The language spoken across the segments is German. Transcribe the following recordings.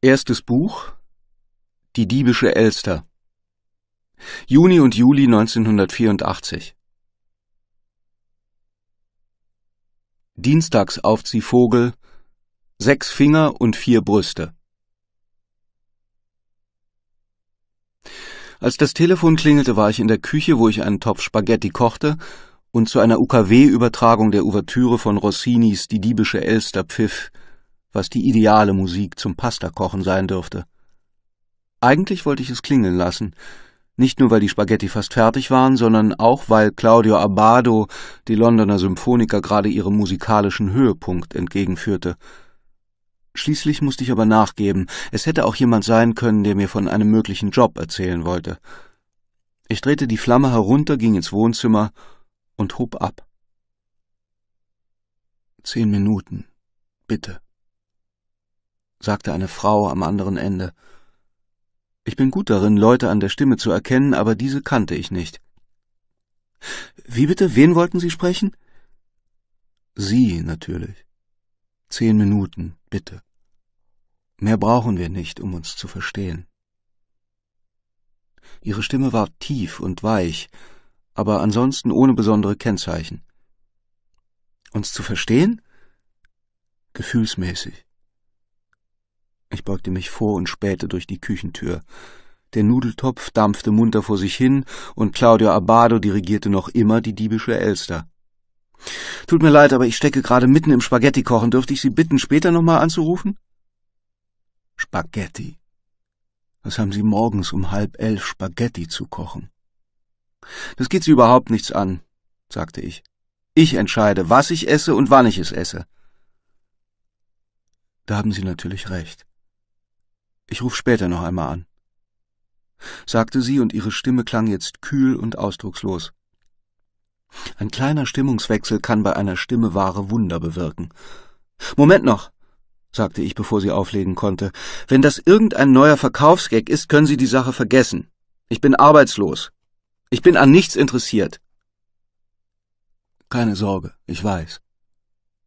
Erstes Buch Die diebische Elster Juni und Juli 1984 Dienstags Aufziehvogel sechs Finger und vier Brüste. Als das Telefon klingelte, war ich in der Küche, wo ich einen Topf Spaghetti kochte und zu einer UKW-Übertragung der Ouvertüre von Rossinis Die diebische Elster pfiff – was die ideale Musik zum Pastakochen sein dürfte. Eigentlich wollte ich es klingeln lassen, nicht nur weil die Spaghetti fast fertig waren, sondern auch weil Claudio Abbado, die Londoner Symphoniker, gerade ihrem musikalischen Höhepunkt entgegenführte. Schließlich musste ich aber nachgeben, es hätte auch jemand sein können, der mir von einem möglichen Job erzählen wollte. Ich drehte die Flamme herunter, ging ins Wohnzimmer und hob ab. Zehn Minuten, bitte sagte eine Frau am anderen Ende. Ich bin gut darin, Leute an der Stimme zu erkennen, aber diese kannte ich nicht. Wie bitte? Wen wollten Sie sprechen? Sie natürlich. Zehn Minuten, bitte. Mehr brauchen wir nicht, um uns zu verstehen. Ihre Stimme war tief und weich, aber ansonsten ohne besondere Kennzeichen. Uns zu verstehen? Gefühlsmäßig. Ich beugte mich vor und spähte durch die Küchentür. Der Nudeltopf dampfte munter vor sich hin und Claudio Abado dirigierte noch immer die diebische Elster. Tut mir leid, aber ich stecke gerade mitten im Spaghetti-Kochen. Dürfte ich Sie bitten, später nochmal anzurufen? Spaghetti. Was haben Sie morgens um halb elf Spaghetti zu kochen? Das geht Sie überhaupt nichts an, sagte ich. Ich entscheide, was ich esse und wann ich es esse. Da haben Sie natürlich recht. Ich rufe später noch einmal an, sagte sie, und ihre Stimme klang jetzt kühl und ausdruckslos. Ein kleiner Stimmungswechsel kann bei einer Stimme wahre Wunder bewirken. Moment noch, sagte ich, bevor sie auflegen konnte. Wenn das irgendein neuer Verkaufsgag ist, können Sie die Sache vergessen. Ich bin arbeitslos. Ich bin an nichts interessiert. Keine Sorge, ich weiß.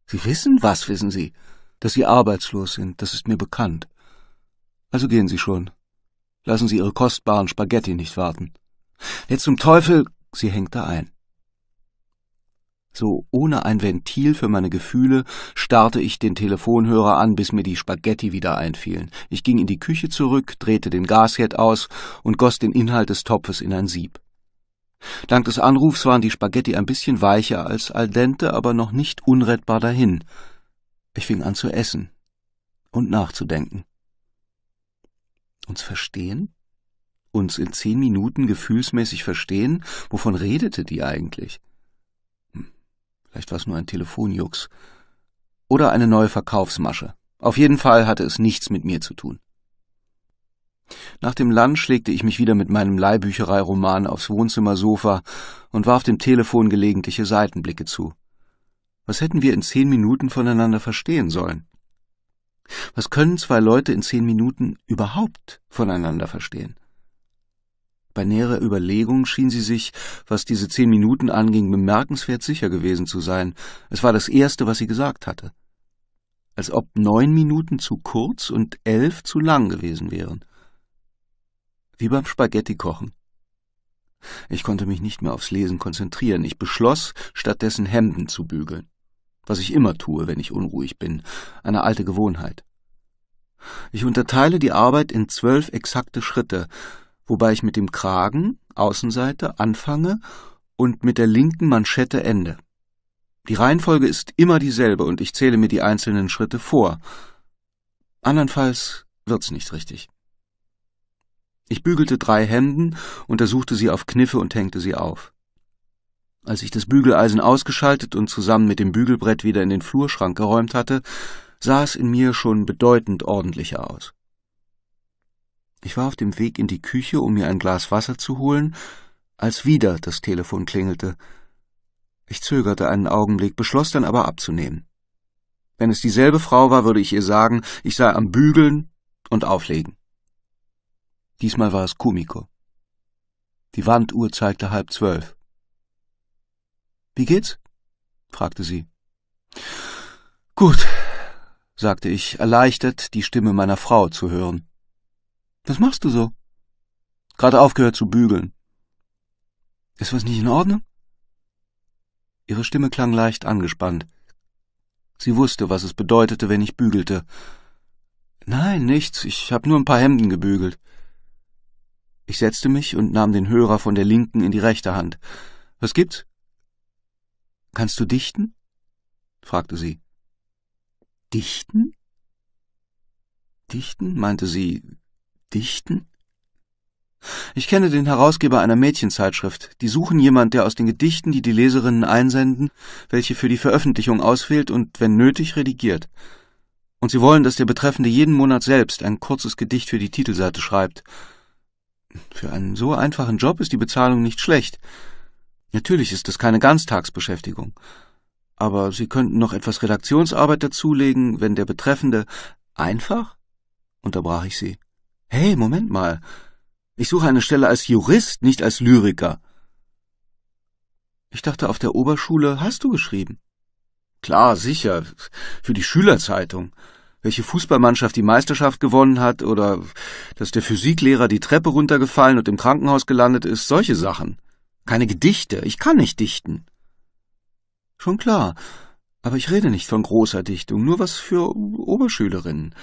Sie wissen was, wissen Sie? Dass Sie arbeitslos sind, das ist mir bekannt. Also gehen Sie schon. Lassen Sie Ihre kostbaren Spaghetti nicht warten. Jetzt zum Teufel, sie hängt da ein. So ohne ein Ventil für meine Gefühle starrte ich den Telefonhörer an, bis mir die Spaghetti wieder einfielen. Ich ging in die Küche zurück, drehte den Gasherd aus und goss den Inhalt des Topfes in ein Sieb. Dank des Anrufs waren die Spaghetti ein bisschen weicher als al dente, aber noch nicht unrettbar dahin. Ich fing an zu essen und nachzudenken. Uns verstehen? Uns in zehn Minuten gefühlsmäßig verstehen? Wovon redete die eigentlich? Hm, vielleicht war es nur ein Telefonjux. Oder eine neue Verkaufsmasche. Auf jeden Fall hatte es nichts mit mir zu tun. Nach dem Lunch legte ich mich wieder mit meinem Leihbüchereiroman aufs Wohnzimmersofa und warf dem Telefon gelegentliche Seitenblicke zu. Was hätten wir in zehn Minuten voneinander verstehen sollen? Was können zwei Leute in zehn Minuten überhaupt voneinander verstehen? Bei näherer Überlegung schien sie sich, was diese zehn Minuten anging, bemerkenswert sicher gewesen zu sein. Es war das Erste, was sie gesagt hatte. Als ob neun Minuten zu kurz und elf zu lang gewesen wären. Wie beim Spaghetti kochen. Ich konnte mich nicht mehr aufs Lesen konzentrieren. Ich beschloss, stattdessen Hemden zu bügeln was ich immer tue, wenn ich unruhig bin, eine alte Gewohnheit. Ich unterteile die Arbeit in zwölf exakte Schritte, wobei ich mit dem Kragen, Außenseite, anfange und mit der linken Manschette ende. Die Reihenfolge ist immer dieselbe und ich zähle mir die einzelnen Schritte vor. Andernfalls wird's nicht richtig. Ich bügelte drei Hemden, untersuchte sie auf Kniffe und hängte sie auf. Als ich das Bügeleisen ausgeschaltet und zusammen mit dem Bügelbrett wieder in den Flurschrank geräumt hatte, sah es in mir schon bedeutend ordentlicher aus. Ich war auf dem Weg in die Küche, um mir ein Glas Wasser zu holen, als wieder das Telefon klingelte. Ich zögerte einen Augenblick, beschloss dann aber abzunehmen. Wenn es dieselbe Frau war, würde ich ihr sagen, ich sei am Bügeln und Auflegen. Diesmal war es Kumiko. Die Wanduhr zeigte halb zwölf. Wie geht's? fragte sie. Gut, sagte ich, erleichtert, die Stimme meiner Frau zu hören. Was machst du so? Gerade aufgehört zu bügeln. Ist was nicht in Ordnung? Ihre Stimme klang leicht angespannt. Sie wusste, was es bedeutete, wenn ich bügelte. Nein, nichts, ich habe nur ein paar Hemden gebügelt. Ich setzte mich und nahm den Hörer von der linken in die rechte Hand. Was gibt's? Kannst du dichten? fragte sie. Dichten? Dichten? meinte sie. Dichten? Ich kenne den Herausgeber einer Mädchenzeitschrift. Die suchen jemand, der aus den Gedichten, die die Leserinnen einsenden, welche für die Veröffentlichung auswählt und, wenn nötig, redigiert. Und sie wollen, dass der Betreffende jeden Monat selbst ein kurzes Gedicht für die Titelseite schreibt. Für einen so einfachen Job ist die Bezahlung nicht schlecht. Natürlich ist es keine Ganztagsbeschäftigung. Aber Sie könnten noch etwas Redaktionsarbeit dazulegen, wenn der Betreffende einfach? unterbrach ich sie. Hey, Moment mal. Ich suche eine Stelle als Jurist, nicht als Lyriker. Ich dachte, auf der Oberschule hast du geschrieben. Klar, sicher. Für die Schülerzeitung. Welche Fußballmannschaft die Meisterschaft gewonnen hat oder dass der Physiklehrer die Treppe runtergefallen und im Krankenhaus gelandet ist, solche Sachen. Keine Gedichte, ich kann nicht dichten. Schon klar, aber ich rede nicht von großer Dichtung, nur was für Oberschülerinnen.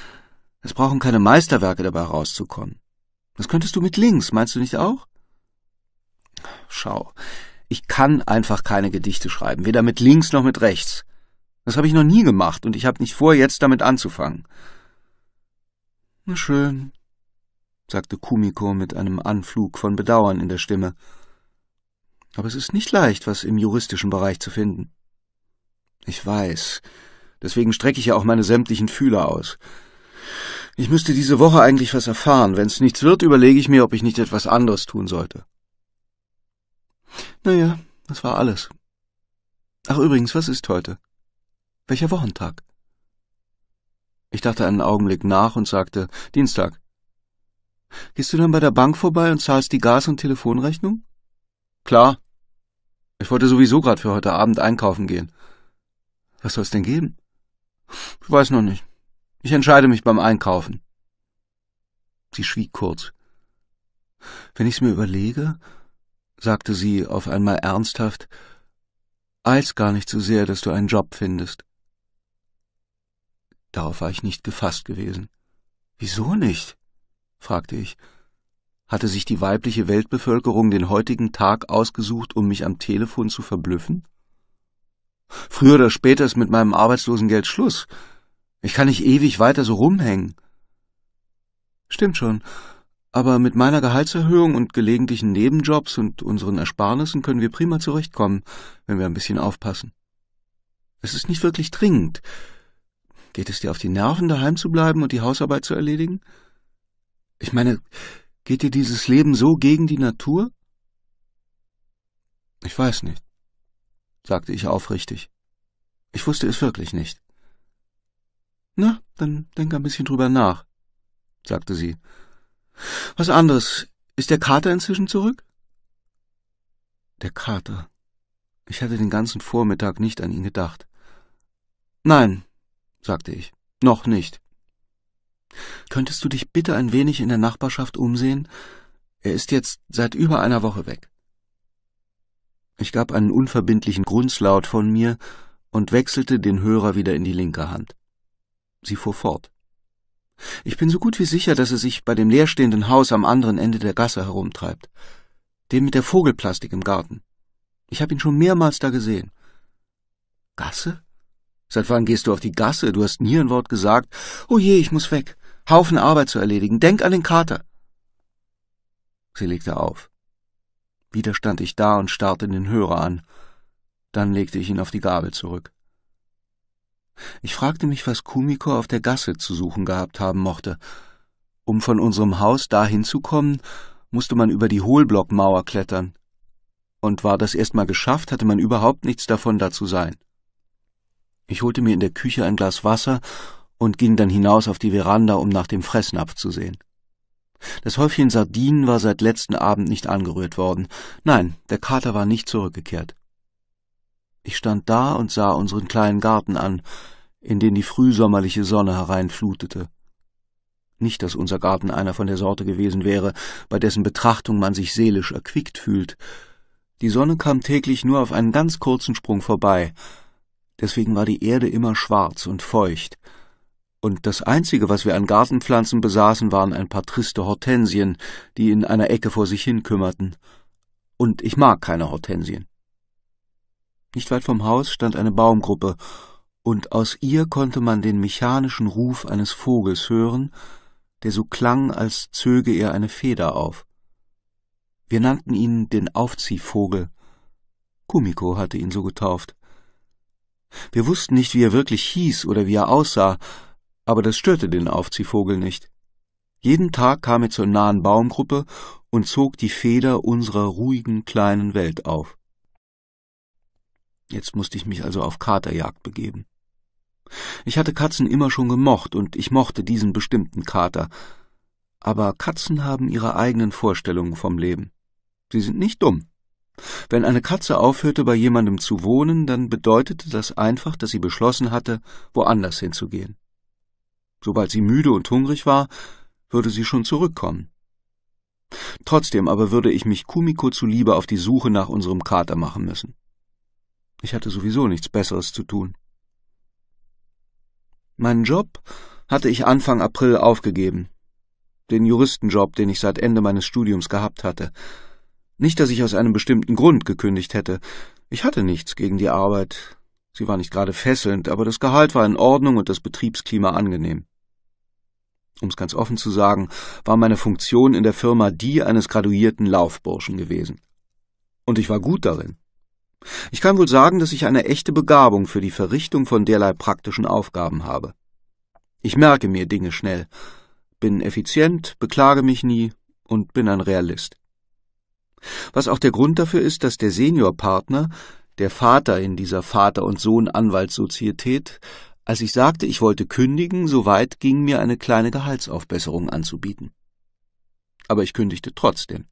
Es brauchen keine Meisterwerke dabei rauszukommen. Das könntest du mit links, meinst du nicht auch? Schau, ich kann einfach keine Gedichte schreiben, weder mit links noch mit rechts. Das habe ich noch nie gemacht und ich habe nicht vor, jetzt damit anzufangen. Na schön, sagte Kumiko mit einem Anflug von Bedauern in der Stimme. Aber es ist nicht leicht, was im juristischen Bereich zu finden. Ich weiß. Deswegen strecke ich ja auch meine sämtlichen Fühler aus. Ich müsste diese Woche eigentlich was erfahren. Wenn es nichts wird, überlege ich mir, ob ich nicht etwas anderes tun sollte. Naja, das war alles. Ach übrigens, was ist heute? Welcher Wochentag? Ich dachte einen Augenblick nach und sagte Dienstag. Gehst du dann bei der Bank vorbei und zahlst die Gas- und Telefonrechnung? Klar. Ich wollte sowieso gerade für heute Abend einkaufen gehen. Was soll es denn geben? Ich weiß noch nicht. Ich entscheide mich beim Einkaufen. Sie schwieg kurz. Wenn ich's mir überlege, sagte sie auf einmal ernsthaft, eils gar nicht so sehr, dass du einen Job findest. Darauf war ich nicht gefasst gewesen. Wieso nicht? fragte ich. Hatte sich die weibliche Weltbevölkerung den heutigen Tag ausgesucht, um mich am Telefon zu verblüffen? Früher oder später ist mit meinem Arbeitslosengeld Schluss. Ich kann nicht ewig weiter so rumhängen. Stimmt schon. Aber mit meiner Gehaltserhöhung und gelegentlichen Nebenjobs und unseren Ersparnissen können wir prima zurechtkommen, wenn wir ein bisschen aufpassen. Es ist nicht wirklich dringend. Geht es dir auf die Nerven, daheim zu bleiben und die Hausarbeit zu erledigen? Ich meine, Geht dir dieses Leben so gegen die Natur? Ich weiß nicht, sagte ich aufrichtig. Ich wusste es wirklich nicht. Na, dann denk ein bisschen drüber nach, sagte sie. Was anderes. Ist der Kater inzwischen zurück? Der Kater. Ich hatte den ganzen Vormittag nicht an ihn gedacht. Nein, sagte ich, noch nicht. Könntest du dich bitte ein wenig in der Nachbarschaft umsehen? Er ist jetzt seit über einer Woche weg. Ich gab einen unverbindlichen Grunzlaut von mir und wechselte den Hörer wieder in die linke Hand. Sie fuhr fort. Ich bin so gut wie sicher, dass er sich bei dem leerstehenden Haus am anderen Ende der Gasse herumtreibt. Dem mit der Vogelplastik im Garten. Ich habe ihn schon mehrmals da gesehen. Gasse? Seit wann gehst du auf die Gasse? Du hast nie ein Wort gesagt. Oh je, ich muss weg. Haufen Arbeit zu erledigen. Denk an den Kater. Sie legte auf. Wieder stand ich da und starrte den Hörer an. Dann legte ich ihn auf die Gabel zurück. Ich fragte mich, was Kumiko auf der Gasse zu suchen gehabt haben mochte. Um von unserem Haus dahin zu kommen, musste man über die Hohlblockmauer klettern. Und war das erstmal geschafft, hatte man überhaupt nichts davon da zu sein. Ich holte mir in der Küche ein Glas Wasser und ging dann hinaus auf die Veranda, um nach dem Fressen abzusehen. Das Häufchen Sardinen war seit letzten Abend nicht angerührt worden. Nein, der Kater war nicht zurückgekehrt. Ich stand da und sah unseren kleinen Garten an, in den die frühsommerliche Sonne hereinflutete. Nicht, dass unser Garten einer von der Sorte gewesen wäre, bei dessen Betrachtung man sich seelisch erquickt fühlt. Die Sonne kam täglich nur auf einen ganz kurzen Sprung vorbei. Deswegen war die Erde immer schwarz und feucht, und das Einzige, was wir an Gartenpflanzen besaßen, waren ein paar triste Hortensien, die in einer Ecke vor sich hin kümmerten. Und ich mag keine Hortensien. Nicht weit vom Haus stand eine Baumgruppe, und aus ihr konnte man den mechanischen Ruf eines Vogels hören, der so klang, als zöge er eine Feder auf. Wir nannten ihn den Aufziehvogel. Kumiko hatte ihn so getauft. Wir wussten nicht, wie er wirklich hieß oder wie er aussah, aber das störte den Aufziehvogel nicht. Jeden Tag kam er zur nahen Baumgruppe und zog die Feder unserer ruhigen kleinen Welt auf. Jetzt musste ich mich also auf Katerjagd begeben. Ich hatte Katzen immer schon gemocht und ich mochte diesen bestimmten Kater. Aber Katzen haben ihre eigenen Vorstellungen vom Leben. Sie sind nicht dumm. Wenn eine Katze aufhörte, bei jemandem zu wohnen, dann bedeutete das einfach, dass sie beschlossen hatte, woanders hinzugehen. Sobald sie müde und hungrig war, würde sie schon zurückkommen. Trotzdem aber würde ich mich Kumiko zuliebe auf die Suche nach unserem Kater machen müssen. Ich hatte sowieso nichts Besseres zu tun. Meinen Job hatte ich Anfang April aufgegeben. Den Juristenjob, den ich seit Ende meines Studiums gehabt hatte. Nicht, dass ich aus einem bestimmten Grund gekündigt hätte. Ich hatte nichts gegen die Arbeit. Sie war nicht gerade fesselnd, aber das Gehalt war in Ordnung und das Betriebsklima angenehm um es ganz offen zu sagen, war meine Funktion in der Firma die eines graduierten Laufburschen gewesen. Und ich war gut darin. Ich kann wohl sagen, dass ich eine echte Begabung für die Verrichtung von derlei praktischen Aufgaben habe. Ich merke mir Dinge schnell, bin effizient, beklage mich nie und bin ein Realist. Was auch der Grund dafür ist, dass der Seniorpartner, der Vater in dieser Vater- und Sohn-Anwaltssozietät, als ich sagte, ich wollte kündigen, soweit ging mir eine kleine Gehaltsaufbesserung anzubieten. Aber ich kündigte trotzdem.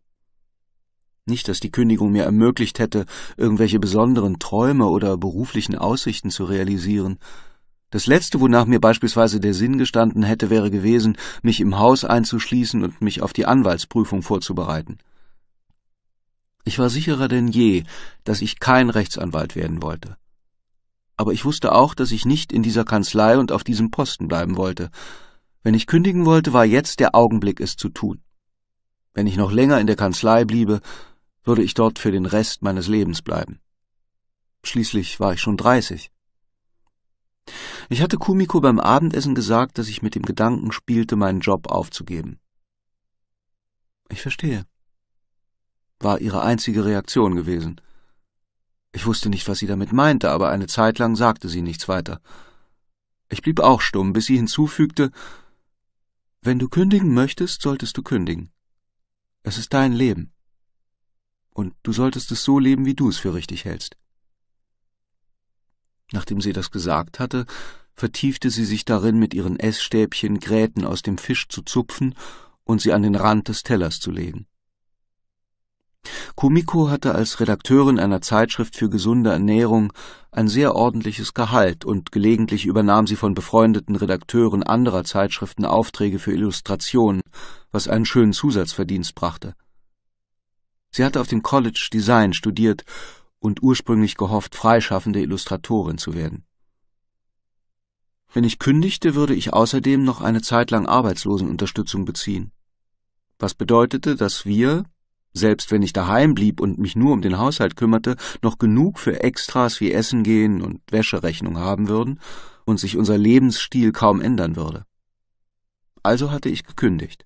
Nicht, dass die Kündigung mir ermöglicht hätte, irgendwelche besonderen Träume oder beruflichen Aussichten zu realisieren. Das Letzte, wonach mir beispielsweise der Sinn gestanden hätte, wäre gewesen, mich im Haus einzuschließen und mich auf die Anwaltsprüfung vorzubereiten. Ich war sicherer denn je, dass ich kein Rechtsanwalt werden wollte aber ich wusste auch, dass ich nicht in dieser Kanzlei und auf diesem Posten bleiben wollte. Wenn ich kündigen wollte, war jetzt der Augenblick, es zu tun. Wenn ich noch länger in der Kanzlei bliebe, würde ich dort für den Rest meines Lebens bleiben. Schließlich war ich schon dreißig. Ich hatte Kumiko beim Abendessen gesagt, dass ich mit dem Gedanken spielte, meinen Job aufzugeben. Ich verstehe, war ihre einzige Reaktion gewesen. Ich wusste nicht, was sie damit meinte, aber eine Zeit lang sagte sie nichts weiter. Ich blieb auch stumm, bis sie hinzufügte Wenn du kündigen möchtest, solltest du kündigen. Es ist dein Leben. Und du solltest es so leben, wie du es für richtig hältst. Nachdem sie das gesagt hatte, vertiefte sie sich darin, mit ihren Essstäbchen Gräten aus dem Fisch zu zupfen und sie an den Rand des Tellers zu legen. Kumiko hatte als Redakteurin einer Zeitschrift für gesunde Ernährung ein sehr ordentliches Gehalt und gelegentlich übernahm sie von befreundeten Redakteuren anderer Zeitschriften Aufträge für Illustrationen, was einen schönen Zusatzverdienst brachte. Sie hatte auf dem College Design studiert und ursprünglich gehofft, freischaffende Illustratorin zu werden. Wenn ich kündigte, würde ich außerdem noch eine Zeit lang Arbeitslosenunterstützung beziehen. Was bedeutete, dass wir, selbst wenn ich daheim blieb und mich nur um den Haushalt kümmerte, noch genug für Extras wie Essen gehen und Wäscherechnung haben würden und sich unser Lebensstil kaum ändern würde. Also hatte ich gekündigt.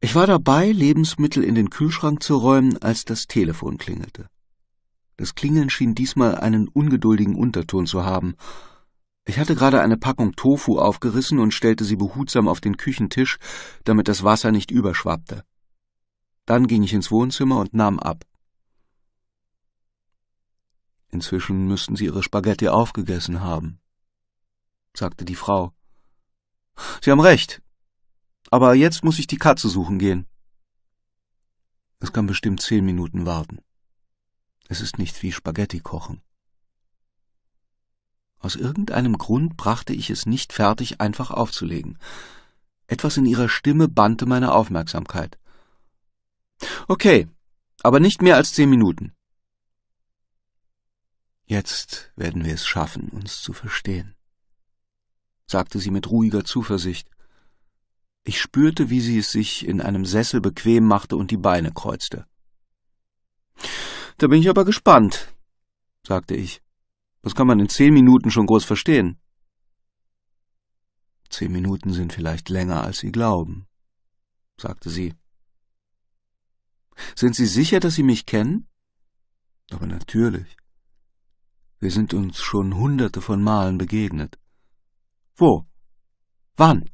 Ich war dabei, Lebensmittel in den Kühlschrank zu räumen, als das Telefon klingelte. Das Klingeln schien diesmal einen ungeduldigen Unterton zu haben, ich hatte gerade eine Packung Tofu aufgerissen und stellte sie behutsam auf den Küchentisch, damit das Wasser nicht überschwappte. Dann ging ich ins Wohnzimmer und nahm ab. Inzwischen müssten Sie Ihre Spaghetti aufgegessen haben, sagte die Frau. Sie haben recht. Aber jetzt muss ich die Katze suchen gehen. Es kann bestimmt zehn Minuten warten. Es ist nicht wie Spaghetti kochen. Aus irgendeinem Grund brachte ich es nicht fertig, einfach aufzulegen. Etwas in ihrer Stimme bannte meine Aufmerksamkeit. Okay, aber nicht mehr als zehn Minuten. Jetzt werden wir es schaffen, uns zu verstehen, sagte sie mit ruhiger Zuversicht. Ich spürte, wie sie es sich in einem Sessel bequem machte und die Beine kreuzte. Da bin ich aber gespannt, sagte ich. Das kann man in zehn Minuten schon groß verstehen. Zehn Minuten sind vielleicht länger, als Sie glauben, sagte sie. Sind Sie sicher, dass Sie mich kennen? Aber natürlich. Wir sind uns schon hunderte von Malen begegnet. Wo? Wann?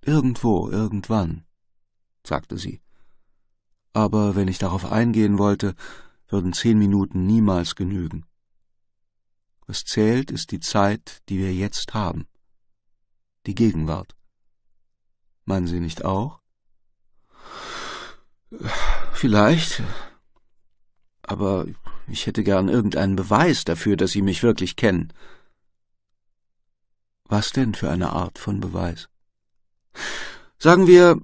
Irgendwo, irgendwann, sagte sie. Aber wenn ich darauf eingehen wollte, würden zehn Minuten niemals genügen. Was zählt, ist die Zeit, die wir jetzt haben. Die Gegenwart. Meinen Sie nicht auch? Vielleicht. Aber ich hätte gern irgendeinen Beweis dafür, dass Sie mich wirklich kennen. Was denn für eine Art von Beweis? Sagen wir,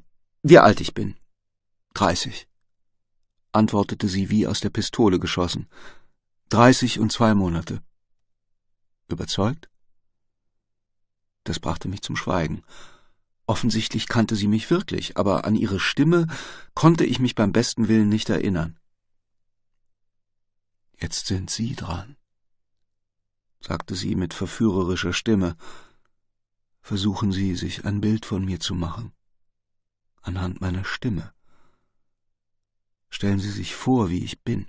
wie alt ich bin. Dreißig, antwortete sie wie aus der Pistole geschossen. Dreißig und zwei Monate. Überzeugt? Das brachte mich zum Schweigen. Offensichtlich kannte sie mich wirklich, aber an ihre Stimme konnte ich mich beim besten Willen nicht erinnern. Jetzt sind Sie dran, sagte sie mit verführerischer Stimme. Versuchen Sie, sich ein Bild von mir zu machen, anhand meiner Stimme. Stellen Sie sich vor, wie ich bin,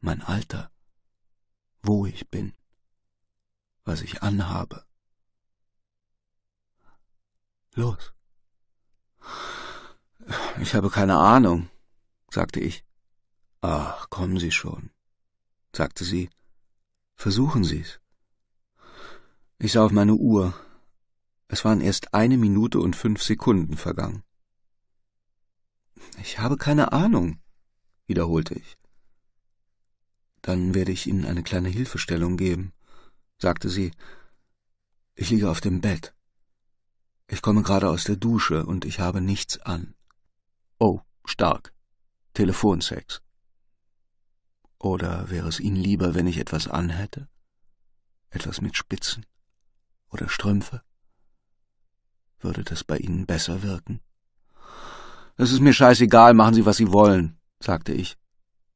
mein Alter, wo ich bin, was ich anhabe. Los. Ich habe keine Ahnung, sagte ich. Ach, kommen Sie schon, sagte sie. Versuchen Sie's. Ich sah auf meine Uhr. Es waren erst eine Minute und fünf Sekunden vergangen. Ich habe keine Ahnung, wiederholte ich. Dann werde ich Ihnen eine kleine Hilfestellung geben sagte sie. Ich liege auf dem Bett. Ich komme gerade aus der Dusche und ich habe nichts an. Oh, stark. Telefonsex. Oder wäre es Ihnen lieber, wenn ich etwas anhätte? Etwas mit Spitzen oder Strümpfe? Würde das bei Ihnen besser wirken? Es ist mir scheißegal, machen Sie, was Sie wollen, sagte ich.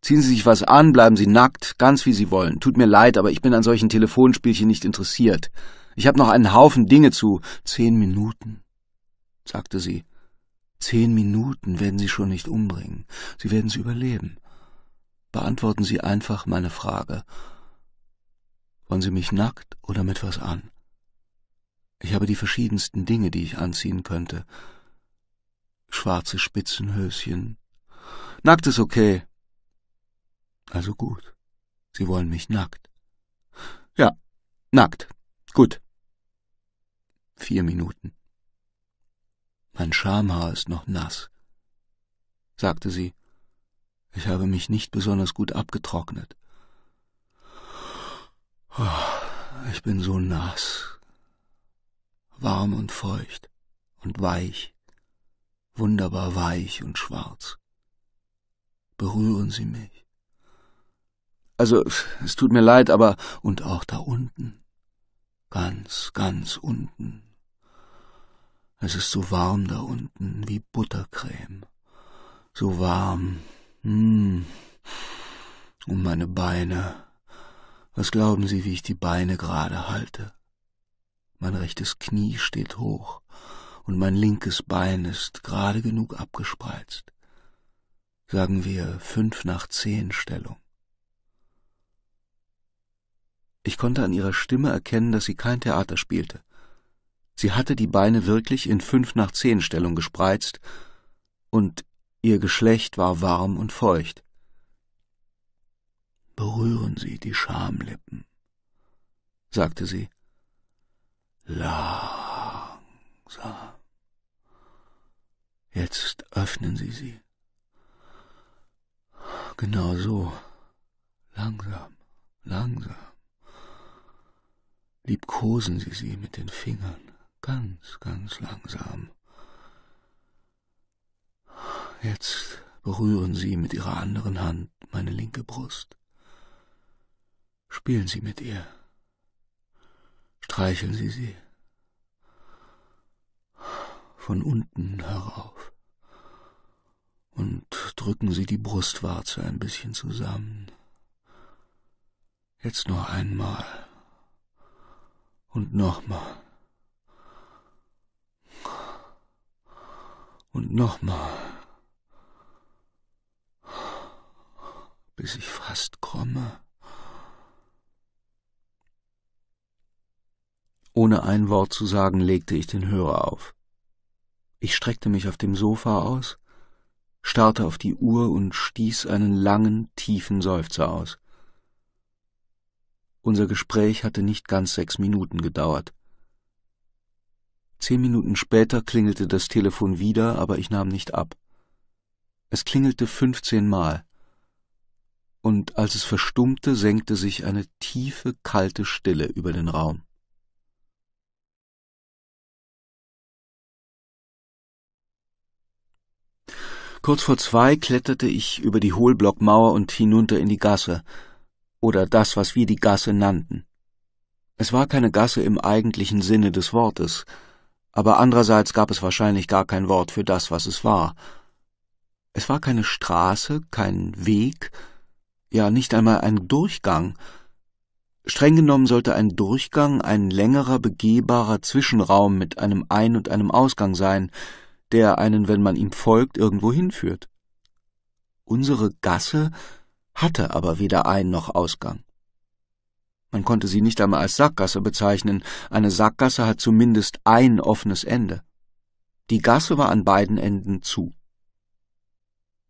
Ziehen Sie sich was an, bleiben Sie nackt, ganz wie Sie wollen. Tut mir leid, aber ich bin an solchen Telefonspielchen nicht interessiert. Ich habe noch einen Haufen Dinge zu. Zehn Minuten, sagte sie. Zehn Minuten werden Sie schon nicht umbringen. Sie werden sie überleben. Beantworten Sie einfach meine Frage. Wollen Sie mich nackt oder mit was an? Ich habe die verschiedensten Dinge, die ich anziehen könnte. Schwarze Spitzenhöschen. Nackt ist okay, also gut. Sie wollen mich nackt. Ja, nackt. Gut. Vier Minuten. Mein Schamhaar ist noch nass, sagte sie. Ich habe mich nicht besonders gut abgetrocknet. Ich bin so nass, warm und feucht und weich, wunderbar weich und schwarz. Berühren Sie mich. Also, es tut mir leid, aber. Und auch da unten. Ganz, ganz unten. Es ist so warm da unten, wie Buttercreme. So warm. Hm. Und meine Beine. Was glauben Sie, wie ich die Beine gerade halte? Mein rechtes Knie steht hoch und mein linkes Bein ist gerade genug abgespreizt. Sagen wir fünf nach zehn Stellung. Ich konnte an ihrer Stimme erkennen, dass sie kein Theater spielte. Sie hatte die Beine wirklich in fünf nach zehn Stellung gespreizt, und ihr Geschlecht war warm und feucht. Berühren Sie die Schamlippen, sagte sie. Langsam. Jetzt öffnen Sie sie. Genau so. Langsam, langsam liebkosen Sie sie mit den Fingern, ganz, ganz langsam. Jetzt berühren Sie mit Ihrer anderen Hand meine linke Brust. Spielen Sie mit ihr. Streicheln Sie sie. Von unten herauf. Und drücken Sie die Brustwarze ein bisschen zusammen. Jetzt nur einmal. Und nochmal. Und nochmal. Bis ich fast komme. Ohne ein Wort zu sagen, legte ich den Hörer auf. Ich streckte mich auf dem Sofa aus, starrte auf die Uhr und stieß einen langen, tiefen Seufzer aus. Unser Gespräch hatte nicht ganz sechs Minuten gedauert. Zehn Minuten später klingelte das Telefon wieder, aber ich nahm nicht ab. Es klingelte fünfzehn Mal. Und als es verstummte, senkte sich eine tiefe, kalte Stille über den Raum. Kurz vor zwei kletterte ich über die Hohlblockmauer und hinunter in die Gasse oder das, was wir die Gasse nannten. Es war keine Gasse im eigentlichen Sinne des Wortes, aber andererseits gab es wahrscheinlich gar kein Wort für das, was es war. Es war keine Straße, kein Weg, ja nicht einmal ein Durchgang. Streng genommen sollte ein Durchgang ein längerer begehbarer Zwischenraum mit einem Ein- und einem Ausgang sein, der einen, wenn man ihm folgt, irgendwo hinführt. Unsere Gasse hatte aber weder Ein- noch Ausgang. Man konnte sie nicht einmal als Sackgasse bezeichnen. Eine Sackgasse hat zumindest ein offenes Ende. Die Gasse war an beiden Enden zu.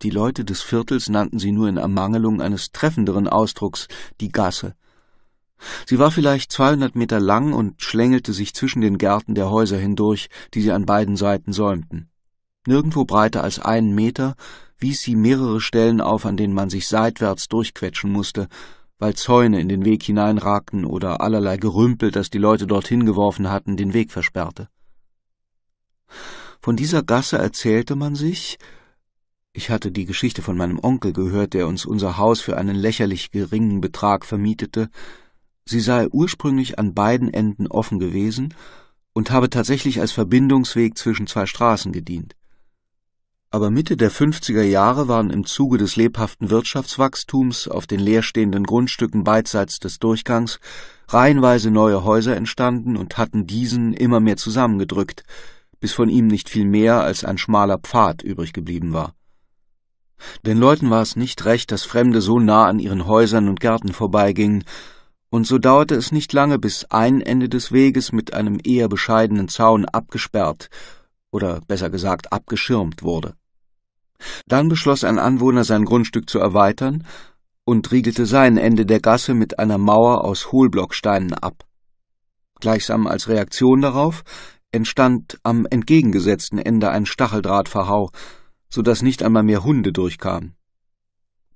Die Leute des Viertels nannten sie nur in Ermangelung eines treffenderen Ausdrucks die Gasse. Sie war vielleicht 200 Meter lang und schlängelte sich zwischen den Gärten der Häuser hindurch, die sie an beiden Seiten säumten. Nirgendwo breiter als einen Meter, wies sie mehrere Stellen auf, an denen man sich seitwärts durchquetschen musste, weil Zäune in den Weg hineinragten oder allerlei Gerümpel, das die Leute dorthin geworfen hatten, den Weg versperrte. Von dieser Gasse erzählte man sich, ich hatte die Geschichte von meinem Onkel gehört, der uns unser Haus für einen lächerlich geringen Betrag vermietete, sie sei ursprünglich an beiden Enden offen gewesen und habe tatsächlich als Verbindungsweg zwischen zwei Straßen gedient aber Mitte der 50er Jahre waren im Zuge des lebhaften Wirtschaftswachstums auf den leerstehenden Grundstücken beidseits des Durchgangs reihenweise neue Häuser entstanden und hatten diesen immer mehr zusammengedrückt, bis von ihm nicht viel mehr als ein schmaler Pfad übrig geblieben war. Den Leuten war es nicht recht, dass Fremde so nah an ihren Häusern und Gärten vorbeigingen, und so dauerte es nicht lange, bis ein Ende des Weges mit einem eher bescheidenen Zaun abgesperrt oder besser gesagt abgeschirmt wurde. Dann beschloss ein Anwohner, sein Grundstück zu erweitern und riegelte sein Ende der Gasse mit einer Mauer aus Hohlblocksteinen ab. Gleichsam als Reaktion darauf entstand am entgegengesetzten Ende ein Stacheldrahtverhau, so dass nicht einmal mehr Hunde durchkamen.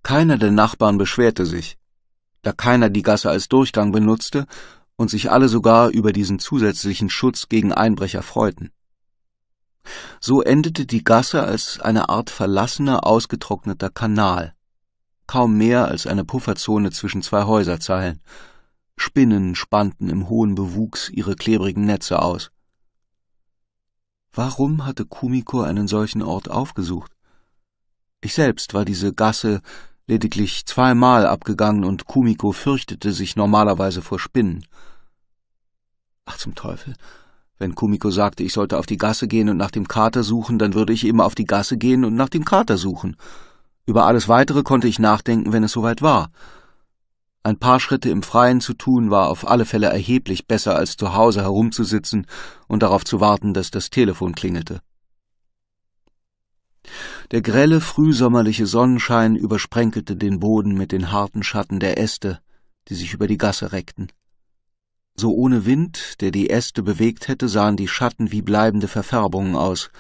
Keiner der Nachbarn beschwerte sich, da keiner die Gasse als Durchgang benutzte und sich alle sogar über diesen zusätzlichen Schutz gegen Einbrecher freuten. So endete die Gasse als eine Art verlassener, ausgetrockneter Kanal, kaum mehr als eine Pufferzone zwischen zwei Häuserzeilen. Spinnen spannten im hohen Bewuchs ihre klebrigen Netze aus. Warum hatte Kumiko einen solchen Ort aufgesucht? Ich selbst war diese Gasse lediglich zweimal abgegangen und Kumiko fürchtete sich normalerweise vor Spinnen. Ach zum Teufel, wenn Kumiko sagte, ich sollte auf die Gasse gehen und nach dem Kater suchen, dann würde ich immer auf die Gasse gehen und nach dem Kater suchen. Über alles Weitere konnte ich nachdenken, wenn es soweit war. Ein paar Schritte im Freien zu tun war auf alle Fälle erheblich besser, als zu Hause herumzusitzen und darauf zu warten, dass das Telefon klingelte. Der grelle, frühsommerliche Sonnenschein übersprenkelte den Boden mit den harten Schatten der Äste, die sich über die Gasse reckten. So ohne Wind, der die Äste bewegt hätte, sahen die Schatten wie bleibende Verfärbungen aus,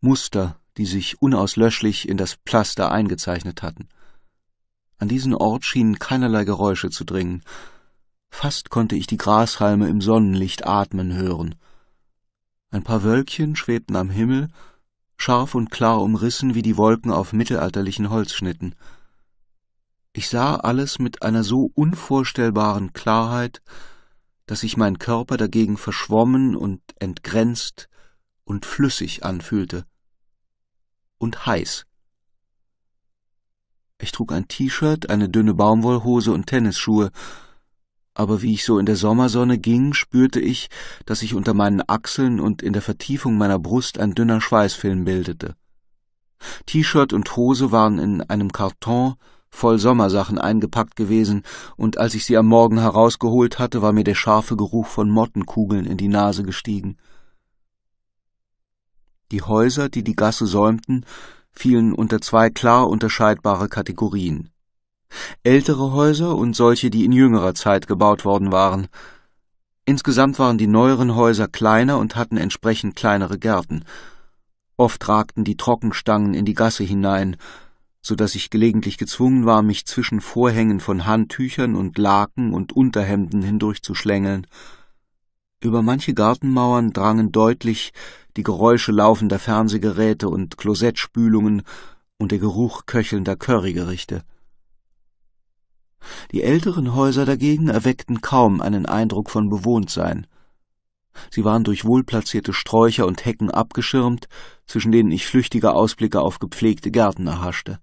Muster, die sich unauslöschlich in das Pflaster eingezeichnet hatten. An diesen Ort schienen keinerlei Geräusche zu dringen. Fast konnte ich die Grashalme im Sonnenlicht atmen hören. Ein paar Wölkchen schwebten am Himmel, scharf und klar umrissen wie die Wolken auf mittelalterlichen Holzschnitten. Ich sah alles mit einer so unvorstellbaren Klarheit, dass sich mein Körper dagegen verschwommen und entgrenzt und flüssig anfühlte und heiß. Ich trug ein T-Shirt, eine dünne Baumwollhose und Tennisschuhe, aber wie ich so in der Sommersonne ging, spürte ich, dass sich unter meinen Achseln und in der Vertiefung meiner Brust ein dünner Schweißfilm bildete. T-Shirt und Hose waren in einem Karton, voll Sommersachen eingepackt gewesen, und als ich sie am Morgen herausgeholt hatte, war mir der scharfe Geruch von Mottenkugeln in die Nase gestiegen. Die Häuser, die die Gasse säumten, fielen unter zwei klar unterscheidbare Kategorien. Ältere Häuser und solche, die in jüngerer Zeit gebaut worden waren. Insgesamt waren die neueren Häuser kleiner und hatten entsprechend kleinere Gärten. Oft ragten die Trockenstangen in die Gasse hinein, so dass ich gelegentlich gezwungen war, mich zwischen Vorhängen von Handtüchern und Laken und Unterhemden hindurchzuschlängeln. Über manche Gartenmauern drangen deutlich die Geräusche laufender Fernsehgeräte und Klosettspülungen und der Geruch köchelnder Currygerichte. Die älteren Häuser dagegen erweckten kaum einen Eindruck von Bewohntsein. Sie waren durch wohlplatzierte Sträucher und Hecken abgeschirmt, zwischen denen ich flüchtige Ausblicke auf gepflegte Gärten erhaschte.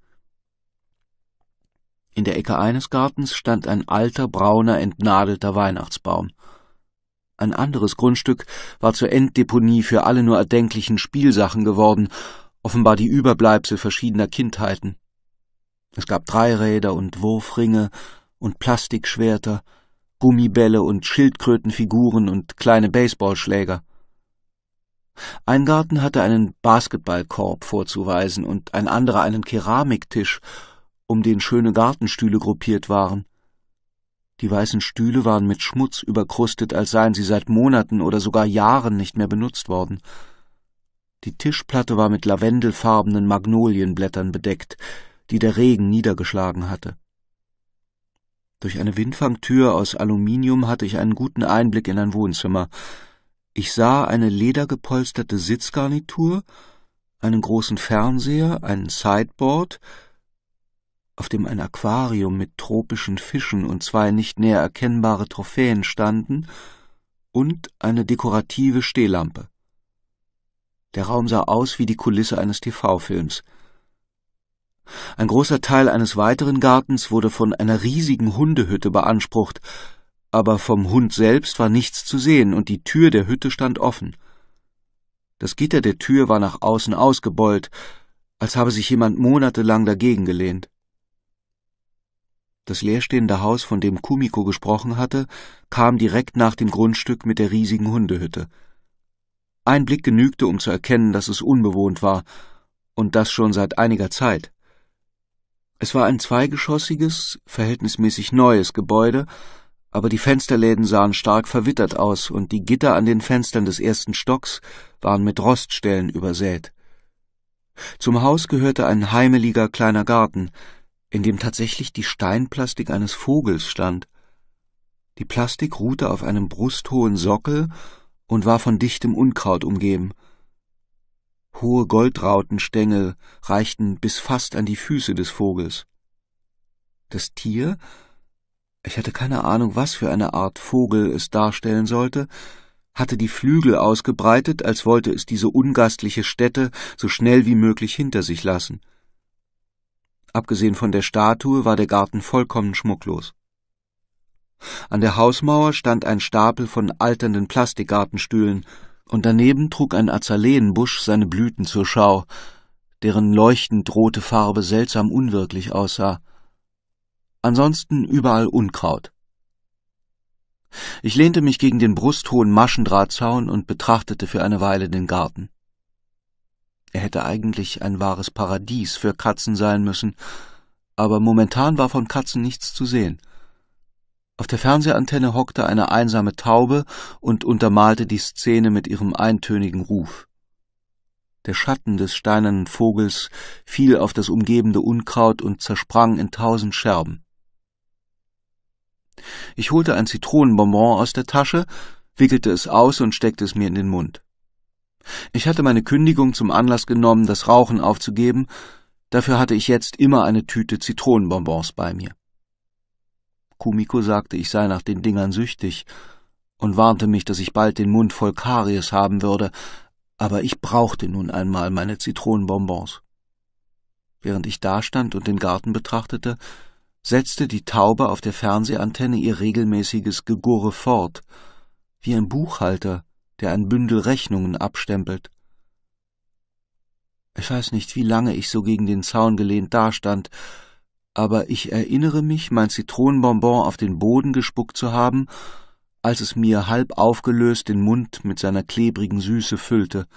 In der Ecke eines Gartens stand ein alter, brauner, entnadelter Weihnachtsbaum. Ein anderes Grundstück war zur Enddeponie für alle nur erdenklichen Spielsachen geworden, offenbar die Überbleibsel verschiedener Kindheiten. Es gab Dreiräder und Wurfringe und Plastikschwerter, Gummibälle und Schildkrötenfiguren und kleine Baseballschläger. Ein Garten hatte einen Basketballkorb vorzuweisen und ein anderer einen Keramiktisch um den schöne Gartenstühle gruppiert waren. Die weißen Stühle waren mit Schmutz überkrustet, als seien sie seit Monaten oder sogar Jahren nicht mehr benutzt worden. Die Tischplatte war mit lavendelfarbenen Magnolienblättern bedeckt, die der Regen niedergeschlagen hatte. Durch eine Windfangtür aus Aluminium hatte ich einen guten Einblick in ein Wohnzimmer. Ich sah eine ledergepolsterte Sitzgarnitur, einen großen Fernseher, ein Sideboard, auf dem ein Aquarium mit tropischen Fischen und zwei nicht näher erkennbare Trophäen standen, und eine dekorative Stehlampe. Der Raum sah aus wie die Kulisse eines TV-Films. Ein großer Teil eines weiteren Gartens wurde von einer riesigen Hundehütte beansprucht, aber vom Hund selbst war nichts zu sehen und die Tür der Hütte stand offen. Das Gitter der Tür war nach außen ausgebeult, als habe sich jemand monatelang dagegen gelehnt. Das leerstehende Haus, von dem Kumiko gesprochen hatte, kam direkt nach dem Grundstück mit der riesigen Hundehütte. Ein Blick genügte, um zu erkennen, dass es unbewohnt war, und das schon seit einiger Zeit. Es war ein zweigeschossiges, verhältnismäßig neues Gebäude, aber die Fensterläden sahen stark verwittert aus und die Gitter an den Fenstern des ersten Stocks waren mit Roststellen übersät. Zum Haus gehörte ein heimeliger kleiner Garten, in dem tatsächlich die Steinplastik eines Vogels stand. Die Plastik ruhte auf einem brusthohen Sockel und war von dichtem Unkraut umgeben. Hohe Goldrautenstängel reichten bis fast an die Füße des Vogels. Das Tier, ich hatte keine Ahnung, was für eine Art Vogel es darstellen sollte, hatte die Flügel ausgebreitet, als wollte es diese ungastliche Stätte so schnell wie möglich hinter sich lassen. Abgesehen von der Statue war der Garten vollkommen schmucklos. An der Hausmauer stand ein Stapel von alternden Plastikgartenstühlen, und daneben trug ein Azaleenbusch seine Blüten zur Schau, deren leuchtend rote Farbe seltsam unwirklich aussah. Ansonsten überall Unkraut. Ich lehnte mich gegen den brusthohen Maschendrahtzaun und betrachtete für eine Weile den Garten. Er hätte eigentlich ein wahres Paradies für Katzen sein müssen, aber momentan war von Katzen nichts zu sehen. Auf der Fernsehantenne hockte eine einsame Taube und untermalte die Szene mit ihrem eintönigen Ruf. Der Schatten des steinernen Vogels fiel auf das umgebende Unkraut und zersprang in tausend Scherben. Ich holte ein Zitronenbonbon aus der Tasche, wickelte es aus und steckte es mir in den Mund. Ich hatte meine Kündigung zum Anlass genommen, das Rauchen aufzugeben, dafür hatte ich jetzt immer eine Tüte Zitronenbonbons bei mir. Kumiko sagte, ich sei nach den Dingern süchtig und warnte mich, dass ich bald den Mund voll Karies haben würde, aber ich brauchte nun einmal meine Zitronenbonbons. Während ich dastand und den Garten betrachtete, setzte die Taube auf der Fernsehantenne ihr regelmäßiges Gegurre fort, wie ein Buchhalter, der ein Bündel Rechnungen abstempelt. Ich weiß nicht, wie lange ich so gegen den Zaun gelehnt dastand, aber ich erinnere mich, mein Zitronenbonbon auf den Boden gespuckt zu haben, als es mir halb aufgelöst den Mund mit seiner klebrigen Süße füllte.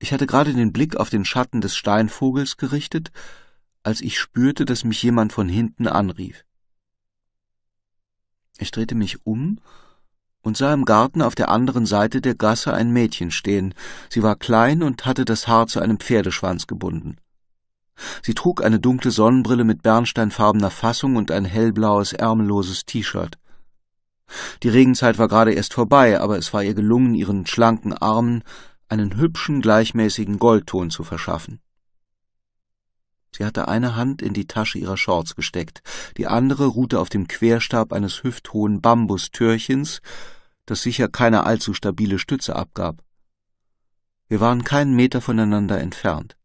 Ich hatte gerade den Blick auf den Schatten des Steinvogels gerichtet, als ich spürte, dass mich jemand von hinten anrief. Ich drehte mich um und sah im Garten auf der anderen Seite der Gasse ein Mädchen stehen. Sie war klein und hatte das Haar zu einem Pferdeschwanz gebunden. Sie trug eine dunkle Sonnenbrille mit bernsteinfarbener Fassung und ein hellblaues ärmelloses T-Shirt. Die Regenzeit war gerade erst vorbei, aber es war ihr gelungen, ihren schlanken Armen einen hübschen, gleichmäßigen Goldton zu verschaffen. Sie hatte eine Hand in die Tasche ihrer Shorts gesteckt, die andere ruhte auf dem Querstab eines hüfthohen Bambustürchens, das sicher keine allzu stabile Stütze abgab. Wir waren keinen Meter voneinander entfernt.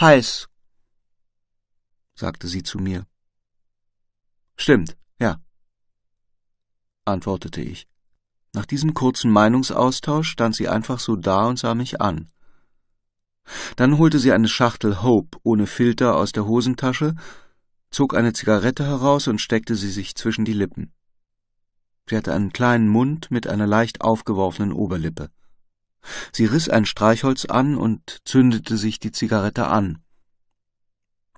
Heiß, sagte sie zu mir. Stimmt, ja, antwortete ich. Nach diesem kurzen Meinungsaustausch stand sie einfach so da und sah mich an. Dann holte sie eine Schachtel Hope ohne Filter aus der Hosentasche, zog eine Zigarette heraus und steckte sie sich zwischen die Lippen. Sie hatte einen kleinen Mund mit einer leicht aufgeworfenen Oberlippe. Sie riss ein Streichholz an und zündete sich die Zigarette an.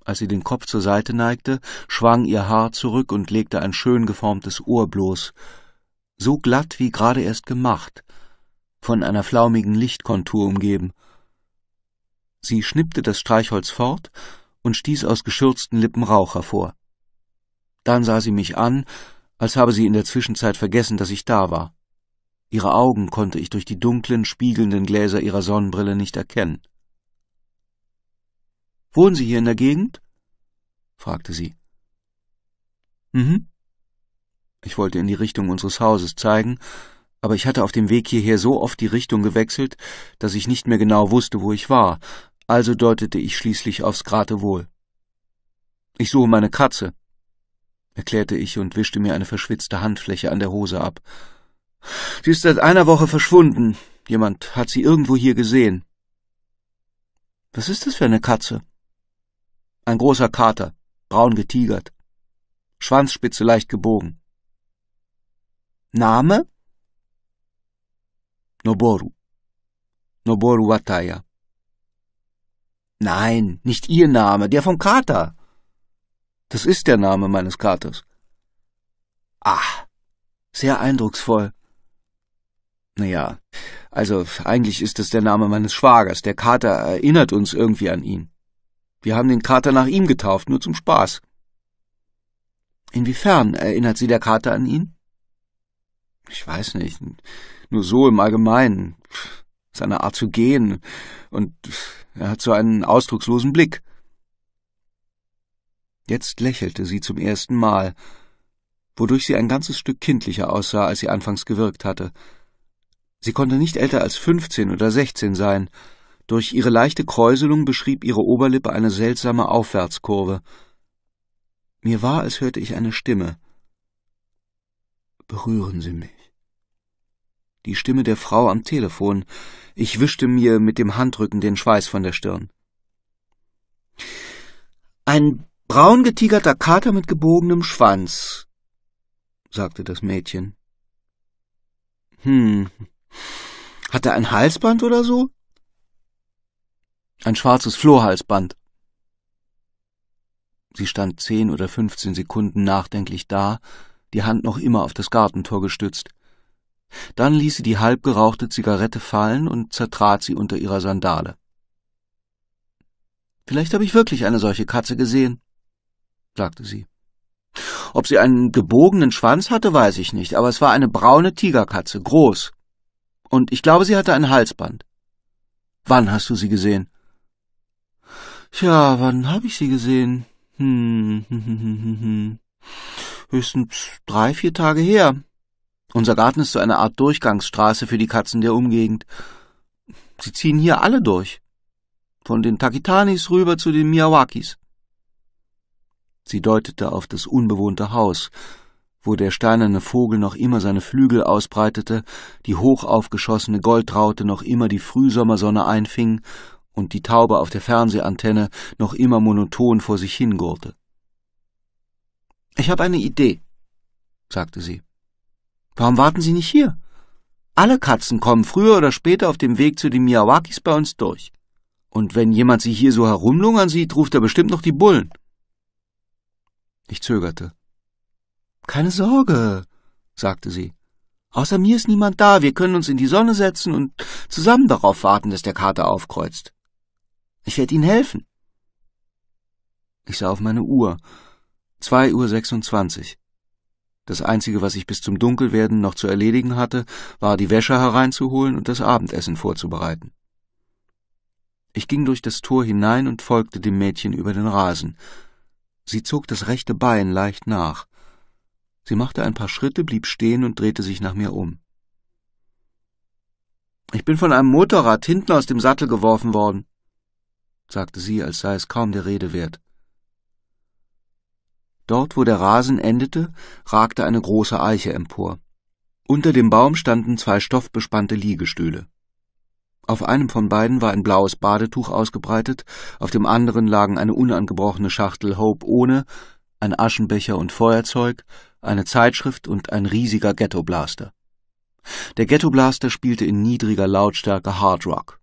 Als sie den Kopf zur Seite neigte, schwang ihr Haar zurück und legte ein schön geformtes Ohr bloß, so glatt wie gerade erst gemacht, von einer flaumigen Lichtkontur umgeben. Sie schnippte das Streichholz fort und stieß aus geschürzten Lippen Rauch hervor. Dann sah sie mich an als habe sie in der Zwischenzeit vergessen, dass ich da war. Ihre Augen konnte ich durch die dunklen, spiegelnden Gläser ihrer Sonnenbrille nicht erkennen. Wohnen Sie hier in der Gegend? fragte sie. Mhm. Ich wollte in die Richtung unseres Hauses zeigen, aber ich hatte auf dem Weg hierher so oft die Richtung gewechselt, dass ich nicht mehr genau wusste, wo ich war, also deutete ich schließlich aufs Gratewohl. Ich suche meine Katze, erklärte ich und wischte mir eine verschwitzte Handfläche an der Hose ab. Sie ist seit einer Woche verschwunden. Jemand hat sie irgendwo hier gesehen. Was ist das für eine Katze? Ein großer Kater, braun getigert, Schwanzspitze leicht gebogen. Name? Noboru. Noboru Wataya. Nein, nicht ihr Name, der vom Kater. Das ist der Name meines Katers. Ah, sehr eindrucksvoll. Naja, also eigentlich ist es der Name meines Schwagers. Der Kater erinnert uns irgendwie an ihn. Wir haben den Kater nach ihm getauft, nur zum Spaß. Inwiefern erinnert sie der Kater an ihn? Ich weiß nicht. Nur so im Allgemeinen. Seine Art zu gehen. Und er hat so einen ausdruckslosen Blick. Jetzt lächelte sie zum ersten Mal, wodurch sie ein ganzes Stück kindlicher aussah, als sie anfangs gewirkt hatte. Sie konnte nicht älter als fünfzehn oder sechzehn sein. Durch ihre leichte Kräuselung beschrieb ihre Oberlippe eine seltsame Aufwärtskurve. Mir war, als hörte ich eine Stimme. Berühren Sie mich. Die Stimme der Frau am Telefon. Ich wischte mir mit dem Handrücken den Schweiß von der Stirn. Ein braun getigerter Kater mit gebogenem Schwanz, sagte das Mädchen. Hm, hat er ein Halsband oder so? Ein schwarzes Flohhalsband. Sie stand zehn oder fünfzehn Sekunden nachdenklich da, die Hand noch immer auf das Gartentor gestützt. Dann ließ sie die halb gerauchte Zigarette fallen und zertrat sie unter ihrer Sandale. Vielleicht habe ich wirklich eine solche Katze gesehen, sagte sie. Ob sie einen gebogenen Schwanz hatte, weiß ich nicht, aber es war eine braune Tigerkatze, groß. Und ich glaube, sie hatte ein Halsband. Wann hast du sie gesehen? Tja, wann habe ich sie gesehen? Hm, hm, hm, hm, hm. Höchstens drei, vier Tage her. Unser Garten ist so eine Art Durchgangsstraße für die Katzen der Umgegend. Sie ziehen hier alle durch. Von den Takitanis rüber zu den Miyawakis. Sie deutete auf das unbewohnte Haus, wo der steinerne Vogel noch immer seine Flügel ausbreitete, die hoch aufgeschossene Goldraute noch immer die Frühsommersonne einfing und die Taube auf der Fernsehantenne noch immer monoton vor sich hingurte. Ich habe eine Idee, sagte sie. Warum warten Sie nicht hier? Alle Katzen kommen früher oder später auf dem Weg zu den Miyawakis bei uns durch. Und wenn jemand sie hier so herumlungern sieht, ruft er bestimmt noch die Bullen. Ich zögerte. Keine Sorge, sagte sie. Außer mir ist niemand da. Wir können uns in die Sonne setzen und zusammen darauf warten, dass der Kater aufkreuzt. Ich werde Ihnen helfen. Ich sah auf meine Uhr. Zwei Uhr sechsundzwanzig. Das Einzige, was ich bis zum Dunkelwerden noch zu erledigen hatte, war die Wäsche hereinzuholen und das Abendessen vorzubereiten. Ich ging durch das Tor hinein und folgte dem Mädchen über den Rasen. Sie zog das rechte Bein leicht nach. Sie machte ein paar Schritte, blieb stehen und drehte sich nach mir um. Ich bin von einem Motorrad hinten aus dem Sattel geworfen worden, sagte sie, als sei es kaum der Rede wert. Dort, wo der Rasen endete, ragte eine große Eiche empor. Unter dem Baum standen zwei stoffbespannte Liegestühle. Auf einem von beiden war ein blaues Badetuch ausgebreitet, auf dem anderen lagen eine unangebrochene Schachtel Hope ohne, ein Aschenbecher und Feuerzeug, eine Zeitschrift und ein riesiger Ghettoblaster. Der Ghettoblaster spielte in niedriger Lautstärke Hard Rock.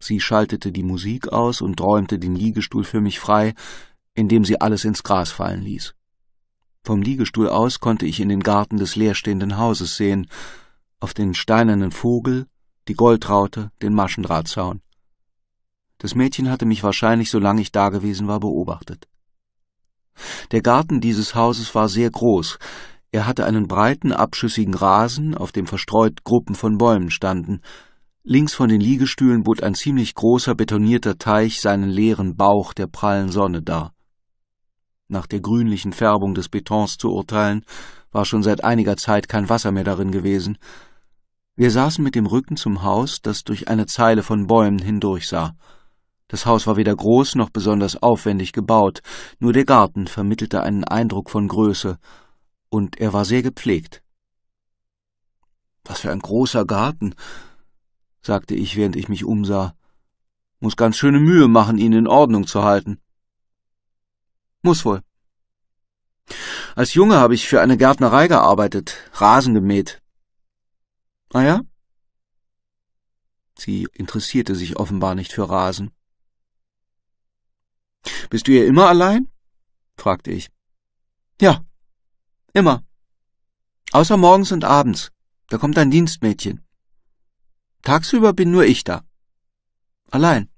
Sie schaltete die Musik aus und räumte den Liegestuhl für mich frei, indem sie alles ins Gras fallen ließ. Vom Liegestuhl aus konnte ich in den Garten des leerstehenden Hauses sehen, auf den steinernen Vogel, die Goldraute, den Maschendrahtzaun. Das Mädchen hatte mich wahrscheinlich, solange ich dagewesen war, beobachtet. Der Garten dieses Hauses war sehr groß. Er hatte einen breiten, abschüssigen Rasen, auf dem verstreut Gruppen von Bäumen standen. Links von den Liegestühlen bot ein ziemlich großer betonierter Teich seinen leeren Bauch der prallen Sonne dar. Nach der grünlichen Färbung des Betons zu urteilen, war schon seit einiger Zeit kein Wasser mehr darin gewesen. Wir saßen mit dem Rücken zum Haus, das durch eine Zeile von Bäumen hindurchsah. Das Haus war weder groß noch besonders aufwendig gebaut, nur der Garten vermittelte einen Eindruck von Größe, und er war sehr gepflegt. Was für ein großer Garten, sagte ich, während ich mich umsah. Muss ganz schöne Mühe machen, ihn in Ordnung zu halten. Muss wohl. Als Junge habe ich für eine Gärtnerei gearbeitet, Rasen gemäht, Ah ja? Sie interessierte sich offenbar nicht für Rasen. Bist du hier immer allein? fragte ich. Ja, immer. Außer morgens und abends. Da kommt ein Dienstmädchen. Tagsüber bin nur ich da. Allein.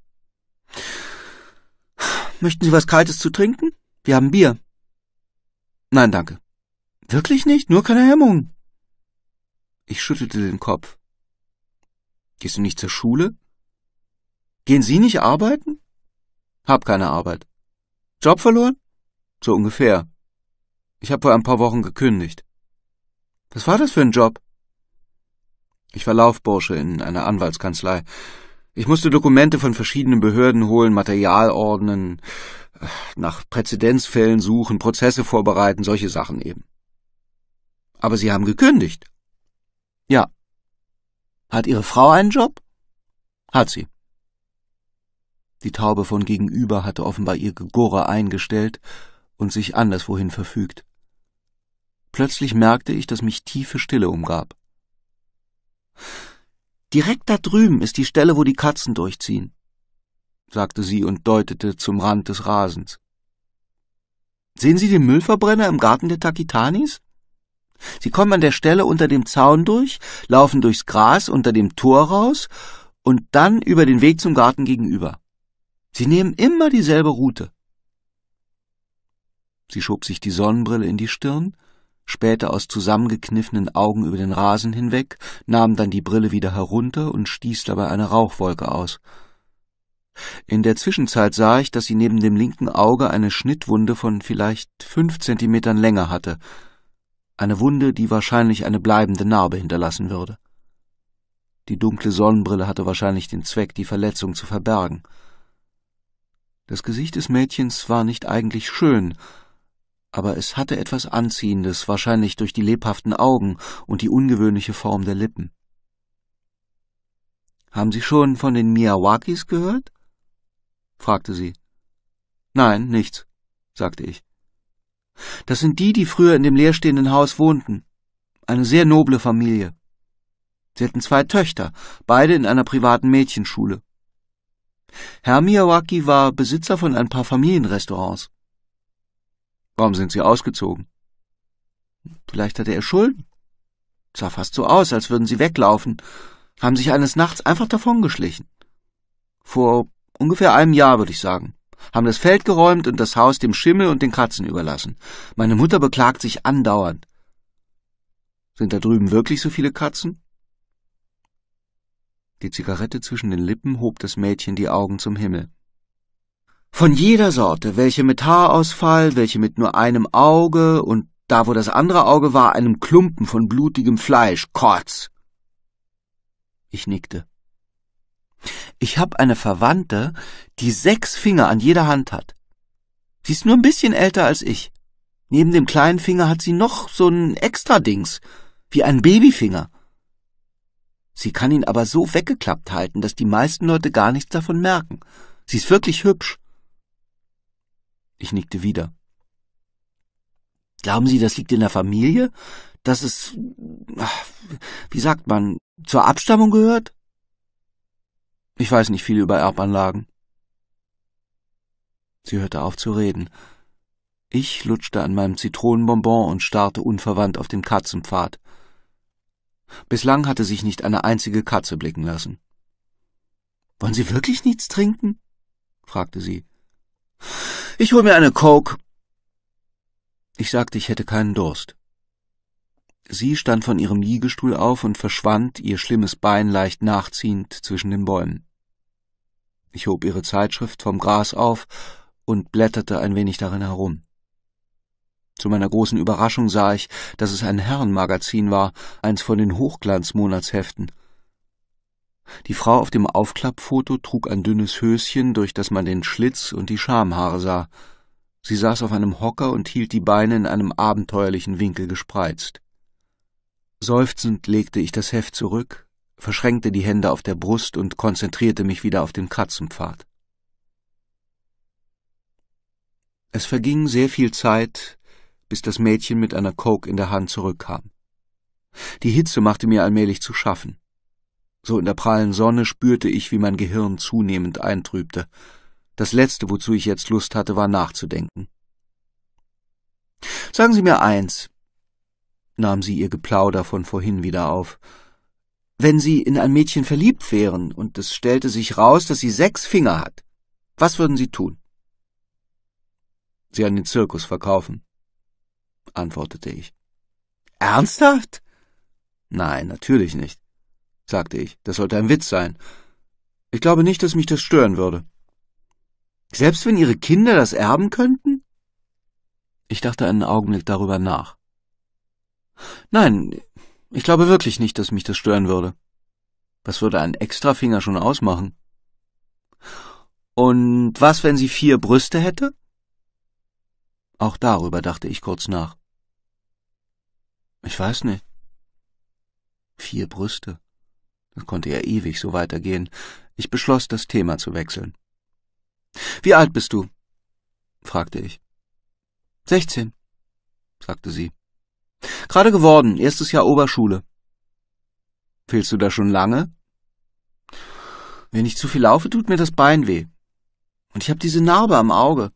Möchten Sie was Kaltes zu trinken? Wir haben Bier. Nein, danke. Wirklich nicht? Nur keine Hemmungen. Ich schüttelte den Kopf. Gehst du nicht zur Schule? Gehen Sie nicht arbeiten? Hab keine Arbeit. Job verloren? So ungefähr. Ich habe vor ein paar Wochen gekündigt. Was war das für ein Job? Ich war Laufbursche in einer Anwaltskanzlei. Ich musste Dokumente von verschiedenen Behörden holen, Material ordnen, nach Präzedenzfällen suchen, Prozesse vorbereiten, solche Sachen eben. Aber sie haben gekündigt. Ja. Hat Ihre Frau einen Job? Hat sie. Die Taube von gegenüber hatte offenbar ihr Gegurre eingestellt und sich anderswohin verfügt. Plötzlich merkte ich, dass mich tiefe Stille umgab. Direkt da drüben ist die Stelle, wo die Katzen durchziehen, sagte sie und deutete zum Rand des Rasens. Sehen Sie den Müllverbrenner im Garten der Takitanis? Sie kommen an der Stelle unter dem Zaun durch, laufen durchs Gras unter dem Tor raus und dann über den Weg zum Garten gegenüber. Sie nehmen immer dieselbe Route. Sie schob sich die Sonnenbrille in die Stirn, spähte aus zusammengekniffenen Augen über den Rasen hinweg, nahm dann die Brille wieder herunter und stieß dabei eine Rauchwolke aus. In der Zwischenzeit sah ich, dass sie neben dem linken Auge eine Schnittwunde von vielleicht fünf Zentimetern Länge hatte, eine Wunde, die wahrscheinlich eine bleibende Narbe hinterlassen würde. Die dunkle Sonnenbrille hatte wahrscheinlich den Zweck, die Verletzung zu verbergen. Das Gesicht des Mädchens war nicht eigentlich schön, aber es hatte etwas Anziehendes, wahrscheinlich durch die lebhaften Augen und die ungewöhnliche Form der Lippen. Haben Sie schon von den Miyawakis gehört? fragte sie. Nein, nichts, sagte ich. Das sind die, die früher in dem leerstehenden Haus wohnten. Eine sehr noble Familie. Sie hatten zwei Töchter, beide in einer privaten Mädchenschule. Herr Miyawaki war Besitzer von ein paar Familienrestaurants. Warum sind Sie ausgezogen? Vielleicht hatte er Schulden. Sah fast so aus, als würden sie weglaufen, haben sich eines Nachts einfach davongeschlichen. Vor ungefähr einem Jahr, würde ich sagen haben das Feld geräumt und das Haus dem Schimmel und den Katzen überlassen. Meine Mutter beklagt sich andauernd. Sind da drüben wirklich so viele Katzen? Die Zigarette zwischen den Lippen hob das Mädchen die Augen zum Himmel. Von jeder Sorte, welche mit Haarausfall, welche mit nur einem Auge und da, wo das andere Auge war, einem Klumpen von blutigem Fleisch, Kotz. Ich nickte. Ich habe eine Verwandte, die sechs Finger an jeder Hand hat. Sie ist nur ein bisschen älter als ich. Neben dem kleinen Finger hat sie noch so ein Extra-Dings, wie ein Babyfinger. Sie kann ihn aber so weggeklappt halten, dass die meisten Leute gar nichts davon merken. Sie ist wirklich hübsch. Ich nickte wieder. Glauben Sie, das liegt in der Familie? Dass es, wie sagt man, zur Abstammung gehört? Ich weiß nicht viel über Erbanlagen. Sie hörte auf zu reden. Ich lutschte an meinem Zitronenbonbon und starrte unverwandt auf den Katzenpfad. Bislang hatte sich nicht eine einzige Katze blicken lassen. Wollen Sie wirklich nichts trinken? fragte sie. Ich hol mir eine Coke. Ich sagte, ich hätte keinen Durst. Sie stand von ihrem Liegestuhl auf und verschwand, ihr schlimmes Bein leicht nachziehend, zwischen den Bäumen. Ich hob ihre Zeitschrift vom Gras auf und blätterte ein wenig darin herum. Zu meiner großen Überraschung sah ich, dass es ein Herrenmagazin war, eins von den Hochglanzmonatsheften. Die Frau auf dem Aufklappfoto trug ein dünnes Höschen, durch das man den Schlitz und die Schamhaare sah. Sie saß auf einem Hocker und hielt die Beine in einem abenteuerlichen Winkel gespreizt. Seufzend legte ich das Heft zurück verschränkte die Hände auf der Brust und konzentrierte mich wieder auf den Katzenpfad. Es verging sehr viel Zeit, bis das Mädchen mit einer Coke in der Hand zurückkam. Die Hitze machte mir allmählich zu schaffen. So in der prallen Sonne spürte ich, wie mein Gehirn zunehmend eintrübte. Das Letzte, wozu ich jetzt Lust hatte, war nachzudenken. Sagen Sie mir eins, nahm sie ihr Geplauder von vorhin wieder auf, wenn Sie in ein Mädchen verliebt wären und es stellte sich raus, dass sie sechs Finger hat, was würden Sie tun? Sie an den Zirkus verkaufen, antwortete ich. Ernsthaft? Nein, natürlich nicht, sagte ich. Das sollte ein Witz sein. Ich glaube nicht, dass mich das stören würde. Selbst wenn Ihre Kinder das erben könnten? Ich dachte einen Augenblick darüber nach. Nein, ich glaube wirklich nicht, dass mich das stören würde. Was würde ein Extrafinger schon ausmachen? Und was, wenn sie vier Brüste hätte? Auch darüber dachte ich kurz nach. Ich weiß nicht. Vier Brüste. Das konnte ja ewig so weitergehen. Ich beschloss, das Thema zu wechseln. Wie alt bist du? fragte ich. Sechzehn, sagte sie. Gerade geworden, erstes Jahr Oberschule. Fehlst du da schon lange? Wenn ich zu viel laufe, tut mir das Bein weh. Und ich habe diese Narbe am Auge.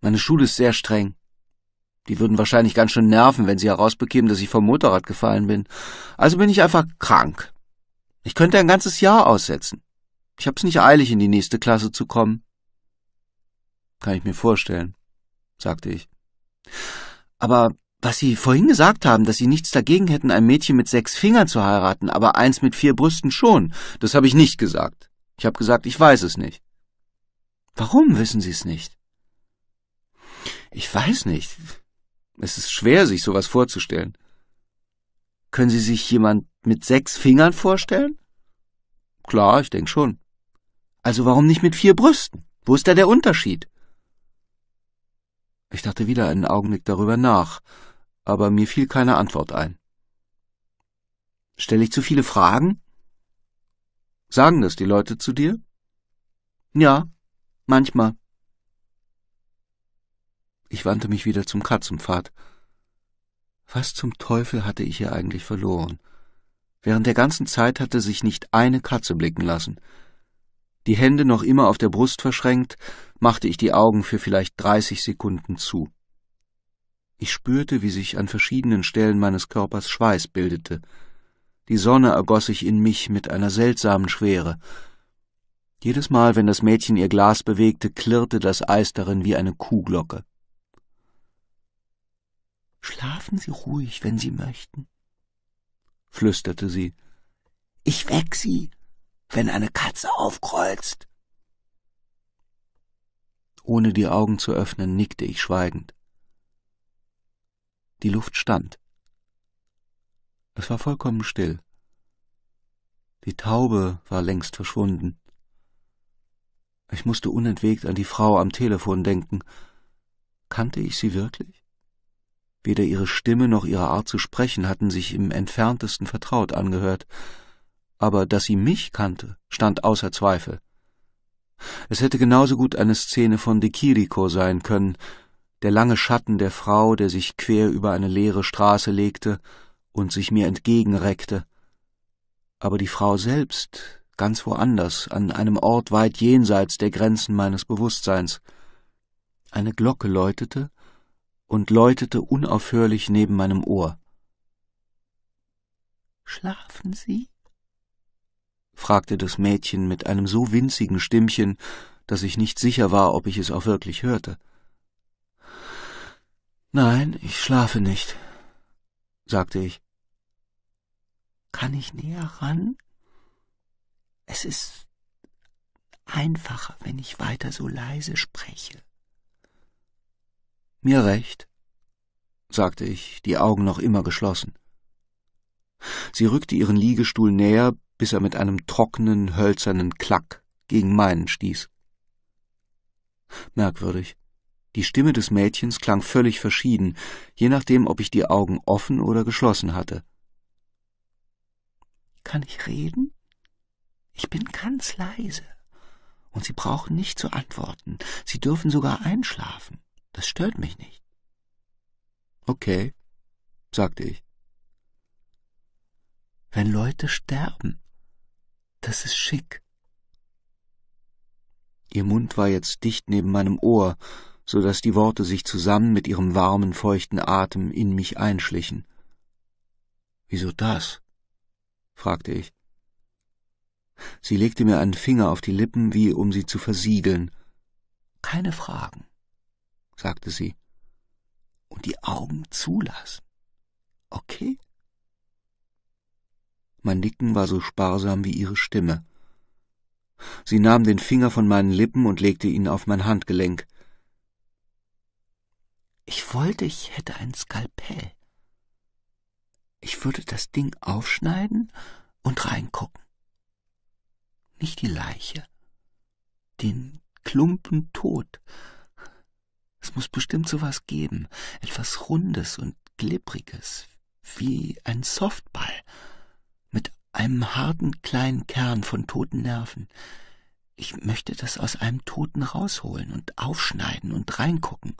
Meine Schule ist sehr streng. Die würden wahrscheinlich ganz schön nerven, wenn sie herausbekämen, dass ich vom Motorrad gefallen bin. Also bin ich einfach krank. Ich könnte ein ganzes Jahr aussetzen. Ich hab's nicht eilig, in die nächste Klasse zu kommen. Kann ich mir vorstellen, sagte ich. Aber was Sie vorhin gesagt haben, dass Sie nichts dagegen hätten, ein Mädchen mit sechs Fingern zu heiraten, aber eins mit vier Brüsten schon, das habe ich nicht gesagt. Ich habe gesagt, ich weiß es nicht. Warum wissen Sie es nicht? Ich weiß nicht. Es ist schwer, sich sowas vorzustellen. Können Sie sich jemand mit sechs Fingern vorstellen? Klar, ich denke schon. Also warum nicht mit vier Brüsten? Wo ist da der Unterschied? Ich dachte wieder einen Augenblick darüber nach aber mir fiel keine Antwort ein. Stelle ich zu viele Fragen? Sagen das die Leute zu dir? Ja, manchmal. Ich wandte mich wieder zum Katzenpfad. Was zum Teufel hatte ich hier eigentlich verloren? Während der ganzen Zeit hatte sich nicht eine Katze blicken lassen. Die Hände noch immer auf der Brust verschränkt, machte ich die Augen für vielleicht dreißig Sekunden zu. Ich spürte, wie sich an verschiedenen Stellen meines Körpers Schweiß bildete. Die Sonne ergoss sich in mich mit einer seltsamen Schwere. Jedes Mal, wenn das Mädchen ihr Glas bewegte, klirrte das Eis darin wie eine Kuhglocke. Schlafen Sie ruhig, wenn Sie möchten, flüsterte sie. Ich weck Sie, wenn eine Katze aufkreuzt. Ohne die Augen zu öffnen, nickte ich schweigend. Die Luft stand. Es war vollkommen still. Die Taube war längst verschwunden. Ich musste unentwegt an die Frau am Telefon denken. Kannte ich sie wirklich? Weder ihre Stimme noch ihre Art zu sprechen hatten sich im entferntesten vertraut angehört, aber dass sie mich kannte, stand außer Zweifel. Es hätte genauso gut eine Szene von De Chirico sein können, der lange Schatten der Frau, der sich quer über eine leere Straße legte und sich mir entgegenreckte. Aber die Frau selbst, ganz woanders, an einem Ort weit jenseits der Grenzen meines Bewusstseins. Eine Glocke läutete und läutete unaufhörlich neben meinem Ohr. Schlafen Sie? fragte das Mädchen mit einem so winzigen Stimmchen, dass ich nicht sicher war, ob ich es auch wirklich hörte. Nein, ich schlafe nicht, sagte ich. Kann ich näher ran? Es ist einfacher, wenn ich weiter so leise spreche. Mir recht, sagte ich, die Augen noch immer geschlossen. Sie rückte ihren Liegestuhl näher, bis er mit einem trockenen, hölzernen Klack gegen meinen stieß. Merkwürdig. Die Stimme des Mädchens klang völlig verschieden, je nachdem, ob ich die Augen offen oder geschlossen hatte. Kann ich reden? Ich bin ganz leise. Und Sie brauchen nicht zu antworten. Sie dürfen sogar einschlafen. Das stört mich nicht. Okay, sagte ich. Wenn Leute sterben, das ist schick. Ihr Mund war jetzt dicht neben meinem Ohr, so dass die Worte sich zusammen mit ihrem warmen, feuchten Atem in mich einschlichen. Wieso das? fragte ich. Sie legte mir einen Finger auf die Lippen, wie um sie zu versiegeln. Keine Fragen, sagte sie. Und die Augen zulassen. Okay? Mein Nicken war so sparsam wie ihre Stimme. Sie nahm den Finger von meinen Lippen und legte ihn auf mein Handgelenk. Ich wollte, ich hätte ein Skalpell. Ich würde das Ding aufschneiden und reingucken. Nicht die Leiche, den Klumpen tot. Es muss bestimmt sowas geben, etwas Rundes und Glibbriges, wie ein Softball, mit einem harten kleinen Kern von toten Nerven. Ich möchte das aus einem Toten rausholen und aufschneiden und reingucken.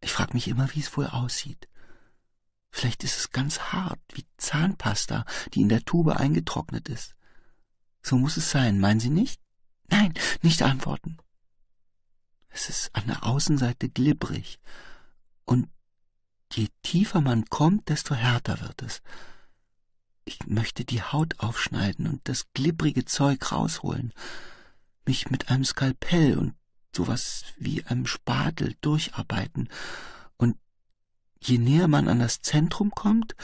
Ich frage mich immer, wie es wohl aussieht. Vielleicht ist es ganz hart, wie Zahnpasta, die in der Tube eingetrocknet ist. So muss es sein, meinen Sie nicht? Nein, nicht antworten. Es ist an der Außenseite glibberig, und je tiefer man kommt, desto härter wird es. Ich möchte die Haut aufschneiden und das glibbrige Zeug rausholen, mich mit einem Skalpell und sowas wie einem Spatel durcharbeiten. Und je näher man an das Zentrum kommt,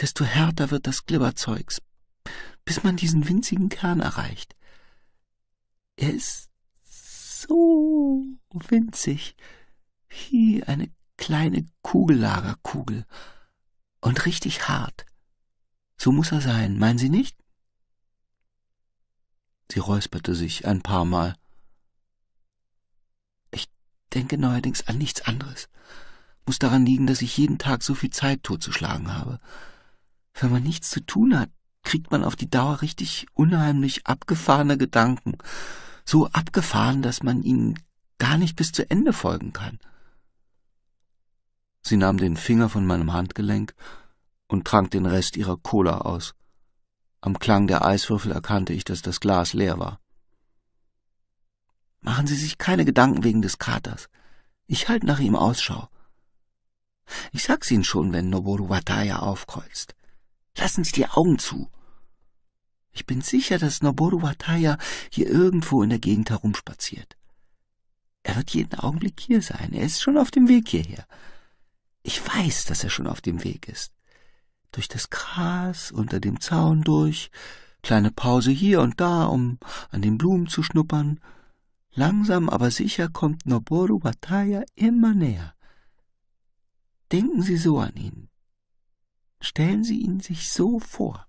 desto härter wird das Glibberzeugs, bis man diesen winzigen Kern erreicht. Er ist so winzig, wie eine kleine Kugellagerkugel und richtig hart. So muss er sein, meinen Sie nicht? Sie räusperte sich ein paar Mal denke neuerdings an nichts anderes. Muss daran liegen, dass ich jeden Tag so viel Zeit totzuschlagen habe. Wenn man nichts zu tun hat, kriegt man auf die Dauer richtig unheimlich abgefahrene Gedanken. So abgefahren, dass man ihnen gar nicht bis zu Ende folgen kann. Sie nahm den Finger von meinem Handgelenk und trank den Rest ihrer Cola aus. Am Klang der Eiswürfel erkannte ich, dass das Glas leer war. Machen Sie sich keine Gedanken wegen des Katers. Ich halte nach ihm Ausschau. Ich sag's Ihnen schon, wenn Noboru Wataya aufkreuzt. Lassen Sie die Augen zu. Ich bin sicher, dass Noboru Wataya hier irgendwo in der Gegend herumspaziert. Er wird jeden Augenblick hier sein. Er ist schon auf dem Weg hierher. Ich weiß, dass er schon auf dem Weg ist. Durch das Gras, unter dem Zaun durch, kleine Pause hier und da, um an den Blumen zu schnuppern, Langsam aber sicher kommt Noboru Wataya immer näher. Denken Sie so an ihn. Stellen Sie ihn sich so vor.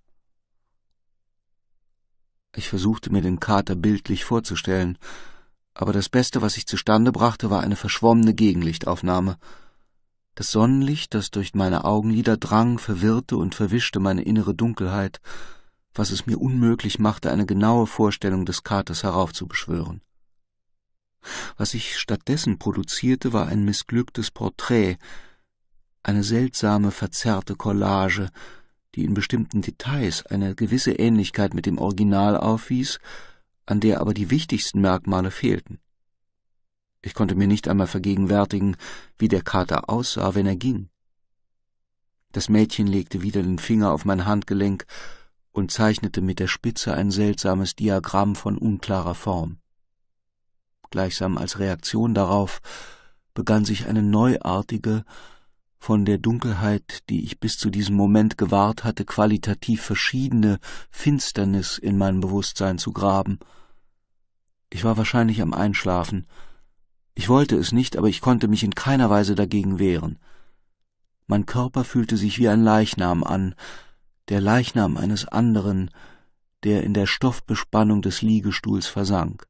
Ich versuchte mir den Kater bildlich vorzustellen, aber das Beste, was ich zustande brachte, war eine verschwommene Gegenlichtaufnahme. Das Sonnenlicht, das durch meine Augenlider drang, verwirrte und verwischte meine innere Dunkelheit, was es mir unmöglich machte, eine genaue Vorstellung des Katers heraufzubeschwören. Was ich stattdessen produzierte, war ein missglücktes Porträt, eine seltsame, verzerrte Collage, die in bestimmten Details eine gewisse Ähnlichkeit mit dem Original aufwies, an der aber die wichtigsten Merkmale fehlten. Ich konnte mir nicht einmal vergegenwärtigen, wie der Kater aussah, wenn er ging. Das Mädchen legte wieder den Finger auf mein Handgelenk und zeichnete mit der Spitze ein seltsames Diagramm von unklarer Form. Gleichsam als Reaktion darauf begann sich eine neuartige, von der Dunkelheit, die ich bis zu diesem Moment gewahrt hatte, qualitativ verschiedene Finsternis in mein Bewusstsein zu graben. Ich war wahrscheinlich am Einschlafen. Ich wollte es nicht, aber ich konnte mich in keiner Weise dagegen wehren. Mein Körper fühlte sich wie ein Leichnam an, der Leichnam eines anderen, der in der Stoffbespannung des Liegestuhls versank.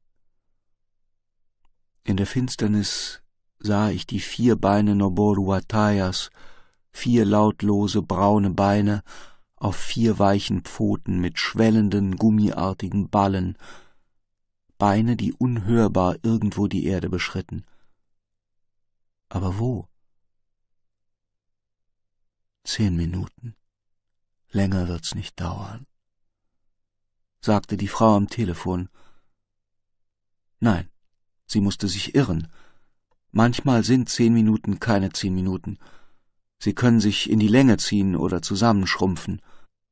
In der Finsternis sah ich die vier Beine Noboru Watayas, vier lautlose braune Beine auf vier weichen Pfoten mit schwellenden, gummiartigen Ballen, Beine, die unhörbar irgendwo die Erde beschritten. Aber wo? Zehn Minuten. Länger wird's nicht dauern, sagte die Frau am Telefon. Nein, Sie musste sich irren. Manchmal sind zehn Minuten keine zehn Minuten. Sie können sich in die Länge ziehen oder zusammenschrumpfen.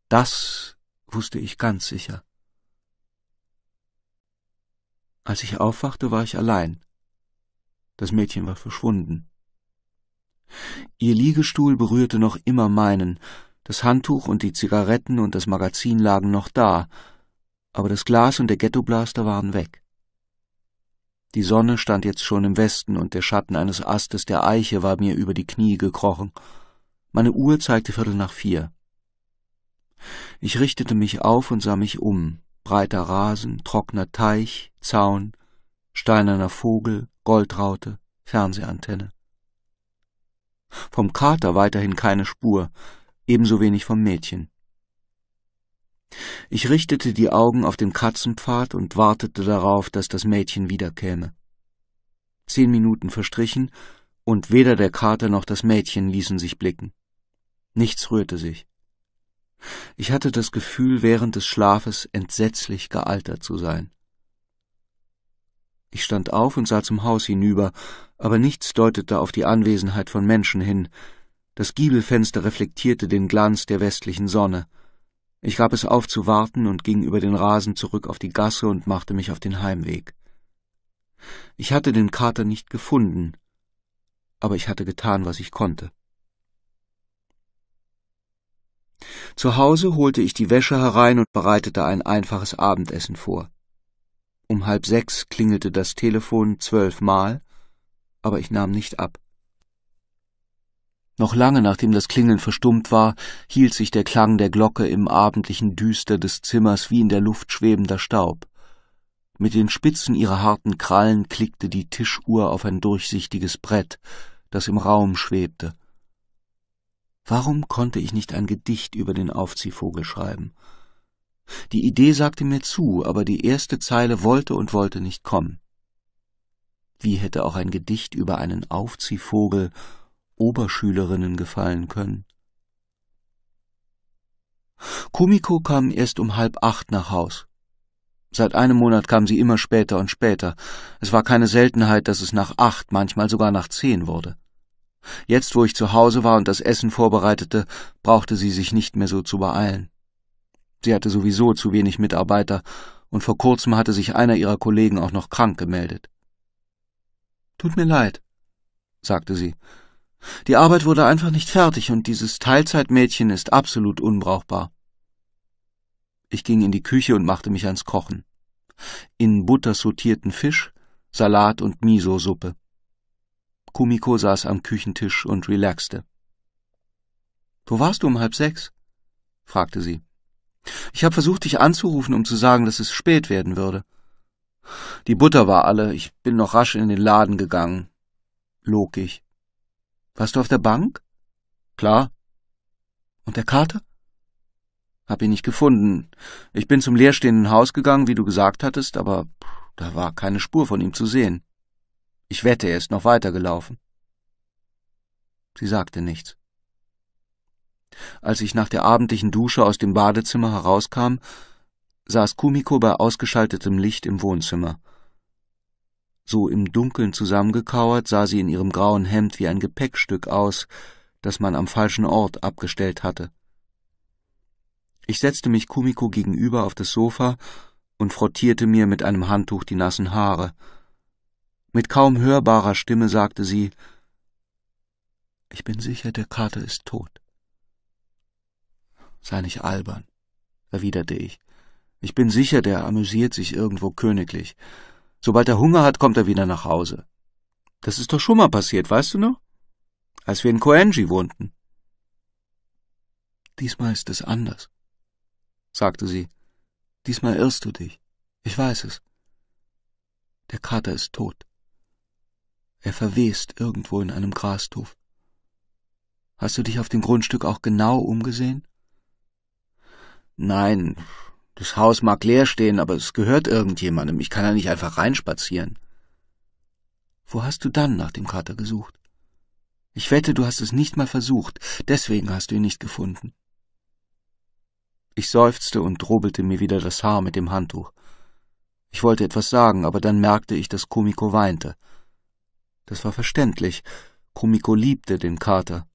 Das wusste ich ganz sicher. Als ich aufwachte, war ich allein. Das Mädchen war verschwunden. Ihr Liegestuhl berührte noch immer meinen, das Handtuch und die Zigaretten und das Magazin lagen noch da, aber das Glas und der Ghettoblaster waren weg. Die Sonne stand jetzt schon im Westen und der Schatten eines Astes der Eiche war mir über die Knie gekrochen. Meine Uhr zeigte Viertel nach vier. Ich richtete mich auf und sah mich um. Breiter Rasen, trockener Teich, Zaun, steinerner Vogel, Goldraute, Fernsehantenne. Vom Kater weiterhin keine Spur, ebenso wenig vom Mädchen. Ich richtete die Augen auf den Katzenpfad und wartete darauf, dass das Mädchen wiederkäme. Zehn Minuten verstrichen, und weder der Kater noch das Mädchen ließen sich blicken. Nichts rührte sich. Ich hatte das Gefühl, während des Schlafes entsetzlich gealtert zu sein. Ich stand auf und sah zum Haus hinüber, aber nichts deutete auf die Anwesenheit von Menschen hin. Das Giebelfenster reflektierte den Glanz der westlichen Sonne. Ich gab es auf zu warten und ging über den Rasen zurück auf die Gasse und machte mich auf den Heimweg. Ich hatte den Kater nicht gefunden, aber ich hatte getan, was ich konnte. Zu Hause holte ich die Wäsche herein und bereitete ein einfaches Abendessen vor. Um halb sechs klingelte das Telefon zwölfmal, aber ich nahm nicht ab. Noch lange nachdem das Klingeln verstummt war, hielt sich der Klang der Glocke im abendlichen Düster des Zimmers wie in der Luft schwebender Staub. Mit den Spitzen ihrer harten Krallen klickte die Tischuhr auf ein durchsichtiges Brett, das im Raum schwebte. Warum konnte ich nicht ein Gedicht über den Aufziehvogel schreiben? Die Idee sagte mir zu, aber die erste Zeile wollte und wollte nicht kommen. Wie hätte auch ein Gedicht über einen Aufziehvogel Oberschülerinnen gefallen können. Kumiko kam erst um halb acht nach Haus. Seit einem Monat kam sie immer später und später. Es war keine Seltenheit, dass es nach acht, manchmal sogar nach zehn wurde. Jetzt, wo ich zu Hause war und das Essen vorbereitete, brauchte sie sich nicht mehr so zu beeilen. Sie hatte sowieso zu wenig Mitarbeiter, und vor kurzem hatte sich einer ihrer Kollegen auch noch krank gemeldet. Tut mir leid, sagte sie die Arbeit wurde einfach nicht fertig und dieses Teilzeitmädchen ist absolut unbrauchbar. Ich ging in die Küche und machte mich ans Kochen. In Butter sortierten Fisch, Salat und Miso-Suppe. Kumiko saß am Küchentisch und relaxte. Wo warst du um halb sechs? fragte sie. Ich habe versucht, dich anzurufen, um zu sagen, dass es spät werden würde. Die Butter war alle, ich bin noch rasch in den Laden gegangen, log ich. Warst du auf der Bank? Klar. Und der Kater? Hab ihn nicht gefunden. Ich bin zum leerstehenden Haus gegangen, wie du gesagt hattest, aber da war keine Spur von ihm zu sehen. Ich wette, er ist noch weitergelaufen. Sie sagte nichts. Als ich nach der abendlichen Dusche aus dem Badezimmer herauskam, saß Kumiko bei ausgeschaltetem Licht im Wohnzimmer. So im Dunkeln zusammengekauert sah sie in ihrem grauen Hemd wie ein Gepäckstück aus, das man am falschen Ort abgestellt hatte. Ich setzte mich Kumiko gegenüber auf das Sofa und frottierte mir mit einem Handtuch die nassen Haare. Mit kaum hörbarer Stimme sagte sie Ich bin sicher, der Kater ist tot. Sei nicht albern, erwiderte ich. Ich bin sicher, der amüsiert sich irgendwo königlich. Sobald er Hunger hat, kommt er wieder nach Hause. Das ist doch schon mal passiert, weißt du noch? Als wir in Koenji wohnten. Diesmal ist es anders, sagte sie. Diesmal irrst du dich. Ich weiß es. Der Kater ist tot. Er verwest irgendwo in einem Grastuf. Hast du dich auf dem Grundstück auch genau umgesehen? Nein, das Haus mag leer stehen, aber es gehört irgendjemandem. Ich kann da nicht einfach reinspazieren. Wo hast du dann nach dem Kater gesucht? Ich wette, du hast es nicht mal versucht, deswegen hast du ihn nicht gefunden. Ich seufzte und drobelte mir wieder das Haar mit dem Handtuch. Ich wollte etwas sagen, aber dann merkte ich, dass Komiko weinte. Das war verständlich. Komiko liebte den Kater.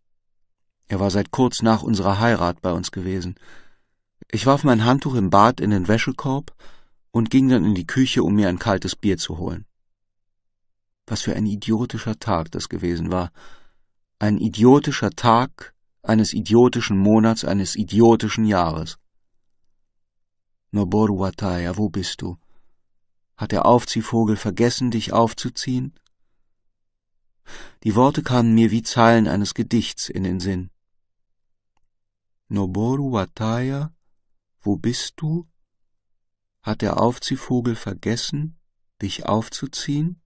Er war seit kurz nach unserer Heirat bei uns gewesen. Ich warf mein Handtuch im Bad in den Wäschekorb und ging dann in die Küche, um mir ein kaltes Bier zu holen. Was für ein idiotischer Tag das gewesen war. Ein idiotischer Tag eines idiotischen Monats, eines idiotischen Jahres. Noboru Wataya, wo bist du? Hat der Aufziehvogel vergessen, dich aufzuziehen? Die Worte kamen mir wie Zeilen eines Gedichts in den Sinn. Noboru Wataya wo bist du? Hat der Aufziehvogel vergessen, dich aufzuziehen?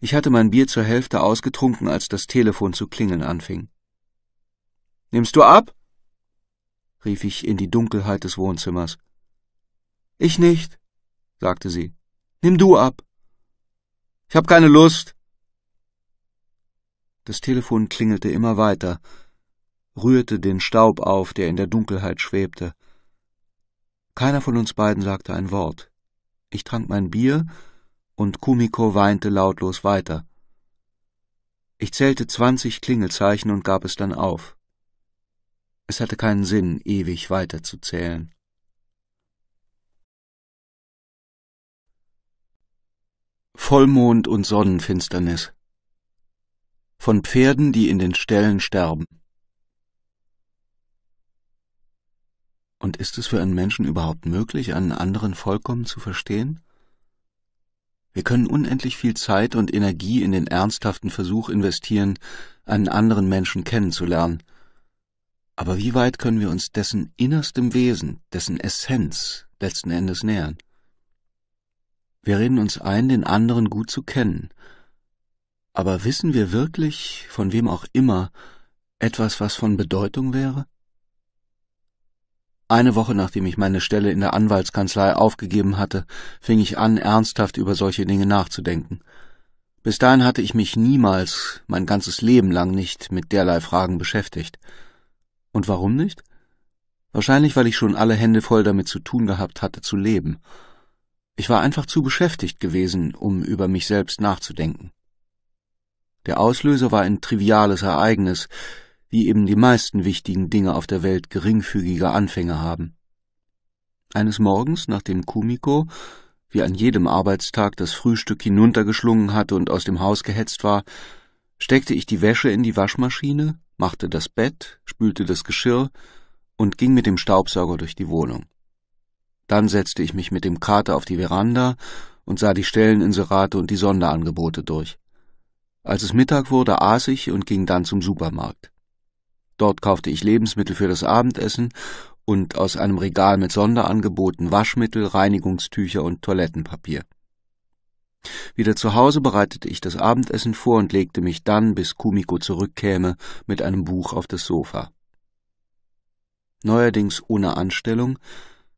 Ich hatte mein Bier zur Hälfte ausgetrunken, als das Telefon zu klingeln anfing. Nimmst du ab? rief ich in die Dunkelheit des Wohnzimmers. Ich nicht, sagte sie. Nimm du ab. Ich hab keine Lust. Das Telefon klingelte immer weiter, rührte den Staub auf, der in der Dunkelheit schwebte. Keiner von uns beiden sagte ein Wort. Ich trank mein Bier, und Kumiko weinte lautlos weiter. Ich zählte zwanzig Klingelzeichen und gab es dann auf. Es hatte keinen Sinn, ewig weiterzuzählen. Vollmond und Sonnenfinsternis Von Pferden, die in den Ställen sterben. Und ist es für einen Menschen überhaupt möglich, einen anderen vollkommen zu verstehen? Wir können unendlich viel Zeit und Energie in den ernsthaften Versuch investieren, einen anderen Menschen kennenzulernen. Aber wie weit können wir uns dessen innerstem Wesen, dessen Essenz letzten Endes nähern? Wir reden uns ein, den anderen gut zu kennen. Aber wissen wir wirklich, von wem auch immer, etwas, was von Bedeutung wäre? Eine Woche nachdem ich meine Stelle in der Anwaltskanzlei aufgegeben hatte, fing ich an, ernsthaft über solche Dinge nachzudenken. Bis dahin hatte ich mich niemals, mein ganzes Leben lang nicht mit derlei Fragen beschäftigt. Und warum nicht? Wahrscheinlich, weil ich schon alle Hände voll damit zu tun gehabt hatte, zu leben. Ich war einfach zu beschäftigt gewesen, um über mich selbst nachzudenken. Der Auslöser war ein triviales Ereignis, wie eben die meisten wichtigen Dinge auf der Welt geringfügige Anfänge haben. Eines Morgens, nachdem Kumiko, wie an jedem Arbeitstag, das Frühstück hinuntergeschlungen hatte und aus dem Haus gehetzt war, steckte ich die Wäsche in die Waschmaschine, machte das Bett, spülte das Geschirr und ging mit dem Staubsauger durch die Wohnung. Dann setzte ich mich mit dem Kater auf die Veranda und sah die Stelleninserate und die Sonderangebote durch. Als es Mittag wurde, aß ich und ging dann zum Supermarkt. Dort kaufte ich Lebensmittel für das Abendessen und aus einem Regal mit Sonderangeboten Waschmittel, Reinigungstücher und Toilettenpapier. Wieder zu Hause bereitete ich das Abendessen vor und legte mich dann, bis Kumiko zurückkäme, mit einem Buch auf das Sofa. Neuerdings ohne Anstellung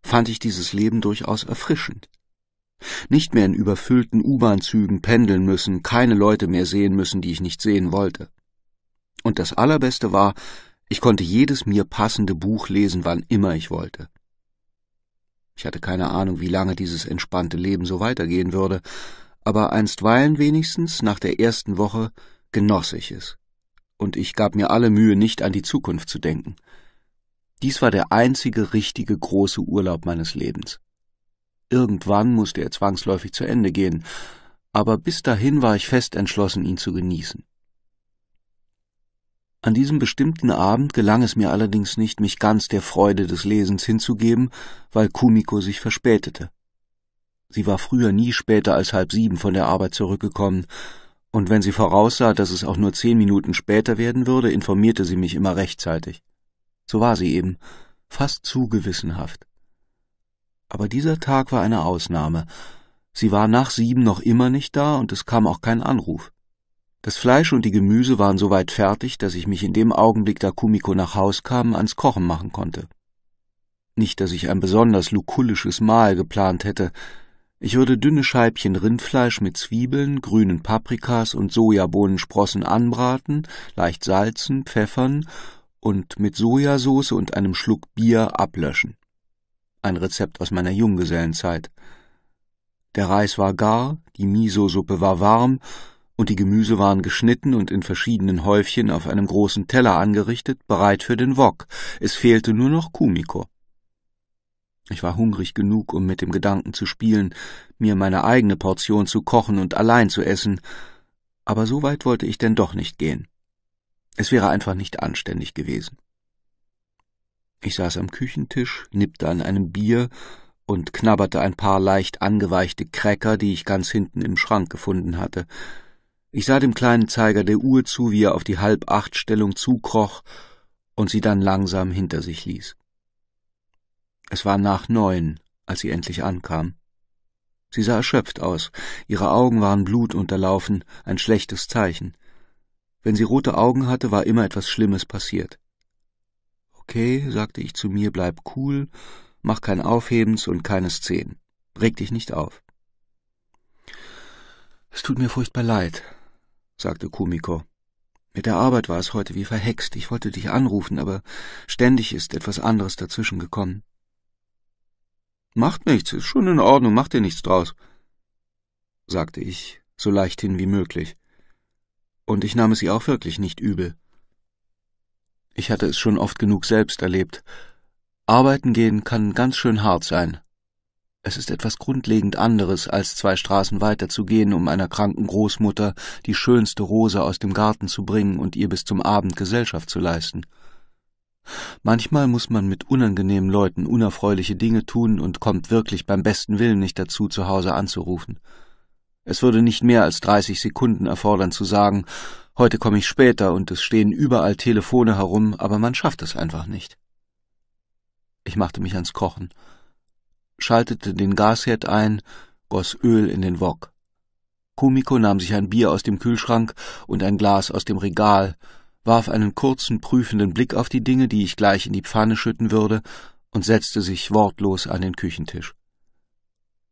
fand ich dieses Leben durchaus erfrischend. Nicht mehr in überfüllten U-Bahn-Zügen pendeln müssen, keine Leute mehr sehen müssen, die ich nicht sehen wollte. Und das Allerbeste war, ich konnte jedes mir passende Buch lesen, wann immer ich wollte. Ich hatte keine Ahnung, wie lange dieses entspannte Leben so weitergehen würde, aber einstweilen wenigstens, nach der ersten Woche, genoss ich es. Und ich gab mir alle Mühe, nicht an die Zukunft zu denken. Dies war der einzige richtige große Urlaub meines Lebens. Irgendwann musste er zwangsläufig zu Ende gehen, aber bis dahin war ich fest entschlossen, ihn zu genießen. An diesem bestimmten Abend gelang es mir allerdings nicht, mich ganz der Freude des Lesens hinzugeben, weil Kumiko sich verspätete. Sie war früher nie später als halb sieben von der Arbeit zurückgekommen, und wenn sie voraussah, dass es auch nur zehn Minuten später werden würde, informierte sie mich immer rechtzeitig. So war sie eben, fast zu gewissenhaft. Aber dieser Tag war eine Ausnahme. Sie war nach sieben noch immer nicht da, und es kam auch kein Anruf. Das Fleisch und die Gemüse waren soweit fertig, dass ich mich in dem Augenblick, da Kumiko nach Haus kam, ans Kochen machen konnte. Nicht, dass ich ein besonders lukullisches Mahl geplant hätte. Ich würde dünne Scheibchen Rindfleisch mit Zwiebeln, grünen Paprikas und Sojabohnensprossen anbraten, leicht salzen, pfeffern und mit Sojasauce und einem Schluck Bier ablöschen. Ein Rezept aus meiner Junggesellenzeit. Der Reis war gar, die Miso-Suppe war warm, und die Gemüse waren geschnitten und in verschiedenen Häufchen auf einem großen Teller angerichtet, bereit für den Wok. Es fehlte nur noch Kumiko. Ich war hungrig genug, um mit dem Gedanken zu spielen, mir meine eigene Portion zu kochen und allein zu essen, aber so weit wollte ich denn doch nicht gehen. Es wäre einfach nicht anständig gewesen. Ich saß am Küchentisch, nippte an einem Bier und knabberte ein paar leicht angeweichte Cracker, die ich ganz hinten im Schrank gefunden hatte. Ich sah dem kleinen Zeiger der Uhr zu, wie er auf die halb acht Stellung zukroch und sie dann langsam hinter sich ließ. Es war nach neun, als sie endlich ankam. Sie sah erschöpft aus, ihre Augen waren blutunterlaufen, ein schlechtes Zeichen. Wenn sie rote Augen hatte, war immer etwas Schlimmes passiert. Okay, sagte ich zu mir, bleib cool, mach kein Aufhebens und keine Szenen. Reg dich nicht auf. Es tut mir furchtbar leid, sagte Kumiko. Mit der Arbeit war es heute wie verhext. Ich wollte dich anrufen, aber ständig ist etwas anderes dazwischen gekommen. Macht nichts, ist schon in Ordnung, macht dir nichts draus, sagte ich, so leichthin wie möglich. Und ich nahm es ihr auch wirklich nicht übel. Ich hatte es schon oft genug selbst erlebt. Arbeiten gehen kann ganz schön hart sein, es ist etwas grundlegend anderes, als zwei Straßen weiterzugehen, um einer kranken Großmutter die schönste Rose aus dem Garten zu bringen und ihr bis zum Abend Gesellschaft zu leisten. Manchmal muss man mit unangenehmen Leuten unerfreuliche Dinge tun und kommt wirklich beim besten Willen nicht dazu, zu Hause anzurufen. Es würde nicht mehr als dreißig Sekunden erfordern zu sagen, heute komme ich später und es stehen überall Telefone herum, aber man schafft es einfach nicht. Ich machte mich ans Kochen schaltete den Gasherd ein, goss Öl in den Wok. Kumiko nahm sich ein Bier aus dem Kühlschrank und ein Glas aus dem Regal, warf einen kurzen, prüfenden Blick auf die Dinge, die ich gleich in die Pfanne schütten würde, und setzte sich wortlos an den Küchentisch.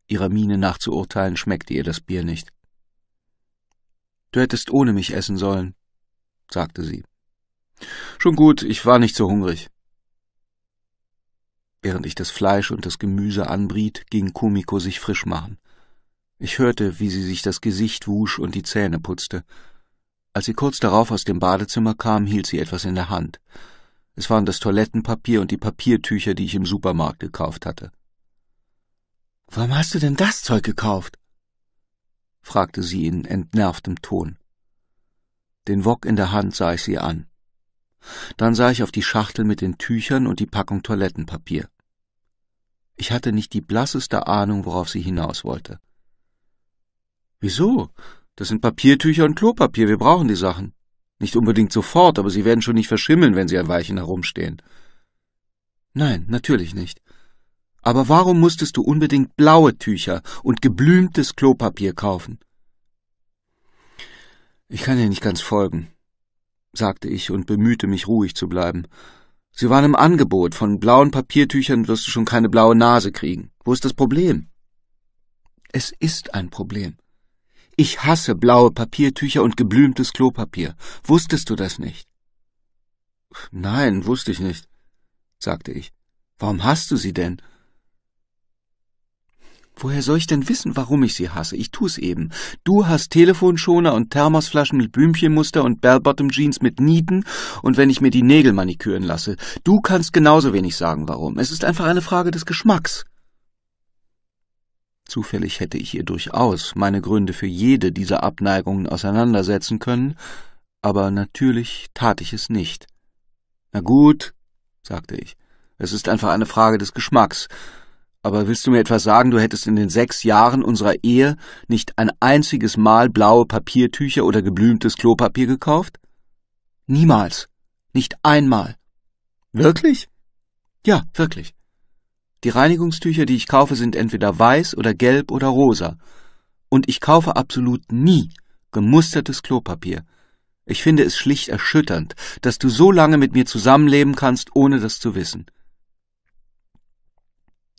Ihrer Miene nach zu urteilen schmeckte ihr das Bier nicht. Du hättest ohne mich essen sollen, sagte sie. Schon gut, ich war nicht so hungrig. Während ich das Fleisch und das Gemüse anbriet, ging Kumiko sich frisch machen. Ich hörte, wie sie sich das Gesicht wusch und die Zähne putzte. Als sie kurz darauf aus dem Badezimmer kam, hielt sie etwas in der Hand. Es waren das Toilettenpapier und die Papiertücher, die ich im Supermarkt gekauft hatte. Warum hast du denn das Zeug gekauft? fragte sie in entnervtem Ton. Den Wok in der Hand sah ich sie an. Dann sah ich auf die Schachtel mit den Tüchern und die Packung Toilettenpapier. Ich hatte nicht die blasseste Ahnung, worauf sie hinaus wollte. Wieso? Das sind Papiertücher und Klopapier, wir brauchen die Sachen. Nicht unbedingt sofort, aber sie werden schon nicht verschimmeln, wenn sie ein Weilchen herumstehen. Nein, natürlich nicht. Aber warum musstest du unbedingt blaue Tücher und geblümtes Klopapier kaufen? Ich kann dir nicht ganz folgen sagte ich und bemühte mich ruhig zu bleiben. Sie waren im Angebot. Von blauen Papiertüchern wirst du schon keine blaue Nase kriegen. Wo ist das Problem? Es ist ein Problem. Ich hasse blaue Papiertücher und geblümtes Klopapier. Wusstest du das nicht? Nein, wusste ich nicht, sagte ich. Warum hast du sie denn? Woher soll ich denn wissen, warum ich sie hasse? Ich tu's eben. Du hast Telefonschoner und Thermosflaschen mit Blümchenmuster und Bell-Bottom-Jeans mit Nieten und wenn ich mir die Nägel maniküren lasse. Du kannst genauso wenig sagen, warum. Es ist einfach eine Frage des Geschmacks. Zufällig hätte ich ihr durchaus meine Gründe für jede dieser Abneigungen auseinandersetzen können, aber natürlich tat ich es nicht. Na gut, sagte ich, es ist einfach eine Frage des Geschmacks. Aber willst du mir etwas sagen, du hättest in den sechs Jahren unserer Ehe nicht ein einziges Mal blaue Papiertücher oder geblümtes Klopapier gekauft? Niemals. Nicht einmal. Wirklich? Ja, wirklich. Die Reinigungstücher, die ich kaufe, sind entweder weiß oder gelb oder rosa. Und ich kaufe absolut nie gemustertes Klopapier. Ich finde es schlicht erschütternd, dass du so lange mit mir zusammenleben kannst, ohne das zu wissen.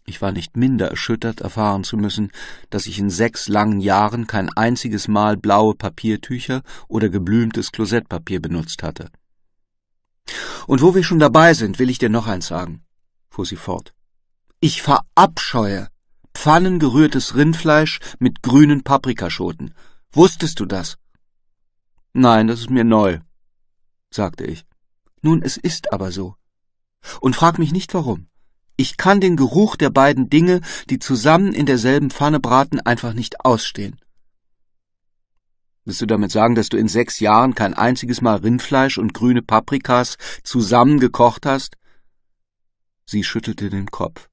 Ich war nicht minder erschüttert, erfahren zu müssen, dass ich in sechs langen Jahren kein einziges Mal blaue Papiertücher oder geblümtes Klosettpapier benutzt hatte. Und wo wir schon dabei sind, will ich dir noch eins sagen, fuhr sie fort. Ich verabscheue pfannengerührtes Rindfleisch mit grünen Paprikaschoten. Wusstest du das? Nein, das ist mir neu, sagte ich. Nun, es ist aber so. Und frag mich nicht warum. Ich kann den Geruch der beiden Dinge, die zusammen in derselben Pfanne braten, einfach nicht ausstehen. Willst du damit sagen, dass du in sechs Jahren kein einziges Mal Rindfleisch und grüne Paprikas zusammen gekocht hast? Sie schüttelte den Kopf.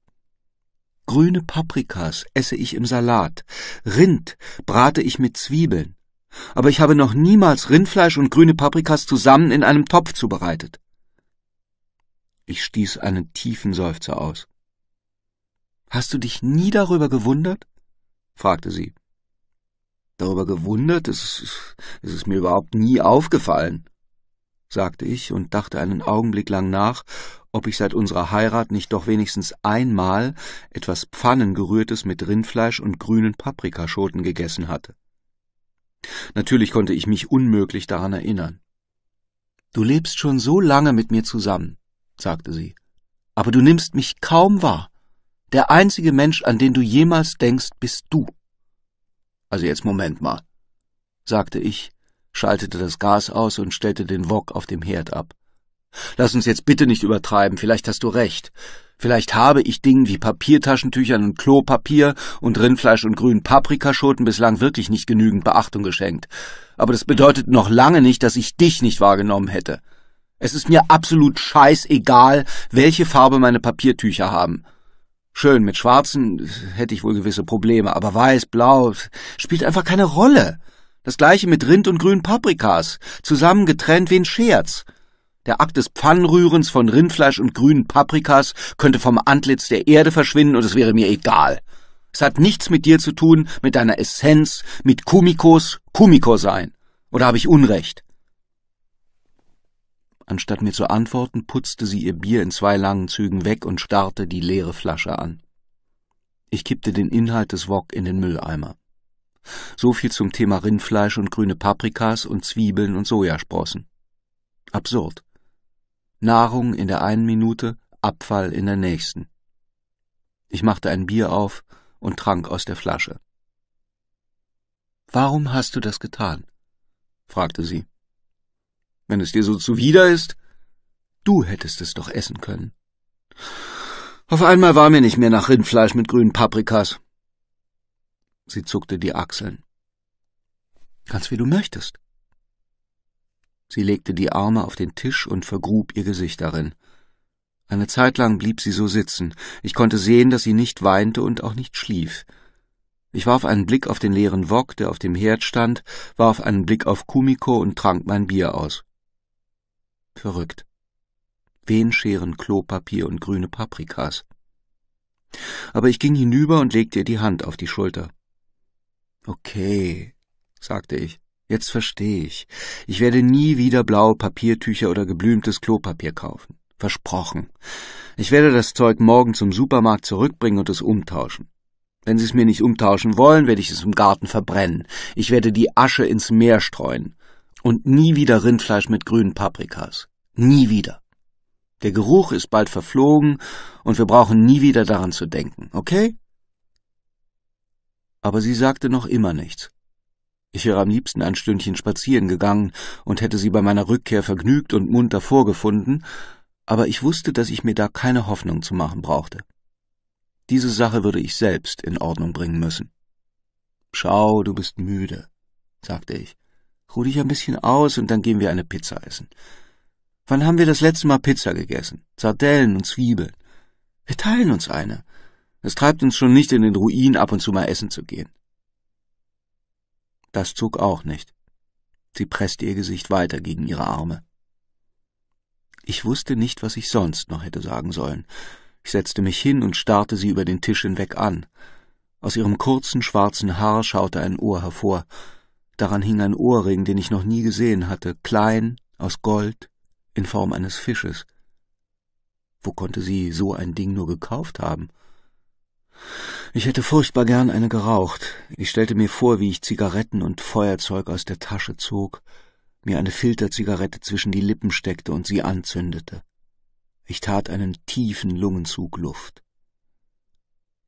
Grüne Paprikas esse ich im Salat, Rind brate ich mit Zwiebeln, aber ich habe noch niemals Rindfleisch und grüne Paprikas zusammen in einem Topf zubereitet. Ich stieß einen tiefen Seufzer aus. Hast du dich nie darüber gewundert? fragte sie. Darüber gewundert? Es ist, es ist mir überhaupt nie aufgefallen, sagte ich und dachte einen Augenblick lang nach, ob ich seit unserer Heirat nicht doch wenigstens einmal etwas Pfannengerührtes mit Rindfleisch und grünen Paprikaschoten gegessen hatte. Natürlich konnte ich mich unmöglich daran erinnern. Du lebst schon so lange mit mir zusammen, sagte sie, aber du nimmst mich kaum wahr. Der einzige Mensch, an den du jemals denkst, bist du. Also jetzt Moment mal, sagte ich, schaltete das Gas aus und stellte den Wok auf dem Herd ab. Lass uns jetzt bitte nicht übertreiben, vielleicht hast du recht. Vielleicht habe ich Dingen wie Papiertaschentüchern und Klopapier und Rindfleisch und grünen Paprikaschoten bislang wirklich nicht genügend Beachtung geschenkt. Aber das bedeutet noch lange nicht, dass ich dich nicht wahrgenommen hätte. Es ist mir absolut scheißegal, welche Farbe meine Papiertücher haben. Schön, mit schwarzen hätte ich wohl gewisse Probleme, aber weiß, blau spielt einfach keine Rolle. Das gleiche mit Rind und grünen Paprikas, zusammen getrennt wie ein Scherz. Der Akt des Pfannenrührens von Rindfleisch und grünen Paprikas könnte vom Antlitz der Erde verschwinden und es wäre mir egal. Es hat nichts mit dir zu tun, mit deiner Essenz, mit Kumikos, Kumiko sein. Oder habe ich Unrecht? Anstatt mir zu antworten, putzte sie ihr Bier in zwei langen Zügen weg und starrte die leere Flasche an. Ich kippte den Inhalt des Wok in den Mülleimer. So viel zum Thema Rindfleisch und grüne Paprikas und Zwiebeln und Sojasprossen. Absurd. Nahrung in der einen Minute, Abfall in der nächsten. Ich machte ein Bier auf und trank aus der Flasche. Warum hast du das getan? fragte sie wenn es dir so zuwider ist? Du hättest es doch essen können. Auf einmal war mir nicht mehr nach Rindfleisch mit grünen Paprikas. Sie zuckte die Achseln. Ganz wie du möchtest. Sie legte die Arme auf den Tisch und vergrub ihr Gesicht darin. Eine Zeit lang blieb sie so sitzen. Ich konnte sehen, dass sie nicht weinte und auch nicht schlief. Ich warf einen Blick auf den leeren Wok, der auf dem Herd stand, warf einen Blick auf Kumiko und trank mein Bier aus verrückt. Wen scheren Klopapier und grüne Paprikas? Aber ich ging hinüber und legte ihr die Hand auf die Schulter. Okay, sagte ich, jetzt verstehe ich. Ich werde nie wieder blaue Papiertücher oder geblümtes Klopapier kaufen. Versprochen. Ich werde das Zeug morgen zum Supermarkt zurückbringen und es umtauschen. Wenn Sie es mir nicht umtauschen wollen, werde ich es im Garten verbrennen. Ich werde die Asche ins Meer streuen. Und nie wieder Rindfleisch mit grünen Paprikas. Nie wieder. Der Geruch ist bald verflogen und wir brauchen nie wieder daran zu denken, okay? Aber sie sagte noch immer nichts. Ich wäre am liebsten ein Stündchen spazieren gegangen und hätte sie bei meiner Rückkehr vergnügt und munter vorgefunden, aber ich wusste, dass ich mir da keine Hoffnung zu machen brauchte. Diese Sache würde ich selbst in Ordnung bringen müssen. Schau, du bist müde, sagte ich. Ruh dich ein bisschen aus und dann gehen wir eine Pizza essen. Wann haben wir das letzte Mal Pizza gegessen? Sardellen und Zwiebeln. Wir teilen uns eine. Es treibt uns schon nicht in den Ruin, ab und zu mal essen zu gehen. Das zog auch nicht. Sie presste ihr Gesicht weiter gegen ihre Arme. Ich wusste nicht, was ich sonst noch hätte sagen sollen. Ich setzte mich hin und starrte sie über den Tisch hinweg an. Aus ihrem kurzen schwarzen Haar schaute ein Ohr hervor. Daran hing ein Ohrring, den ich noch nie gesehen hatte, klein, aus Gold, in Form eines Fisches. Wo konnte sie so ein Ding nur gekauft haben? Ich hätte furchtbar gern eine geraucht. Ich stellte mir vor, wie ich Zigaretten und Feuerzeug aus der Tasche zog, mir eine Filterzigarette zwischen die Lippen steckte und sie anzündete. Ich tat einen tiefen Lungenzug Luft.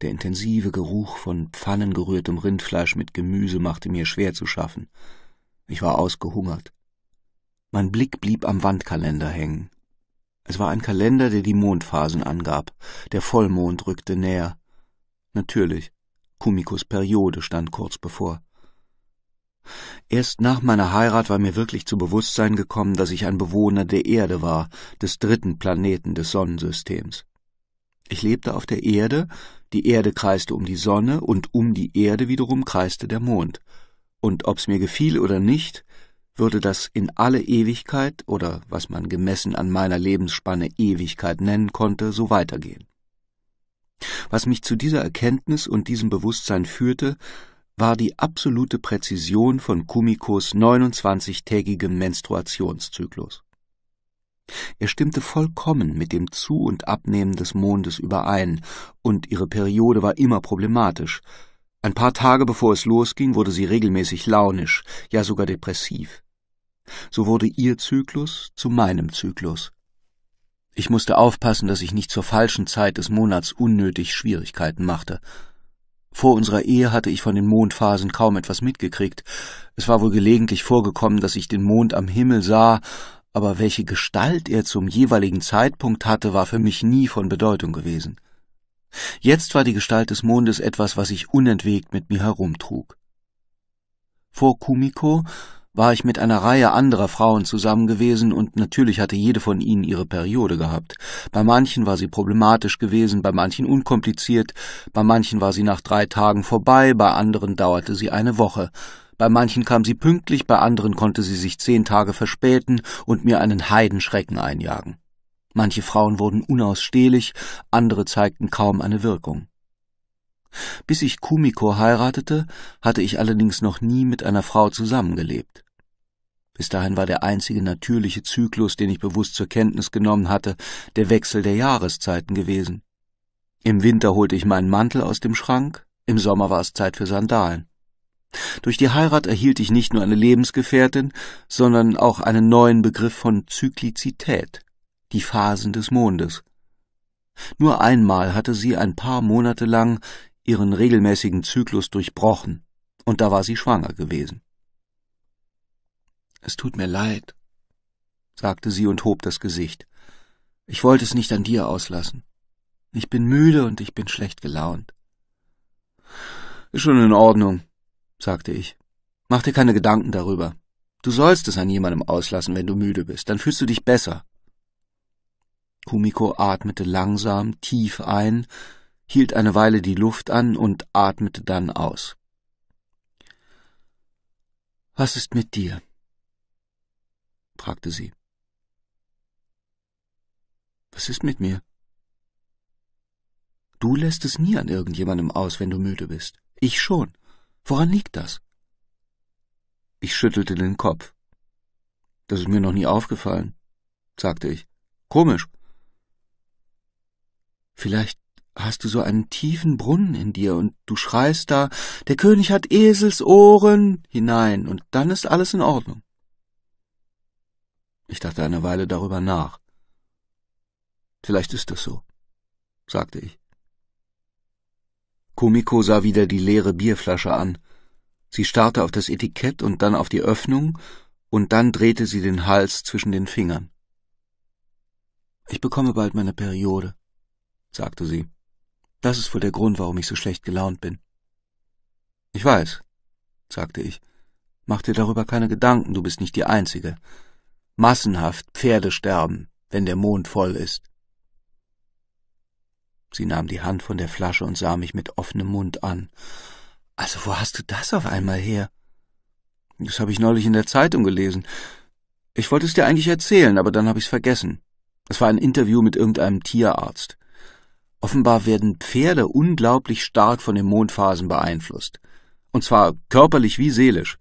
Der intensive Geruch von pfannengerührtem Rindfleisch mit Gemüse machte mir schwer zu schaffen. Ich war ausgehungert. Mein Blick blieb am Wandkalender hängen. Es war ein Kalender, der die Mondphasen angab. Der Vollmond rückte näher. Natürlich, Kumikus Periode stand kurz bevor. Erst nach meiner Heirat war mir wirklich zu Bewusstsein gekommen, dass ich ein Bewohner der Erde war, des dritten Planeten des Sonnensystems. Ich lebte auf der Erde, die Erde kreiste um die Sonne und um die Erde wiederum kreiste der Mond. Und ob's mir gefiel oder nicht, würde das in alle Ewigkeit oder was man gemessen an meiner Lebensspanne Ewigkeit nennen konnte, so weitergehen. Was mich zu dieser Erkenntnis und diesem Bewusstsein führte, war die absolute Präzision von Kumikos 29-tägigem Menstruationszyklus. Er stimmte vollkommen mit dem Zu- und Abnehmen des Mondes überein, und ihre Periode war immer problematisch. Ein paar Tage bevor es losging, wurde sie regelmäßig launisch, ja sogar depressiv. So wurde ihr Zyklus zu meinem Zyklus. Ich musste aufpassen, dass ich nicht zur falschen Zeit des Monats unnötig Schwierigkeiten machte. Vor unserer Ehe hatte ich von den Mondphasen kaum etwas mitgekriegt. Es war wohl gelegentlich vorgekommen, dass ich den Mond am Himmel sah, aber welche Gestalt er zum jeweiligen Zeitpunkt hatte, war für mich nie von Bedeutung gewesen. Jetzt war die Gestalt des Mondes etwas, was ich unentwegt mit mir herumtrug. Vor Kumiko war ich mit einer Reihe anderer Frauen zusammen gewesen und natürlich hatte jede von ihnen ihre Periode gehabt. Bei manchen war sie problematisch gewesen, bei manchen unkompliziert, bei manchen war sie nach drei Tagen vorbei, bei anderen dauerte sie eine Woche. Bei manchen kam sie pünktlich, bei anderen konnte sie sich zehn Tage verspäten und mir einen Heidenschrecken einjagen. Manche Frauen wurden unausstehlich, andere zeigten kaum eine Wirkung. Bis ich Kumiko heiratete, hatte ich allerdings noch nie mit einer Frau zusammengelebt. Bis dahin war der einzige natürliche Zyklus, den ich bewusst zur Kenntnis genommen hatte, der Wechsel der Jahreszeiten gewesen. Im Winter holte ich meinen Mantel aus dem Schrank, im Sommer war es Zeit für Sandalen. Durch die Heirat erhielt ich nicht nur eine Lebensgefährtin, sondern auch einen neuen Begriff von Zyklizität, die Phasen des Mondes. Nur einmal hatte sie ein paar Monate lang ihren regelmäßigen Zyklus durchbrochen, und da war sie schwanger gewesen. Es tut mir leid, sagte sie und hob das Gesicht. Ich wollte es nicht an dir auslassen. Ich bin müde und ich bin schlecht gelaunt. Ist schon in Ordnung, sagte ich. Mach dir keine Gedanken darüber. Du sollst es an jemandem auslassen, wenn du müde bist, dann fühlst du dich besser. Kumiko atmete langsam tief ein hielt eine Weile die Luft an und atmete dann aus. Was ist mit dir? fragte sie. Was ist mit mir? Du lässt es nie an irgendjemandem aus, wenn du müde bist. Ich schon. Woran liegt das? Ich schüttelte den Kopf. Das ist mir noch nie aufgefallen, sagte ich. Komisch. Vielleicht hast du so einen tiefen Brunnen in dir und du schreist da, der König hat Eselsohren hinein und dann ist alles in Ordnung. Ich dachte eine Weile darüber nach. Vielleicht ist das so, sagte ich. Kumiko sah wieder die leere Bierflasche an. Sie starrte auf das Etikett und dann auf die Öffnung und dann drehte sie den Hals zwischen den Fingern. Ich bekomme bald meine Periode, sagte sie. Das ist wohl der Grund, warum ich so schlecht gelaunt bin. Ich weiß, sagte ich. Mach dir darüber keine Gedanken, du bist nicht die Einzige. Massenhaft Pferde sterben, wenn der Mond voll ist. Sie nahm die Hand von der Flasche und sah mich mit offenem Mund an. Also wo hast du das auf einmal her? Das habe ich neulich in der Zeitung gelesen. Ich wollte es dir eigentlich erzählen, aber dann habe ich es vergessen. Es war ein Interview mit irgendeinem Tierarzt. Offenbar werden Pferde unglaublich stark von den Mondphasen beeinflusst. Und zwar körperlich wie seelisch.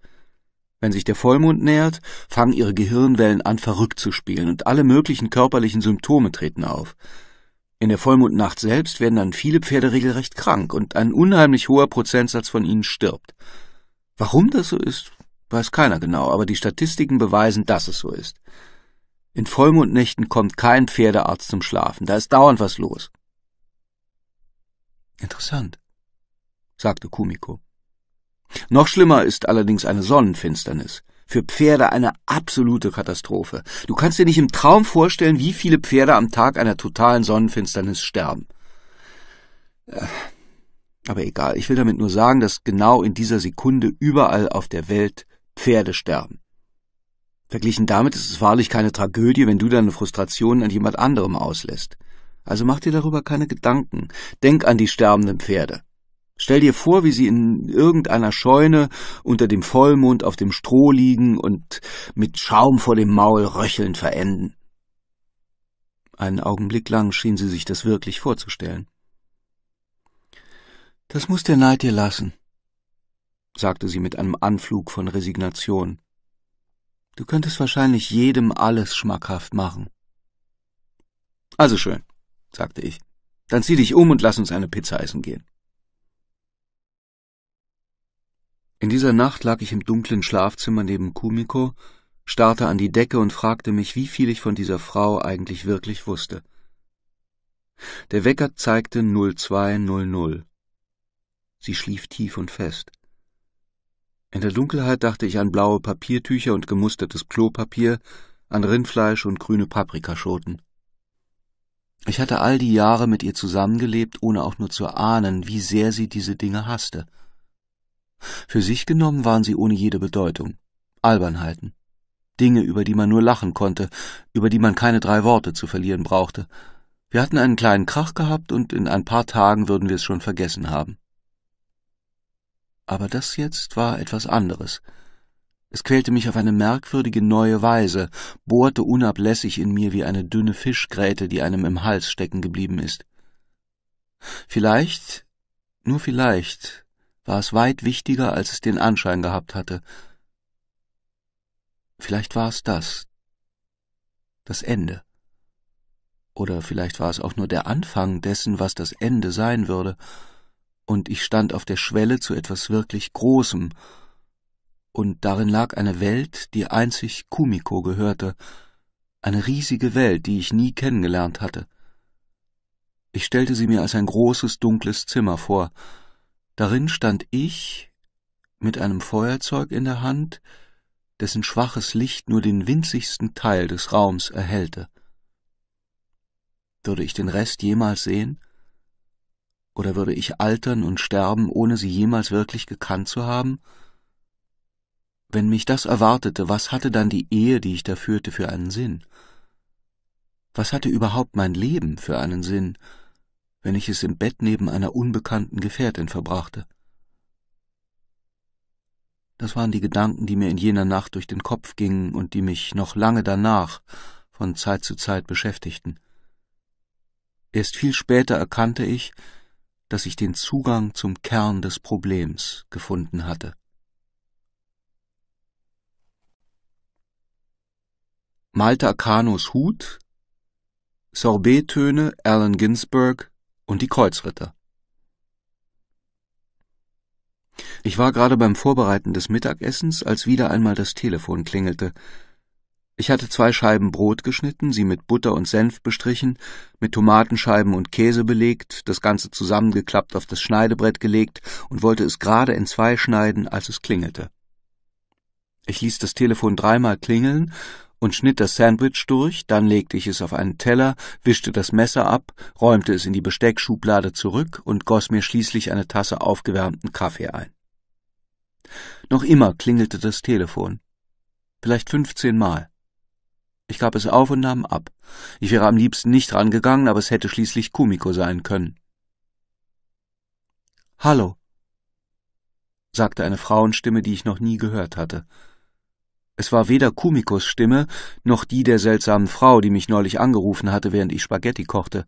Wenn sich der Vollmond nähert, fangen ihre Gehirnwellen an, verrückt zu spielen und alle möglichen körperlichen Symptome treten auf. In der Vollmondnacht selbst werden dann viele Pferde regelrecht krank und ein unheimlich hoher Prozentsatz von ihnen stirbt. Warum das so ist, weiß keiner genau, aber die Statistiken beweisen, dass es so ist. In Vollmondnächten kommt kein Pferdearzt zum Schlafen, da ist dauernd was los. Interessant, sagte Kumiko. Noch schlimmer ist allerdings eine Sonnenfinsternis. Für Pferde eine absolute Katastrophe. Du kannst dir nicht im Traum vorstellen, wie viele Pferde am Tag einer totalen Sonnenfinsternis sterben. Äh, aber egal, ich will damit nur sagen, dass genau in dieser Sekunde überall auf der Welt Pferde sterben. Verglichen damit ist es wahrlich keine Tragödie, wenn du deine Frustrationen an jemand anderem auslässt. Also mach dir darüber keine Gedanken. Denk an die sterbenden Pferde. Stell dir vor, wie sie in irgendeiner Scheune unter dem Vollmond auf dem Stroh liegen und mit Schaum vor dem Maul röchelnd verenden. Einen Augenblick lang schien sie sich das wirklich vorzustellen. Das muss der Neid dir lassen, sagte sie mit einem Anflug von Resignation. Du könntest wahrscheinlich jedem alles schmackhaft machen. Also schön sagte ich. Dann zieh dich um und lass uns eine Pizza essen gehen. In dieser Nacht lag ich im dunklen Schlafzimmer neben Kumiko, starrte an die Decke und fragte mich, wie viel ich von dieser Frau eigentlich wirklich wusste. Der Wecker zeigte 0200. Sie schlief tief und fest. In der Dunkelheit dachte ich an blaue Papiertücher und gemustertes Klopapier, an Rindfleisch und grüne Paprikaschoten. Ich hatte all die Jahre mit ihr zusammengelebt, ohne auch nur zu ahnen, wie sehr sie diese Dinge hasste. Für sich genommen waren sie ohne jede Bedeutung, Albernheiten, Dinge, über die man nur lachen konnte, über die man keine drei Worte zu verlieren brauchte. Wir hatten einen kleinen Krach gehabt und in ein paar Tagen würden wir es schon vergessen haben. Aber das jetzt war etwas anderes. Es quälte mich auf eine merkwürdige neue Weise, bohrte unablässig in mir wie eine dünne Fischgräte, die einem im Hals stecken geblieben ist. Vielleicht, nur vielleicht, war es weit wichtiger, als es den Anschein gehabt hatte. Vielleicht war es das, das Ende. Oder vielleicht war es auch nur der Anfang dessen, was das Ende sein würde, und ich stand auf der Schwelle zu etwas wirklich Großem, und darin lag eine Welt, die einzig Kumiko gehörte, eine riesige Welt, die ich nie kennengelernt hatte. Ich stellte sie mir als ein großes, dunkles Zimmer vor. Darin stand ich mit einem Feuerzeug in der Hand, dessen schwaches Licht nur den winzigsten Teil des Raums erhellte. Würde ich den Rest jemals sehen? Oder würde ich altern und sterben, ohne sie jemals wirklich gekannt zu haben? Wenn mich das erwartete, was hatte dann die Ehe, die ich da führte, für einen Sinn? Was hatte überhaupt mein Leben für einen Sinn, wenn ich es im Bett neben einer unbekannten Gefährtin verbrachte? Das waren die Gedanken, die mir in jener Nacht durch den Kopf gingen und die mich noch lange danach von Zeit zu Zeit beschäftigten. Erst viel später erkannte ich, dass ich den Zugang zum Kern des Problems gefunden hatte. Malta Kanos Hut, Sorbettöne Allen Ginsberg und die Kreuzritter. Ich war gerade beim Vorbereiten des Mittagessens, als wieder einmal das Telefon klingelte. Ich hatte zwei Scheiben Brot geschnitten, sie mit Butter und Senf bestrichen, mit Tomatenscheiben und Käse belegt, das Ganze zusammengeklappt auf das Schneidebrett gelegt und wollte es gerade in zwei schneiden, als es klingelte. Ich ließ das Telefon dreimal klingeln und schnitt das Sandwich durch, dann legte ich es auf einen Teller, wischte das Messer ab, räumte es in die Besteckschublade zurück und goss mir schließlich eine Tasse aufgewärmten Kaffee ein. Noch immer klingelte das Telefon. Vielleicht fünfzehn Mal. Ich gab es auf und nahm ab. Ich wäre am liebsten nicht rangegangen, aber es hätte schließlich Kumiko sein können. Hallo, sagte eine Frauenstimme, die ich noch nie gehört hatte. Es war weder Kumikos Stimme noch die der seltsamen Frau, die mich neulich angerufen hatte, während ich Spaghetti kochte.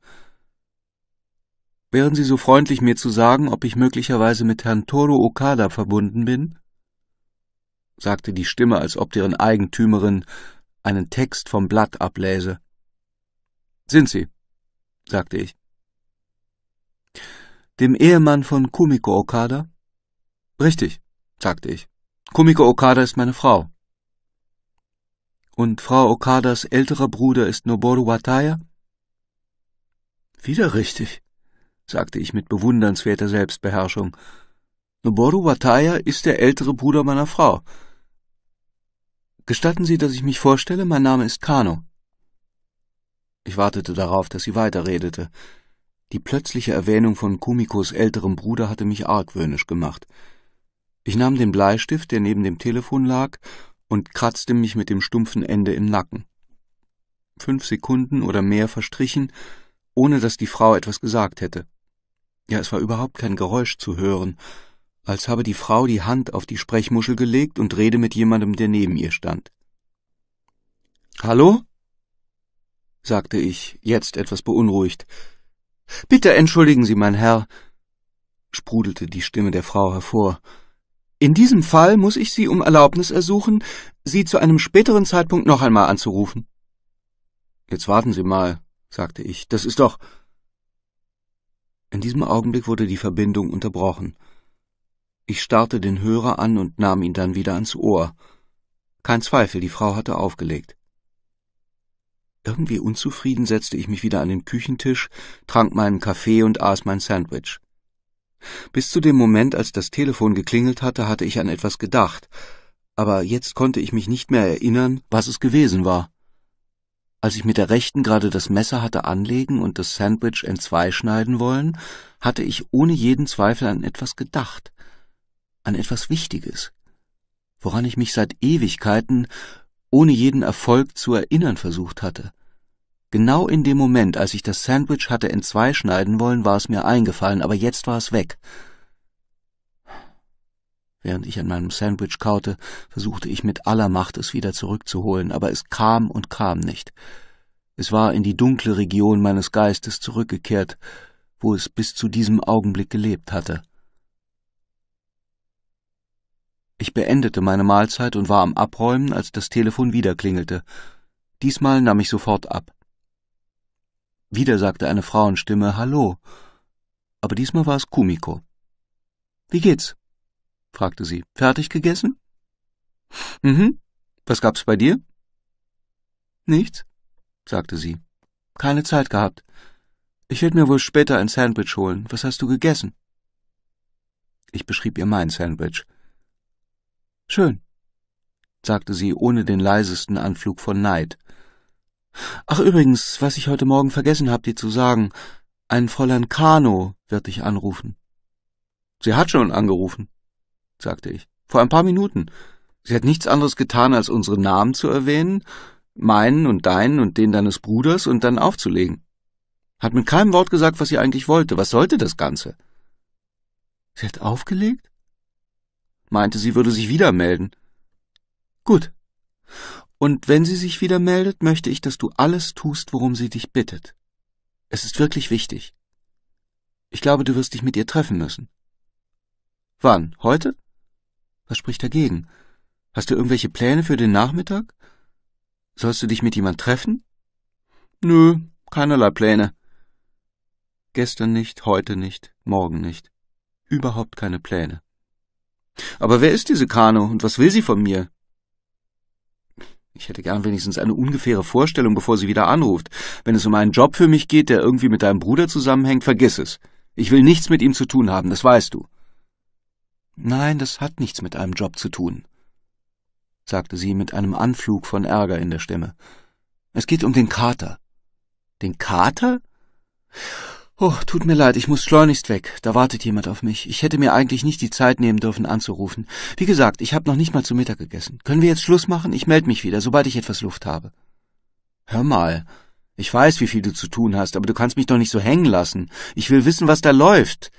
Wären Sie so freundlich, mir zu sagen, ob ich möglicherweise mit Herrn Toro Okada verbunden bin? sagte die Stimme, als ob deren Eigentümerin einen Text vom Blatt abläse. Sind Sie, sagte ich. Dem Ehemann von Kumiko Okada? Richtig, sagte ich. Kumiko Okada ist meine Frau. Und Frau Okadas älterer Bruder ist Noboru Wataya? Wieder richtig, sagte ich mit bewundernswerter Selbstbeherrschung. Noboru Wataya ist der ältere Bruder meiner Frau. Gestatten Sie, dass ich mich vorstelle, mein Name ist Kano. Ich wartete darauf, dass sie weiterredete. Die plötzliche Erwähnung von Kumikos älterem Bruder hatte mich argwöhnisch gemacht. Ich nahm den Bleistift, der neben dem Telefon lag, und kratzte mich mit dem stumpfen Ende im Nacken. Fünf Sekunden oder mehr verstrichen, ohne dass die Frau etwas gesagt hätte. Ja, es war überhaupt kein Geräusch zu hören, als habe die Frau die Hand auf die Sprechmuschel gelegt und rede mit jemandem, der neben ihr stand. Hallo? sagte ich, jetzt etwas beunruhigt. Bitte entschuldigen Sie, mein Herr, sprudelte die Stimme der Frau hervor. In diesem Fall muss ich Sie um Erlaubnis ersuchen, Sie zu einem späteren Zeitpunkt noch einmal anzurufen. Jetzt warten Sie mal, sagte ich. Das ist doch. In diesem Augenblick wurde die Verbindung unterbrochen. Ich starrte den Hörer an und nahm ihn dann wieder ans Ohr. Kein Zweifel, die Frau hatte aufgelegt. Irgendwie unzufrieden setzte ich mich wieder an den Küchentisch, trank meinen Kaffee und aß mein Sandwich. Bis zu dem Moment, als das Telefon geklingelt hatte, hatte ich an etwas gedacht, aber jetzt konnte ich mich nicht mehr erinnern, was es gewesen war. Als ich mit der rechten gerade das Messer hatte anlegen und das Sandwich entzwei schneiden wollen, hatte ich ohne jeden Zweifel an etwas gedacht, an etwas Wichtiges, woran ich mich seit Ewigkeiten ohne jeden Erfolg zu erinnern versucht hatte. Genau in dem Moment, als ich das Sandwich hatte in zwei schneiden wollen, war es mir eingefallen, aber jetzt war es weg. Während ich an meinem Sandwich kaute, versuchte ich mit aller Macht, es wieder zurückzuholen, aber es kam und kam nicht. Es war in die dunkle Region meines Geistes zurückgekehrt, wo es bis zu diesem Augenblick gelebt hatte. Ich beendete meine Mahlzeit und war am Abräumen, als das Telefon wieder klingelte. Diesmal nahm ich sofort ab. Wieder sagte eine Frauenstimme Hallo, aber diesmal war es Kumiko. Wie geht's? fragte sie. Fertig gegessen? Mhm. Was gab's bei dir? Nichts, sagte sie. Keine Zeit gehabt. Ich werde mir wohl später ein Sandwich holen. Was hast du gegessen? Ich beschrieb ihr mein Sandwich. Schön, sagte sie ohne den leisesten Anflug von Neid. Ach übrigens, was ich heute Morgen vergessen habe, dir zu sagen. Ein Fräulein Kano wird dich anrufen. Sie hat schon angerufen, sagte ich. Vor ein paar Minuten. Sie hat nichts anderes getan, als unsere Namen zu erwähnen, meinen und deinen und den deines Bruders und dann aufzulegen. Hat mit keinem Wort gesagt, was sie eigentlich wollte. Was sollte das Ganze? Sie hat aufgelegt? Meinte, sie würde sich wieder melden. Gut. Und wenn sie sich wieder meldet, möchte ich, dass du alles tust, worum sie dich bittet. Es ist wirklich wichtig. Ich glaube, du wirst dich mit ihr treffen müssen. Wann? Heute? Was spricht dagegen? Hast du irgendwelche Pläne für den Nachmittag? Sollst du dich mit jemand treffen? Nö, keinerlei Pläne. Gestern nicht, heute nicht, morgen nicht. Überhaupt keine Pläne. Aber wer ist diese Kano und was will sie von mir? Ich hätte gern wenigstens eine ungefähre Vorstellung, bevor sie wieder anruft. Wenn es um einen Job für mich geht, der irgendwie mit deinem Bruder zusammenhängt, vergiss es. Ich will nichts mit ihm zu tun haben, das weißt du. Nein, das hat nichts mit einem Job zu tun, sagte sie mit einem Anflug von Ärger in der Stimme. Es geht um den Kater. Den Kater? Oh, tut mir leid, ich muss schleunigst weg. Da wartet jemand auf mich. Ich hätte mir eigentlich nicht die Zeit nehmen dürfen, anzurufen. Wie gesagt, ich habe noch nicht mal zu Mittag gegessen. Können wir jetzt Schluss machen? Ich melde mich wieder, sobald ich etwas Luft habe. Hör mal. Ich weiß, wie viel du zu tun hast, aber du kannst mich doch nicht so hängen lassen. Ich will wissen, was da läuft.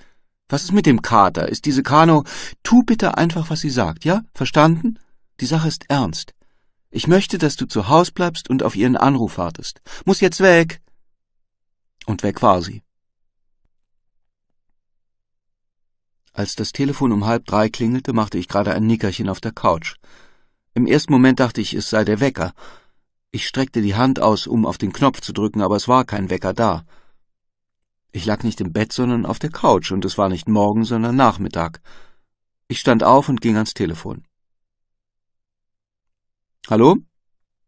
Was ist mit dem Kater? Ist diese Kano... Tu bitte einfach, was sie sagt, ja? Verstanden? Die Sache ist ernst. Ich möchte, dass du zu Haus bleibst und auf ihren Anruf wartest. Muss jetzt weg. Und weg war sie. Als das Telefon um halb drei klingelte, machte ich gerade ein Nickerchen auf der Couch. Im ersten Moment dachte ich, es sei der Wecker. Ich streckte die Hand aus, um auf den Knopf zu drücken, aber es war kein Wecker da. Ich lag nicht im Bett, sondern auf der Couch, und es war nicht morgen, sondern Nachmittag. Ich stand auf und ging ans Telefon. Hallo?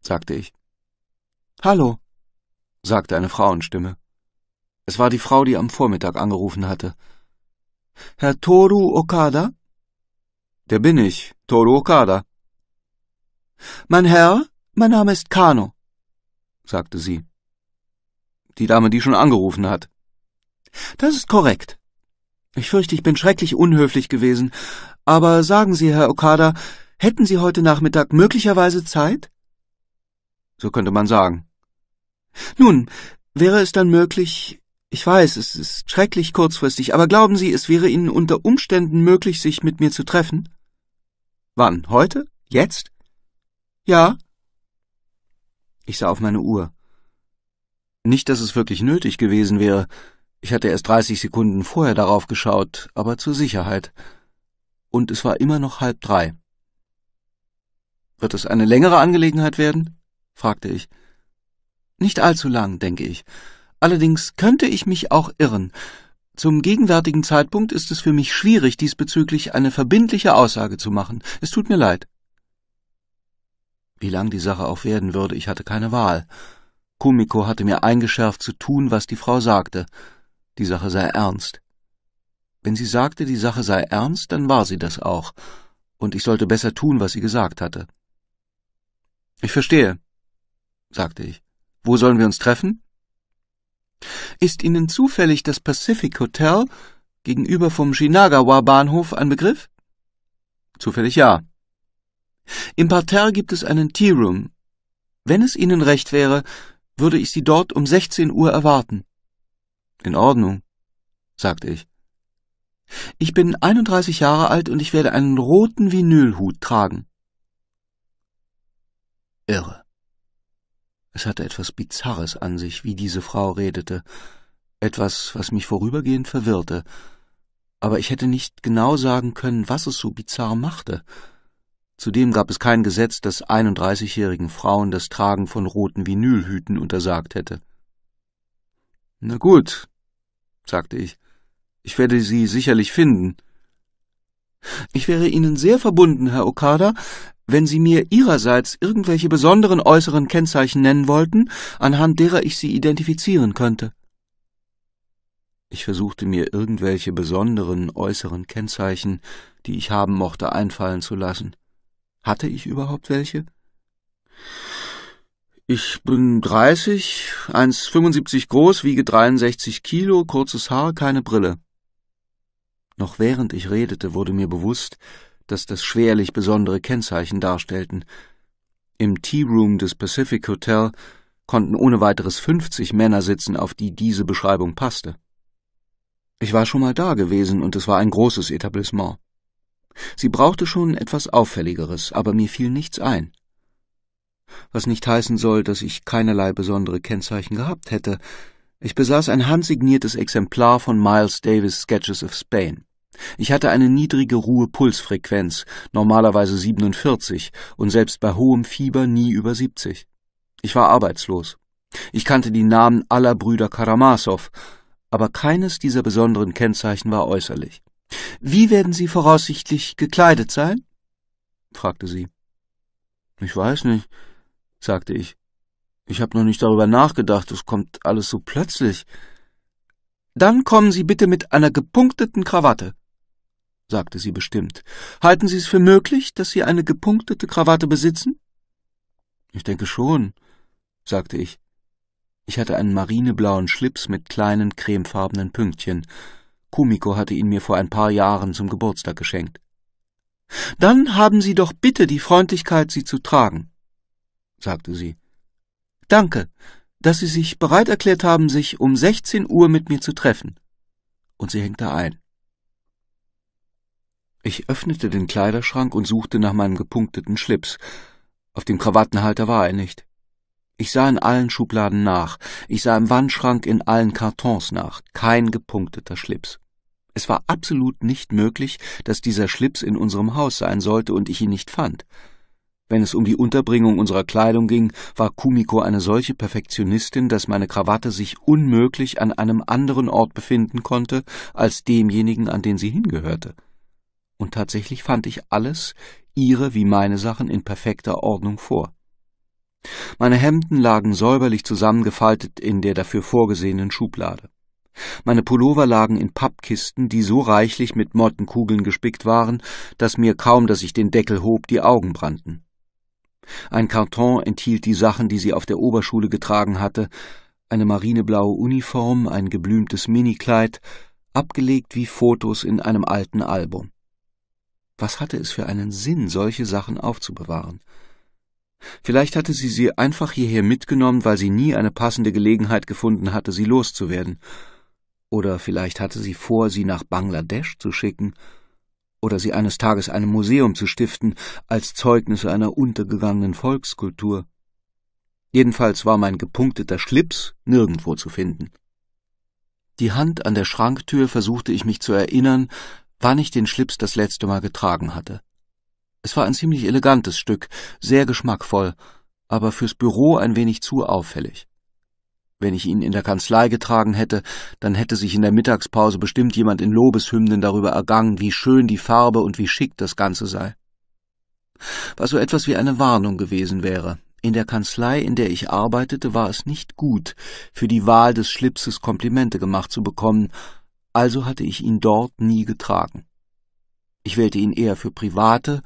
sagte ich. Hallo, sagte eine Frauenstimme. Es war die Frau, die am Vormittag angerufen hatte. Herr Toru Okada? Der bin ich, Toru Okada. Mein Herr, mein Name ist Kano, sagte sie. Die Dame, die schon angerufen hat. Das ist korrekt. Ich fürchte, ich bin schrecklich unhöflich gewesen. Aber sagen Sie, Herr Okada, hätten Sie heute Nachmittag möglicherweise Zeit? So könnte man sagen. Nun, wäre es dann möglich, ich weiß, es ist schrecklich kurzfristig, aber glauben Sie, es wäre Ihnen unter Umständen möglich, sich mit mir zu treffen? Wann? Heute? Jetzt? Ja. Ich sah auf meine Uhr. Nicht, dass es wirklich nötig gewesen wäre. Ich hatte erst dreißig Sekunden vorher darauf geschaut, aber zur Sicherheit. Und es war immer noch halb drei. Wird es eine längere Angelegenheit werden? fragte ich. Nicht allzu lang, denke ich. Allerdings könnte ich mich auch irren. Zum gegenwärtigen Zeitpunkt ist es für mich schwierig, diesbezüglich eine verbindliche Aussage zu machen. Es tut mir leid. Wie lang die Sache auch werden würde, ich hatte keine Wahl. Kumiko hatte mir eingeschärft zu tun, was die Frau sagte. Die Sache sei ernst. Wenn sie sagte, die Sache sei ernst, dann war sie das auch, und ich sollte besser tun, was sie gesagt hatte. Ich verstehe, sagte ich. Wo sollen wir uns treffen? Ist Ihnen zufällig das Pacific Hotel gegenüber vom Shinagawa-Bahnhof ein Begriff? Zufällig ja. Im Parterre gibt es einen Tea Room. Wenn es Ihnen recht wäre, würde ich Sie dort um 16 Uhr erwarten. In Ordnung, sagte ich. Ich bin 31 Jahre alt und ich werde einen roten Vinylhut tragen. Irre. Es hatte etwas Bizarres an sich, wie diese Frau redete, etwas, was mich vorübergehend verwirrte, aber ich hätte nicht genau sagen können, was es so bizarr machte. Zudem gab es kein Gesetz, das 31-jährigen Frauen das Tragen von roten Vinylhüten untersagt hätte. Na gut, sagte ich, ich werde Sie sicherlich finden. Ich wäre Ihnen sehr verbunden, Herr Okada, wenn Sie mir Ihrerseits irgendwelche besonderen äußeren Kennzeichen nennen wollten, anhand derer ich Sie identifizieren könnte. Ich versuchte mir irgendwelche besonderen äußeren Kennzeichen, die ich haben mochte, einfallen zu lassen. Hatte ich überhaupt welche? Ich bin 30, 1,75 groß, wiege 63 Kilo, kurzes Haar, keine Brille. Noch während ich redete, wurde mir bewusst, dass das schwerlich besondere Kennzeichen darstellten. Im Tea Room des Pacific Hotel konnten ohne weiteres 50 Männer sitzen, auf die diese Beschreibung passte. Ich war schon mal da gewesen und es war ein großes Etablissement. Sie brauchte schon etwas Auffälligeres, aber mir fiel nichts ein. Was nicht heißen soll, dass ich keinerlei besondere Kennzeichen gehabt hätte. Ich besaß ein handsigniertes Exemplar von Miles Davis Sketches of Spain. Ich hatte eine niedrige Ruhepulsfrequenz, normalerweise 47 und selbst bei hohem Fieber nie über 70. Ich war arbeitslos. Ich kannte die Namen aller Brüder Karamasow, aber keines dieser besonderen Kennzeichen war äußerlich. Wie werden Sie voraussichtlich gekleidet sein? fragte sie. Ich weiß nicht, sagte ich. Ich habe noch nicht darüber nachgedacht, es kommt alles so plötzlich. Dann kommen Sie bitte mit einer gepunkteten Krawatte sagte sie bestimmt. Halten Sie es für möglich, dass Sie eine gepunktete Krawatte besitzen? Ich denke schon, sagte ich. Ich hatte einen marineblauen Schlips mit kleinen cremefarbenen Pünktchen. Kumiko hatte ihn mir vor ein paar Jahren zum Geburtstag geschenkt. Dann haben Sie doch bitte die Freundlichkeit, sie zu tragen, sagte sie. Danke, dass Sie sich bereit erklärt haben, sich um 16 Uhr mit mir zu treffen. Und sie hängte ein. Ich öffnete den Kleiderschrank und suchte nach meinem gepunkteten Schlips. Auf dem Krawattenhalter war er nicht. Ich sah in allen Schubladen nach, ich sah im Wandschrank in allen Kartons nach, kein gepunkteter Schlips. Es war absolut nicht möglich, dass dieser Schlips in unserem Haus sein sollte und ich ihn nicht fand. Wenn es um die Unterbringung unserer Kleidung ging, war Kumiko eine solche Perfektionistin, dass meine Krawatte sich unmöglich an einem anderen Ort befinden konnte als demjenigen, an den sie hingehörte und tatsächlich fand ich alles, ihre wie meine Sachen, in perfekter Ordnung vor. Meine Hemden lagen säuberlich zusammengefaltet in der dafür vorgesehenen Schublade. Meine Pullover lagen in Pappkisten, die so reichlich mit Mottenkugeln gespickt waren, dass mir kaum, dass ich den Deckel hob, die Augen brannten. Ein Karton enthielt die Sachen, die sie auf der Oberschule getragen hatte, eine marineblaue Uniform, ein geblümtes Minikleid, abgelegt wie Fotos in einem alten Album. Was hatte es für einen Sinn, solche Sachen aufzubewahren? Vielleicht hatte sie sie einfach hierher mitgenommen, weil sie nie eine passende Gelegenheit gefunden hatte, sie loszuwerden. Oder vielleicht hatte sie vor, sie nach Bangladesch zu schicken oder sie eines Tages einem Museum zu stiften, als Zeugnisse einer untergegangenen Volkskultur. Jedenfalls war mein gepunkteter Schlips nirgendwo zu finden. Die Hand an der Schranktür versuchte ich mich zu erinnern, wann ich den Schlips das letzte Mal getragen hatte. Es war ein ziemlich elegantes Stück, sehr geschmackvoll, aber fürs Büro ein wenig zu auffällig. Wenn ich ihn in der Kanzlei getragen hätte, dann hätte sich in der Mittagspause bestimmt jemand in Lobeshymnen darüber ergangen, wie schön die Farbe und wie schick das Ganze sei. Was so etwas wie eine Warnung gewesen wäre. In der Kanzlei, in der ich arbeitete, war es nicht gut, für die Wahl des Schlipses Komplimente gemacht zu bekommen, also hatte ich ihn dort nie getragen. Ich wählte ihn eher für private,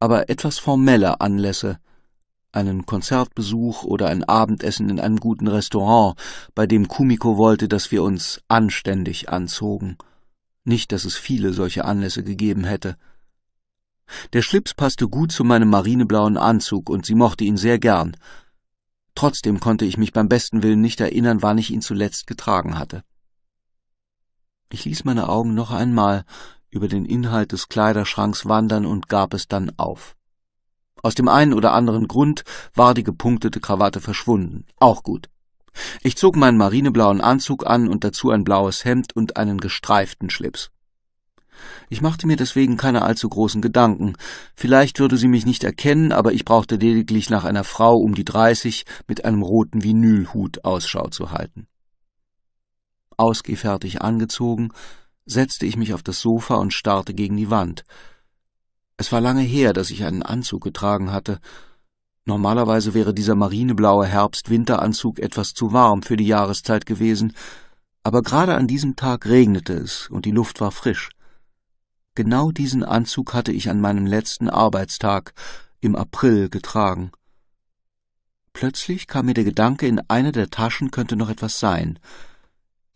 aber etwas formelle Anlässe, einen Konzertbesuch oder ein Abendessen in einem guten Restaurant, bei dem Kumiko wollte, dass wir uns anständig anzogen. Nicht, dass es viele solche Anlässe gegeben hätte. Der Schlips passte gut zu meinem marineblauen Anzug und sie mochte ihn sehr gern. Trotzdem konnte ich mich beim besten Willen nicht erinnern, wann ich ihn zuletzt getragen hatte. Ich ließ meine Augen noch einmal über den Inhalt des Kleiderschranks wandern und gab es dann auf. Aus dem einen oder anderen Grund war die gepunktete Krawatte verschwunden. Auch gut. Ich zog meinen marineblauen Anzug an und dazu ein blaues Hemd und einen gestreiften Schlips. Ich machte mir deswegen keine allzu großen Gedanken. Vielleicht würde sie mich nicht erkennen, aber ich brauchte lediglich nach einer Frau um die dreißig mit einem roten Vinylhut Ausschau zu halten. Ausgehfertig angezogen, setzte ich mich auf das Sofa und starrte gegen die Wand. Es war lange her, dass ich einen Anzug getragen hatte. Normalerweise wäre dieser marineblaue Herbst-Winteranzug etwas zu warm für die Jahreszeit gewesen, aber gerade an diesem Tag regnete es und die Luft war frisch. Genau diesen Anzug hatte ich an meinem letzten Arbeitstag im April getragen. Plötzlich kam mir der Gedanke, in einer der Taschen könnte noch etwas sein.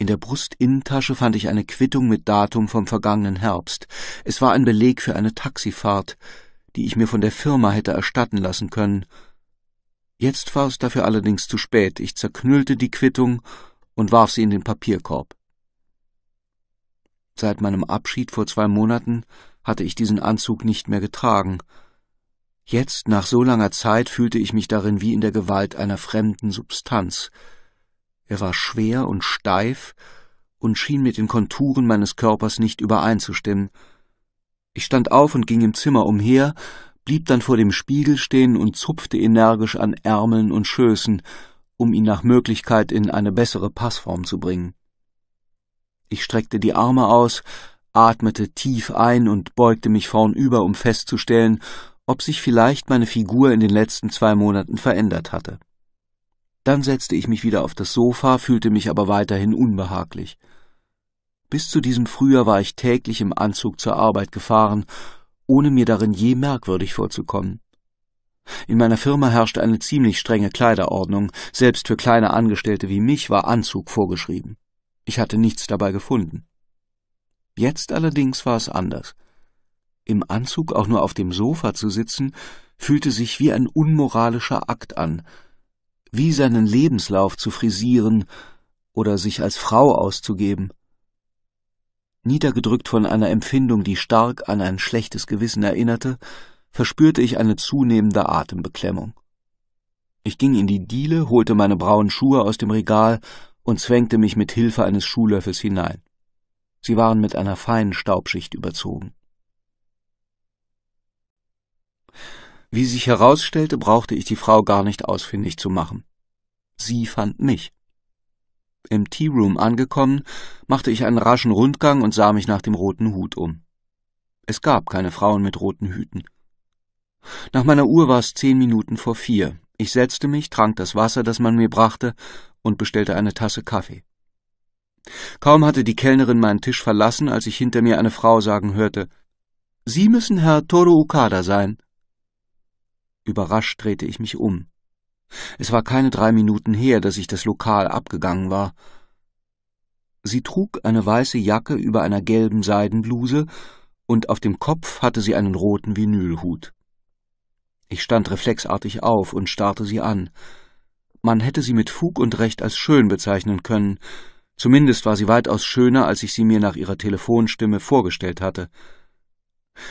In der Brustinnentasche fand ich eine Quittung mit Datum vom vergangenen Herbst. Es war ein Beleg für eine Taxifahrt, die ich mir von der Firma hätte erstatten lassen können. Jetzt war es dafür allerdings zu spät. Ich zerknüllte die Quittung und warf sie in den Papierkorb. Seit meinem Abschied vor zwei Monaten hatte ich diesen Anzug nicht mehr getragen. Jetzt, nach so langer Zeit, fühlte ich mich darin wie in der Gewalt einer fremden Substanz. Er war schwer und steif und schien mit den Konturen meines Körpers nicht übereinzustimmen. Ich stand auf und ging im Zimmer umher, blieb dann vor dem Spiegel stehen und zupfte energisch an Ärmeln und Schößen, um ihn nach Möglichkeit in eine bessere Passform zu bringen. Ich streckte die Arme aus, atmete tief ein und beugte mich vornüber, um festzustellen, ob sich vielleicht meine Figur in den letzten zwei Monaten verändert hatte. Dann setzte ich mich wieder auf das Sofa, fühlte mich aber weiterhin unbehaglich. Bis zu diesem Frühjahr war ich täglich im Anzug zur Arbeit gefahren, ohne mir darin je merkwürdig vorzukommen. In meiner Firma herrschte eine ziemlich strenge Kleiderordnung, selbst für kleine Angestellte wie mich war Anzug vorgeschrieben. Ich hatte nichts dabei gefunden. Jetzt allerdings war es anders. Im Anzug auch nur auf dem Sofa zu sitzen, fühlte sich wie ein unmoralischer Akt an, wie seinen Lebenslauf zu frisieren oder sich als Frau auszugeben. Niedergedrückt von einer Empfindung, die stark an ein schlechtes Gewissen erinnerte, verspürte ich eine zunehmende Atembeklemmung. Ich ging in die Diele, holte meine braunen Schuhe aus dem Regal und zwängte mich mit Hilfe eines Schuhlöffels hinein. Sie waren mit einer feinen Staubschicht überzogen. Wie sich herausstellte, brauchte ich die Frau gar nicht ausfindig zu machen. Sie fand mich. Im Tea Room angekommen, machte ich einen raschen Rundgang und sah mich nach dem roten Hut um. Es gab keine Frauen mit roten Hüten. Nach meiner Uhr war es zehn Minuten vor vier. Ich setzte mich, trank das Wasser, das man mir brachte, und bestellte eine Tasse Kaffee. Kaum hatte die Kellnerin meinen Tisch verlassen, als ich hinter mir eine Frau sagen hörte Sie müssen Herr Toru Okada sein. Überrascht drehte ich mich um. Es war keine drei Minuten her, dass ich das Lokal abgegangen war. Sie trug eine weiße Jacke über einer gelben Seidenbluse, und auf dem Kopf hatte sie einen roten Vinylhut. Ich stand reflexartig auf und starrte sie an. Man hätte sie mit Fug und Recht als schön bezeichnen können, zumindest war sie weitaus schöner, als ich sie mir nach ihrer Telefonstimme vorgestellt hatte.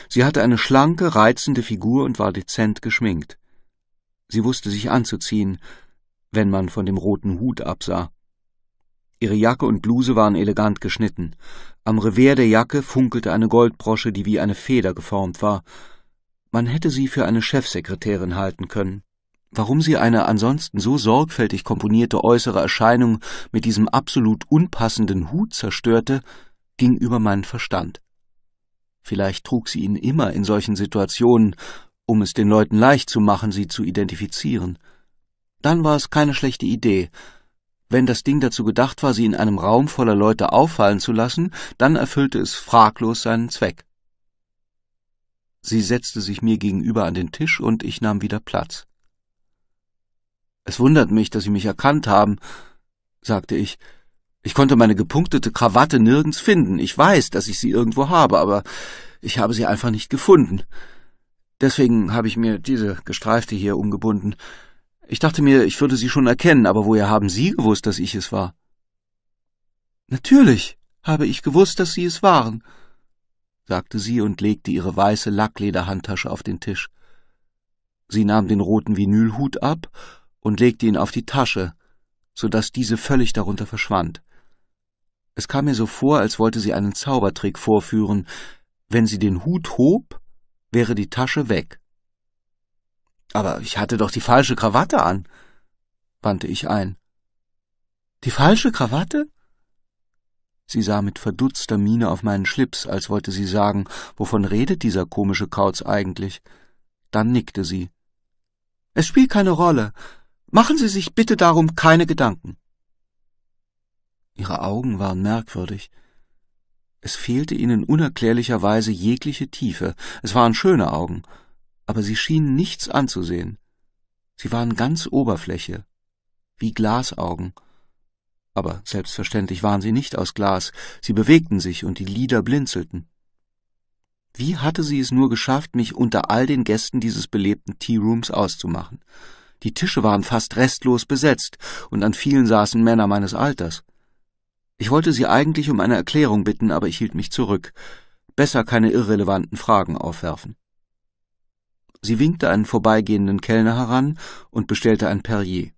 Sie hatte eine schlanke, reizende Figur und war dezent geschminkt. Sie wusste sich anzuziehen, wenn man von dem roten Hut absah. Ihre Jacke und Bluse waren elegant geschnitten. Am Revers der Jacke funkelte eine Goldbrosche, die wie eine Feder geformt war. Man hätte sie für eine Chefsekretärin halten können. Warum sie eine ansonsten so sorgfältig komponierte äußere Erscheinung mit diesem absolut unpassenden Hut zerstörte, ging über meinen Verstand. Vielleicht trug sie ihn immer in solchen Situationen, um es den Leuten leicht zu machen, sie zu identifizieren. Dann war es keine schlechte Idee. Wenn das Ding dazu gedacht war, sie in einem Raum voller Leute auffallen zu lassen, dann erfüllte es fraglos seinen Zweck. Sie setzte sich mir gegenüber an den Tisch und ich nahm wieder Platz. Es wundert mich, dass Sie mich erkannt haben, sagte ich, ich konnte meine gepunktete Krawatte nirgends finden. Ich weiß, dass ich sie irgendwo habe, aber ich habe sie einfach nicht gefunden. Deswegen habe ich mir diese gestreifte hier umgebunden. Ich dachte mir, ich würde sie schon erkennen, aber woher haben Sie gewusst, dass ich es war? Natürlich habe ich gewusst, dass Sie es waren, sagte sie und legte ihre weiße Lacklederhandtasche auf den Tisch. Sie nahm den roten Vinylhut ab und legte ihn auf die Tasche, so dass diese völlig darunter verschwand. Es kam mir so vor, als wollte sie einen Zaubertrick vorführen. Wenn sie den Hut hob, wäre die Tasche weg. Aber ich hatte doch die falsche Krawatte an, wandte ich ein. Die falsche Krawatte? Sie sah mit verdutzter Miene auf meinen Schlips, als wollte sie sagen, wovon redet dieser komische Kauz eigentlich? Dann nickte sie. Es spielt keine Rolle. Machen Sie sich bitte darum keine Gedanken. Ihre Augen waren merkwürdig. Es fehlte ihnen unerklärlicherweise jegliche Tiefe. Es waren schöne Augen, aber sie schienen nichts anzusehen. Sie waren ganz Oberfläche, wie Glasaugen. Aber selbstverständlich waren sie nicht aus Glas, sie bewegten sich und die Lider blinzelten. Wie hatte sie es nur geschafft, mich unter all den Gästen dieses belebten Tea Rooms auszumachen? Die Tische waren fast restlos besetzt, und an vielen saßen Männer meines Alters. Ich wollte Sie eigentlich um eine Erklärung bitten, aber ich hielt mich zurück. Besser keine irrelevanten Fragen aufwerfen. Sie winkte einen vorbeigehenden Kellner heran und bestellte ein Perrier.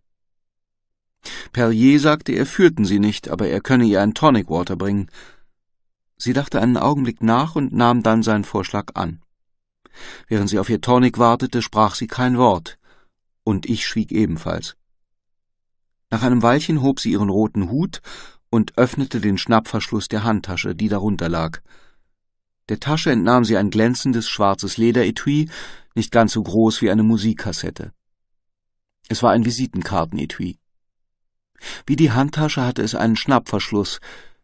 Perrier sagte, er führten sie nicht, aber er könne ihr ein Tonic Water bringen. Sie dachte einen Augenblick nach und nahm dann seinen Vorschlag an. Während sie auf ihr Tonic wartete, sprach sie kein Wort, und ich schwieg ebenfalls. Nach einem Weilchen hob sie ihren roten Hut und öffnete den Schnappverschluss der Handtasche, die darunter lag. Der Tasche entnahm sie ein glänzendes schwarzes Lederetui, nicht ganz so groß wie eine Musikkassette. Es war ein Visitenkartenetui. Wie die Handtasche hatte es einen Schnappverschluss,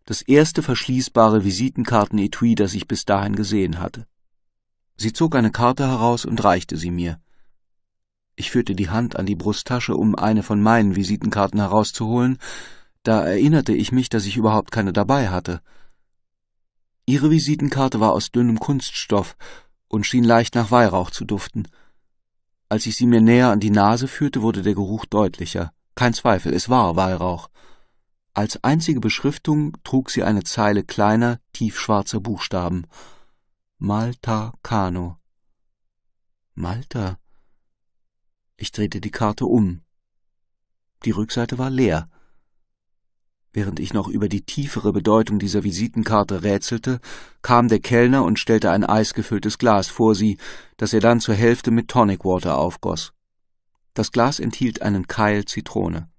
das erste verschließbare Visitenkartenetui, das ich bis dahin gesehen hatte. Sie zog eine Karte heraus und reichte sie mir. Ich führte die Hand an die Brusttasche, um eine von meinen Visitenkarten herauszuholen, da erinnerte ich mich, dass ich überhaupt keine dabei hatte. Ihre Visitenkarte war aus dünnem Kunststoff und schien leicht nach Weihrauch zu duften. Als ich sie mir näher an die Nase führte, wurde der Geruch deutlicher. Kein Zweifel, es war Weihrauch. Als einzige Beschriftung trug sie eine Zeile kleiner, tiefschwarzer Buchstaben. Malta Kano. Malta? Ich drehte die Karte um. Die Rückseite war leer. Während ich noch über die tiefere Bedeutung dieser Visitenkarte rätselte, kam der Kellner und stellte ein eisgefülltes Glas vor sie, das er dann zur Hälfte mit Tonic Water aufgoss. Das Glas enthielt einen Keil Zitrone.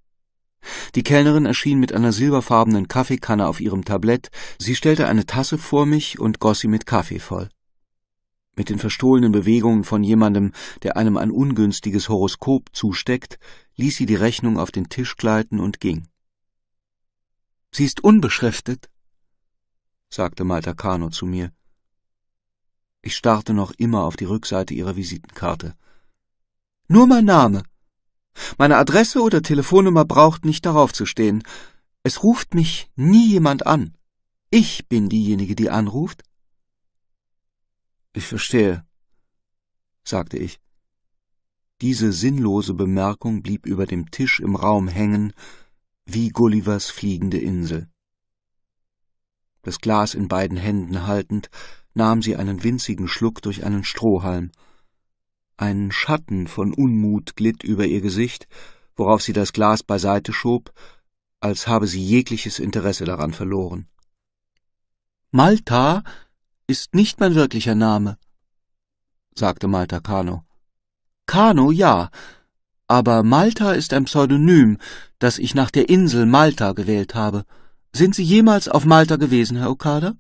Die Kellnerin erschien mit einer silberfarbenen Kaffeekanne auf ihrem Tablett, sie stellte eine Tasse vor mich und goss sie mit Kaffee voll. Mit den verstohlenen Bewegungen von jemandem, der einem ein ungünstiges Horoskop zusteckt, ließ sie die Rechnung auf den Tisch gleiten und ging. Sie ist unbeschriftet, sagte Malta Kano zu mir. Ich starrte noch immer auf die Rückseite ihrer Visitenkarte. Nur mein Name. Meine Adresse oder Telefonnummer braucht nicht darauf zu stehen. Es ruft mich nie jemand an. Ich bin diejenige, die anruft. Ich verstehe, sagte ich. Diese sinnlose Bemerkung blieb über dem Tisch im Raum hängen, wie Gullivers fliegende Insel. Das Glas in beiden Händen haltend, nahm sie einen winzigen Schluck durch einen Strohhalm. Ein Schatten von Unmut glitt über ihr Gesicht, worauf sie das Glas beiseite schob, als habe sie jegliches Interesse daran verloren. Malta ist nicht mein wirklicher Name, sagte Malta Kano. Kano, ja, aber Malta ist ein Pseudonym, das ich nach der Insel Malta gewählt habe. Sind Sie jemals auf Malta gewesen, Herr Okada?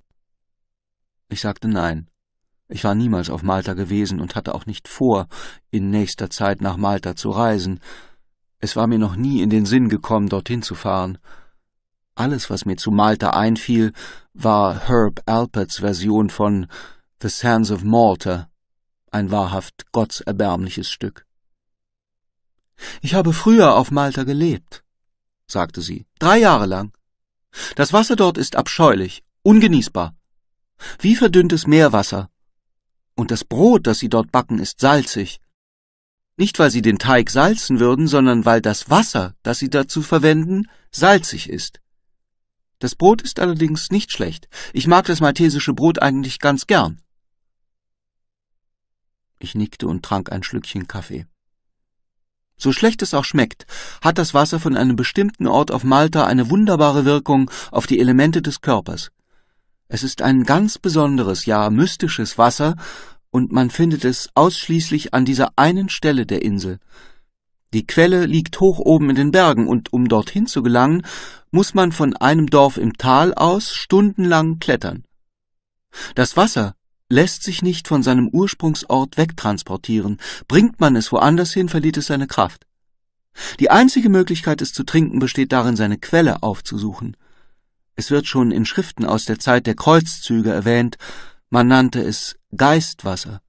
Ich sagte nein. Ich war niemals auf Malta gewesen und hatte auch nicht vor, in nächster Zeit nach Malta zu reisen. Es war mir noch nie in den Sinn gekommen, dorthin zu fahren. Alles, was mir zu Malta einfiel, war Herb Alperts Version von The Sands of Malta, ein wahrhaft gottserbärmliches Stück. Ich habe früher auf Malta gelebt, sagte sie, drei Jahre lang. Das Wasser dort ist abscheulich, ungenießbar. Wie verdünntes Meerwasser. Und das Brot, das sie dort backen, ist salzig. Nicht, weil sie den Teig salzen würden, sondern weil das Wasser, das sie dazu verwenden, salzig ist. Das Brot ist allerdings nicht schlecht. Ich mag das maltesische Brot eigentlich ganz gern. Ich nickte und trank ein Schlückchen Kaffee. So schlecht es auch schmeckt, hat das Wasser von einem bestimmten Ort auf Malta eine wunderbare Wirkung auf die Elemente des Körpers. Es ist ein ganz besonderes, ja mystisches Wasser, und man findet es ausschließlich an dieser einen Stelle der Insel. Die Quelle liegt hoch oben in den Bergen, und um dorthin zu gelangen, muss man von einem Dorf im Tal aus stundenlang klettern. Das Wasser lässt sich nicht von seinem Ursprungsort wegtransportieren. Bringt man es woanders hin, verliert es seine Kraft. Die einzige Möglichkeit, es zu trinken, besteht darin, seine Quelle aufzusuchen. Es wird schon in Schriften aus der Zeit der Kreuzzüge erwähnt, man nannte es Geistwasser.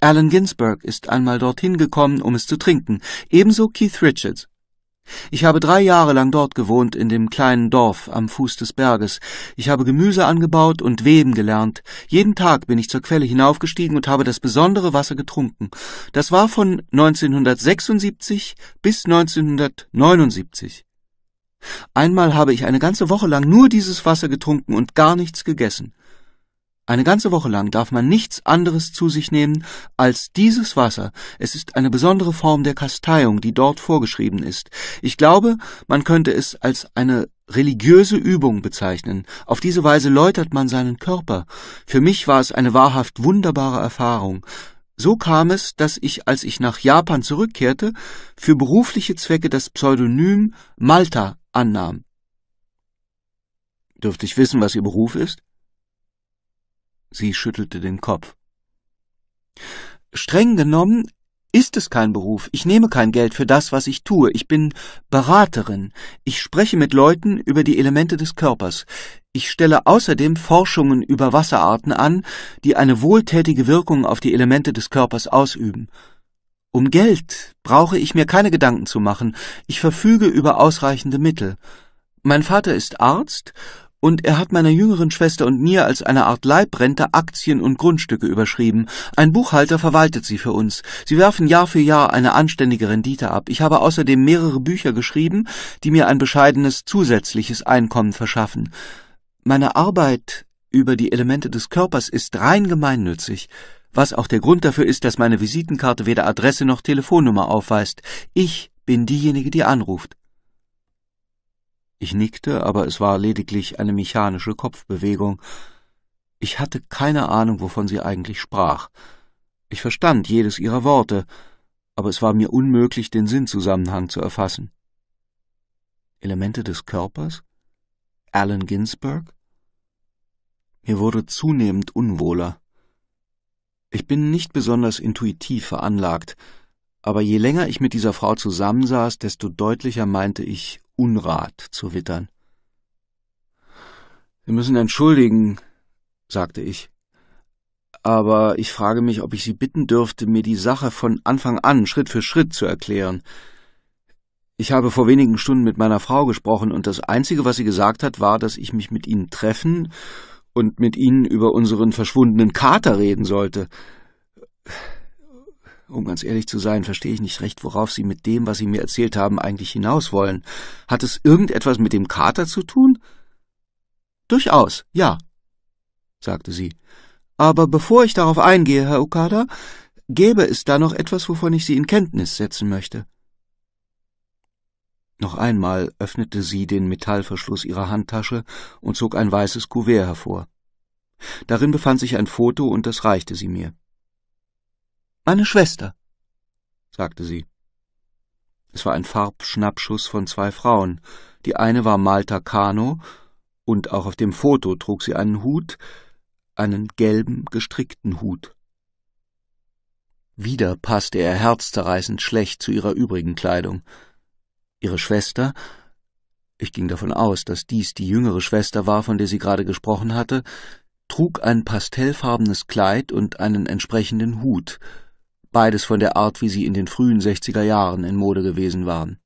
Allen Ginsberg ist einmal dorthin gekommen, um es zu trinken, ebenso Keith Richards. Ich habe drei Jahre lang dort gewohnt, in dem kleinen Dorf am Fuß des Berges. Ich habe Gemüse angebaut und weben gelernt. Jeden Tag bin ich zur Quelle hinaufgestiegen und habe das besondere Wasser getrunken. Das war von 1976 bis 1979. Einmal habe ich eine ganze Woche lang nur dieses Wasser getrunken und gar nichts gegessen. Eine ganze Woche lang darf man nichts anderes zu sich nehmen als dieses Wasser. Es ist eine besondere Form der Kasteiung, die dort vorgeschrieben ist. Ich glaube, man könnte es als eine religiöse Übung bezeichnen. Auf diese Weise läutert man seinen Körper. Für mich war es eine wahrhaft wunderbare Erfahrung. So kam es, dass ich, als ich nach Japan zurückkehrte, für berufliche Zwecke das Pseudonym Malta annahm. Dürfte ich wissen, was Ihr Beruf ist? Sie schüttelte den Kopf. Streng genommen ist es kein Beruf. Ich nehme kein Geld für das, was ich tue. Ich bin Beraterin. Ich spreche mit Leuten über die Elemente des Körpers. Ich stelle außerdem Forschungen über Wasserarten an, die eine wohltätige Wirkung auf die Elemente des Körpers ausüben. Um Geld brauche ich mir keine Gedanken zu machen. Ich verfüge über ausreichende Mittel. Mein Vater ist Arzt und er hat meiner jüngeren Schwester und mir als eine Art Leibrente Aktien und Grundstücke überschrieben. Ein Buchhalter verwaltet sie für uns. Sie werfen Jahr für Jahr eine anständige Rendite ab. Ich habe außerdem mehrere Bücher geschrieben, die mir ein bescheidenes zusätzliches Einkommen verschaffen. Meine Arbeit über die Elemente des Körpers ist rein gemeinnützig, was auch der Grund dafür ist, dass meine Visitenkarte weder Adresse noch Telefonnummer aufweist. Ich bin diejenige, die anruft. Ich nickte, aber es war lediglich eine mechanische Kopfbewegung. Ich hatte keine Ahnung, wovon sie eigentlich sprach. Ich verstand jedes ihrer Worte, aber es war mir unmöglich, den Sinnzusammenhang zu erfassen. Elemente des Körpers? Allen Ginsberg? Mir wurde zunehmend unwohler. Ich bin nicht besonders intuitiv veranlagt, aber je länger ich mit dieser Frau zusammensaß, desto deutlicher meinte ich, Unrat zu wittern. Sie müssen entschuldigen, sagte ich. Aber ich frage mich, ob ich Sie bitten dürfte, mir die Sache von Anfang an Schritt für Schritt zu erklären. Ich habe vor wenigen Stunden mit meiner Frau gesprochen, und das Einzige, was sie gesagt hat, war, dass ich mich mit Ihnen treffen und mit Ihnen über unseren verschwundenen Kater reden sollte. Um ganz ehrlich zu sein, verstehe ich nicht recht, worauf Sie mit dem, was Sie mir erzählt haben, eigentlich hinaus wollen. Hat es irgendetwas mit dem Kater zu tun? Durchaus, ja, sagte sie. Aber bevor ich darauf eingehe, Herr Okada, gäbe es da noch etwas, wovon ich Sie in Kenntnis setzen möchte. Noch einmal öffnete sie den Metallverschluss ihrer Handtasche und zog ein weißes Kuvert hervor. Darin befand sich ein Foto und das reichte sie mir. Meine Schwester, sagte sie. Es war ein Farbschnappschuss von zwei Frauen. Die eine war Malta Kano, und auch auf dem Foto trug sie einen Hut, einen gelben gestrickten Hut. Wieder passte er herzzerreißend schlecht zu ihrer übrigen Kleidung. Ihre Schwester, ich ging davon aus, dass dies die jüngere Schwester war, von der sie gerade gesprochen hatte, trug ein pastellfarbenes Kleid und einen entsprechenden Hut, beides von der Art, wie sie in den frühen 60er Jahren in Mode gewesen waren.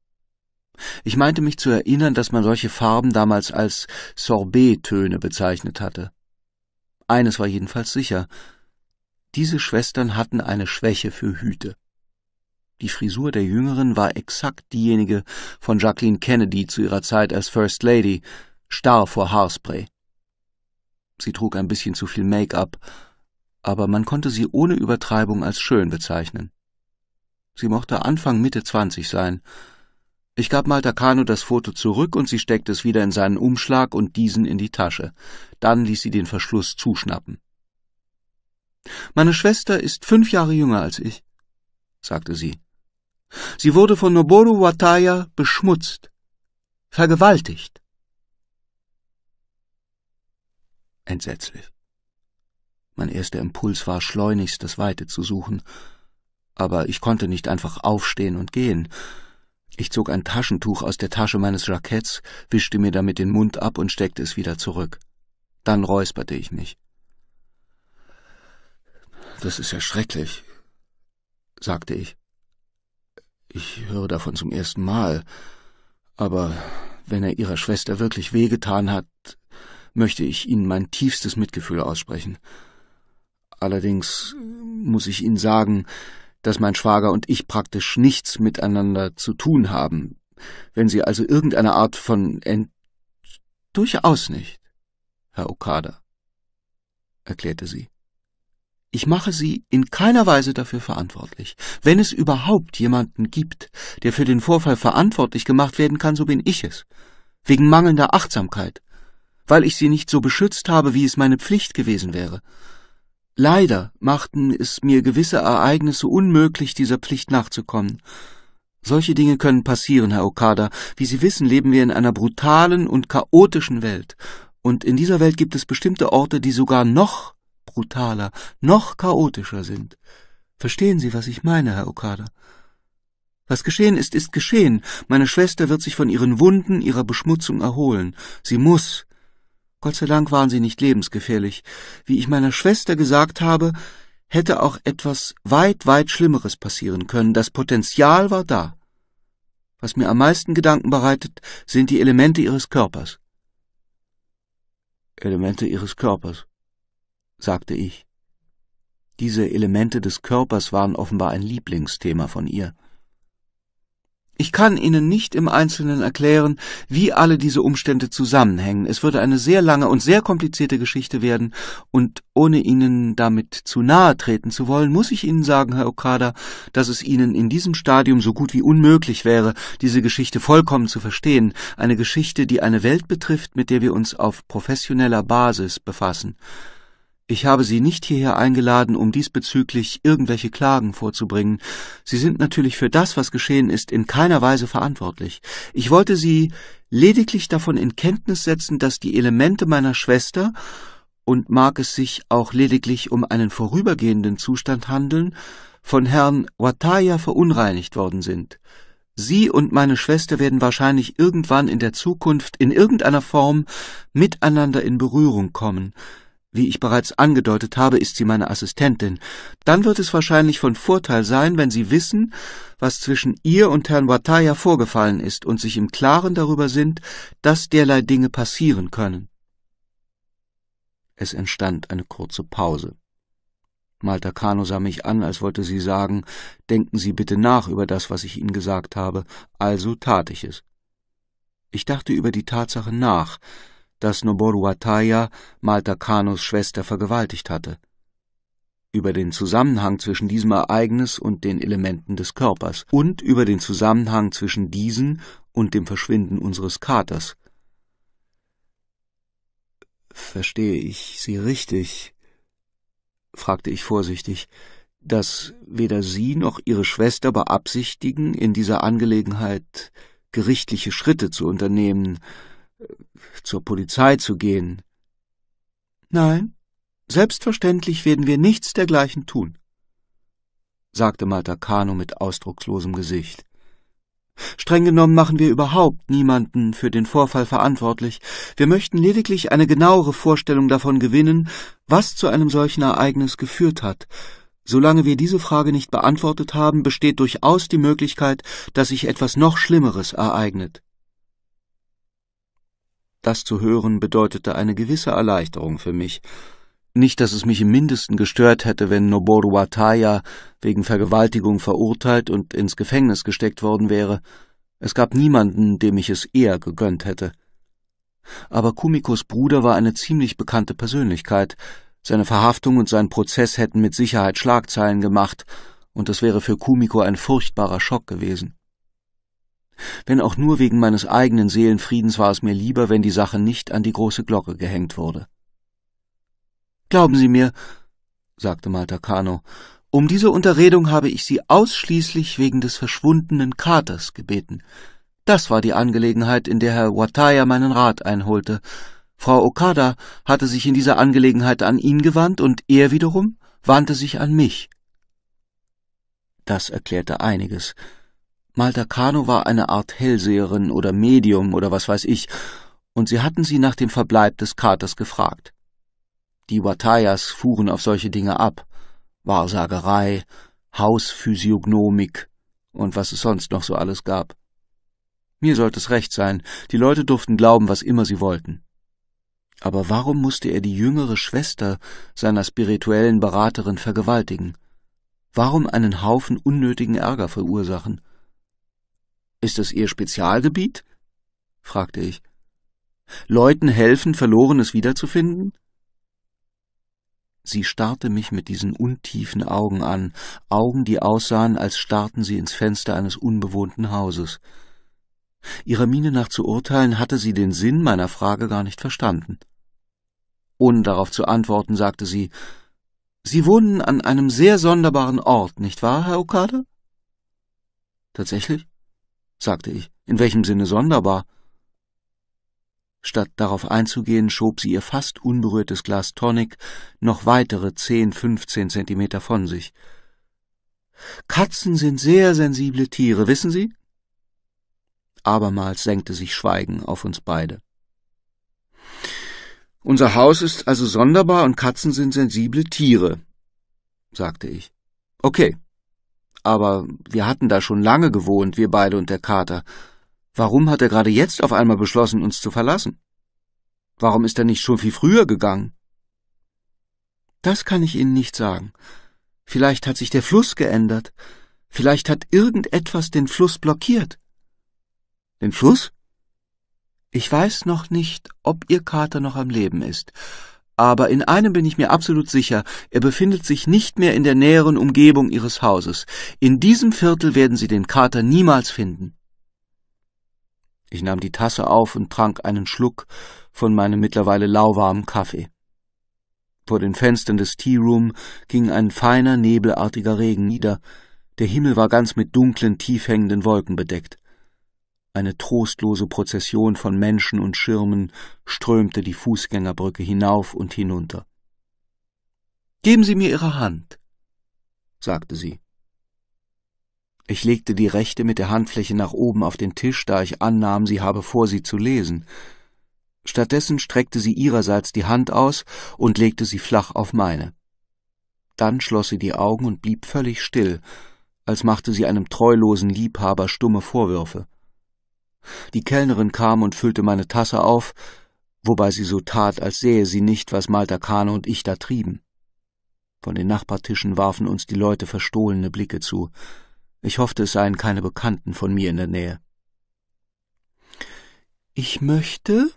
Ich meinte mich zu erinnern, dass man solche Farben damals als Sorbet-Töne bezeichnet hatte. Eines war jedenfalls sicher. Diese Schwestern hatten eine Schwäche für Hüte. Die Frisur der Jüngeren war exakt diejenige von Jacqueline Kennedy zu ihrer Zeit als First Lady, starr vor Haarspray. Sie trug ein bisschen zu viel Make-up aber man konnte sie ohne Übertreibung als schön bezeichnen. Sie mochte Anfang Mitte zwanzig sein. Ich gab Malta Kano das Foto zurück und sie steckte es wieder in seinen Umschlag und diesen in die Tasche. Dann ließ sie den Verschluss zuschnappen. Meine Schwester ist fünf Jahre jünger als ich, sagte sie. Sie wurde von Noboru Wataya beschmutzt, vergewaltigt. Entsetzlich. Mein erster Impuls war, schleunigst das Weite zu suchen. Aber ich konnte nicht einfach aufstehen und gehen. Ich zog ein Taschentuch aus der Tasche meines Jacketts, wischte mir damit den Mund ab und steckte es wieder zurück. Dann räusperte ich mich. Das ist ja schrecklich, sagte ich. Ich höre davon zum ersten Mal. Aber wenn er Ihrer Schwester wirklich wehgetan hat, möchte ich Ihnen mein tiefstes Mitgefühl aussprechen. Allerdings muss ich Ihnen sagen, dass mein Schwager und ich praktisch nichts miteinander zu tun haben. Wenn Sie also irgendeine Art von Ent Durchaus nicht, Herr Okada, erklärte sie. Ich mache Sie in keiner Weise dafür verantwortlich. Wenn es überhaupt jemanden gibt, der für den Vorfall verantwortlich gemacht werden kann, so bin ich es. Wegen mangelnder Achtsamkeit. Weil ich Sie nicht so beschützt habe, wie es meine Pflicht gewesen wäre. Leider machten es mir gewisse Ereignisse unmöglich, dieser Pflicht nachzukommen. Solche Dinge können passieren, Herr Okada. Wie Sie wissen, leben wir in einer brutalen und chaotischen Welt. Und in dieser Welt gibt es bestimmte Orte, die sogar noch brutaler, noch chaotischer sind. Verstehen Sie, was ich meine, Herr Okada? Was geschehen ist, ist geschehen. Meine Schwester wird sich von ihren Wunden, ihrer Beschmutzung erholen. Sie muss. Gott sei Dank waren sie nicht lebensgefährlich. Wie ich meiner Schwester gesagt habe, hätte auch etwas weit, weit Schlimmeres passieren können. Das Potenzial war da. Was mir am meisten Gedanken bereitet, sind die Elemente ihres Körpers. Elemente ihres Körpers, sagte ich. Diese Elemente des Körpers waren offenbar ein Lieblingsthema von ihr. Ich kann Ihnen nicht im Einzelnen erklären, wie alle diese Umstände zusammenhängen. Es würde eine sehr lange und sehr komplizierte Geschichte werden, und ohne Ihnen damit zu nahe treten zu wollen, muss ich Ihnen sagen, Herr Okada, dass es Ihnen in diesem Stadium so gut wie unmöglich wäre, diese Geschichte vollkommen zu verstehen, eine Geschichte, die eine Welt betrifft, mit der wir uns auf professioneller Basis befassen. Ich habe Sie nicht hierher eingeladen, um diesbezüglich irgendwelche Klagen vorzubringen. Sie sind natürlich für das, was geschehen ist, in keiner Weise verantwortlich. Ich wollte Sie lediglich davon in Kenntnis setzen, dass die Elemente meiner Schwester, und mag es sich auch lediglich um einen vorübergehenden Zustand handeln, von Herrn Wataya verunreinigt worden sind. Sie und meine Schwester werden wahrscheinlich irgendwann in der Zukunft in irgendeiner Form miteinander in Berührung kommen, wie ich bereits angedeutet habe, ist sie meine Assistentin. Dann wird es wahrscheinlich von Vorteil sein, wenn Sie wissen, was zwischen ihr und Herrn Wataya vorgefallen ist und sich im Klaren darüber sind, dass derlei Dinge passieren können. Es entstand eine kurze Pause. Malta Kano sah mich an, als wollte sie sagen, denken Sie bitte nach über das, was ich Ihnen gesagt habe. Also tat ich es. Ich dachte über die Tatsache nach, dass Noboru Ataya Kanos Schwester vergewaltigt hatte. Über den Zusammenhang zwischen diesem Ereignis und den Elementen des Körpers und über den Zusammenhang zwischen diesen und dem Verschwinden unseres Katers. Verstehe ich Sie richtig? fragte ich vorsichtig, dass weder Sie noch Ihre Schwester beabsichtigen, in dieser Angelegenheit gerichtliche Schritte zu unternehmen, zur Polizei zu gehen. Nein, selbstverständlich werden wir nichts dergleichen tun, sagte Malta Kano mit ausdruckslosem Gesicht. Streng genommen machen wir überhaupt niemanden für den Vorfall verantwortlich. Wir möchten lediglich eine genauere Vorstellung davon gewinnen, was zu einem solchen Ereignis geführt hat. Solange wir diese Frage nicht beantwortet haben, besteht durchaus die Möglichkeit, dass sich etwas noch Schlimmeres ereignet. Das zu hören bedeutete eine gewisse Erleichterung für mich. Nicht, dass es mich im Mindesten gestört hätte, wenn Noboru Wataya wegen Vergewaltigung verurteilt und ins Gefängnis gesteckt worden wäre. Es gab niemanden, dem ich es eher gegönnt hätte. Aber Kumikos Bruder war eine ziemlich bekannte Persönlichkeit. Seine Verhaftung und sein Prozess hätten mit Sicherheit Schlagzeilen gemacht, und es wäre für Kumiko ein furchtbarer Schock gewesen. Wenn auch nur wegen meines eigenen Seelenfriedens war es mir lieber, wenn die Sache nicht an die große Glocke gehängt wurde. Glauben Sie mir, sagte Malta Kano, um diese Unterredung habe ich Sie ausschließlich wegen des verschwundenen Katers gebeten. Das war die Angelegenheit, in der Herr Wataya meinen Rat einholte. Frau Okada hatte sich in dieser Angelegenheit an ihn gewandt und er wiederum wandte sich an mich. Das erklärte einiges. Malta Kano war eine Art Hellseherin oder Medium oder was weiß ich, und sie hatten sie nach dem Verbleib des Katers gefragt. Die Watayas fuhren auf solche Dinge ab, Wahrsagerei, Hausphysiognomik und was es sonst noch so alles gab. Mir sollte es recht sein, die Leute durften glauben, was immer sie wollten. Aber warum musste er die jüngere Schwester seiner spirituellen Beraterin vergewaltigen? Warum einen Haufen unnötigen Ärger verursachen? Ist es Ihr Spezialgebiet? fragte ich. Leuten helfen, Verlorenes wiederzufinden? Sie starrte mich mit diesen untiefen Augen an, Augen, die aussahen, als starrten sie ins Fenster eines unbewohnten Hauses. Ihrer Miene nach zu urteilen, hatte sie den Sinn meiner Frage gar nicht verstanden. Ohne darauf zu antworten, sagte sie Sie wohnen an einem sehr sonderbaren Ort, nicht wahr, Herr Okada? Tatsächlich? sagte ich. In welchem Sinne sonderbar? Statt darauf einzugehen, schob sie ihr fast unberührtes Glas Tonic noch weitere zehn, fünfzehn Zentimeter von sich. Katzen sind sehr sensible Tiere, wissen Sie? Abermals senkte sich Schweigen auf uns beide. Unser Haus ist also sonderbar und Katzen sind sensible Tiere, sagte ich. Okay, aber wir hatten da schon lange gewohnt, wir beide und der Kater. Warum hat er gerade jetzt auf einmal beschlossen, uns zu verlassen? Warum ist er nicht schon viel früher gegangen? Das kann ich Ihnen nicht sagen. Vielleicht hat sich der Fluss geändert. Vielleicht hat irgendetwas den Fluss blockiert. Den Fluss? Ich weiß noch nicht, ob Ihr Kater noch am Leben ist. Aber in einem bin ich mir absolut sicher, er befindet sich nicht mehr in der näheren Umgebung Ihres Hauses. In diesem Viertel werden Sie den Kater niemals finden. Ich nahm die Tasse auf und trank einen Schluck von meinem mittlerweile lauwarmen Kaffee. Vor den Fenstern des Tea Room ging ein feiner, nebelartiger Regen nieder. Der Himmel war ganz mit dunklen, tief hängenden Wolken bedeckt. Eine trostlose Prozession von Menschen und Schirmen strömte die Fußgängerbrücke hinauf und hinunter. Geben Sie mir Ihre Hand, sagte sie. Ich legte die rechte mit der Handfläche nach oben auf den Tisch, da ich annahm, sie habe vor, sie zu lesen. Stattdessen streckte sie ihrerseits die Hand aus und legte sie flach auf meine. Dann schloss sie die Augen und blieb völlig still, als machte sie einem treulosen Liebhaber stumme Vorwürfe. Die Kellnerin kam und füllte meine Tasse auf, wobei sie so tat, als sähe sie nicht, was Malta Kane und ich da trieben. Von den Nachbartischen warfen uns die Leute verstohlene Blicke zu. Ich hoffte, es seien keine Bekannten von mir in der Nähe. Ich möchte,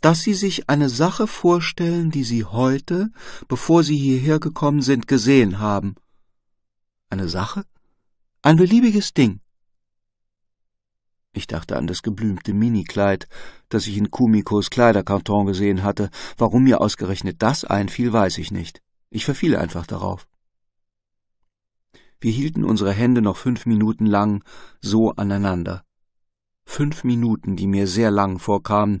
dass Sie sich eine Sache vorstellen, die Sie heute, bevor Sie hierher gekommen sind, gesehen haben. Eine Sache? Ein beliebiges Ding. Ich dachte an das geblümte Minikleid, das ich in Kumikos Kleiderkarton gesehen hatte. Warum mir ausgerechnet das einfiel, weiß ich nicht. Ich verfiel einfach darauf. Wir hielten unsere Hände noch fünf Minuten lang so aneinander. Fünf Minuten, die mir sehr lang vorkamen,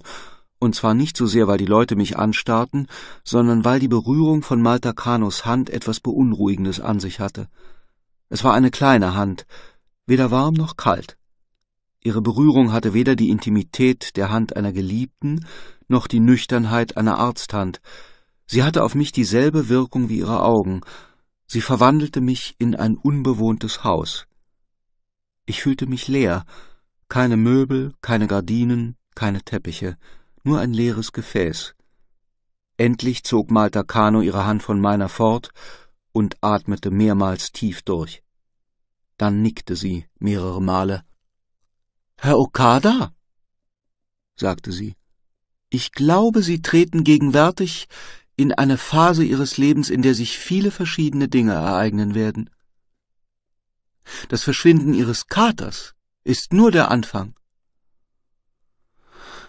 und zwar nicht so sehr, weil die Leute mich anstarrten, sondern weil die Berührung von Malta Kanos Hand etwas Beunruhigendes an sich hatte. Es war eine kleine Hand, weder warm noch kalt. Ihre Berührung hatte weder die Intimität der Hand einer Geliebten noch die Nüchternheit einer Arzthand. Sie hatte auf mich dieselbe Wirkung wie ihre Augen. Sie verwandelte mich in ein unbewohntes Haus. Ich fühlte mich leer. Keine Möbel, keine Gardinen, keine Teppiche, nur ein leeres Gefäß. Endlich zog Malta Kano ihre Hand von meiner fort und atmete mehrmals tief durch. Dann nickte sie mehrere Male Herr Okada, sagte sie, ich glaube, Sie treten gegenwärtig in eine Phase Ihres Lebens, in der sich viele verschiedene Dinge ereignen werden. Das Verschwinden Ihres Katers ist nur der Anfang.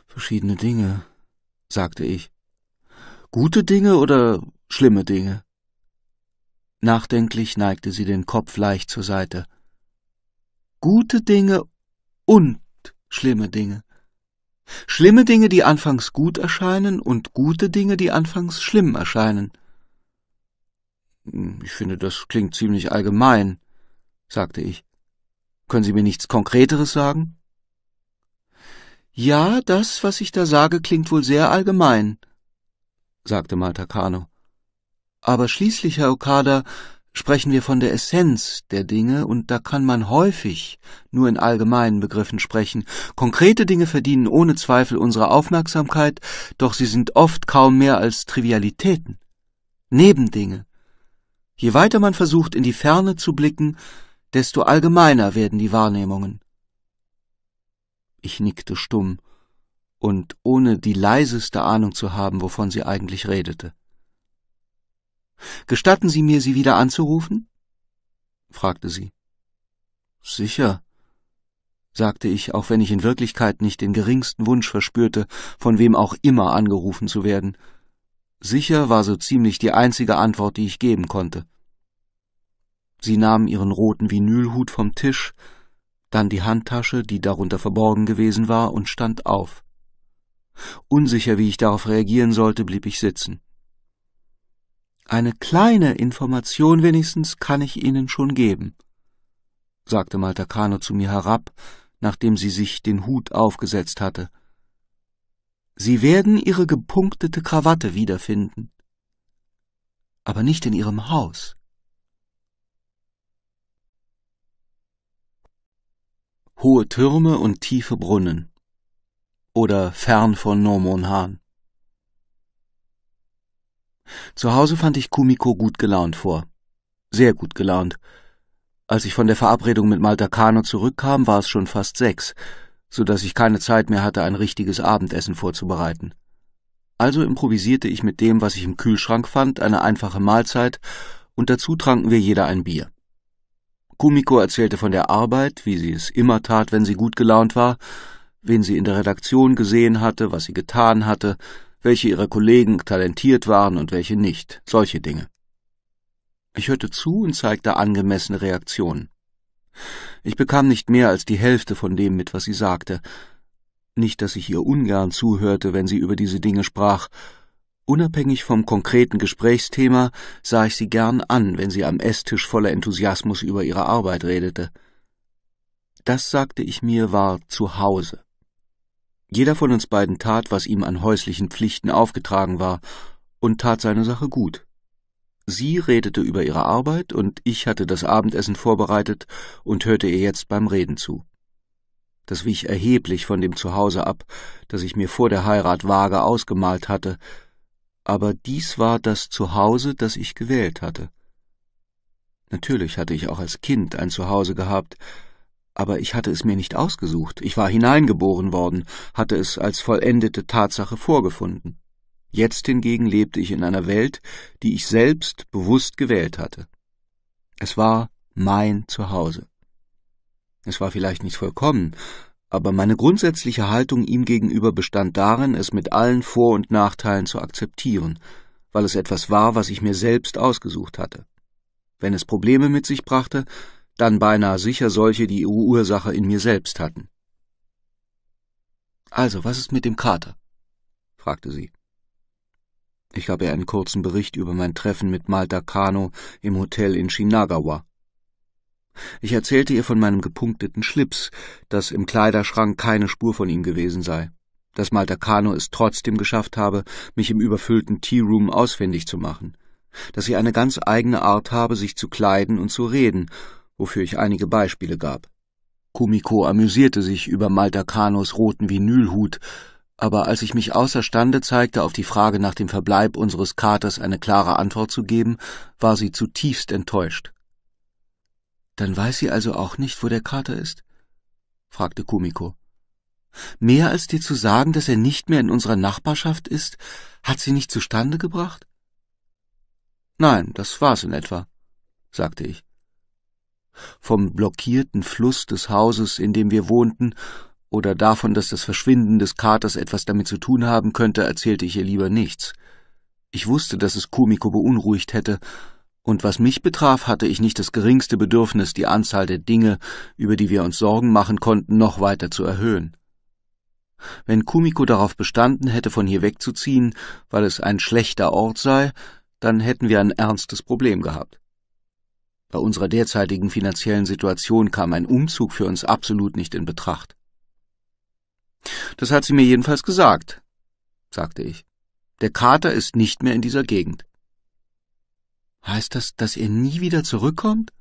Verschiedene Dinge, sagte ich. Gute Dinge oder schlimme Dinge? Nachdenklich neigte sie den Kopf leicht zur Seite. Gute Dinge und schlimme Dinge. Schlimme Dinge, die anfangs gut erscheinen und gute Dinge, die anfangs schlimm erscheinen. Hm, ich finde, das klingt ziemlich allgemein, sagte ich. Können Sie mir nichts Konkreteres sagen? Ja, das, was ich da sage, klingt wohl sehr allgemein, sagte Malta Kano. Aber schließlich, Herr Okada, sprechen wir von der Essenz der Dinge, und da kann man häufig nur in allgemeinen Begriffen sprechen. Konkrete Dinge verdienen ohne Zweifel unsere Aufmerksamkeit, doch sie sind oft kaum mehr als Trivialitäten, Nebendinge. Je weiter man versucht, in die Ferne zu blicken, desto allgemeiner werden die Wahrnehmungen. Ich nickte stumm und ohne die leiseste Ahnung zu haben, wovon sie eigentlich redete. Gestatten Sie mir, Sie wieder anzurufen? fragte sie. Sicher, sagte ich, auch wenn ich in Wirklichkeit nicht den geringsten Wunsch verspürte, von wem auch immer angerufen zu werden. Sicher war so ziemlich die einzige Antwort, die ich geben konnte. Sie nahm ihren roten Vinylhut vom Tisch, dann die Handtasche, die darunter verborgen gewesen war, und stand auf. Unsicher, wie ich darauf reagieren sollte, blieb ich sitzen. Eine kleine Information wenigstens kann ich Ihnen schon geben, sagte Maltakano zu mir herab, nachdem sie sich den Hut aufgesetzt hatte. Sie werden Ihre gepunktete Krawatte wiederfinden, aber nicht in Ihrem Haus. Hohe Türme und tiefe Brunnen oder fern von Nomonhan. Zu Hause fand ich Kumiko gut gelaunt vor. Sehr gut gelaunt. Als ich von der Verabredung mit Malta Kano zurückkam, war es schon fast sechs, so dass ich keine Zeit mehr hatte, ein richtiges Abendessen vorzubereiten. Also improvisierte ich mit dem, was ich im Kühlschrank fand, eine einfache Mahlzeit, und dazu tranken wir jeder ein Bier. Kumiko erzählte von der Arbeit, wie sie es immer tat, wenn sie gut gelaunt war, wen sie in der Redaktion gesehen hatte, was sie getan hatte, welche ihrer Kollegen talentiert waren und welche nicht, solche Dinge. Ich hörte zu und zeigte angemessene Reaktionen. Ich bekam nicht mehr als die Hälfte von dem mit, was sie sagte. Nicht, dass ich ihr ungern zuhörte, wenn sie über diese Dinge sprach. Unabhängig vom konkreten Gesprächsthema sah ich sie gern an, wenn sie am Esstisch voller Enthusiasmus über ihre Arbeit redete. Das sagte ich mir war zu Hause. Jeder von uns beiden tat, was ihm an häuslichen Pflichten aufgetragen war, und tat seine Sache gut. Sie redete über ihre Arbeit, und ich hatte das Abendessen vorbereitet und hörte ihr jetzt beim Reden zu. Das wich erheblich von dem Zuhause ab, das ich mir vor der Heirat vage ausgemalt hatte, aber dies war das Zuhause, das ich gewählt hatte. Natürlich hatte ich auch als Kind ein Zuhause gehabt, aber ich hatte es mir nicht ausgesucht, ich war hineingeboren worden, hatte es als vollendete Tatsache vorgefunden. Jetzt hingegen lebte ich in einer Welt, die ich selbst bewusst gewählt hatte. Es war mein Zuhause. Es war vielleicht nicht vollkommen, aber meine grundsätzliche Haltung ihm gegenüber bestand darin, es mit allen Vor- und Nachteilen zu akzeptieren, weil es etwas war, was ich mir selbst ausgesucht hatte. Wenn es Probleme mit sich brachte, dann beinahe sicher solche, die ihre Ursache in mir selbst hatten. Also, was ist mit dem Kater? fragte sie. Ich gab ihr einen kurzen Bericht über mein Treffen mit Malta Kano im Hotel in Shinagawa. Ich erzählte ihr von meinem gepunkteten Schlips, dass im Kleiderschrank keine Spur von ihm gewesen sei, dass Malta Kano es trotzdem geschafft habe, mich im überfüllten Tea Room ausfindig zu machen, dass sie eine ganz eigene Art habe, sich zu kleiden und zu reden, wofür ich einige Beispiele gab. Kumiko amüsierte sich über Maltakanos roten Vinylhut, aber als ich mich außerstande zeigte, auf die Frage nach dem Verbleib unseres Katers eine klare Antwort zu geben, war sie zutiefst enttäuscht. Dann weiß sie also auch nicht, wo der Kater ist? fragte Kumiko. Mehr als dir zu sagen, dass er nicht mehr in unserer Nachbarschaft ist, hat sie nicht zustande gebracht? Nein, das war's in etwa, sagte ich vom blockierten Fluss des Hauses, in dem wir wohnten, oder davon, dass das Verschwinden des Katers etwas damit zu tun haben könnte, erzählte ich ihr lieber nichts. Ich wusste, dass es Kumiko beunruhigt hätte, und was mich betraf, hatte ich nicht das geringste Bedürfnis, die Anzahl der Dinge, über die wir uns Sorgen machen konnten, noch weiter zu erhöhen. Wenn Kumiko darauf bestanden hätte, von hier wegzuziehen, weil es ein schlechter Ort sei, dann hätten wir ein ernstes Problem gehabt. Bei unserer derzeitigen finanziellen Situation kam ein Umzug für uns absolut nicht in Betracht. Das hat sie mir jedenfalls gesagt, sagte ich. Der Kater ist nicht mehr in dieser Gegend. Heißt das, dass er nie wieder zurückkommt?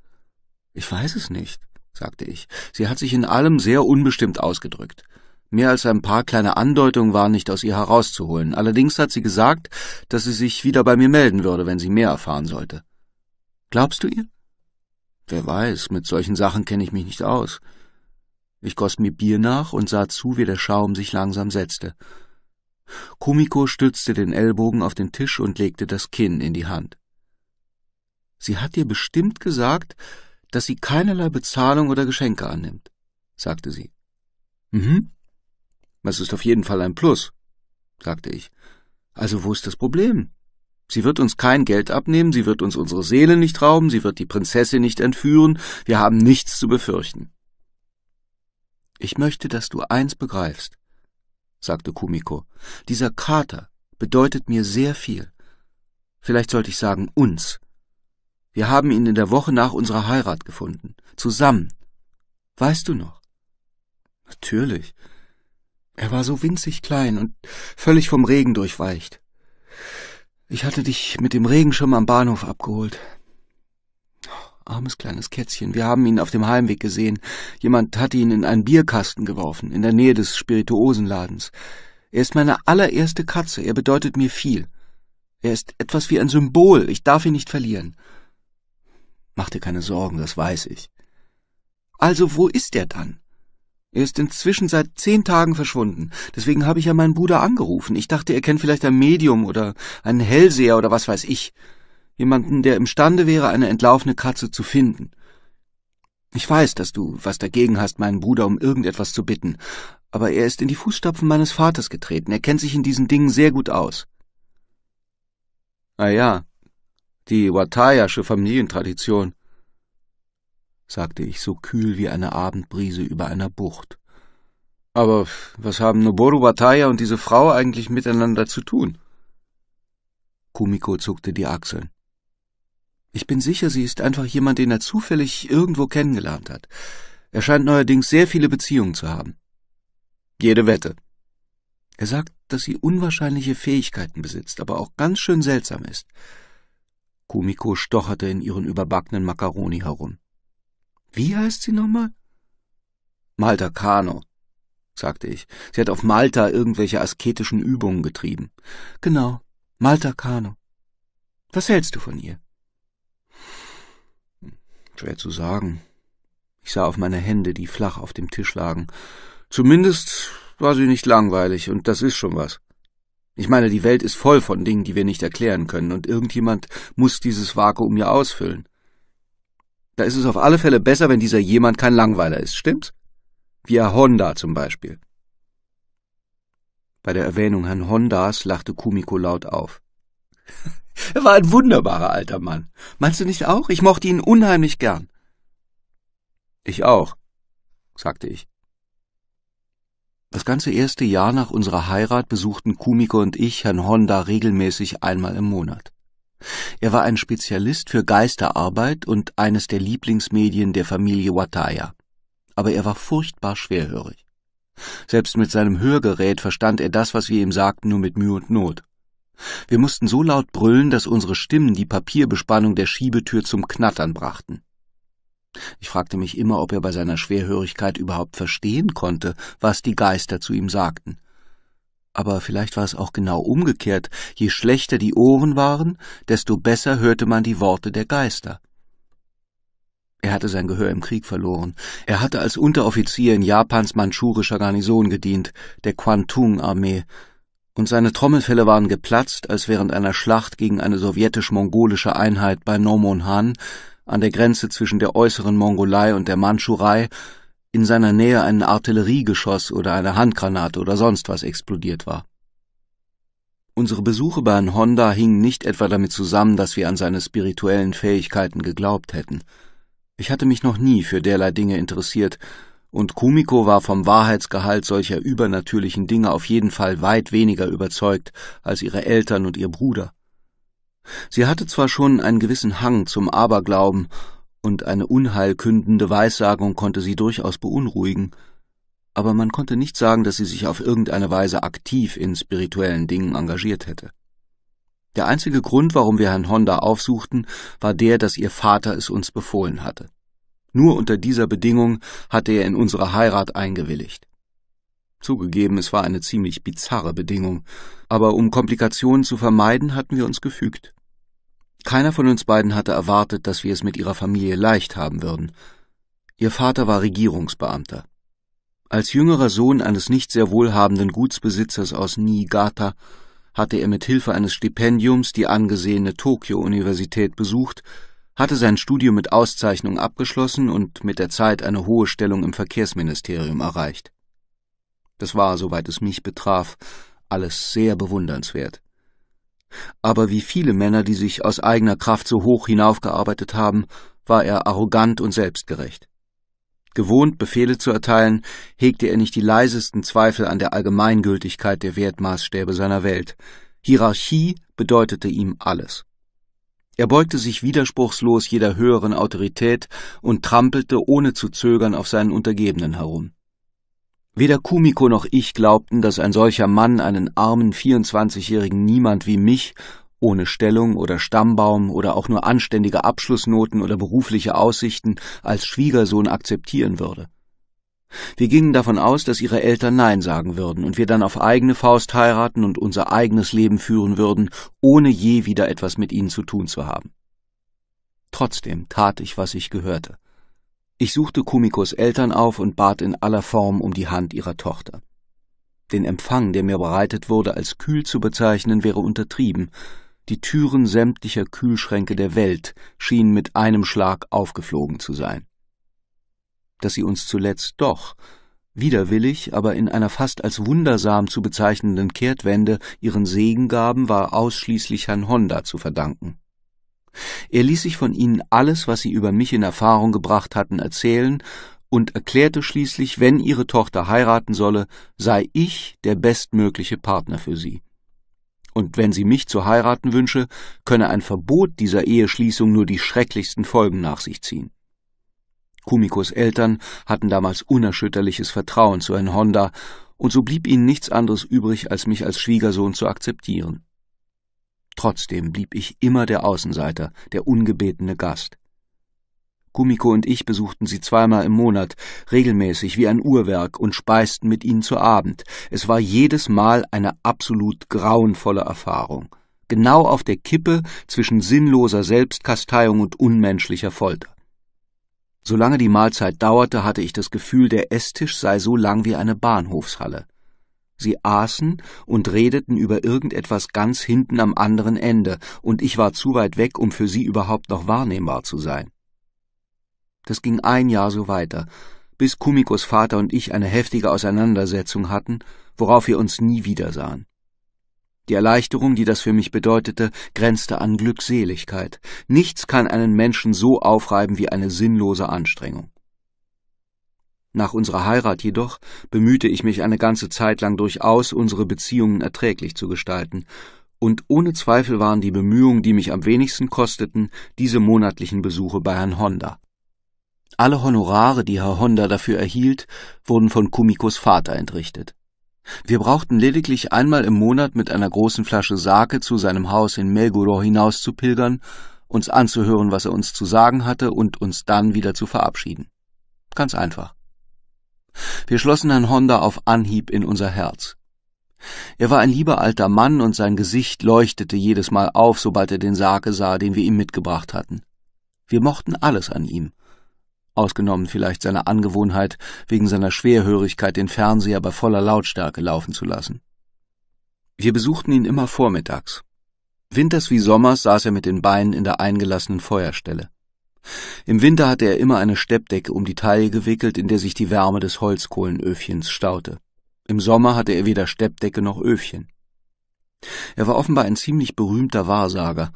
Ich weiß es nicht, sagte ich. Sie hat sich in allem sehr unbestimmt ausgedrückt. Mehr als ein paar kleine Andeutungen waren nicht aus ihr herauszuholen. Allerdings hat sie gesagt, dass sie sich wieder bei mir melden würde, wenn sie mehr erfahren sollte. Glaubst du ihr? Wer weiß, mit solchen Sachen kenne ich mich nicht aus. Ich goss mir Bier nach und sah zu, wie der Schaum sich langsam setzte. Kumiko stützte den Ellbogen auf den Tisch und legte das Kinn in die Hand. Sie hat dir bestimmt gesagt, dass sie keinerlei Bezahlung oder Geschenke annimmt, sagte sie. Mhm. Das ist auf jeden Fall ein Plus, sagte ich. Also wo ist das Problem? Sie wird uns kein Geld abnehmen, sie wird uns unsere Seele nicht rauben, sie wird die Prinzessin nicht entführen, wir haben nichts zu befürchten. Ich möchte, dass du eins begreifst, sagte Kumiko. Dieser Kater bedeutet mir sehr viel. Vielleicht sollte ich sagen uns. Wir haben ihn in der Woche nach unserer Heirat gefunden. Zusammen. Weißt du noch? Natürlich. Er war so winzig klein und völlig vom Regen durchweicht. Ich hatte dich mit dem Regenschirm am Bahnhof abgeholt. Armes kleines Kätzchen, wir haben ihn auf dem Heimweg gesehen. Jemand hat ihn in einen Bierkasten geworfen, in der Nähe des Spirituosenladens. Er ist meine allererste Katze, er bedeutet mir viel. Er ist etwas wie ein Symbol, ich darf ihn nicht verlieren. Mach dir keine Sorgen, das weiß ich. Also wo ist er dann? Er ist inzwischen seit zehn Tagen verschwunden. Deswegen habe ich ja meinen Bruder angerufen. Ich dachte, er kennt vielleicht ein Medium oder einen Hellseher oder was weiß ich. Jemanden, der imstande wäre, eine entlaufene Katze zu finden. Ich weiß, dass du was dagegen hast, meinen Bruder um irgendetwas zu bitten, aber er ist in die Fußstapfen meines Vaters getreten. Er kennt sich in diesen Dingen sehr gut aus. Ah ja, die Watayasche Familientradition sagte ich so kühl wie eine Abendbrise über einer Bucht. Aber was haben Noboru Wataya und diese Frau eigentlich miteinander zu tun? Kumiko zuckte die Achseln. Ich bin sicher, sie ist einfach jemand, den er zufällig irgendwo kennengelernt hat. Er scheint neuerdings sehr viele Beziehungen zu haben. Jede Wette. Er sagt, dass sie unwahrscheinliche Fähigkeiten besitzt, aber auch ganz schön seltsam ist. Kumiko stocherte in ihren überbackenen Makaroni herum. Wie heißt sie nochmal? Malta Kano, sagte ich. Sie hat auf Malta irgendwelche asketischen Übungen getrieben. Genau, Malta Kano. Was hältst du von ihr? Schwer zu sagen. Ich sah auf meine Hände, die flach auf dem Tisch lagen. Zumindest war sie nicht langweilig, und das ist schon was. Ich meine, die Welt ist voll von Dingen, die wir nicht erklären können, und irgendjemand muss dieses Vakuum ja ausfüllen. Da ist es auf alle Fälle besser, wenn dieser jemand kein Langweiler ist, stimmt's? Wie Herr Honda zum Beispiel. Bei der Erwähnung Herrn Hondas lachte Kumiko laut auf. er war ein wunderbarer alter Mann. Meinst du nicht auch? Ich mochte ihn unheimlich gern. Ich auch, sagte ich. Das ganze erste Jahr nach unserer Heirat besuchten Kumiko und ich Herrn Honda regelmäßig einmal im Monat. Er war ein Spezialist für Geisterarbeit und eines der Lieblingsmedien der Familie Wataya. Aber er war furchtbar schwerhörig. Selbst mit seinem Hörgerät verstand er das, was wir ihm sagten, nur mit Mühe und Not. Wir mussten so laut brüllen, dass unsere Stimmen die Papierbespannung der Schiebetür zum Knattern brachten. Ich fragte mich immer, ob er bei seiner Schwerhörigkeit überhaupt verstehen konnte, was die Geister zu ihm sagten, aber vielleicht war es auch genau umgekehrt. Je schlechter die Ohren waren, desto besser hörte man die Worte der Geister. Er hatte sein Gehör im Krieg verloren. Er hatte als Unteroffizier in Japans manchurischer Garnison gedient, der Kwantung-Armee, und seine Trommelfälle waren geplatzt, als während einer Schlacht gegen eine sowjetisch-mongolische Einheit bei Nomonhan an der Grenze zwischen der äußeren Mongolei und der Manchurei in seiner Nähe ein Artilleriegeschoss oder eine Handgranate oder sonst was explodiert war. Unsere Besuche bei Herrn Honda hingen nicht etwa damit zusammen, dass wir an seine spirituellen Fähigkeiten geglaubt hätten. Ich hatte mich noch nie für derlei Dinge interessiert, und Kumiko war vom Wahrheitsgehalt solcher übernatürlichen Dinge auf jeden Fall weit weniger überzeugt als ihre Eltern und ihr Bruder. Sie hatte zwar schon einen gewissen Hang zum Aberglauben und eine unheilkündende Weissagung konnte sie durchaus beunruhigen, aber man konnte nicht sagen, dass sie sich auf irgendeine Weise aktiv in spirituellen Dingen engagiert hätte. Der einzige Grund, warum wir Herrn Honda aufsuchten, war der, dass ihr Vater es uns befohlen hatte. Nur unter dieser Bedingung hatte er in unsere Heirat eingewilligt. Zugegeben, es war eine ziemlich bizarre Bedingung, aber um Komplikationen zu vermeiden, hatten wir uns gefügt. Keiner von uns beiden hatte erwartet, dass wir es mit ihrer Familie leicht haben würden. Ihr Vater war Regierungsbeamter. Als jüngerer Sohn eines nicht sehr wohlhabenden Gutsbesitzers aus Niigata hatte er mit Hilfe eines Stipendiums die angesehene Tokio-Universität besucht, hatte sein Studium mit Auszeichnung abgeschlossen und mit der Zeit eine hohe Stellung im Verkehrsministerium erreicht. Das war, soweit es mich betraf, alles sehr bewundernswert. Aber wie viele Männer, die sich aus eigener Kraft so hoch hinaufgearbeitet haben, war er arrogant und selbstgerecht. Gewohnt, Befehle zu erteilen, hegte er nicht die leisesten Zweifel an der Allgemeingültigkeit der Wertmaßstäbe seiner Welt. Hierarchie bedeutete ihm alles. Er beugte sich widerspruchslos jeder höheren Autorität und trampelte ohne zu zögern auf seinen Untergebenen herum. Weder Kumiko noch ich glaubten, dass ein solcher Mann einen armen 24-jährigen Niemand wie mich ohne Stellung oder Stammbaum oder auch nur anständige Abschlussnoten oder berufliche Aussichten als Schwiegersohn akzeptieren würde. Wir gingen davon aus, dass ihre Eltern Nein sagen würden und wir dann auf eigene Faust heiraten und unser eigenes Leben führen würden, ohne je wieder etwas mit ihnen zu tun zu haben. Trotzdem tat ich, was ich gehörte. Ich suchte Kumikos Eltern auf und bat in aller Form um die Hand ihrer Tochter. Den Empfang, der mir bereitet wurde, als kühl zu bezeichnen, wäre untertrieben. Die Türen sämtlicher Kühlschränke der Welt schienen mit einem Schlag aufgeflogen zu sein. Dass sie uns zuletzt doch, widerwillig, aber in einer fast als wundersam zu bezeichnenden Kehrtwende ihren Segen gaben, war ausschließlich Herrn Honda zu verdanken. Er ließ sich von ihnen alles, was sie über mich in Erfahrung gebracht hatten, erzählen und erklärte schließlich, wenn ihre Tochter heiraten solle, sei ich der bestmögliche Partner für sie. Und wenn sie mich zu heiraten wünsche, könne ein Verbot dieser Eheschließung nur die schrecklichsten Folgen nach sich ziehen. Kumikos Eltern hatten damals unerschütterliches Vertrauen zu Herrn Honda, und so blieb ihnen nichts anderes übrig, als mich als Schwiegersohn zu akzeptieren. Trotzdem blieb ich immer der Außenseiter, der ungebetene Gast. Kumiko und ich besuchten sie zweimal im Monat, regelmäßig wie ein Uhrwerk, und speisten mit ihnen zu Abend. Es war jedes Mal eine absolut grauenvolle Erfahrung, genau auf der Kippe zwischen sinnloser Selbstkasteiung und unmenschlicher Folter. Solange die Mahlzeit dauerte, hatte ich das Gefühl, der Esstisch sei so lang wie eine Bahnhofshalle. Sie aßen und redeten über irgendetwas ganz hinten am anderen Ende, und ich war zu weit weg, um für sie überhaupt noch wahrnehmbar zu sein. Das ging ein Jahr so weiter, bis Kumikos Vater und ich eine heftige Auseinandersetzung hatten, worauf wir uns nie wieder sahen. Die Erleichterung, die das für mich bedeutete, grenzte an Glückseligkeit. Nichts kann einen Menschen so aufreiben wie eine sinnlose Anstrengung. Nach unserer Heirat jedoch bemühte ich mich eine ganze Zeit lang durchaus, unsere Beziehungen erträglich zu gestalten, und ohne Zweifel waren die Bemühungen, die mich am wenigsten kosteten, diese monatlichen Besuche bei Herrn Honda. Alle Honorare, die Herr Honda dafür erhielt, wurden von Kumikos Vater entrichtet. Wir brauchten lediglich einmal im Monat mit einer großen Flasche Sake zu seinem Haus in Meguro hinauszupilgern, uns anzuhören, was er uns zu sagen hatte, und uns dann wieder zu verabschieden. Ganz einfach. Wir schlossen Herrn Honda auf Anhieb in unser Herz. Er war ein lieber alter Mann und sein Gesicht leuchtete jedes Mal auf, sobald er den Sarge sah, den wir ihm mitgebracht hatten. Wir mochten alles an ihm. Ausgenommen vielleicht seine Angewohnheit, wegen seiner Schwerhörigkeit den Fernseher bei voller Lautstärke laufen zu lassen. Wir besuchten ihn immer vormittags. Winters wie Sommers saß er mit den Beinen in der eingelassenen Feuerstelle. Im Winter hatte er immer eine Steppdecke um die Taille gewickelt, in der sich die Wärme des Holzkohlenöfchens staute. Im Sommer hatte er weder Steppdecke noch Öfchen. Er war offenbar ein ziemlich berühmter Wahrsager,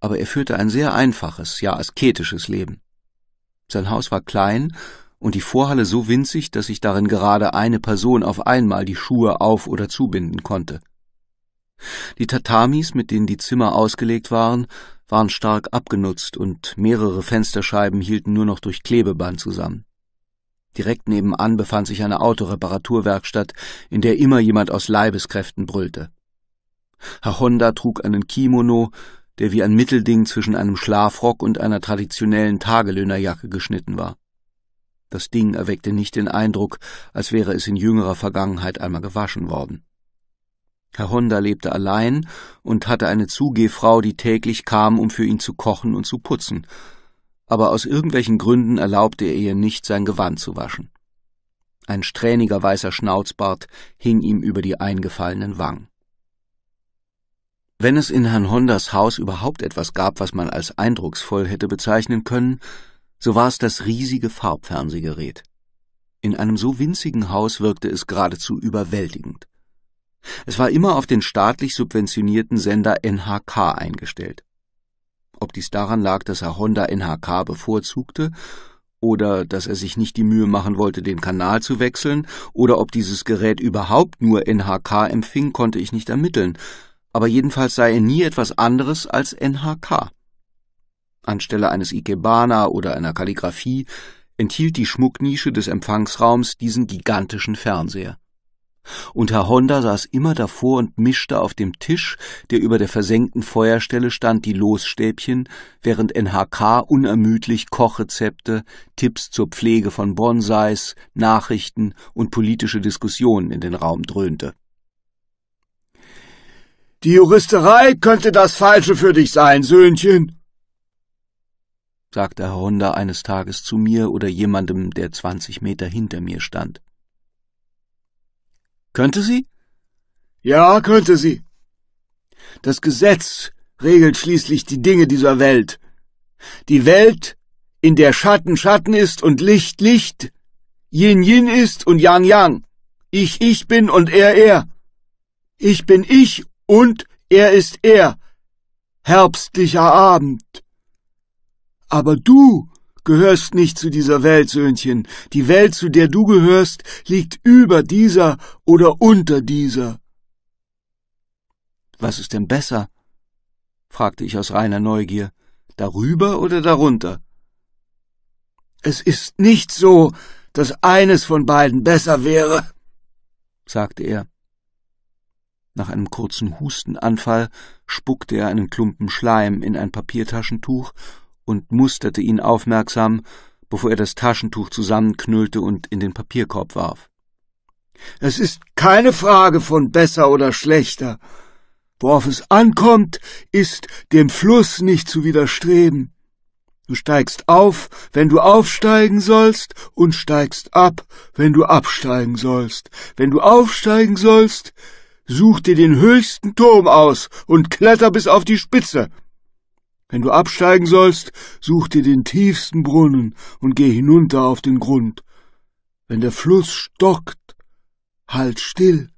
aber er führte ein sehr einfaches, ja asketisches Leben. Sein Haus war klein und die Vorhalle so winzig, dass sich darin gerade eine Person auf einmal die Schuhe auf oder zubinden konnte. Die Tatamis, mit denen die Zimmer ausgelegt waren, waren stark abgenutzt und mehrere Fensterscheiben hielten nur noch durch Klebeband zusammen. Direkt nebenan befand sich eine Autoreparaturwerkstatt, in der immer jemand aus Leibeskräften brüllte. Herr Honda trug einen Kimono, der wie ein Mittelding zwischen einem Schlafrock und einer traditionellen Tagelöhnerjacke geschnitten war. Das Ding erweckte nicht den Eindruck, als wäre es in jüngerer Vergangenheit einmal gewaschen worden. Herr Honda lebte allein und hatte eine Zugehfrau, die täglich kam, um für ihn zu kochen und zu putzen, aber aus irgendwelchen Gründen erlaubte er ihr nicht, sein Gewand zu waschen. Ein strähniger weißer Schnauzbart hing ihm über die eingefallenen Wangen. Wenn es in Herrn Hondas Haus überhaupt etwas gab, was man als eindrucksvoll hätte bezeichnen können, so war es das riesige Farbfernsehgerät. In einem so winzigen Haus wirkte es geradezu überwältigend. Es war immer auf den staatlich subventionierten Sender NHK eingestellt. Ob dies daran lag, dass er Honda NHK bevorzugte, oder dass er sich nicht die Mühe machen wollte, den Kanal zu wechseln, oder ob dieses Gerät überhaupt nur NHK empfing, konnte ich nicht ermitteln, aber jedenfalls sei er nie etwas anderes als NHK. Anstelle eines Ikebana oder einer Kalligraphie enthielt die Schmucknische des Empfangsraums diesen gigantischen Fernseher. Und Herr Honda saß immer davor und mischte auf dem Tisch, der über der versenkten Feuerstelle stand, die Losstäbchen, während NHK unermüdlich Kochrezepte, Tipps zur Pflege von Bonsais, Nachrichten und politische Diskussionen in den Raum dröhnte. Die Juristerei könnte das Falsche für dich sein, Söhnchen, sagte Herr Honda eines Tages zu mir oder jemandem, der zwanzig Meter hinter mir stand. Könnte sie? Ja, könnte sie. Das Gesetz regelt schließlich die Dinge dieser Welt. Die Welt, in der Schatten Schatten ist und Licht Licht, Yin Yin ist und Yang Yang, ich ich bin und er er. Ich bin ich und er ist er. Herbstlicher Abend. Aber du gehörst nicht zu dieser Welt, Söhnchen. Die Welt, zu der du gehörst, liegt über dieser oder unter dieser. Was ist denn besser? fragte ich aus reiner Neugier. Darüber oder darunter? Es ist nicht so, dass eines von beiden besser wäre, sagte er. Nach einem kurzen Hustenanfall spuckte er einen Klumpen Schleim in ein Papiertaschentuch und musterte ihn aufmerksam, bevor er das Taschentuch zusammenknüllte und in den Papierkorb warf. Es ist keine Frage von besser oder schlechter. Worauf es ankommt, ist, dem Fluss nicht zu widerstreben. Du steigst auf, wenn du aufsteigen sollst, und steigst ab, wenn du absteigen sollst. Wenn du aufsteigen sollst, such dir den höchsten Turm aus und kletter bis auf die Spitze. Wenn du absteigen sollst, such dir den tiefsten Brunnen und geh hinunter auf den Grund. Wenn der Fluss stockt, halt still.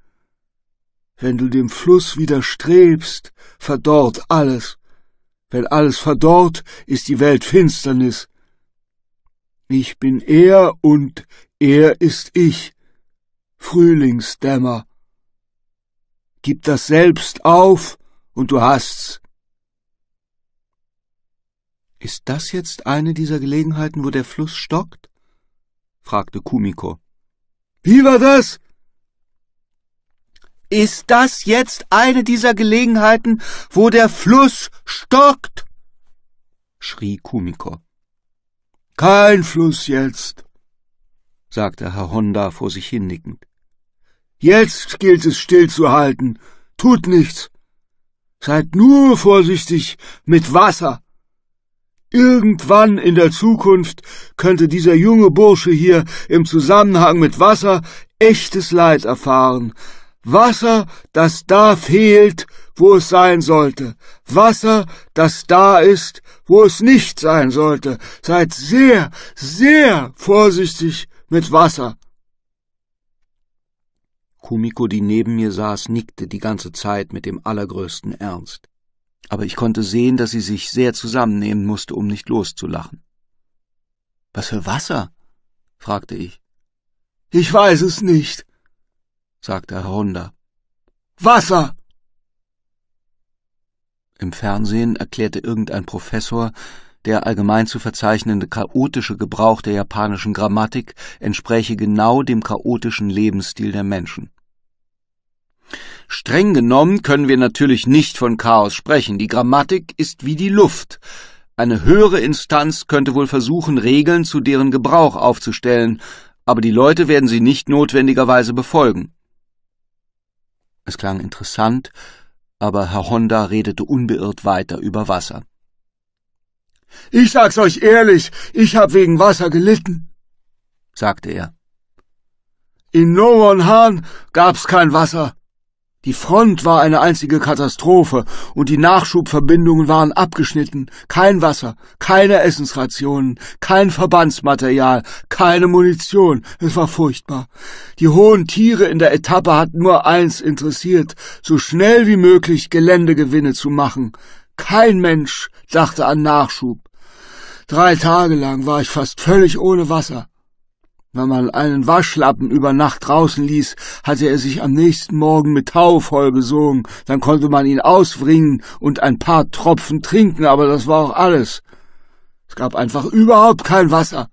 Wenn du dem Fluss widerstrebst, verdorrt alles. Wenn alles verdorrt, ist die Welt Finsternis. Ich bin er und er ist ich. Frühlingsdämmer. Gib das selbst auf und du hast's. Ist das jetzt eine dieser Gelegenheiten, wo der Fluss stockt? fragte Kumiko. Wie war das? Ist das jetzt eine dieser Gelegenheiten, wo der Fluss stockt? schrie Kumiko. Kein Fluss jetzt, sagte Herr Honda vor sich hinnickend. Jetzt gilt es stillzuhalten. Tut nichts. Seid nur vorsichtig mit Wasser. Irgendwann in der Zukunft könnte dieser junge Bursche hier im Zusammenhang mit Wasser echtes Leid erfahren. Wasser, das da fehlt, wo es sein sollte. Wasser, das da ist, wo es nicht sein sollte. Seid sehr, sehr vorsichtig mit Wasser. Kumiko, die neben mir saß, nickte die ganze Zeit mit dem allergrößten Ernst aber ich konnte sehen, dass sie sich sehr zusammennehmen musste, um nicht loszulachen. Was für Wasser? fragte ich. Ich weiß es nicht, sagte Herr Honda. Wasser! Im Fernsehen erklärte irgendein Professor, der allgemein zu verzeichnende chaotische Gebrauch der japanischen Grammatik entspräche genau dem chaotischen Lebensstil der Menschen. Streng genommen können wir natürlich nicht von Chaos sprechen. Die Grammatik ist wie die Luft. Eine höhere Instanz könnte wohl versuchen, Regeln zu deren Gebrauch aufzustellen, aber die Leute werden sie nicht notwendigerweise befolgen. Es klang interessant, aber Herr Honda redete unbeirrt weiter über Wasser. Ich sag's euch ehrlich, ich hab wegen Wasser gelitten, sagte er. In Noronhan gab's kein Wasser. Die Front war eine einzige Katastrophe und die Nachschubverbindungen waren abgeschnitten. Kein Wasser, keine Essensrationen, kein Verbandsmaterial, keine Munition. Es war furchtbar. Die hohen Tiere in der Etappe hatten nur eins interessiert, so schnell wie möglich Geländegewinne zu machen. Kein Mensch dachte an Nachschub. Drei Tage lang war ich fast völlig ohne Wasser. Wenn man einen Waschlappen über Nacht draußen ließ, hatte er sich am nächsten Morgen mit Tau vollgesogen, dann konnte man ihn auswringen und ein paar Tropfen trinken, aber das war auch alles. Es gab einfach überhaupt kein Wasser.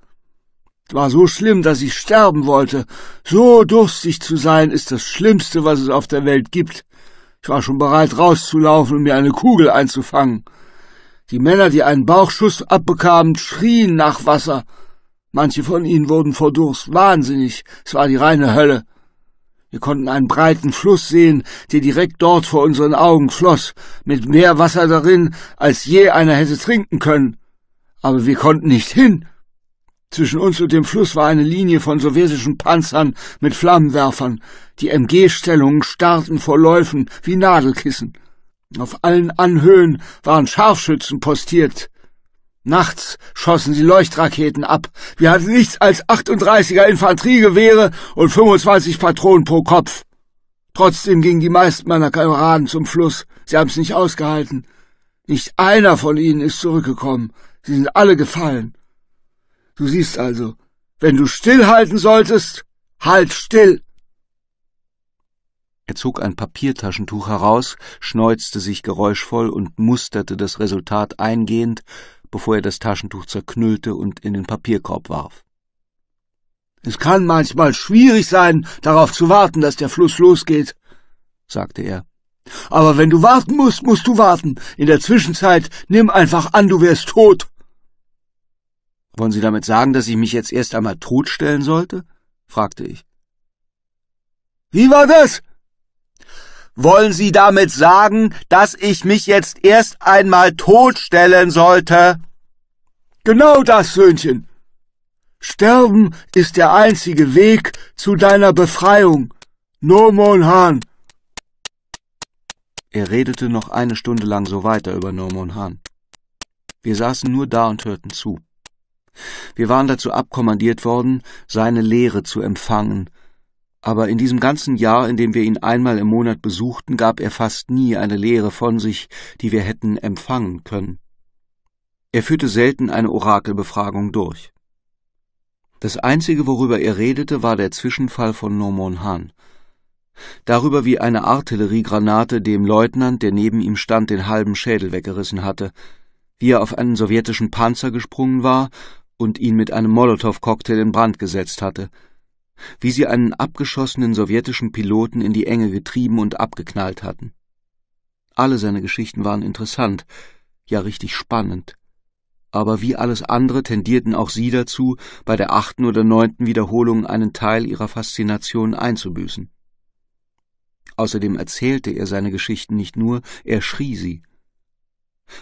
Es war so schlimm, dass ich sterben wollte. So durstig zu sein ist das Schlimmste, was es auf der Welt gibt. Ich war schon bereit, rauszulaufen und mir eine Kugel einzufangen. Die Männer, die einen Bauchschuss abbekamen, schrien nach Wasser. Manche von ihnen wurden vor Durst wahnsinnig, es war die reine Hölle. Wir konnten einen breiten Fluss sehen, der direkt dort vor unseren Augen floss, mit mehr Wasser darin, als je einer hätte trinken können. Aber wir konnten nicht hin. Zwischen uns und dem Fluss war eine Linie von sowjetischen Panzern mit Flammenwerfern. Die MG-Stellungen starrten vor Läufen wie Nadelkissen. Auf allen Anhöhen waren Scharfschützen postiert. Nachts schossen sie Leuchtraketen ab. Wir hatten nichts als 38er Infanteriegewehre und 25 Patronen pro Kopf. Trotzdem gingen die meisten meiner Kameraden zum Fluss. Sie haben es nicht ausgehalten. Nicht einer von ihnen ist zurückgekommen. Sie sind alle gefallen. Du siehst also, wenn du stillhalten solltest, halt still. Er zog ein Papiertaschentuch heraus, schneuzte sich geräuschvoll und musterte das Resultat eingehend, bevor er das Taschentuch zerknüllte und in den Papierkorb warf. Es kann manchmal schwierig sein, darauf zu warten, dass der Fluss losgeht, sagte er. Aber wenn du warten musst, musst du warten. In der Zwischenzeit nimm einfach an, du wärst tot. Wollen Sie damit sagen, dass ich mich jetzt erst einmal totstellen sollte? fragte ich. Wie war das? Wollen Sie damit sagen, dass ich mich jetzt erst einmal totstellen sollte? Genau das, Söhnchen. Sterben ist der einzige Weg zu deiner Befreiung. Nomonhan. Er redete noch eine Stunde lang so weiter über Nomonhan. Wir saßen nur da und hörten zu. Wir waren dazu abkommandiert worden, seine Lehre zu empfangen aber in diesem ganzen Jahr, in dem wir ihn einmal im Monat besuchten, gab er fast nie eine Lehre von sich, die wir hätten empfangen können. Er führte selten eine Orakelbefragung durch. Das Einzige, worüber er redete, war der Zwischenfall von Nomon Han. Darüber, wie eine Artilleriegranate dem Leutnant, der neben ihm stand, den halben Schädel weggerissen hatte, wie er auf einen sowjetischen Panzer gesprungen war und ihn mit einem Molotow-Cocktail in Brand gesetzt hatte – wie sie einen abgeschossenen sowjetischen Piloten in die Enge getrieben und abgeknallt hatten. Alle seine Geschichten waren interessant, ja richtig spannend. Aber wie alles andere tendierten auch sie dazu, bei der achten oder neunten Wiederholung einen Teil ihrer Faszination einzubüßen. Außerdem erzählte er seine Geschichten nicht nur, er schrie sie.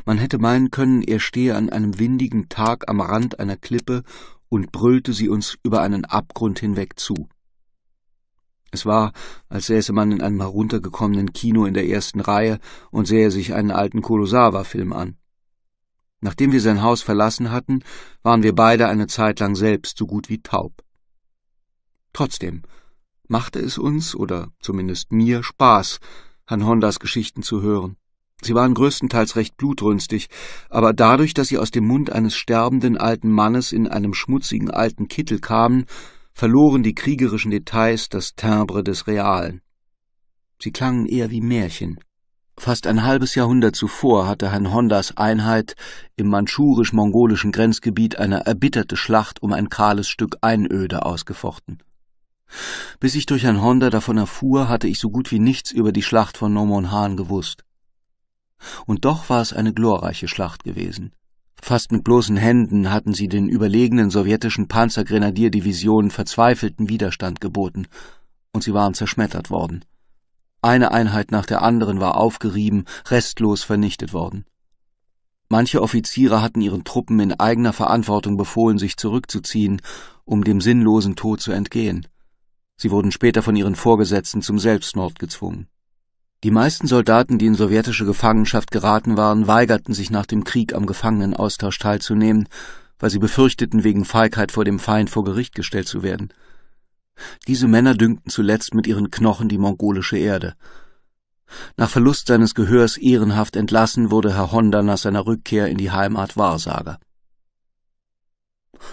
Man hätte meinen können, er stehe an einem windigen Tag am Rand einer Klippe und brüllte sie uns über einen Abgrund hinweg zu. Es war, als säße man in einem heruntergekommenen Kino in der ersten Reihe und sähe sich einen alten Kolosawa-Film an. Nachdem wir sein Haus verlassen hatten, waren wir beide eine Zeit lang selbst so gut wie taub. Trotzdem machte es uns, oder zumindest mir, Spaß, Herrn Hondas Geschichten zu hören. Sie waren größtenteils recht blutrünstig, aber dadurch, dass sie aus dem Mund eines sterbenden alten Mannes in einem schmutzigen alten Kittel kamen, verloren die kriegerischen Details das Timbre des Realen. Sie klangen eher wie Märchen. Fast ein halbes Jahrhundert zuvor hatte Herrn Hondas Einheit im manchurisch-mongolischen Grenzgebiet eine erbitterte Schlacht um ein kahles Stück Einöde ausgefochten. Bis ich durch Herrn Honda davon erfuhr, hatte ich so gut wie nichts über die Schlacht von Nomonhan gewusst und doch war es eine glorreiche Schlacht gewesen. Fast mit bloßen Händen hatten sie den überlegenen sowjetischen Panzergrenadierdivisionen verzweifelten Widerstand geboten, und sie waren zerschmettert worden. Eine Einheit nach der anderen war aufgerieben, restlos vernichtet worden. Manche Offiziere hatten ihren Truppen in eigener Verantwortung befohlen, sich zurückzuziehen, um dem sinnlosen Tod zu entgehen. Sie wurden später von ihren Vorgesetzten zum Selbstmord gezwungen. Die meisten Soldaten, die in sowjetische Gefangenschaft geraten waren, weigerten sich nach dem Krieg am Gefangenenaustausch teilzunehmen, weil sie befürchteten, wegen Feigheit vor dem Feind vor Gericht gestellt zu werden. Diese Männer düngten zuletzt mit ihren Knochen die mongolische Erde. Nach Verlust seines Gehörs ehrenhaft entlassen wurde Herr Honda nach seiner Rückkehr in die Heimat Wahrsager.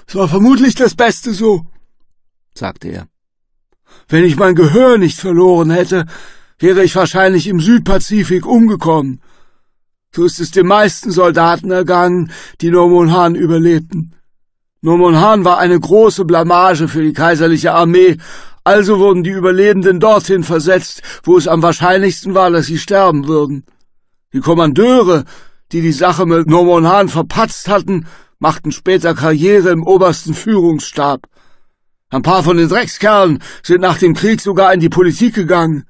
Es war vermutlich das Beste so, sagte er. Wenn ich mein Gehör nicht verloren hätte, wäre ich wahrscheinlich im Südpazifik umgekommen. So ist es den meisten Soldaten ergangen, die Nomonhan überlebten. Nomonhan war eine große Blamage für die kaiserliche Armee, also wurden die Überlebenden dorthin versetzt, wo es am wahrscheinlichsten war, dass sie sterben würden. Die Kommandeure, die die Sache mit Nomonhan verpatzt hatten, machten später Karriere im obersten Führungsstab. Ein paar von den Dreckskerlen sind nach dem Krieg sogar in die Politik gegangen.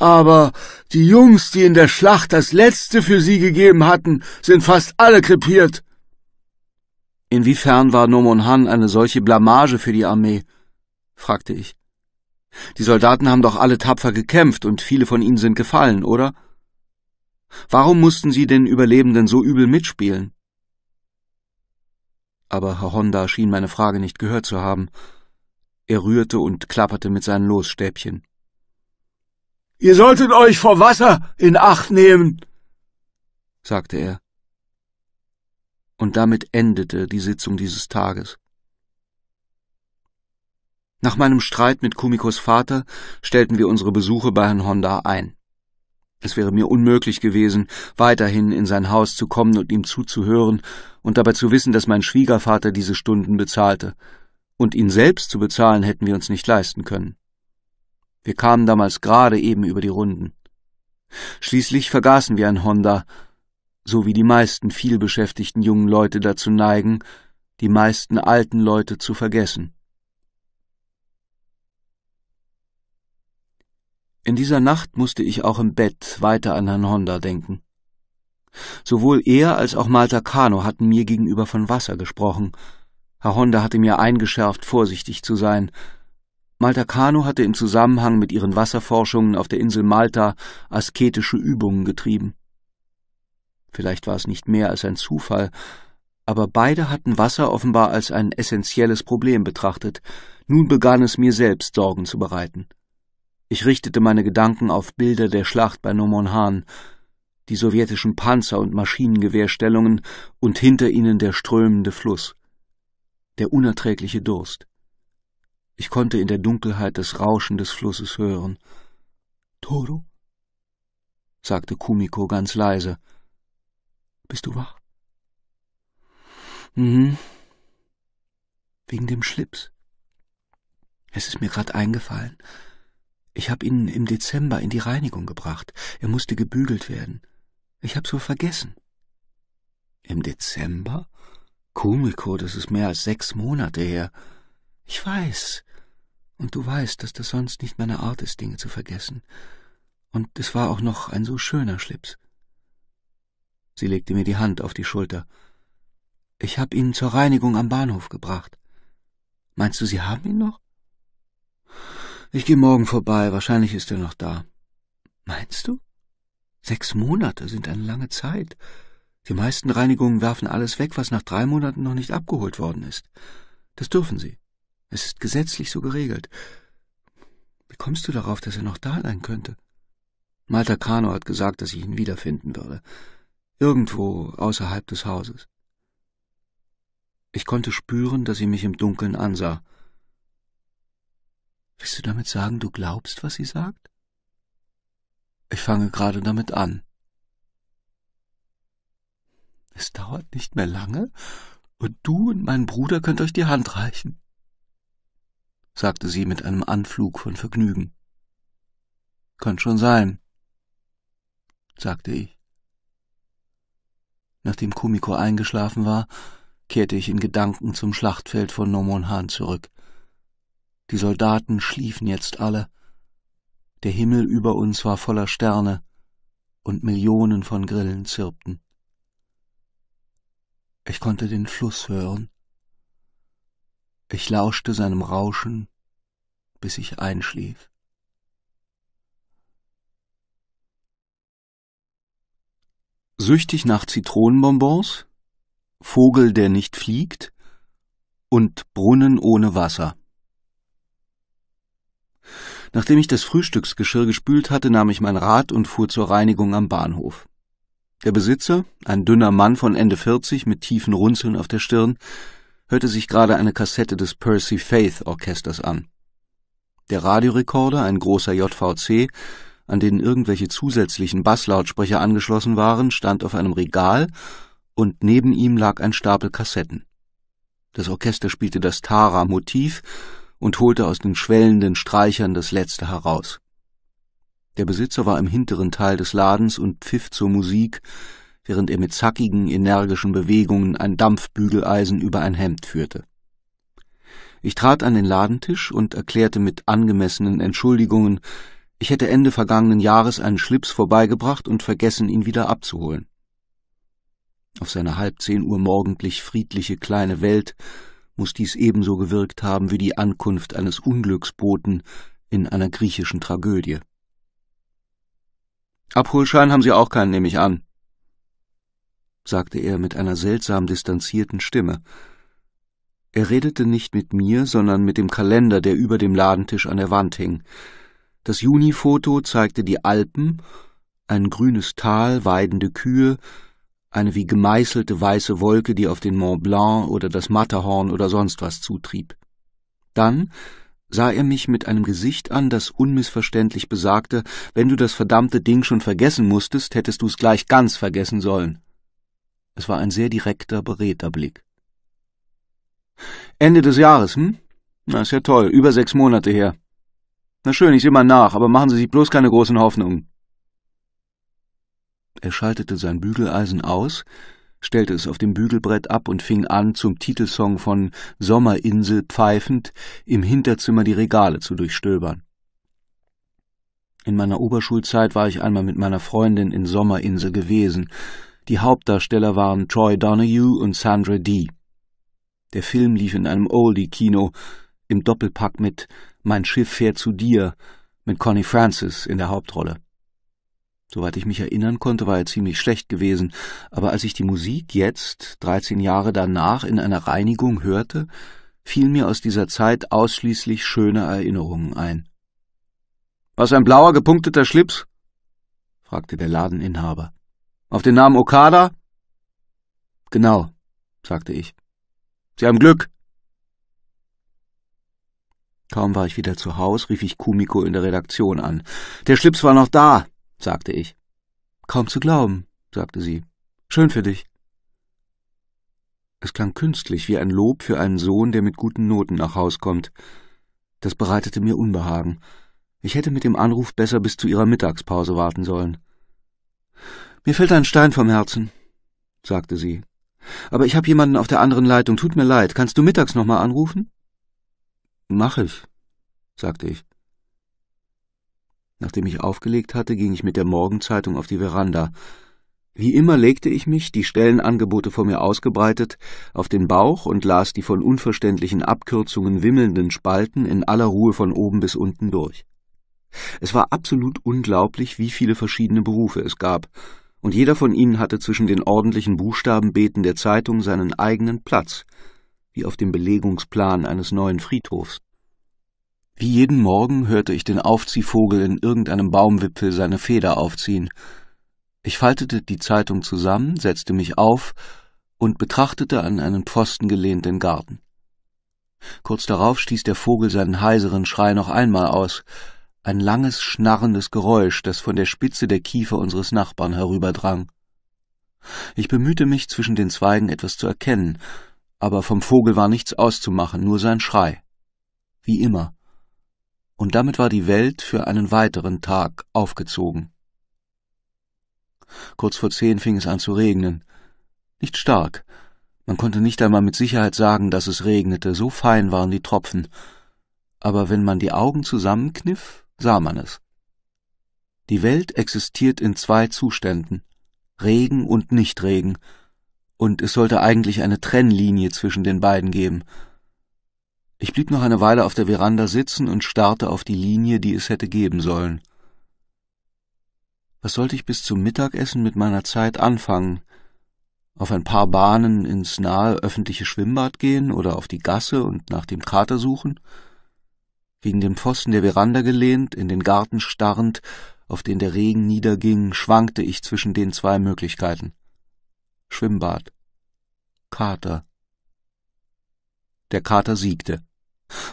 Aber die Jungs, die in der Schlacht das Letzte für sie gegeben hatten, sind fast alle krepiert. Inwiefern war Nomon Han eine solche Blamage für die Armee? fragte ich. Die Soldaten haben doch alle tapfer gekämpft und viele von ihnen sind gefallen, oder? Warum mussten sie den Überlebenden so übel mitspielen? Aber Herr Honda schien meine Frage nicht gehört zu haben. Er rührte und klapperte mit seinen Losstäbchen. Ihr solltet euch vor Wasser in Acht nehmen, sagte er. Und damit endete die Sitzung dieses Tages. Nach meinem Streit mit Kumikos Vater stellten wir unsere Besuche bei Herrn Honda ein. Es wäre mir unmöglich gewesen, weiterhin in sein Haus zu kommen und ihm zuzuhören und dabei zu wissen, dass mein Schwiegervater diese Stunden bezahlte. Und ihn selbst zu bezahlen hätten wir uns nicht leisten können. Wir kamen damals gerade eben über die Runden. Schließlich vergaßen wir ein Honda, so wie die meisten vielbeschäftigten jungen Leute dazu neigen, die meisten alten Leute zu vergessen. In dieser Nacht musste ich auch im Bett weiter an Herrn Honda denken. Sowohl er als auch Malta Kano hatten mir gegenüber von Wasser gesprochen. Herr Honda hatte mir eingeschärft, vorsichtig zu sein, Malta-Kano hatte im Zusammenhang mit ihren Wasserforschungen auf der Insel Malta asketische Übungen getrieben. Vielleicht war es nicht mehr als ein Zufall, aber beide hatten Wasser offenbar als ein essentielles Problem betrachtet. Nun begann es mir selbst Sorgen zu bereiten. Ich richtete meine Gedanken auf Bilder der Schlacht bei Nomonhan, die sowjetischen Panzer und Maschinengewehrstellungen und hinter ihnen der strömende Fluss, der unerträgliche Durst. Ich konnte in der Dunkelheit das Rauschen des Flusses hören. »Toro?« sagte Kumiko ganz leise. Bist du wach? Mhm. Wegen dem Schlips. Es ist mir gerade eingefallen. Ich habe ihn im Dezember in die Reinigung gebracht. Er musste gebügelt werden. Ich hab's wohl vergessen. Im Dezember? Kumiko, das ist mehr als sechs Monate her. Ich weiß. Und du weißt, dass das sonst nicht meine Art ist, Dinge zu vergessen. Und es war auch noch ein so schöner Schlips. Sie legte mir die Hand auf die Schulter. Ich hab ihn zur Reinigung am Bahnhof gebracht. Meinst du, sie haben ihn noch? Ich gehe morgen vorbei, wahrscheinlich ist er noch da. Meinst du? Sechs Monate sind eine lange Zeit. Die meisten Reinigungen werfen alles weg, was nach drei Monaten noch nicht abgeholt worden ist. Das dürfen sie. Es ist gesetzlich so geregelt. Wie kommst du darauf, dass er noch da sein könnte? Malta Kano hat gesagt, dass ich ihn wiederfinden würde. Irgendwo außerhalb des Hauses. Ich konnte spüren, dass sie mich im Dunkeln ansah. Willst du damit sagen, du glaubst, was sie sagt? Ich fange gerade damit an. Es dauert nicht mehr lange, und du und mein Bruder könnt euch die Hand reichen sagte sie mit einem Anflug von Vergnügen. Könnte schon sein, sagte ich. Nachdem Kumiko eingeschlafen war, kehrte ich in Gedanken zum Schlachtfeld von Nomonhan zurück. Die Soldaten schliefen jetzt alle. Der Himmel über uns war voller Sterne und Millionen von Grillen zirpten. Ich konnte den Fluss hören ich lauschte seinem Rauschen, bis ich einschlief. Süchtig nach Zitronenbonbons, Vogel, der nicht fliegt und Brunnen ohne Wasser. Nachdem ich das Frühstücksgeschirr gespült hatte, nahm ich mein Rad und fuhr zur Reinigung am Bahnhof. Der Besitzer, ein dünner Mann von Ende 40 mit tiefen Runzeln auf der Stirn, hörte sich gerade eine Kassette des Percy Faith Orchesters an. Der Radiorekorder, ein großer JVC, an den irgendwelche zusätzlichen Basslautsprecher angeschlossen waren, stand auf einem Regal und neben ihm lag ein Stapel Kassetten. Das Orchester spielte das Tara-Motiv und holte aus den schwellenden Streichern das letzte heraus. Der Besitzer war im hinteren Teil des Ladens und pfiff zur Musik, während er mit zackigen, energischen Bewegungen ein Dampfbügeleisen über ein Hemd führte. Ich trat an den Ladentisch und erklärte mit angemessenen Entschuldigungen, ich hätte Ende vergangenen Jahres einen Schlips vorbeigebracht und vergessen, ihn wieder abzuholen. Auf seine halb zehn Uhr morgendlich friedliche kleine Welt muss dies ebenso gewirkt haben wie die Ankunft eines Unglücksboten in einer griechischen Tragödie. Abholschein haben Sie auch keinen, nehme ich an, sagte er mit einer seltsam distanzierten Stimme. Er redete nicht mit mir, sondern mit dem Kalender, der über dem Ladentisch an der Wand hing. Das Junifoto zeigte die Alpen, ein grünes Tal, weidende Kühe, eine wie gemeißelte weiße Wolke, die auf den Mont Blanc oder das Matterhorn oder sonst was zutrieb. Dann sah er mich mit einem Gesicht an, das unmissverständlich besagte, wenn du das verdammte Ding schon vergessen musstest, hättest du es gleich ganz vergessen sollen. Es war ein sehr direkter, beredter Blick. Ende des Jahres, hm? Na, ist ja toll, über sechs Monate her. Na schön, ich sehe mal nach, aber machen Sie sich bloß keine großen Hoffnungen. Er schaltete sein Bügeleisen aus, stellte es auf dem Bügelbrett ab und fing an, zum Titelsong von Sommerinsel pfeifend im Hinterzimmer die Regale zu durchstöbern. In meiner Oberschulzeit war ich einmal mit meiner Freundin in Sommerinsel gewesen, die Hauptdarsteller waren Troy Donahue und Sandra Dee. Der Film lief in einem Oldie-Kino im Doppelpack mit Mein Schiff fährt zu dir mit Connie Francis in der Hauptrolle. Soweit ich mich erinnern konnte, war er ziemlich schlecht gewesen, aber als ich die Musik jetzt, 13 Jahre danach, in einer Reinigung hörte, fielen mir aus dieser Zeit ausschließlich schöne Erinnerungen ein. Was ein blauer gepunkteter Schlips? fragte der Ladeninhaber. Auf den Namen Okada? Genau, sagte ich. Sie haben Glück. Kaum war ich wieder zu Haus, rief ich Kumiko in der Redaktion an. Der Schlips war noch da, sagte ich. Kaum zu glauben, sagte sie. Schön für dich. Es klang künstlich wie ein Lob für einen Sohn, der mit guten Noten nach Haus kommt. Das bereitete mir Unbehagen. Ich hätte mit dem Anruf besser bis zu ihrer Mittagspause warten sollen. Mir fällt ein Stein vom Herzen, sagte sie. Aber ich habe jemanden auf der anderen Leitung. Tut mir leid. Kannst du mittags nochmal anrufen? Mach ich, sagte ich. Nachdem ich aufgelegt hatte, ging ich mit der Morgenzeitung auf die Veranda. Wie immer legte ich mich, die Stellenangebote vor mir ausgebreitet, auf den Bauch und las die von unverständlichen Abkürzungen wimmelnden Spalten in aller Ruhe von oben bis unten durch. Es war absolut unglaublich, wie viele verschiedene Berufe es gab, und jeder von ihnen hatte zwischen den ordentlichen Buchstabenbeten der Zeitung seinen eigenen Platz, wie auf dem Belegungsplan eines neuen Friedhofs. Wie jeden Morgen hörte ich den Aufziehvogel in irgendeinem Baumwipfel seine Feder aufziehen. Ich faltete die Zeitung zusammen, setzte mich auf und betrachtete an einen Pfosten gelehnt den Garten. Kurz darauf stieß der Vogel seinen heiseren Schrei noch einmal aus, ein langes, schnarrendes Geräusch, das von der Spitze der Kiefer unseres Nachbarn herüberdrang. Ich bemühte mich, zwischen den Zweigen etwas zu erkennen, aber vom Vogel war nichts auszumachen, nur sein Schrei. Wie immer. Und damit war die Welt für einen weiteren Tag aufgezogen. Kurz vor zehn fing es an zu regnen. Nicht stark. Man konnte nicht einmal mit Sicherheit sagen, dass es regnete, so fein waren die Tropfen. Aber wenn man die Augen zusammenkniff, sah man es. Die Welt existiert in zwei Zuständen, Regen und Nichtregen, und es sollte eigentlich eine Trennlinie zwischen den beiden geben. Ich blieb noch eine Weile auf der Veranda sitzen und starrte auf die Linie, die es hätte geben sollen. Was sollte ich bis zum Mittagessen mit meiner Zeit anfangen? Auf ein paar Bahnen ins nahe öffentliche Schwimmbad gehen oder auf die Gasse und nach dem Krater suchen? gegen den Pfosten der Veranda gelehnt, in den Garten starrend, auf den der Regen niederging, schwankte ich zwischen den zwei Möglichkeiten. Schwimmbad. Kater. Der Kater siegte.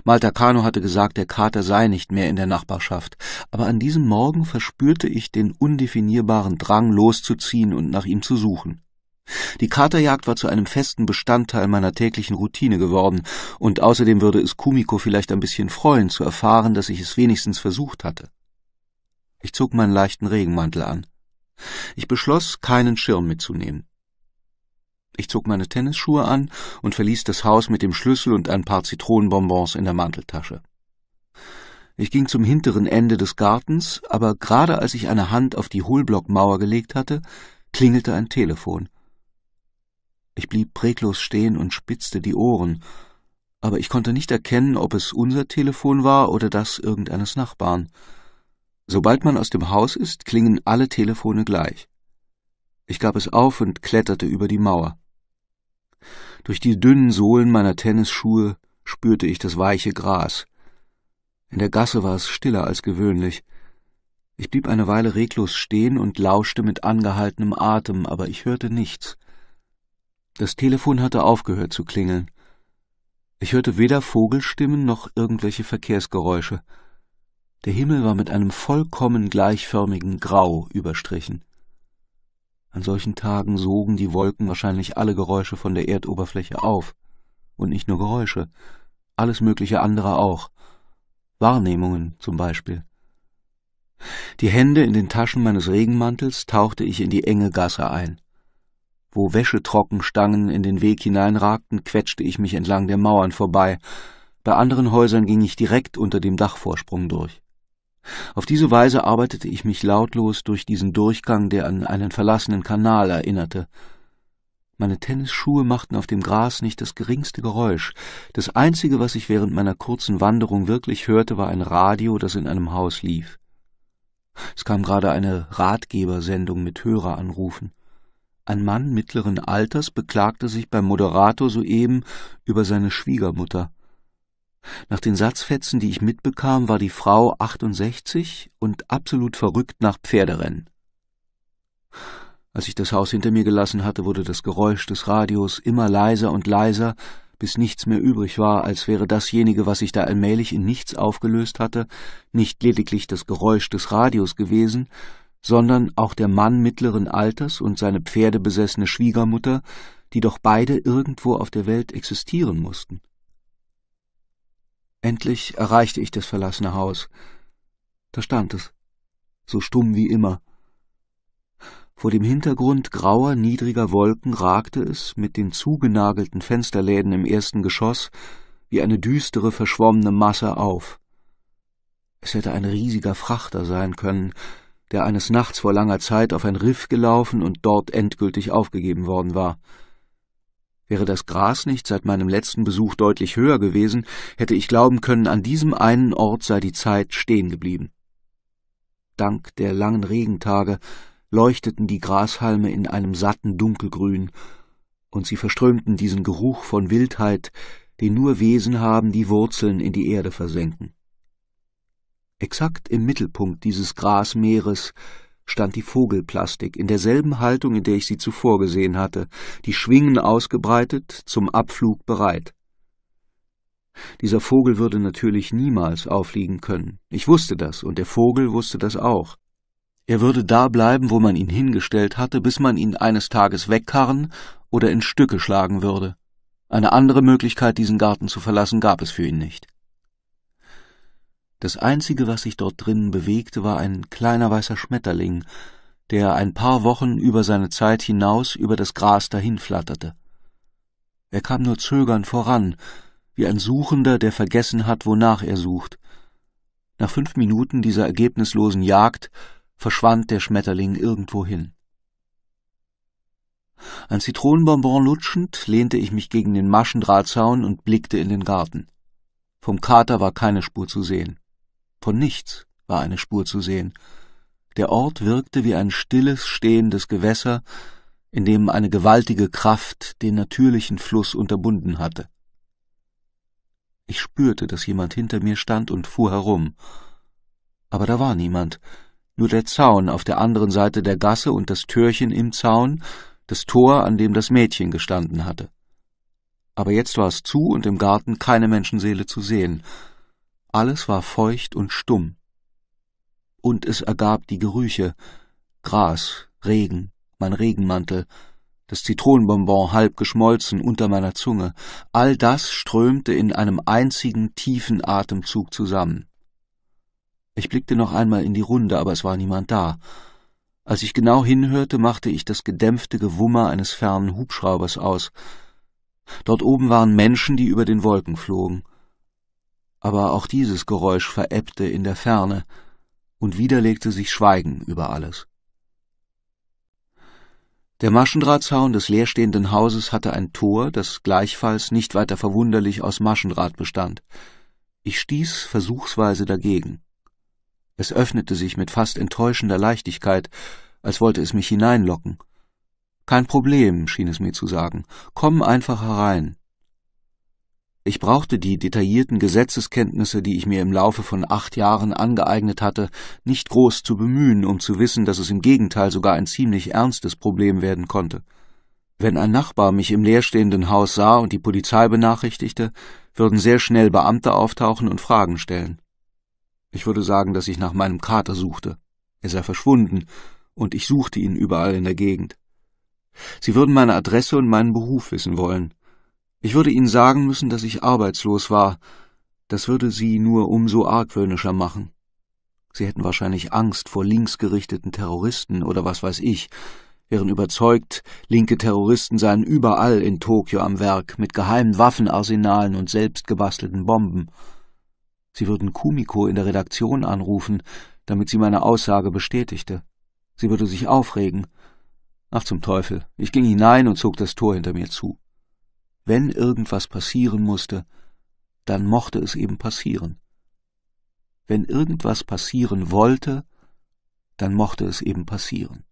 Malta Kano hatte gesagt, der Kater sei nicht mehr in der Nachbarschaft, aber an diesem Morgen verspürte ich den undefinierbaren Drang, loszuziehen und nach ihm zu suchen. Die Katerjagd war zu einem festen Bestandteil meiner täglichen Routine geworden, und außerdem würde es Kumiko vielleicht ein bisschen freuen, zu erfahren, dass ich es wenigstens versucht hatte. Ich zog meinen leichten Regenmantel an. Ich beschloss, keinen Schirm mitzunehmen. Ich zog meine Tennisschuhe an und verließ das Haus mit dem Schlüssel und ein paar Zitronenbonbons in der Manteltasche. Ich ging zum hinteren Ende des Gartens, aber gerade als ich eine Hand auf die Hohlblockmauer gelegt hatte, klingelte ein Telefon. Ich blieb reglos stehen und spitzte die Ohren, aber ich konnte nicht erkennen, ob es unser Telefon war oder das irgendeines Nachbarn. Sobald man aus dem Haus ist, klingen alle Telefone gleich. Ich gab es auf und kletterte über die Mauer. Durch die dünnen Sohlen meiner Tennisschuhe spürte ich das weiche Gras. In der Gasse war es stiller als gewöhnlich. Ich blieb eine Weile reglos stehen und lauschte mit angehaltenem Atem, aber ich hörte nichts. Das Telefon hatte aufgehört zu klingeln. Ich hörte weder Vogelstimmen noch irgendwelche Verkehrsgeräusche. Der Himmel war mit einem vollkommen gleichförmigen Grau überstrichen. An solchen Tagen sogen die Wolken wahrscheinlich alle Geräusche von der Erdoberfläche auf. Und nicht nur Geräusche, alles mögliche andere auch. Wahrnehmungen zum Beispiel. Die Hände in den Taschen meines Regenmantels tauchte ich in die enge Gasse ein. Wo Wäschetrockenstangen in den Weg hineinragten, quetschte ich mich entlang der Mauern vorbei. Bei anderen Häusern ging ich direkt unter dem Dachvorsprung durch. Auf diese Weise arbeitete ich mich lautlos durch diesen Durchgang, der an einen verlassenen Kanal erinnerte. Meine Tennisschuhe machten auf dem Gras nicht das geringste Geräusch. Das einzige, was ich während meiner kurzen Wanderung wirklich hörte, war ein Radio, das in einem Haus lief. Es kam gerade eine Ratgebersendung mit Höreranrufen. Ein Mann mittleren Alters beklagte sich beim Moderator soeben über seine Schwiegermutter. Nach den Satzfetzen, die ich mitbekam, war die Frau 68 und absolut verrückt nach Pferderennen. Als ich das Haus hinter mir gelassen hatte, wurde das Geräusch des Radios immer leiser und leiser, bis nichts mehr übrig war, als wäre dasjenige, was sich da allmählich in nichts aufgelöst hatte, nicht lediglich das Geräusch des Radios gewesen, sondern auch der Mann mittleren Alters und seine pferdebesessene Schwiegermutter, die doch beide irgendwo auf der Welt existieren mussten. Endlich erreichte ich das verlassene Haus. Da stand es, so stumm wie immer. Vor dem Hintergrund grauer, niedriger Wolken ragte es mit den zugenagelten Fensterläden im ersten Geschoss wie eine düstere, verschwommene Masse auf. Es hätte ein riesiger Frachter sein können, der eines Nachts vor langer Zeit auf ein Riff gelaufen und dort endgültig aufgegeben worden war. Wäre das Gras nicht seit meinem letzten Besuch deutlich höher gewesen, hätte ich glauben können, an diesem einen Ort sei die Zeit stehen geblieben. Dank der langen Regentage leuchteten die Grashalme in einem satten Dunkelgrün, und sie verströmten diesen Geruch von Wildheit, den nur Wesen haben, die Wurzeln in die Erde versenken. Exakt im Mittelpunkt dieses Grasmeeres stand die Vogelplastik in derselben Haltung, in der ich sie zuvor gesehen hatte, die Schwingen ausgebreitet, zum Abflug bereit. Dieser Vogel würde natürlich niemals aufliegen können. Ich wusste das, und der Vogel wusste das auch. Er würde da bleiben, wo man ihn hingestellt hatte, bis man ihn eines Tages wegkarren oder in Stücke schlagen würde. Eine andere Möglichkeit, diesen Garten zu verlassen, gab es für ihn nicht. Das Einzige, was sich dort drinnen bewegte, war ein kleiner weißer Schmetterling, der ein paar Wochen über seine Zeit hinaus über das Gras dahinflatterte. Er kam nur zögernd voran, wie ein Suchender, der vergessen hat, wonach er sucht. Nach fünf Minuten dieser ergebnislosen Jagd verschwand der Schmetterling irgendwohin. Ein Zitronenbonbon lutschend lehnte ich mich gegen den Maschendrahtzaun und blickte in den Garten. Vom Kater war keine Spur zu sehen. Von nichts war eine Spur zu sehen. Der Ort wirkte wie ein stilles, stehendes Gewässer, in dem eine gewaltige Kraft den natürlichen Fluss unterbunden hatte. Ich spürte, dass jemand hinter mir stand und fuhr herum. Aber da war niemand, nur der Zaun auf der anderen Seite der Gasse und das Türchen im Zaun, das Tor, an dem das Mädchen gestanden hatte. Aber jetzt war es zu und im Garten keine Menschenseele zu sehen. Alles war feucht und stumm. Und es ergab die Gerüche Gras, Regen, mein Regenmantel, das Zitronenbonbon halb geschmolzen unter meiner Zunge, all das strömte in einem einzigen tiefen Atemzug zusammen. Ich blickte noch einmal in die Runde, aber es war niemand da. Als ich genau hinhörte, machte ich das gedämpfte Gewummer eines fernen Hubschraubers aus. Dort oben waren Menschen, die über den Wolken flogen aber auch dieses Geräusch verebbte in der Ferne, und widerlegte sich Schweigen über alles. Der Maschendrahtzaun des leerstehenden Hauses hatte ein Tor, das gleichfalls nicht weiter verwunderlich aus Maschendraht bestand. Ich stieß versuchsweise dagegen. Es öffnete sich mit fast enttäuschender Leichtigkeit, als wollte es mich hineinlocken. Kein Problem, schien es mir zu sagen, komm einfach herein. Ich brauchte die detaillierten Gesetzeskenntnisse, die ich mir im Laufe von acht Jahren angeeignet hatte, nicht groß zu bemühen, um zu wissen, dass es im Gegenteil sogar ein ziemlich ernstes Problem werden konnte. Wenn ein Nachbar mich im leerstehenden Haus sah und die Polizei benachrichtigte, würden sehr schnell Beamte auftauchen und Fragen stellen. Ich würde sagen, dass ich nach meinem Kater suchte. Er sei verschwunden, und ich suchte ihn überall in der Gegend. Sie würden meine Adresse und meinen Beruf wissen wollen. Ich würde Ihnen sagen müssen, dass ich arbeitslos war. Das würde Sie nur umso argwöhnischer machen. Sie hätten wahrscheinlich Angst vor linksgerichteten Terroristen oder was weiß ich, wären überzeugt, linke Terroristen seien überall in Tokio am Werk mit geheimen Waffenarsenalen und selbstgebastelten Bomben. Sie würden Kumiko in der Redaktion anrufen, damit sie meine Aussage bestätigte. Sie würde sich aufregen. Ach zum Teufel, ich ging hinein und zog das Tor hinter mir zu. Wenn irgendwas passieren musste, dann mochte es eben passieren. Wenn irgendwas passieren wollte, dann mochte es eben passieren.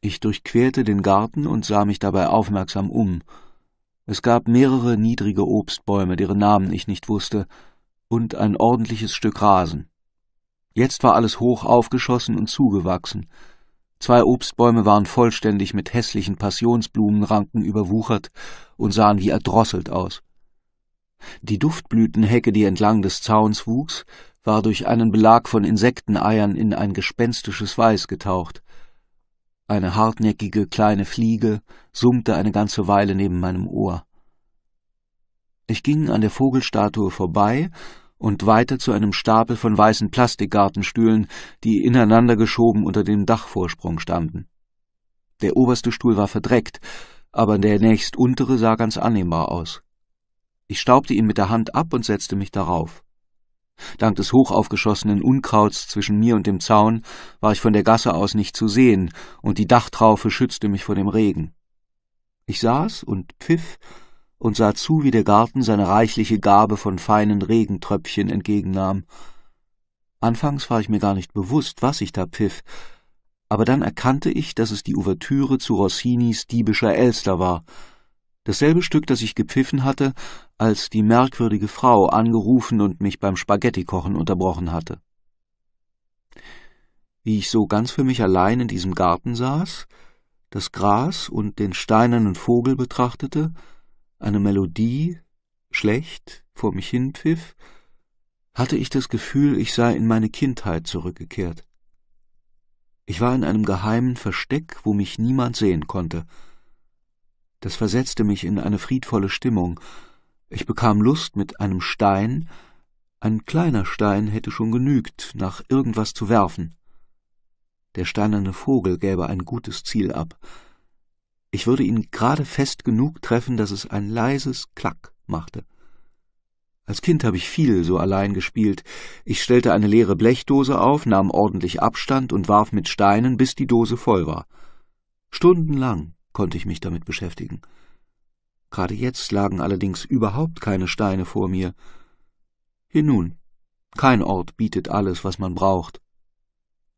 Ich durchquerte den Garten und sah mich dabei aufmerksam um. Es gab mehrere niedrige Obstbäume, deren Namen ich nicht wusste, und ein ordentliches Stück Rasen. Jetzt war alles hoch aufgeschossen und zugewachsen, Zwei Obstbäume waren vollständig mit hässlichen Passionsblumenranken überwuchert und sahen wie erdrosselt aus. Die Duftblütenhecke, die entlang des Zauns wuchs, war durch einen Belag von Insekteneiern in ein gespenstisches Weiß getaucht. Eine hartnäckige kleine Fliege summte eine ganze Weile neben meinem Ohr. Ich ging an der Vogelstatue vorbei und weiter zu einem Stapel von weißen Plastikgartenstühlen, die ineinander geschoben unter dem Dachvorsprung standen. Der oberste Stuhl war verdreckt, aber der nächst untere sah ganz annehmbar aus. Ich staubte ihn mit der Hand ab und setzte mich darauf. Dank des hochaufgeschossenen Unkrauts zwischen mir und dem Zaun war ich von der Gasse aus nicht zu sehen, und die Dachtraufe schützte mich vor dem Regen. Ich saß und pfiff, und sah zu, wie der Garten seine reichliche Gabe von feinen Regentröpfchen entgegennahm. Anfangs war ich mir gar nicht bewusst, was ich da pfiff, aber dann erkannte ich, dass es die Ouvertüre zu Rossinis diebischer Elster war, dasselbe Stück, das ich gepfiffen hatte, als die merkwürdige Frau angerufen und mich beim Spaghettikochen unterbrochen hatte. Wie ich so ganz für mich allein in diesem Garten saß, das Gras und den steinernen Vogel betrachtete, eine Melodie schlecht vor mich hinpfiff, hatte ich das Gefühl, ich sei in meine Kindheit zurückgekehrt. Ich war in einem geheimen Versteck, wo mich niemand sehen konnte. Das versetzte mich in eine friedvolle Stimmung. Ich bekam Lust, mit einem Stein, ein kleiner Stein hätte schon genügt, nach irgendwas zu werfen. Der steinerne Vogel gäbe ein gutes Ziel ab. Ich würde ihn gerade fest genug treffen, dass es ein leises Klack machte. Als Kind habe ich viel so allein gespielt. Ich stellte eine leere Blechdose auf, nahm ordentlich Abstand und warf mit Steinen, bis die Dose voll war. Stundenlang konnte ich mich damit beschäftigen. Gerade jetzt lagen allerdings überhaupt keine Steine vor mir. Hier nun, kein Ort bietet alles, was man braucht.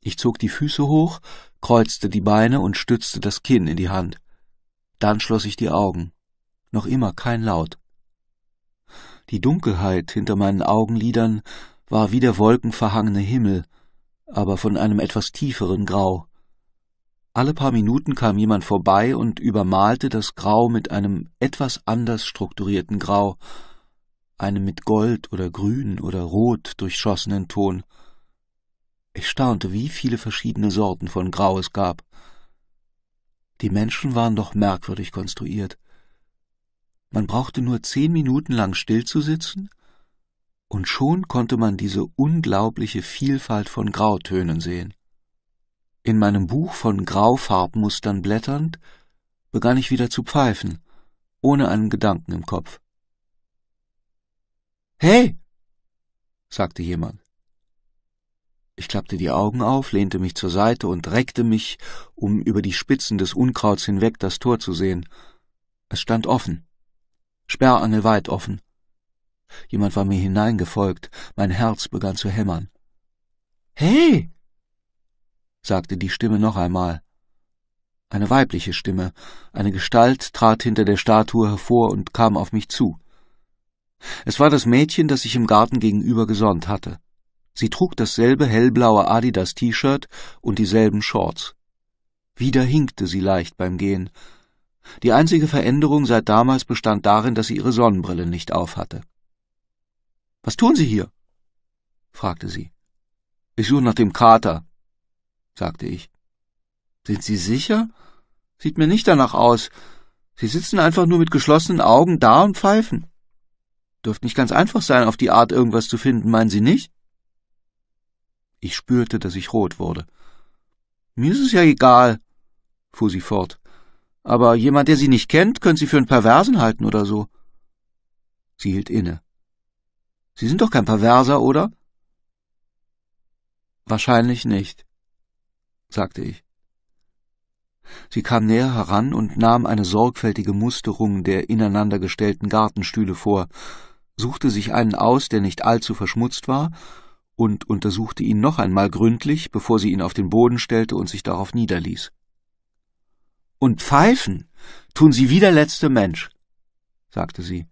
Ich zog die Füße hoch, kreuzte die Beine und stützte das Kinn in die Hand. Dann schloss ich die Augen. Noch immer kein Laut. Die Dunkelheit hinter meinen Augenlidern war wie der wolkenverhangene Himmel, aber von einem etwas tieferen Grau. Alle paar Minuten kam jemand vorbei und übermalte das Grau mit einem etwas anders strukturierten Grau, einem mit Gold oder Grün oder Rot durchschossenen Ton. Ich staunte, wie viele verschiedene Sorten von Grau es gab. Die Menschen waren doch merkwürdig konstruiert. Man brauchte nur zehn Minuten lang stillzusitzen, und schon konnte man diese unglaubliche Vielfalt von Grautönen sehen. In meinem Buch von Graufarbmustern blätternd, begann ich wieder zu pfeifen, ohne einen Gedanken im Kopf. Hey! sagte jemand. Ich klappte die Augen auf, lehnte mich zur Seite und reckte mich, um über die Spitzen des Unkrauts hinweg das Tor zu sehen. Es stand offen. Sperrangelweit offen. Jemand war mir hineingefolgt, mein Herz begann zu hämmern. Hey! sagte die Stimme noch einmal. Eine weibliche Stimme, eine Gestalt trat hinter der Statue hervor und kam auf mich zu. Es war das Mädchen, das ich im Garten gegenüber gesonnt hatte. Sie trug dasselbe hellblaue Adidas-T-Shirt und dieselben Shorts. Wieder hinkte sie leicht beim Gehen. Die einzige Veränderung seit damals bestand darin, dass sie ihre Sonnenbrille nicht aufhatte. Was tun Sie hier? fragte sie. Ich suche nach dem Kater, sagte ich. Sind Sie sicher? Sieht mir nicht danach aus. Sie sitzen einfach nur mit geschlossenen Augen da und pfeifen. Dürfte nicht ganz einfach sein, auf die Art irgendwas zu finden, meinen Sie nicht? Ich spürte, dass ich rot wurde. Mir ist es ja egal, fuhr sie fort. Aber jemand, der Sie nicht kennt, könnte Sie für einen Perversen halten oder so. Sie hielt inne. Sie sind doch kein Perverser, oder? Wahrscheinlich nicht, sagte ich. Sie kam näher heran und nahm eine sorgfältige Musterung der ineinandergestellten Gartenstühle vor, suchte sich einen aus, der nicht allzu verschmutzt war, und untersuchte ihn noch einmal gründlich, bevor sie ihn auf den Boden stellte und sich darauf niederließ. Und pfeifen tun Sie wie der letzte Mensch, sagte sie.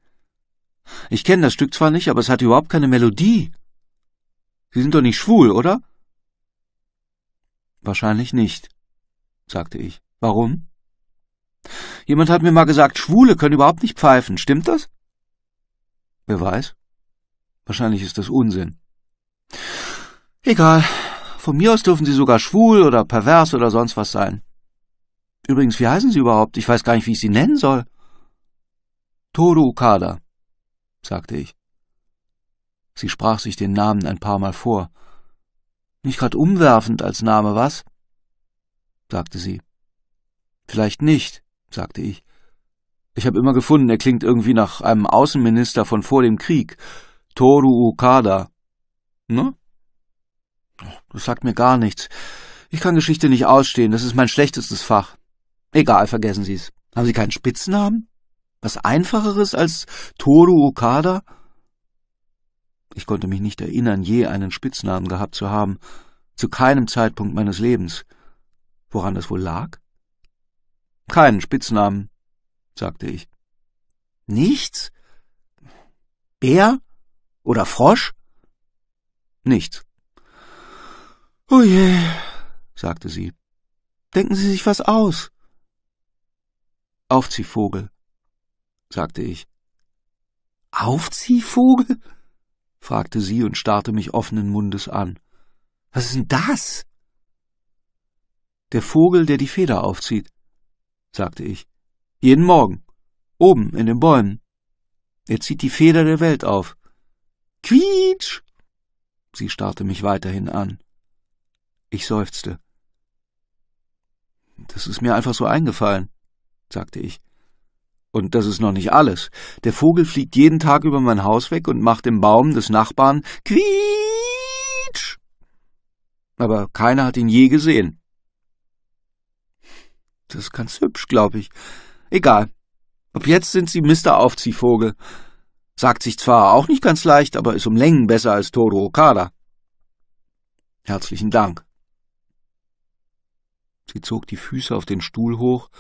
Ich kenne das Stück zwar nicht, aber es hat überhaupt keine Melodie. Sie sind doch nicht schwul, oder? Wahrscheinlich nicht, sagte ich. Warum? Jemand hat mir mal gesagt, Schwule können überhaupt nicht pfeifen. Stimmt das? Wer weiß? Wahrscheinlich ist das Unsinn. Egal. Von mir aus dürfen Sie sogar schwul oder pervers oder sonst was sein. Übrigens, wie heißen Sie überhaupt? Ich weiß gar nicht, wie ich Sie nennen soll. Toru Okada, sagte ich. Sie sprach sich den Namen ein paar Mal vor. Nicht gerade umwerfend als Name, was? sagte sie. Vielleicht nicht, sagte ich. Ich habe immer gefunden, er klingt irgendwie nach einem Außenminister von vor dem Krieg. Toru Okada. Ne? Oh, das sagt mir gar nichts. Ich kann Geschichte nicht ausstehen, das ist mein schlechtestes Fach. Egal, vergessen Sie's. Haben Sie keinen Spitznamen? Was einfacheres als Toru Okada? Ich konnte mich nicht erinnern, je einen Spitznamen gehabt zu haben, zu keinem Zeitpunkt meines Lebens. Woran das wohl lag? Keinen Spitznamen, sagte ich. Nichts? Bär? Oder Frosch? Nichts. Oh je, sagte sie. Denken Sie sich was aus. Aufziehvogel, sagte ich. Aufziehvogel? fragte sie und starrte mich offenen Mundes an. Was ist denn das? Der Vogel, der die Feder aufzieht, sagte ich. Jeden Morgen. Oben in den Bäumen. Er zieht die Feder der Welt auf. Quietsch! Sie starrte mich weiterhin an. Ich seufzte. Das ist mir einfach so eingefallen, sagte ich. Und das ist noch nicht alles. Der Vogel fliegt jeden Tag über mein Haus weg und macht im Baum des Nachbarn Quietsch. Aber keiner hat ihn je gesehen. Das ist ganz hübsch, glaube ich. Egal. Ab jetzt sind Sie Mister Aufziehvogel. Sagt sich zwar auch nicht ganz leicht, aber ist um Längen besser als Toro Okada. Herzlichen Dank. Sie zog die Füße auf den Stuhl hoch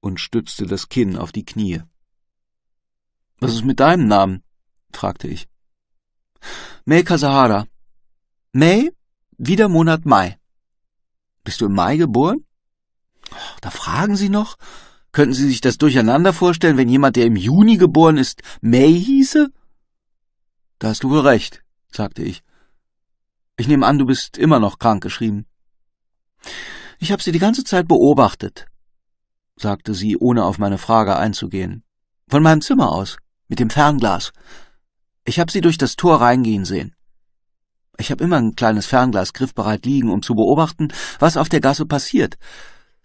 und stützte das Kinn auf die Knie. Was ist mit deinem Namen? fragte ich. May Kasahara. May, wieder Monat Mai. Bist du im Mai geboren? Oh, da fragen Sie noch, Könnten Sie sich das durcheinander vorstellen, wenn jemand, der im Juni geboren ist, May hieße? Da hast du wohl recht, sagte ich. Ich nehme an, du bist immer noch krank geschrieben. Ich habe sie die ganze Zeit beobachtet, sagte sie, ohne auf meine Frage einzugehen. Von meinem Zimmer aus, mit dem Fernglas. Ich habe sie durch das Tor reingehen sehen. Ich habe immer ein kleines Fernglas griffbereit liegen, um zu beobachten, was auf der Gasse passiert.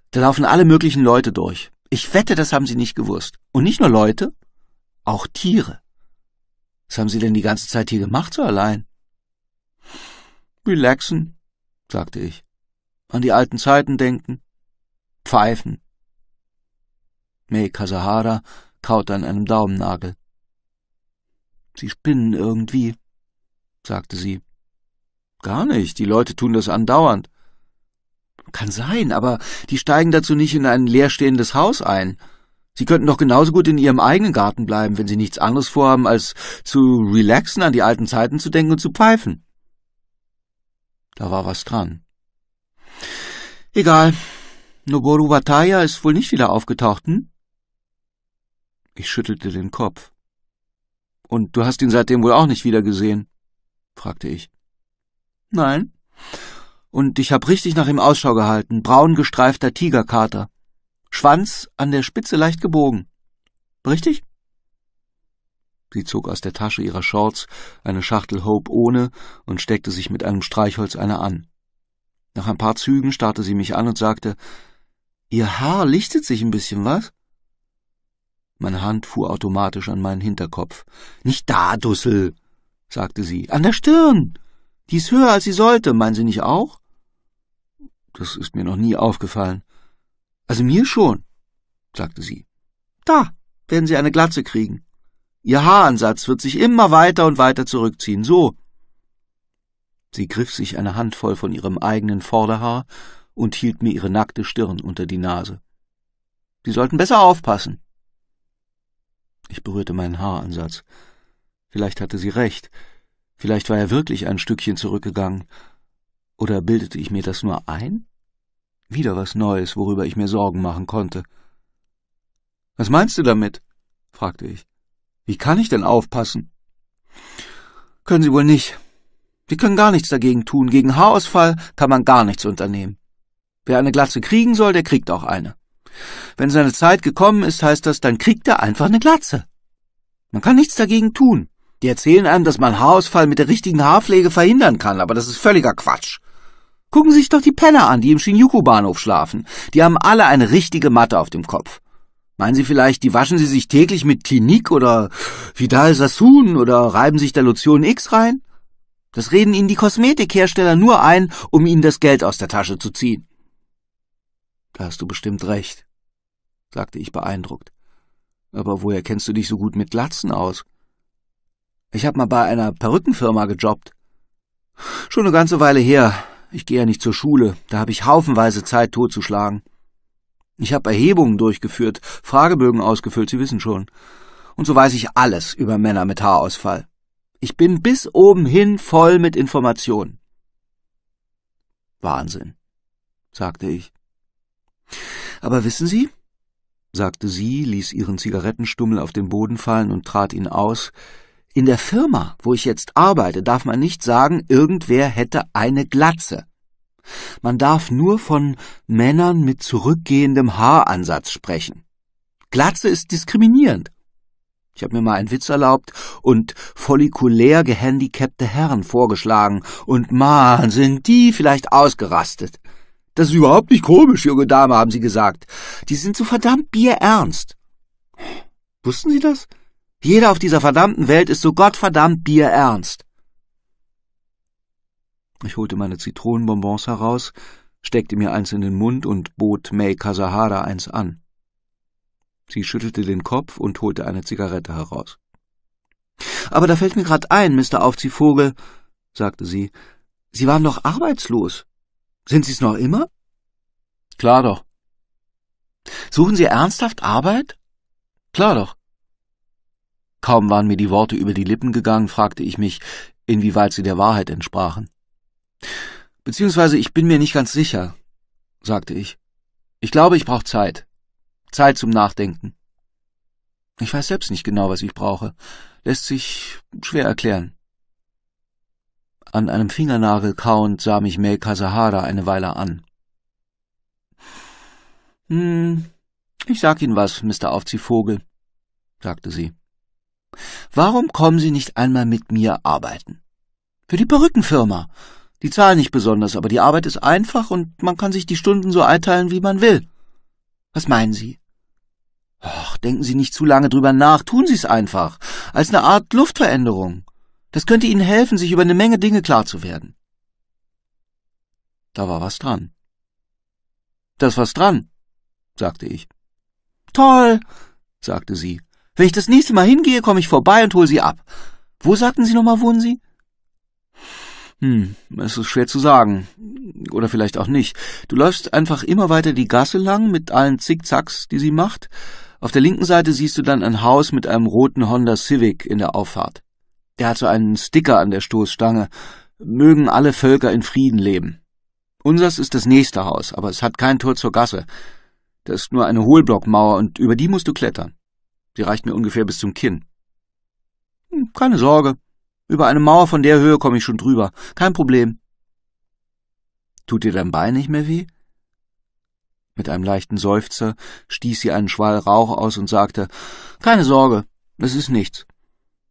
Da laufen alle möglichen Leute durch. Ich wette, das haben sie nicht gewusst. Und nicht nur Leute, auch Tiere. Was haben sie denn die ganze Zeit hier gemacht, so allein? Relaxen, sagte ich. An die alten Zeiten denken. Pfeifen. Mei Kasahara kaute an einem Daumennagel. Sie spinnen irgendwie, sagte sie. Gar nicht, die Leute tun das andauernd. Kann sein, aber die steigen dazu nicht in ein leerstehendes Haus ein. Sie könnten doch genauso gut in ihrem eigenen Garten bleiben, wenn sie nichts anderes vorhaben, als zu relaxen, an die alten Zeiten zu denken und zu pfeifen. Da war was dran. Egal. Noboru Wataya ist wohl nicht wieder aufgetaucht, hm? Ich schüttelte den Kopf. Und du hast ihn seitdem wohl auch nicht wieder gesehen? fragte ich. Nein und ich hab richtig nach ihm Ausschau gehalten, braun gestreifter Tigerkater. Schwanz an der Spitze leicht gebogen. Richtig? Sie zog aus der Tasche ihrer Shorts eine Schachtel Hope ohne und steckte sich mit einem Streichholz eine an. Nach ein paar Zügen starrte sie mich an und sagte, Ihr Haar lichtet sich ein bisschen, was? Meine Hand fuhr automatisch an meinen Hinterkopf. Nicht da, Dussel, sagte sie. An der Stirn. Die ist höher, als sie sollte, meinen Sie nicht auch? Das ist mir noch nie aufgefallen. Also mir schon, sagte sie. Da werden Sie eine Glatze kriegen. Ihr Haaransatz wird sich immer weiter und weiter zurückziehen, so. Sie griff sich eine Handvoll von ihrem eigenen Vorderhaar und hielt mir ihre nackte Stirn unter die Nase. Sie sollten besser aufpassen. Ich berührte meinen Haaransatz. Vielleicht hatte sie recht. Vielleicht war er wirklich ein Stückchen zurückgegangen. Oder bildete ich mir das nur ein? Wieder was Neues, worüber ich mir Sorgen machen konnte. Was meinst du damit? fragte ich. Wie kann ich denn aufpassen? Können Sie wohl nicht. Sie können gar nichts dagegen tun. Gegen Haarausfall kann man gar nichts unternehmen. Wer eine Glatze kriegen soll, der kriegt auch eine. Wenn seine Zeit gekommen ist, heißt das, dann kriegt er einfach eine Glatze. Man kann nichts dagegen tun. Die erzählen einem, dass man Haarausfall mit der richtigen Haarpflege verhindern kann, aber das ist völliger Quatsch. Gucken Sie sich doch die Penner an, die im Shinjuku-Bahnhof schlafen. Die haben alle eine richtige Matte auf dem Kopf. Meinen Sie vielleicht, die waschen sie sich täglich mit Clinique oder Vidal Sassoon oder reiben sich der Lotion X rein? Das reden Ihnen die Kosmetikhersteller nur ein, um Ihnen das Geld aus der Tasche zu ziehen. Da hast du bestimmt recht, sagte ich beeindruckt. Aber woher kennst du dich so gut mit Glatzen aus? Ich hab mal bei einer Perückenfirma gejobbt. Schon eine ganze Weile her, ich gehe ja nicht zur Schule, da habe ich haufenweise Zeit, totzuschlagen. Ich habe Erhebungen durchgeführt, Fragebögen ausgefüllt, Sie wissen schon. Und so weiß ich alles über Männer mit Haarausfall. Ich bin bis oben hin voll mit Informationen. Wahnsinn, sagte ich. Aber wissen Sie, sagte sie, ließ ihren Zigarettenstummel auf den Boden fallen und trat ihn aus, in der Firma, wo ich jetzt arbeite, darf man nicht sagen, irgendwer hätte eine Glatze. Man darf nur von Männern mit zurückgehendem Haaransatz sprechen. Glatze ist diskriminierend. Ich habe mir mal einen Witz erlaubt und follikulär gehandicapte Herren vorgeschlagen, und man, sind die vielleicht ausgerastet. Das ist überhaupt nicht komisch, junge Dame, haben sie gesagt. Die sind so verdammt bierernst. Wussten Sie das? Jeder auf dieser verdammten Welt ist so gottverdammt bierernst. Ich holte meine Zitronenbonbons heraus, steckte mir eins in den Mund und bot May Kasahara eins an. Sie schüttelte den Kopf und holte eine Zigarette heraus. Aber da fällt mir grad ein, Mr. Aufziehvogel, sagte sie, Sie waren doch arbeitslos. Sind Sie's noch immer? Klar doch. Suchen Sie ernsthaft Arbeit? Klar doch. Kaum waren mir die Worte über die Lippen gegangen, fragte ich mich, inwieweit sie der Wahrheit entsprachen. Beziehungsweise ich bin mir nicht ganz sicher, sagte ich. Ich glaube, ich brauche Zeit. Zeit zum Nachdenken. Ich weiß selbst nicht genau, was ich brauche. Lässt sich schwer erklären. An einem Fingernagel kauend sah mich Mel Kasahara eine Weile an. Hm, ich sag Ihnen was, Mr. Aufziehvogel, sagte sie. Warum kommen Sie nicht einmal mit mir arbeiten? Für die Perückenfirma. Die zahlen nicht besonders, aber die Arbeit ist einfach und man kann sich die Stunden so einteilen, wie man will. Was meinen Sie? Och, denken Sie nicht zu lange drüber nach, tun Sie es einfach. Als eine Art Luftveränderung. Das könnte Ihnen helfen, sich über eine Menge Dinge klar zu werden. Da war was dran. Das was dran, sagte ich. Toll, sagte sie wenn ich das nächste Mal hingehe, komme ich vorbei und hole sie ab. Wo sagten Sie nochmal wohnen Sie? Hm, es ist schwer zu sagen. Oder vielleicht auch nicht. Du läufst einfach immer weiter die Gasse lang mit allen Zickzacks, die sie macht. Auf der linken Seite siehst du dann ein Haus mit einem roten Honda Civic in der Auffahrt. Der hat so einen Sticker an der Stoßstange. Mögen alle Völker in Frieden leben. Unsers ist das nächste Haus, aber es hat kein Tor zur Gasse. Da ist nur eine Hohlblockmauer und über die musst du klettern. Sie reicht mir ungefähr bis zum Kinn. Hm, keine Sorge. Über eine Mauer von der Höhe komme ich schon drüber. Kein Problem. Tut dir dein Bein nicht mehr weh? Mit einem leichten Seufzer stieß sie einen Schwall Rauch aus und sagte, Keine Sorge, es ist nichts.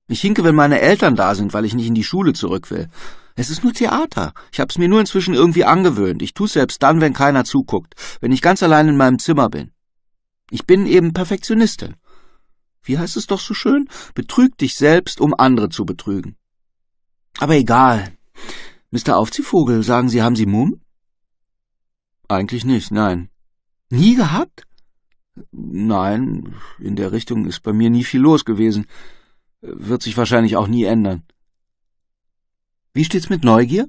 Ich hinke, wenn meine Eltern da sind, weil ich nicht in die Schule zurück will. Es ist nur Theater. Ich hab's mir nur inzwischen irgendwie angewöhnt. Ich tu's selbst dann, wenn keiner zuguckt, wenn ich ganz allein in meinem Zimmer bin. Ich bin eben Perfektionistin wie heißt es doch so schön? Betrüg dich selbst, um andere zu betrügen. Aber egal. Mr. Aufziehvogel, sagen Sie, haben Sie Mumm? Eigentlich nicht, nein. Nie gehabt? Nein, in der Richtung ist bei mir nie viel los gewesen. Wird sich wahrscheinlich auch nie ändern. Wie steht's mit Neugier?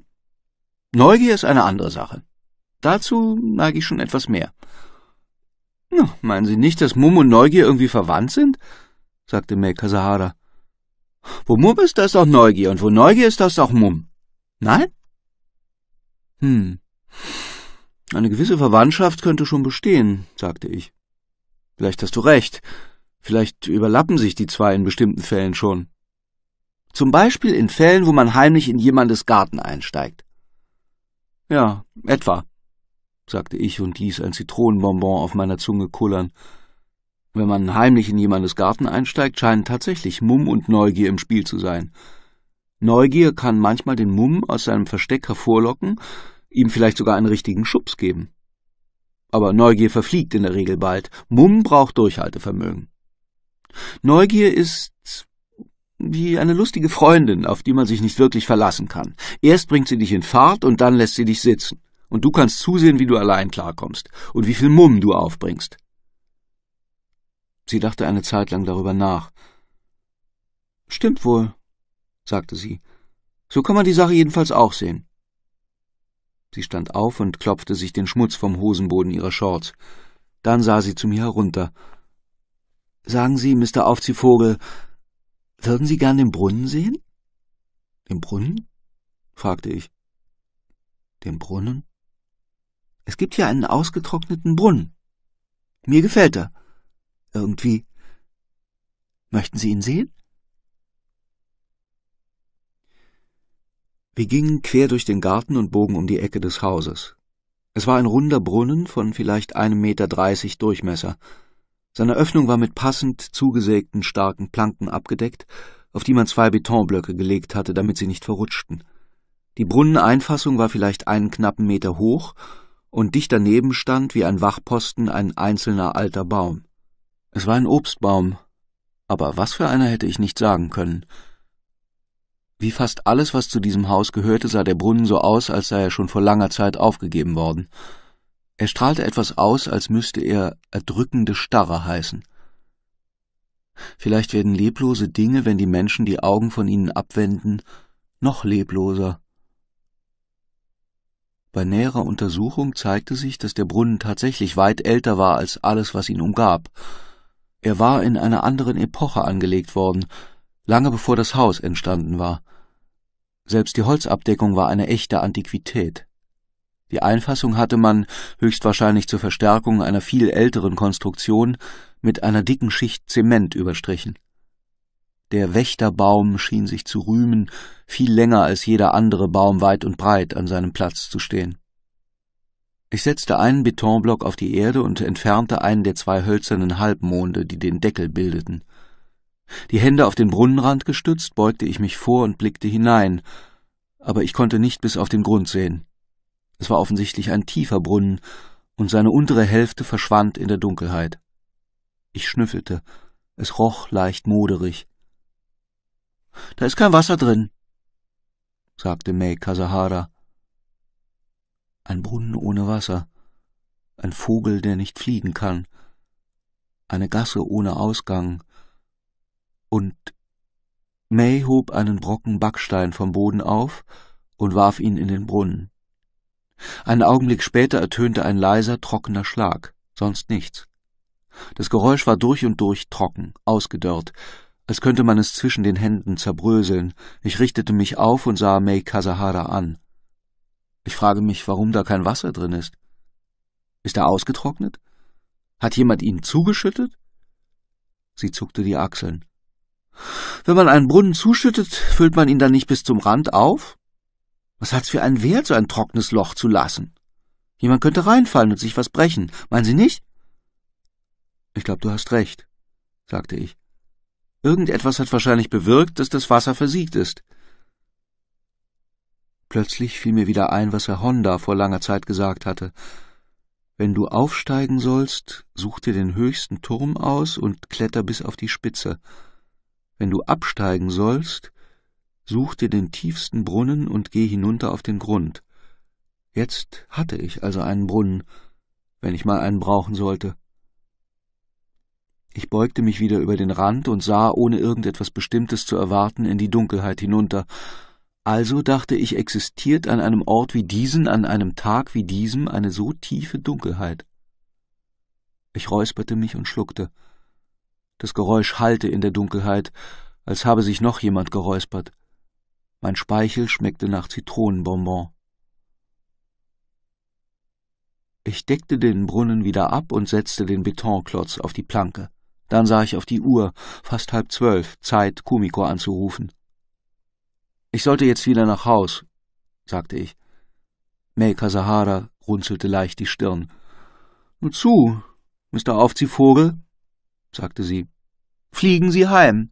Neugier ist eine andere Sache. Dazu neige ich schon etwas mehr. Na, meinen Sie nicht, dass Mumm und Neugier irgendwie verwandt sind? sagte May Kasahara. Wo Mumm ist, da ist auch Neugier, und wo Neugier ist, da ist auch Mumm. Nein? Hm. Eine gewisse Verwandtschaft könnte schon bestehen, sagte ich. Vielleicht hast du recht. Vielleicht überlappen sich die zwei in bestimmten Fällen schon. Zum Beispiel in Fällen, wo man heimlich in jemandes Garten einsteigt. Ja, etwa, sagte ich und ließ ein Zitronenbonbon auf meiner Zunge kullern. Wenn man heimlich in jemandes Garten einsteigt, scheinen tatsächlich Mumm und Neugier im Spiel zu sein. Neugier kann manchmal den Mumm aus seinem Versteck hervorlocken, ihm vielleicht sogar einen richtigen Schubs geben. Aber Neugier verfliegt in der Regel bald. Mumm braucht Durchhaltevermögen. Neugier ist wie eine lustige Freundin, auf die man sich nicht wirklich verlassen kann. Erst bringt sie dich in Fahrt und dann lässt sie dich sitzen. Und du kannst zusehen, wie du allein klarkommst und wie viel Mumm du aufbringst. Sie dachte eine Zeit lang darüber nach. Stimmt wohl, sagte sie. So kann man die Sache jedenfalls auch sehen. Sie stand auf und klopfte sich den Schmutz vom Hosenboden ihrer Shorts. Dann sah sie zu mir herunter. Sagen Sie, Mr. Aufziehvogel, würden Sie gern den Brunnen sehen? Den Brunnen? fragte ich. Den Brunnen? Es gibt hier einen ausgetrockneten Brunnen. Mir gefällt er. Irgendwie. Möchten Sie ihn sehen? Wir gingen quer durch den Garten und bogen um die Ecke des Hauses. Es war ein runder Brunnen von vielleicht einem Meter dreißig Durchmesser. Seine Öffnung war mit passend zugesägten starken Planken abgedeckt, auf die man zwei Betonblöcke gelegt hatte, damit sie nicht verrutschten. Die Brunneneinfassung war vielleicht einen knappen Meter hoch, und dicht daneben stand wie ein Wachposten ein einzelner alter Baum. Es war ein Obstbaum, aber was für einer hätte ich nicht sagen können. Wie fast alles, was zu diesem Haus gehörte, sah der Brunnen so aus, als sei er schon vor langer Zeit aufgegeben worden. Er strahlte etwas aus, als müsste er erdrückende Starre heißen. Vielleicht werden leblose Dinge, wenn die Menschen die Augen von ihnen abwenden, noch lebloser. Bei näherer Untersuchung zeigte sich, dass der Brunnen tatsächlich weit älter war als alles, was ihn umgab. Er war in einer anderen Epoche angelegt worden, lange bevor das Haus entstanden war. Selbst die Holzabdeckung war eine echte Antiquität. Die Einfassung hatte man, höchstwahrscheinlich zur Verstärkung einer viel älteren Konstruktion, mit einer dicken Schicht Zement überstrichen. Der Wächterbaum schien sich zu rühmen, viel länger als jeder andere Baum weit und breit an seinem Platz zu stehen. Ich setzte einen Betonblock auf die Erde und entfernte einen der zwei hölzernen Halbmonde, die den Deckel bildeten. Die Hände auf den Brunnenrand gestützt, beugte ich mich vor und blickte hinein, aber ich konnte nicht bis auf den Grund sehen. Es war offensichtlich ein tiefer Brunnen, und seine untere Hälfte verschwand in der Dunkelheit. Ich schnüffelte. Es roch leicht moderig. Da ist kein Wasser drin, sagte May Kasahara ein Brunnen ohne Wasser, ein Vogel, der nicht fliegen kann, eine Gasse ohne Ausgang, und May hob einen Brocken Backstein vom Boden auf und warf ihn in den Brunnen. Einen Augenblick später ertönte ein leiser, trockener Schlag, sonst nichts. Das Geräusch war durch und durch trocken, ausgedörrt, als könnte man es zwischen den Händen zerbröseln. Ich richtete mich auf und sah May Kasahara an. Ich frage mich, warum da kein Wasser drin ist. Ist er ausgetrocknet? Hat jemand ihn zugeschüttet? Sie zuckte die Achseln. Wenn man einen Brunnen zuschüttet, füllt man ihn dann nicht bis zum Rand auf? Was hat's für einen Wert, so ein trockenes Loch zu lassen? Jemand könnte reinfallen und sich was brechen. Meinen Sie nicht? Ich glaube, du hast recht, sagte ich. Irgendetwas hat wahrscheinlich bewirkt, dass das Wasser versiegt ist. Plötzlich fiel mir wieder ein, was Herr Honda vor langer Zeit gesagt hatte. Wenn du aufsteigen sollst, such dir den höchsten Turm aus und kletter bis auf die Spitze. Wenn du absteigen sollst, such dir den tiefsten Brunnen und geh hinunter auf den Grund. Jetzt hatte ich also einen Brunnen, wenn ich mal einen brauchen sollte. Ich beugte mich wieder über den Rand und sah, ohne irgendetwas Bestimmtes zu erwarten, in die Dunkelheit hinunter. Also dachte ich, existiert an einem Ort wie diesen, an einem Tag wie diesem, eine so tiefe Dunkelheit. Ich räusperte mich und schluckte. Das Geräusch hallte in der Dunkelheit, als habe sich noch jemand geräuspert. Mein Speichel schmeckte nach Zitronenbonbon. Ich deckte den Brunnen wieder ab und setzte den Betonklotz auf die Planke. Dann sah ich auf die Uhr, fast halb zwölf, Zeit, Kumiko anzurufen. Ich sollte jetzt wieder nach Haus, sagte ich. May Kasahara runzelte leicht die Stirn. Nur zu, Mr. Aufziehvogel, sagte sie. Fliegen Sie heim.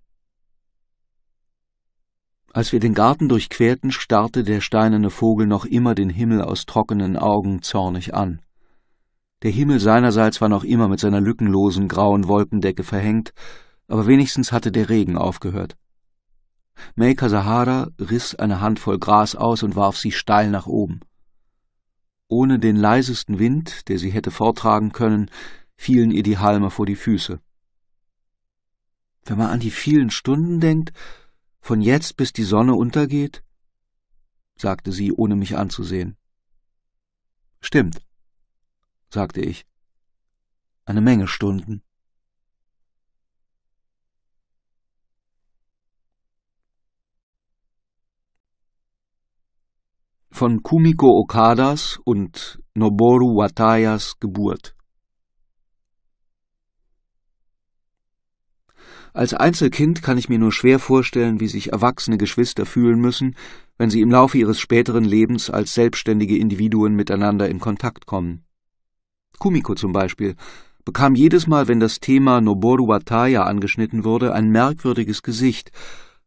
Als wir den Garten durchquerten, starrte der steinerne Vogel noch immer den Himmel aus trockenen Augen zornig an. Der Himmel seinerseits war noch immer mit seiner lückenlosen grauen Wolkendecke verhängt, aber wenigstens hatte der Regen aufgehört. May Sahara riss eine Handvoll Gras aus und warf sie steil nach oben. Ohne den leisesten Wind, der sie hätte vortragen können, fielen ihr die Halme vor die Füße. Wenn man an die vielen Stunden denkt, von jetzt bis die Sonne untergeht, sagte sie, ohne mich anzusehen. Stimmt, sagte ich. Eine Menge Stunden. von Kumiko Okadas und Noboru Watayas Geburt. Als Einzelkind kann ich mir nur schwer vorstellen, wie sich erwachsene Geschwister fühlen müssen, wenn sie im Laufe ihres späteren Lebens als selbstständige Individuen miteinander in Kontakt kommen. Kumiko zum Beispiel bekam jedes Mal, wenn das Thema Noboru Wataya angeschnitten wurde, ein merkwürdiges Gesicht,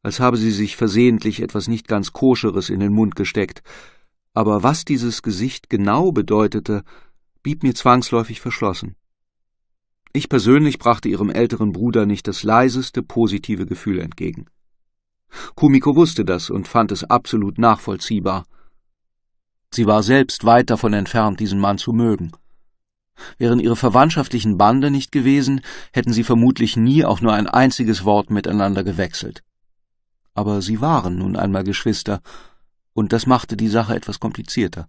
als habe sie sich versehentlich etwas nicht ganz Koscheres in den Mund gesteckt, aber was dieses Gesicht genau bedeutete, blieb mir zwangsläufig verschlossen. Ich persönlich brachte ihrem älteren Bruder nicht das leiseste positive Gefühl entgegen. Kumiko wusste das und fand es absolut nachvollziehbar. Sie war selbst weit davon entfernt, diesen Mann zu mögen. Wären ihre verwandtschaftlichen Bande nicht gewesen, hätten sie vermutlich nie auch nur ein einziges Wort miteinander gewechselt. Aber sie waren nun einmal Geschwister, und das machte die Sache etwas komplizierter.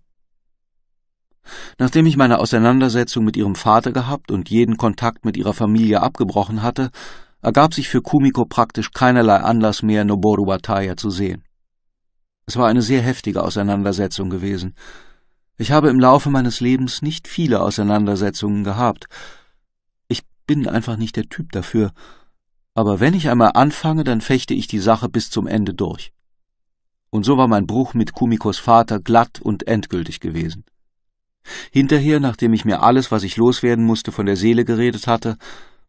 Nachdem ich meine Auseinandersetzung mit ihrem Vater gehabt und jeden Kontakt mit ihrer Familie abgebrochen hatte, ergab sich für Kumiko praktisch keinerlei Anlass mehr, Noboru Wataya zu sehen. Es war eine sehr heftige Auseinandersetzung gewesen. Ich habe im Laufe meines Lebens nicht viele Auseinandersetzungen gehabt. Ich bin einfach nicht der Typ dafür. Aber wenn ich einmal anfange, dann fechte ich die Sache bis zum Ende durch und so war mein Bruch mit Kumikos Vater glatt und endgültig gewesen. Hinterher, nachdem ich mir alles, was ich loswerden musste, von der Seele geredet hatte,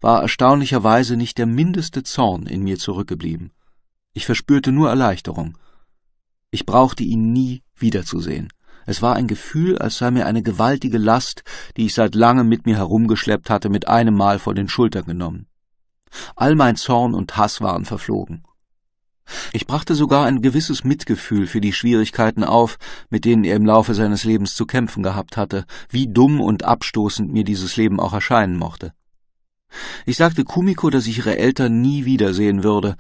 war erstaunlicherweise nicht der mindeste Zorn in mir zurückgeblieben. Ich verspürte nur Erleichterung. Ich brauchte ihn nie wiederzusehen. Es war ein Gefühl, als sei mir eine gewaltige Last, die ich seit langem mit mir herumgeschleppt hatte, mit einem Mal vor den Schultern genommen. All mein Zorn und Hass waren verflogen. Ich brachte sogar ein gewisses Mitgefühl für die Schwierigkeiten auf, mit denen er im Laufe seines Lebens zu kämpfen gehabt hatte, wie dumm und abstoßend mir dieses Leben auch erscheinen mochte. Ich sagte Kumiko, dass ich ihre Eltern nie wiedersehen würde,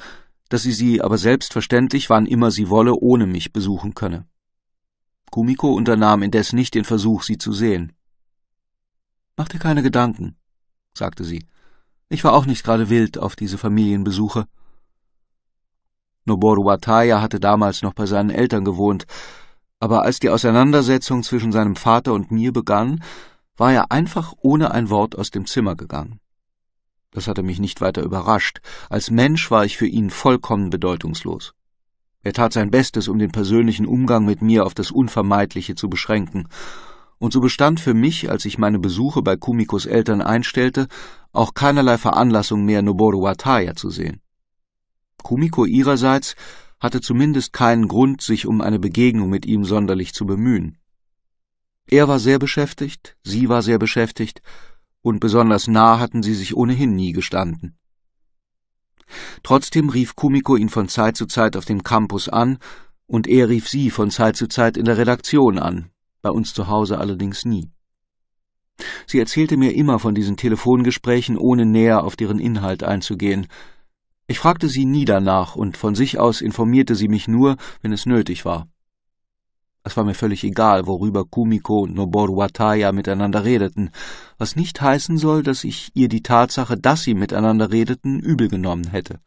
dass sie sie aber selbstverständlich, wann immer sie wolle, ohne mich besuchen könne. Kumiko unternahm indes nicht den Versuch, sie zu sehen. Mach dir keine Gedanken, sagte sie. Ich war auch nicht gerade wild auf diese Familienbesuche. Noboru Wataya hatte damals noch bei seinen Eltern gewohnt, aber als die Auseinandersetzung zwischen seinem Vater und mir begann, war er einfach ohne ein Wort aus dem Zimmer gegangen. Das hatte mich nicht weiter überrascht. Als Mensch war ich für ihn vollkommen bedeutungslos. Er tat sein Bestes, um den persönlichen Umgang mit mir auf das Unvermeidliche zu beschränken. Und so bestand für mich, als ich meine Besuche bei Kumikos Eltern einstellte, auch keinerlei Veranlassung mehr, Noboru Wataya zu sehen. Kumiko ihrerseits hatte zumindest keinen Grund, sich um eine Begegnung mit ihm sonderlich zu bemühen. Er war sehr beschäftigt, sie war sehr beschäftigt, und besonders nah hatten sie sich ohnehin nie gestanden. Trotzdem rief Kumiko ihn von Zeit zu Zeit auf dem Campus an, und er rief sie von Zeit zu Zeit in der Redaktion an, bei uns zu Hause allerdings nie. Sie erzählte mir immer von diesen Telefongesprächen, ohne näher auf deren Inhalt einzugehen, ich fragte sie nie danach und von sich aus informierte sie mich nur, wenn es nötig war. Es war mir völlig egal, worüber Kumiko und Noboru Wataya miteinander redeten, was nicht heißen soll, dass ich ihr die Tatsache, dass sie miteinander redeten, übel genommen hätte.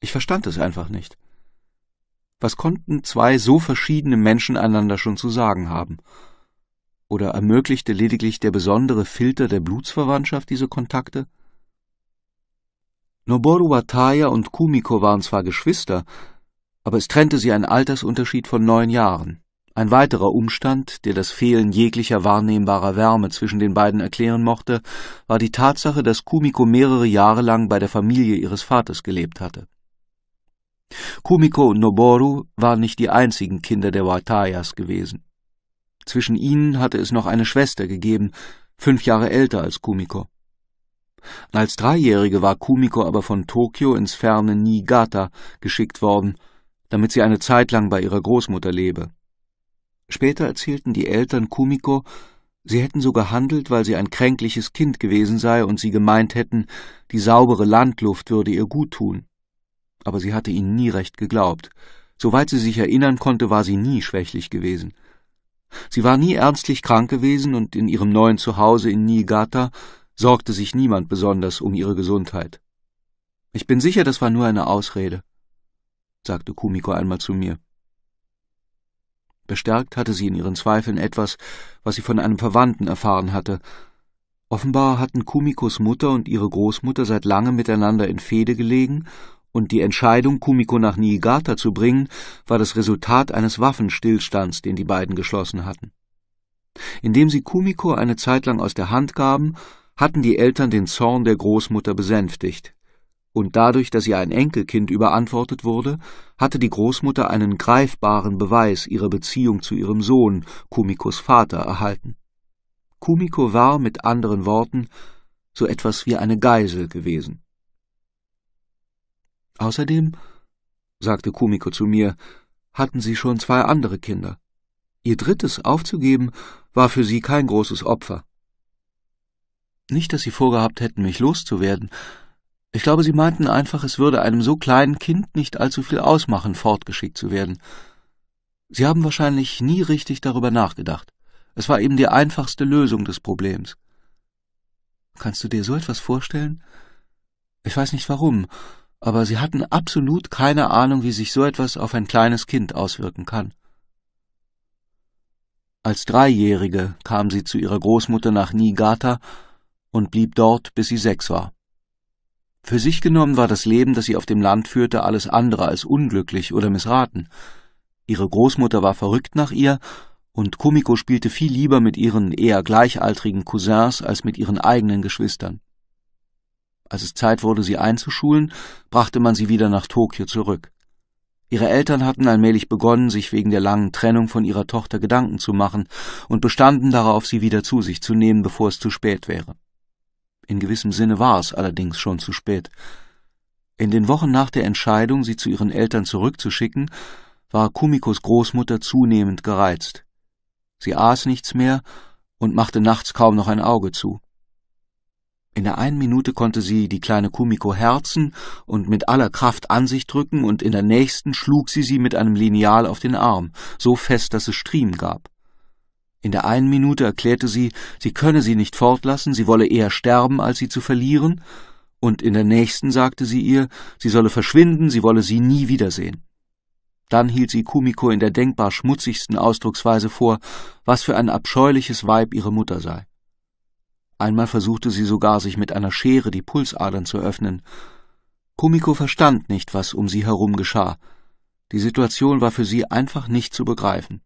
Ich verstand es einfach nicht. Was konnten zwei so verschiedene Menschen einander schon zu sagen haben? Oder ermöglichte lediglich der besondere Filter der Blutsverwandtschaft diese Kontakte? Noboru Wataya und Kumiko waren zwar Geschwister, aber es trennte sie ein Altersunterschied von neun Jahren. Ein weiterer Umstand, der das Fehlen jeglicher wahrnehmbarer Wärme zwischen den beiden erklären mochte, war die Tatsache, dass Kumiko mehrere Jahre lang bei der Familie ihres Vaters gelebt hatte. Kumiko und Noboru waren nicht die einzigen Kinder der Watayas gewesen. Zwischen ihnen hatte es noch eine Schwester gegeben, fünf Jahre älter als Kumiko. Als Dreijährige war Kumiko aber von Tokio ins ferne Niigata geschickt worden, damit sie eine Zeit lang bei ihrer Großmutter lebe. Später erzählten die Eltern Kumiko, sie hätten so gehandelt, weil sie ein kränkliches Kind gewesen sei und sie gemeint hätten, die saubere Landluft würde ihr guttun. Aber sie hatte ihnen nie recht geglaubt. Soweit sie sich erinnern konnte, war sie nie schwächlich gewesen. Sie war nie ernstlich krank gewesen und in ihrem neuen Zuhause in Niigata sorgte sich niemand besonders um ihre Gesundheit. Ich bin sicher, das war nur eine Ausrede, sagte Kumiko einmal zu mir. Bestärkt hatte sie in ihren Zweifeln etwas, was sie von einem Verwandten erfahren hatte. Offenbar hatten Kumikos Mutter und ihre Großmutter seit langem miteinander in Fehde gelegen, und die Entscheidung, Kumiko nach Niigata zu bringen, war das Resultat eines Waffenstillstands, den die beiden geschlossen hatten. Indem sie Kumiko eine Zeit lang aus der Hand gaben, hatten die Eltern den Zorn der Großmutter besänftigt, und dadurch, dass ihr ein Enkelkind überantwortet wurde, hatte die Großmutter einen greifbaren Beweis ihrer Beziehung zu ihrem Sohn, Kumikos Vater, erhalten. Kumiko war mit anderen Worten so etwas wie eine Geisel gewesen. Außerdem, sagte Kumiko zu mir, hatten sie schon zwei andere Kinder. Ihr drittes aufzugeben war für sie kein großes Opfer. Nicht, dass Sie vorgehabt hätten, mich loszuwerden. Ich glaube, Sie meinten einfach, es würde einem so kleinen Kind nicht allzu viel ausmachen, fortgeschickt zu werden. Sie haben wahrscheinlich nie richtig darüber nachgedacht. Es war eben die einfachste Lösung des Problems. Kannst du dir so etwas vorstellen? Ich weiß nicht warum, aber sie hatten absolut keine Ahnung, wie sich so etwas auf ein kleines Kind auswirken kann. Als Dreijährige kam sie zu ihrer Großmutter nach Niigata und blieb dort, bis sie sechs war. Für sich genommen war das Leben, das sie auf dem Land führte, alles andere als unglücklich oder missraten. Ihre Großmutter war verrückt nach ihr, und Kumiko spielte viel lieber mit ihren eher gleichaltrigen Cousins als mit ihren eigenen Geschwistern. Als es Zeit wurde, sie einzuschulen, brachte man sie wieder nach Tokio zurück. Ihre Eltern hatten allmählich begonnen, sich wegen der langen Trennung von ihrer Tochter Gedanken zu machen und bestanden darauf, sie wieder zu sich zu nehmen, bevor es zu spät wäre. In gewissem Sinne war es allerdings schon zu spät. In den Wochen nach der Entscheidung, sie zu ihren Eltern zurückzuschicken, war Kumikos Großmutter zunehmend gereizt. Sie aß nichts mehr und machte nachts kaum noch ein Auge zu. In der einen Minute konnte sie die kleine Kumiko herzen und mit aller Kraft an sich drücken, und in der nächsten schlug sie sie mit einem Lineal auf den Arm, so fest, dass es Striemen gab. In der einen Minute erklärte sie, sie könne sie nicht fortlassen, sie wolle eher sterben, als sie zu verlieren, und in der nächsten sagte sie ihr, sie solle verschwinden, sie wolle sie nie wiedersehen. Dann hielt sie Kumiko in der denkbar schmutzigsten Ausdrucksweise vor, was für ein abscheuliches Weib ihre Mutter sei. Einmal versuchte sie sogar, sich mit einer Schere die Pulsadern zu öffnen. Kumiko verstand nicht, was um sie herum geschah. Die Situation war für sie einfach nicht zu begreifen.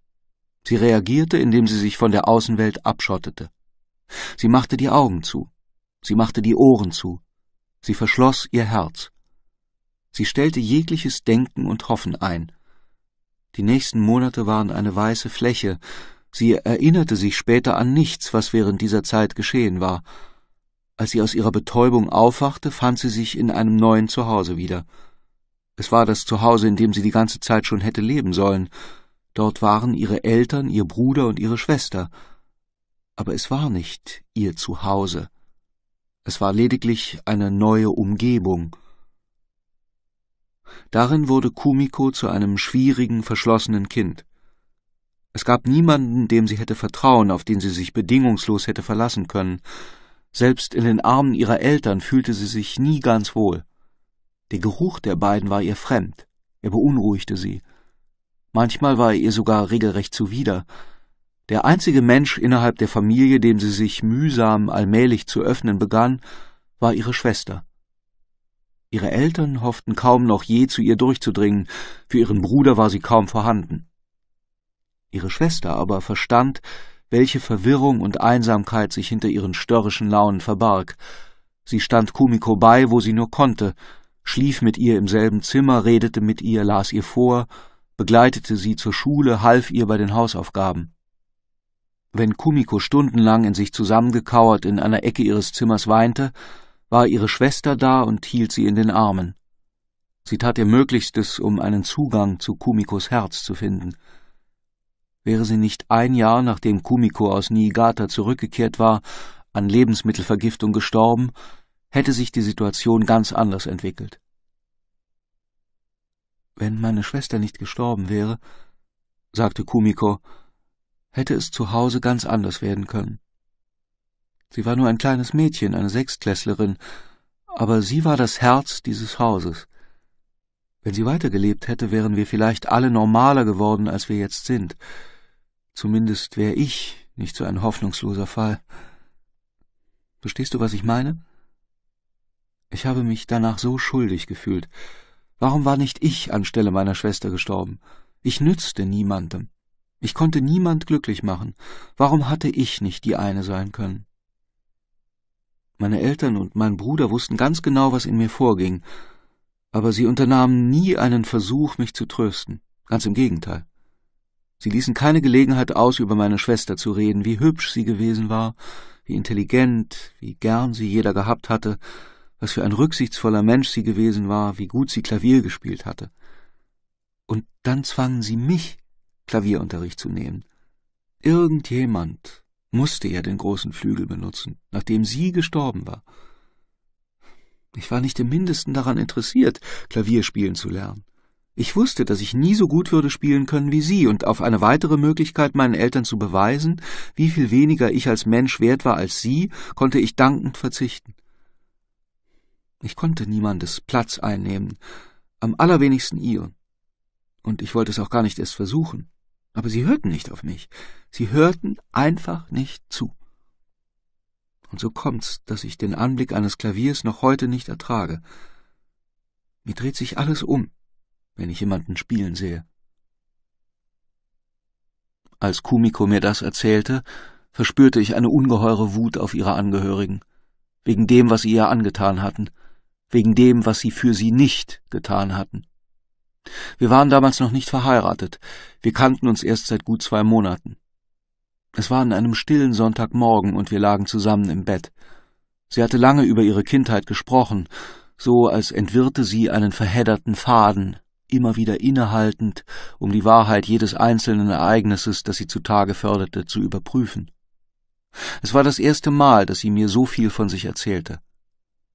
Sie reagierte, indem sie sich von der Außenwelt abschottete. Sie machte die Augen zu. Sie machte die Ohren zu. Sie verschloss ihr Herz. Sie stellte jegliches Denken und Hoffen ein. Die nächsten Monate waren eine weiße Fläche. Sie erinnerte sich später an nichts, was während dieser Zeit geschehen war. Als sie aus ihrer Betäubung aufwachte, fand sie sich in einem neuen Zuhause wieder. Es war das Zuhause, in dem sie die ganze Zeit schon hätte leben sollen, Dort waren ihre Eltern, ihr Bruder und ihre Schwester. Aber es war nicht ihr Zuhause. Es war lediglich eine neue Umgebung. Darin wurde Kumiko zu einem schwierigen, verschlossenen Kind. Es gab niemanden, dem sie hätte vertrauen, auf den sie sich bedingungslos hätte verlassen können. Selbst in den Armen ihrer Eltern fühlte sie sich nie ganz wohl. Der Geruch der beiden war ihr fremd, er beunruhigte sie, Manchmal war er ihr sogar regelrecht zuwider. Der einzige Mensch innerhalb der Familie, dem sie sich mühsam allmählich zu öffnen begann, war ihre Schwester. Ihre Eltern hofften kaum noch je zu ihr durchzudringen, für ihren Bruder war sie kaum vorhanden. Ihre Schwester aber verstand, welche Verwirrung und Einsamkeit sich hinter ihren störrischen Launen verbarg. Sie stand Kumiko bei, wo sie nur konnte, schlief mit ihr im selben Zimmer, redete mit ihr, las ihr vor, begleitete sie zur Schule, half ihr bei den Hausaufgaben. Wenn Kumiko stundenlang in sich zusammengekauert in einer Ecke ihres Zimmers weinte, war ihre Schwester da und hielt sie in den Armen. Sie tat ihr Möglichstes, um einen Zugang zu Kumikos Herz zu finden. Wäre sie nicht ein Jahr, nachdem Kumiko aus Niigata zurückgekehrt war, an Lebensmittelvergiftung gestorben, hätte sich die Situation ganz anders entwickelt. Wenn meine Schwester nicht gestorben wäre, sagte Kumiko, hätte es zu Hause ganz anders werden können. Sie war nur ein kleines Mädchen, eine Sechstklässlerin, aber sie war das Herz dieses Hauses. Wenn sie weitergelebt hätte, wären wir vielleicht alle normaler geworden, als wir jetzt sind. Zumindest wäre ich nicht so ein hoffnungsloser Fall. Verstehst du, was ich meine? Ich habe mich danach so schuldig gefühlt, Warum war nicht ich anstelle meiner Schwester gestorben? Ich nützte niemandem. Ich konnte niemand glücklich machen. Warum hatte ich nicht die eine sein können? Meine Eltern und mein Bruder wussten ganz genau, was in mir vorging, aber sie unternahmen nie einen Versuch, mich zu trösten. Ganz im Gegenteil. Sie ließen keine Gelegenheit aus, über meine Schwester zu reden, wie hübsch sie gewesen war, wie intelligent, wie gern sie jeder gehabt hatte, was für ein rücksichtsvoller Mensch sie gewesen war, wie gut sie Klavier gespielt hatte. Und dann zwangen sie mich, Klavierunterricht zu nehmen. Irgendjemand musste ja den großen Flügel benutzen, nachdem sie gestorben war. Ich war nicht im mindesten daran interessiert, Klavier spielen zu lernen. Ich wusste, dass ich nie so gut würde spielen können wie sie und auf eine weitere Möglichkeit, meinen Eltern zu beweisen, wie viel weniger ich als Mensch wert war als sie, konnte ich dankend verzichten. Ich konnte niemandes Platz einnehmen, am allerwenigsten ihren. Und ich wollte es auch gar nicht erst versuchen. Aber sie hörten nicht auf mich. Sie hörten einfach nicht zu. Und so kommt's, dass ich den Anblick eines Klaviers noch heute nicht ertrage. Mir dreht sich alles um, wenn ich jemanden spielen sehe. Als Kumiko mir das erzählte, verspürte ich eine ungeheure Wut auf ihre Angehörigen, wegen dem, was sie ihr angetan hatten – wegen dem, was sie für sie nicht getan hatten. Wir waren damals noch nicht verheiratet, wir kannten uns erst seit gut zwei Monaten. Es war an einem stillen Sonntagmorgen und wir lagen zusammen im Bett. Sie hatte lange über ihre Kindheit gesprochen, so als entwirrte sie einen verhedderten Faden, immer wieder innehaltend, um die Wahrheit jedes einzelnen Ereignisses, das sie zutage förderte, zu überprüfen. Es war das erste Mal, dass sie mir so viel von sich erzählte.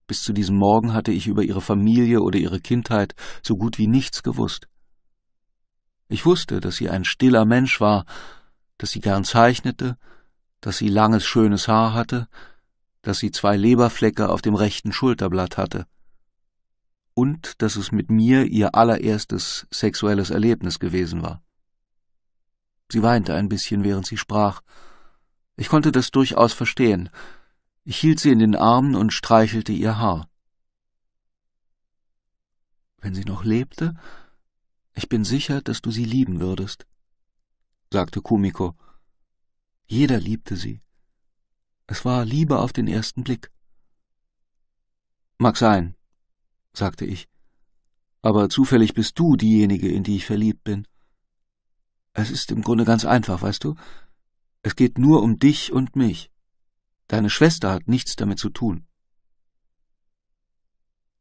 Bis zu diesem Morgen hatte ich über ihre Familie oder ihre Kindheit so gut wie nichts gewusst. Ich wusste, dass sie ein stiller Mensch war, dass sie gern zeichnete, dass sie langes, schönes Haar hatte, dass sie zwei Leberflecke auf dem rechten Schulterblatt hatte. Und dass es mit mir ihr allererstes sexuelles Erlebnis gewesen war. Sie weinte ein bisschen, während sie sprach. Ich konnte das durchaus verstehen, ich hielt sie in den Armen und streichelte ihr Haar. Wenn sie noch lebte, ich bin sicher, dass du sie lieben würdest, sagte Kumiko. Jeder liebte sie. Es war Liebe auf den ersten Blick. Mag sein, sagte ich, aber zufällig bist du diejenige, in die ich verliebt bin. Es ist im Grunde ganz einfach, weißt du? Es geht nur um dich und mich. Deine Schwester hat nichts damit zu tun.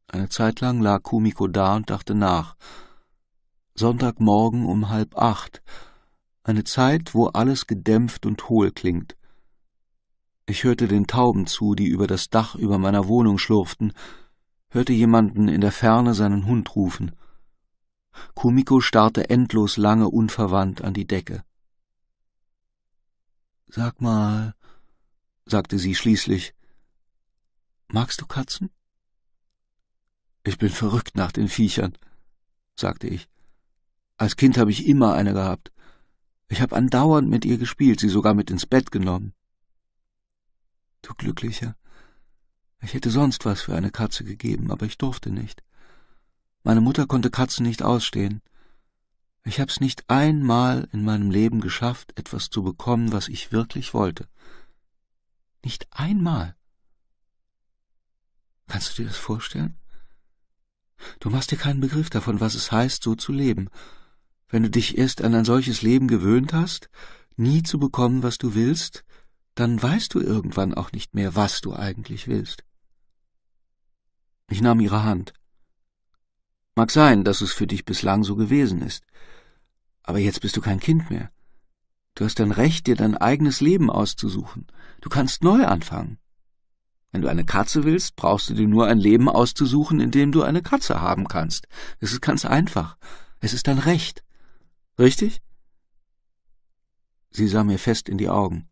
Eine Zeit lang lag Kumiko da und dachte nach. Sonntagmorgen um halb acht. Eine Zeit, wo alles gedämpft und hohl klingt. Ich hörte den Tauben zu, die über das Dach über meiner Wohnung schlurften, hörte jemanden in der Ferne seinen Hund rufen. Kumiko starrte endlos lange unverwandt an die Decke. Sag mal, sagte sie schließlich. Magst du Katzen? Ich bin verrückt nach den Viechern, sagte ich. Als Kind habe ich immer eine gehabt. Ich habe andauernd mit ihr gespielt, sie sogar mit ins Bett genommen. Du Glücklicher. Ich hätte sonst was für eine Katze gegeben, aber ich durfte nicht. Meine Mutter konnte Katzen nicht ausstehen. Ich hab's nicht einmal in meinem Leben geschafft, etwas zu bekommen, was ich wirklich wollte. Nicht einmal. Kannst du dir das vorstellen? Du machst dir keinen Begriff davon, was es heißt, so zu leben. Wenn du dich erst an ein solches Leben gewöhnt hast, nie zu bekommen, was du willst, dann weißt du irgendwann auch nicht mehr, was du eigentlich willst. Ich nahm ihre Hand. Mag sein, dass es für dich bislang so gewesen ist, aber jetzt bist du kein Kind mehr. Du hast ein Recht, dir dein eigenes Leben auszusuchen. Du kannst neu anfangen. Wenn du eine Katze willst, brauchst du dir nur ein Leben auszusuchen, in dem du eine Katze haben kannst. Es ist ganz einfach. Es ist dein Recht. Richtig? Sie sah mir fest in die Augen.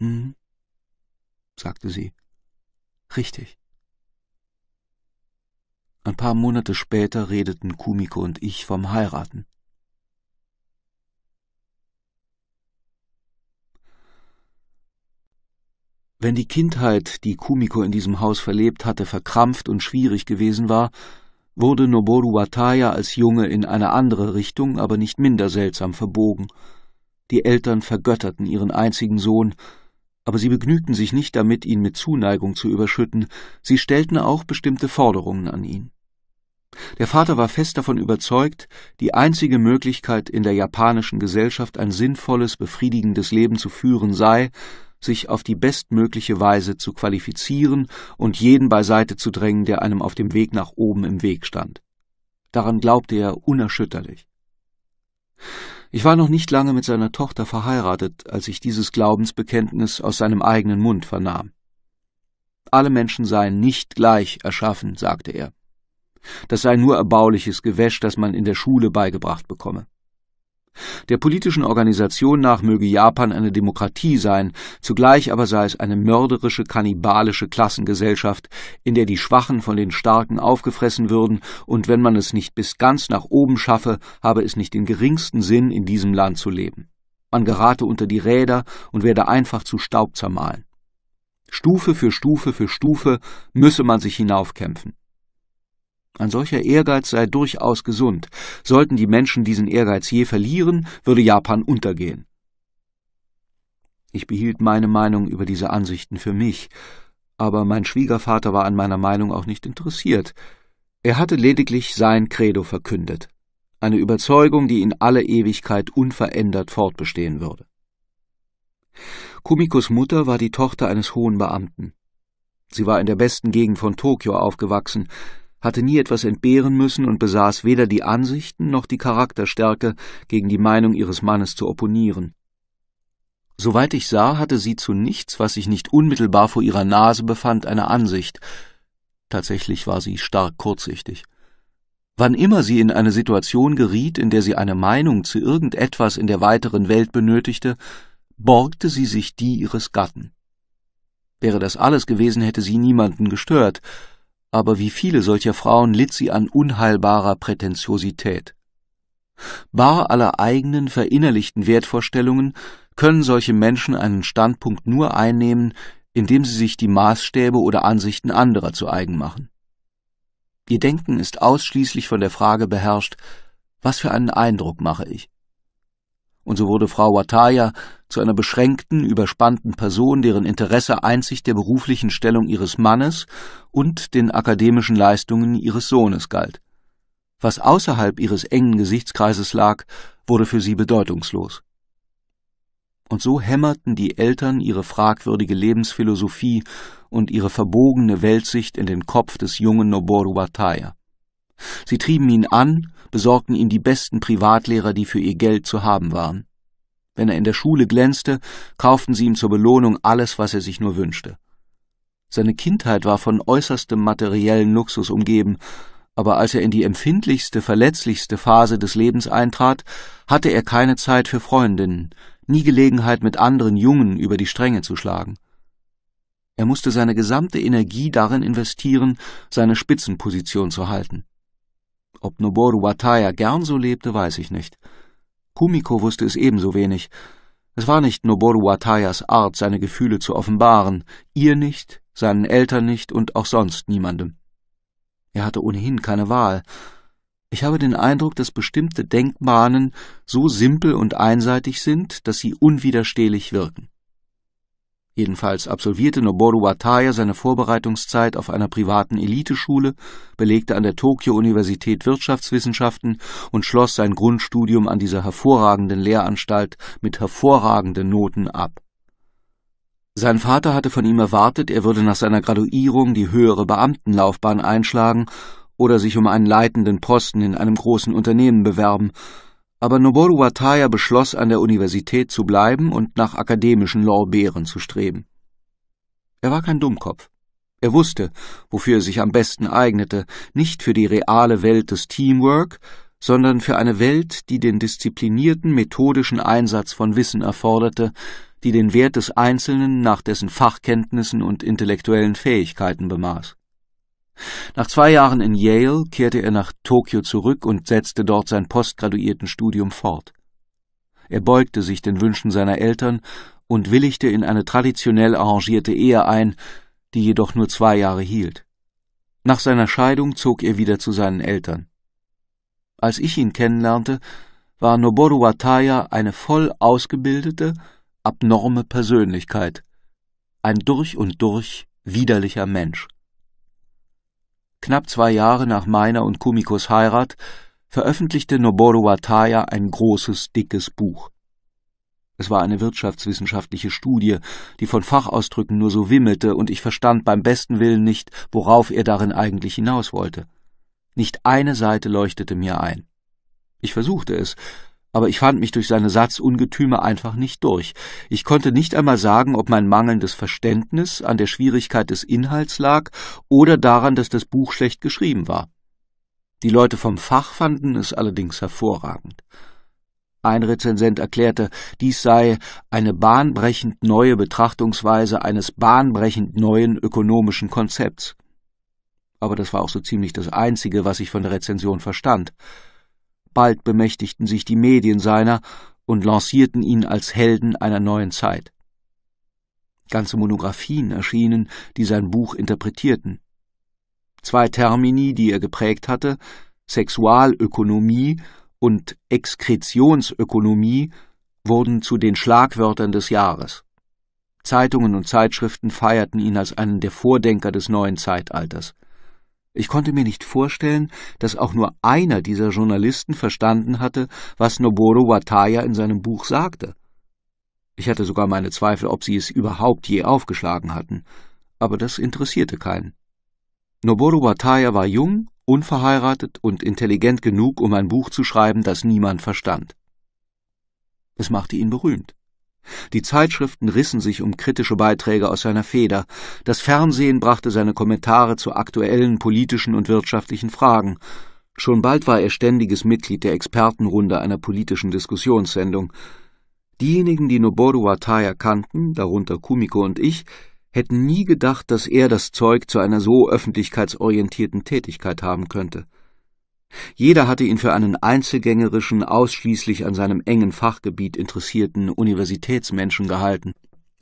Hm, sagte sie. Richtig. Ein paar Monate später redeten Kumiko und ich vom Heiraten. Wenn die Kindheit, die Kumiko in diesem Haus verlebt hatte, verkrampft und schwierig gewesen war, wurde Noboru Wataya als Junge in eine andere Richtung, aber nicht minder seltsam verbogen. Die Eltern vergötterten ihren einzigen Sohn, aber sie begnügten sich nicht damit, ihn mit Zuneigung zu überschütten, sie stellten auch bestimmte Forderungen an ihn. Der Vater war fest davon überzeugt, die einzige Möglichkeit, in der japanischen Gesellschaft ein sinnvolles, befriedigendes Leben zu führen sei, sich auf die bestmögliche Weise zu qualifizieren und jeden beiseite zu drängen, der einem auf dem Weg nach oben im Weg stand. Daran glaubte er unerschütterlich. Ich war noch nicht lange mit seiner Tochter verheiratet, als ich dieses Glaubensbekenntnis aus seinem eigenen Mund vernahm. Alle Menschen seien nicht gleich erschaffen, sagte er. Das sei nur erbauliches Gewäsch, das man in der Schule beigebracht bekomme. Der politischen Organisation nach möge Japan eine Demokratie sein, zugleich aber sei es eine mörderische, kannibalische Klassengesellschaft, in der die Schwachen von den Starken aufgefressen würden, und wenn man es nicht bis ganz nach oben schaffe, habe es nicht den geringsten Sinn, in diesem Land zu leben. Man gerate unter die Räder und werde einfach zu Staub zermahlen. Stufe für Stufe für Stufe müsse man sich hinaufkämpfen. Ein solcher Ehrgeiz sei durchaus gesund. Sollten die Menschen diesen Ehrgeiz je verlieren, würde Japan untergehen. Ich behielt meine Meinung über diese Ansichten für mich, aber mein Schwiegervater war an meiner Meinung auch nicht interessiert. Er hatte lediglich sein Credo verkündet, eine Überzeugung, die in alle Ewigkeit unverändert fortbestehen würde. Kumikos Mutter war die Tochter eines hohen Beamten. Sie war in der besten Gegend von Tokio aufgewachsen, hatte nie etwas entbehren müssen und besaß weder die Ansichten noch die Charakterstärke, gegen die Meinung ihres Mannes zu opponieren. Soweit ich sah, hatte sie zu nichts, was sich nicht unmittelbar vor ihrer Nase befand, eine Ansicht. Tatsächlich war sie stark kurzsichtig. Wann immer sie in eine Situation geriet, in der sie eine Meinung zu irgendetwas in der weiteren Welt benötigte, borgte sie sich die ihres Gatten. Wäre das alles gewesen, hätte sie niemanden gestört, aber wie viele solcher Frauen litt sie an unheilbarer Prätentiosität. Bar aller eigenen verinnerlichten Wertvorstellungen können solche Menschen einen Standpunkt nur einnehmen, indem sie sich die Maßstäbe oder Ansichten anderer zu eigen machen. Ihr Denken ist ausschließlich von der Frage beherrscht, was für einen Eindruck mache ich? und so wurde Frau Wataya zu einer beschränkten, überspannten Person, deren Interesse einzig der beruflichen Stellung ihres Mannes und den akademischen Leistungen ihres Sohnes galt. Was außerhalb ihres engen Gesichtskreises lag, wurde für sie bedeutungslos. Und so hämmerten die Eltern ihre fragwürdige Lebensphilosophie und ihre verbogene Weltsicht in den Kopf des jungen Noboru Wataya. Sie trieben ihn an besorgten ihm die besten Privatlehrer, die für ihr Geld zu haben waren. Wenn er in der Schule glänzte, kauften sie ihm zur Belohnung alles, was er sich nur wünschte. Seine Kindheit war von äußerstem materiellen Luxus umgeben, aber als er in die empfindlichste, verletzlichste Phase des Lebens eintrat, hatte er keine Zeit für Freundinnen, nie Gelegenheit, mit anderen Jungen über die Stränge zu schlagen. Er musste seine gesamte Energie darin investieren, seine Spitzenposition zu halten. Ob Noboru Wataya gern so lebte, weiß ich nicht. Kumiko wusste es ebenso wenig. Es war nicht Noboru Watayas Art, seine Gefühle zu offenbaren, ihr nicht, seinen Eltern nicht und auch sonst niemandem. Er hatte ohnehin keine Wahl. Ich habe den Eindruck, dass bestimmte Denkbahnen so simpel und einseitig sind, dass sie unwiderstehlich wirken. Jedenfalls absolvierte Noboru Wataya seine Vorbereitungszeit auf einer privaten Eliteschule, belegte an der Tokio-Universität Wirtschaftswissenschaften und schloss sein Grundstudium an dieser hervorragenden Lehranstalt mit hervorragenden Noten ab. Sein Vater hatte von ihm erwartet, er würde nach seiner Graduierung die höhere Beamtenlaufbahn einschlagen oder sich um einen leitenden Posten in einem großen Unternehmen bewerben, aber Noboru Wataya beschloss, an der Universität zu bleiben und nach akademischen Lorbeeren zu streben. Er war kein Dummkopf. Er wusste, wofür er sich am besten eignete, nicht für die reale Welt des Teamwork, sondern für eine Welt, die den disziplinierten, methodischen Einsatz von Wissen erforderte, die den Wert des Einzelnen nach dessen Fachkenntnissen und intellektuellen Fähigkeiten bemaß. Nach zwei Jahren in Yale kehrte er nach Tokio zurück und setzte dort sein Postgraduiertenstudium fort. Er beugte sich den Wünschen seiner Eltern und willigte in eine traditionell arrangierte Ehe ein, die jedoch nur zwei Jahre hielt. Nach seiner Scheidung zog er wieder zu seinen Eltern. Als ich ihn kennenlernte, war Noboru Wataya eine voll ausgebildete, abnorme Persönlichkeit, ein durch und durch widerlicher Mensch. Knapp zwei Jahre nach meiner und Kumikos Heirat veröffentlichte Noboru Wataya ein großes, dickes Buch. Es war eine wirtschaftswissenschaftliche Studie, die von Fachausdrücken nur so wimmelte, und ich verstand beim besten Willen nicht, worauf er darin eigentlich hinaus wollte. Nicht eine Seite leuchtete mir ein. Ich versuchte es, aber ich fand mich durch seine Satzungetüme einfach nicht durch. Ich konnte nicht einmal sagen, ob mein mangelndes Verständnis an der Schwierigkeit des Inhalts lag oder daran, dass das Buch schlecht geschrieben war. Die Leute vom Fach fanden es allerdings hervorragend. Ein Rezensent erklärte, dies sei eine bahnbrechend neue Betrachtungsweise eines bahnbrechend neuen ökonomischen Konzepts. Aber das war auch so ziemlich das Einzige, was ich von der Rezension verstand. Bald bemächtigten sich die Medien seiner und lancierten ihn als Helden einer neuen Zeit. Ganze Monographien erschienen, die sein Buch interpretierten. Zwei Termini, die er geprägt hatte, Sexualökonomie und Exkretionsökonomie, wurden zu den Schlagwörtern des Jahres. Zeitungen und Zeitschriften feierten ihn als einen der Vordenker des neuen Zeitalters. Ich konnte mir nicht vorstellen, dass auch nur einer dieser Journalisten verstanden hatte, was Noboru Wataya in seinem Buch sagte. Ich hatte sogar meine Zweifel, ob sie es überhaupt je aufgeschlagen hatten, aber das interessierte keinen. Noboru Wataya war jung, unverheiratet und intelligent genug, um ein Buch zu schreiben, das niemand verstand. Es machte ihn berühmt. Die Zeitschriften rissen sich um kritische Beiträge aus seiner Feder, das Fernsehen brachte seine Kommentare zu aktuellen politischen und wirtschaftlichen Fragen, schon bald war er ständiges Mitglied der Expertenrunde einer politischen Diskussionssendung. Diejenigen, die Noboru Wataya kannten, darunter Kumiko und ich, hätten nie gedacht, dass er das Zeug zu einer so öffentlichkeitsorientierten Tätigkeit haben könnte. Jeder hatte ihn für einen einzelgängerischen, ausschließlich an seinem engen Fachgebiet interessierten Universitätsmenschen gehalten.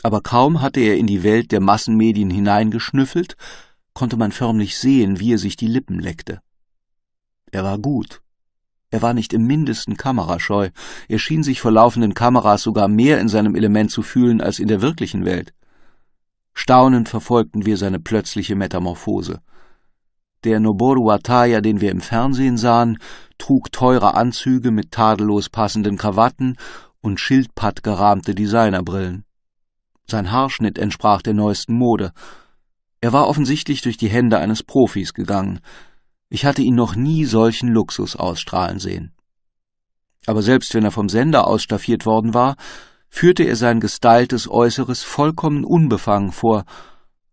Aber kaum hatte er in die Welt der Massenmedien hineingeschnüffelt, konnte man förmlich sehen, wie er sich die Lippen leckte. Er war gut. Er war nicht im mindesten kamerascheu. Er schien sich vor laufenden Kameras sogar mehr in seinem Element zu fühlen als in der wirklichen Welt. Staunend verfolgten wir seine plötzliche Metamorphose. Der Noboru Ataya, den wir im Fernsehen sahen, trug teure Anzüge mit tadellos passenden Krawatten und schildpattgerahmte Designerbrillen. Sein Haarschnitt entsprach der neuesten Mode. Er war offensichtlich durch die Hände eines Profis gegangen. Ich hatte ihn noch nie solchen Luxus ausstrahlen sehen. Aber selbst wenn er vom Sender ausstaffiert worden war, führte er sein gestyltes Äußeres vollkommen unbefangen vor,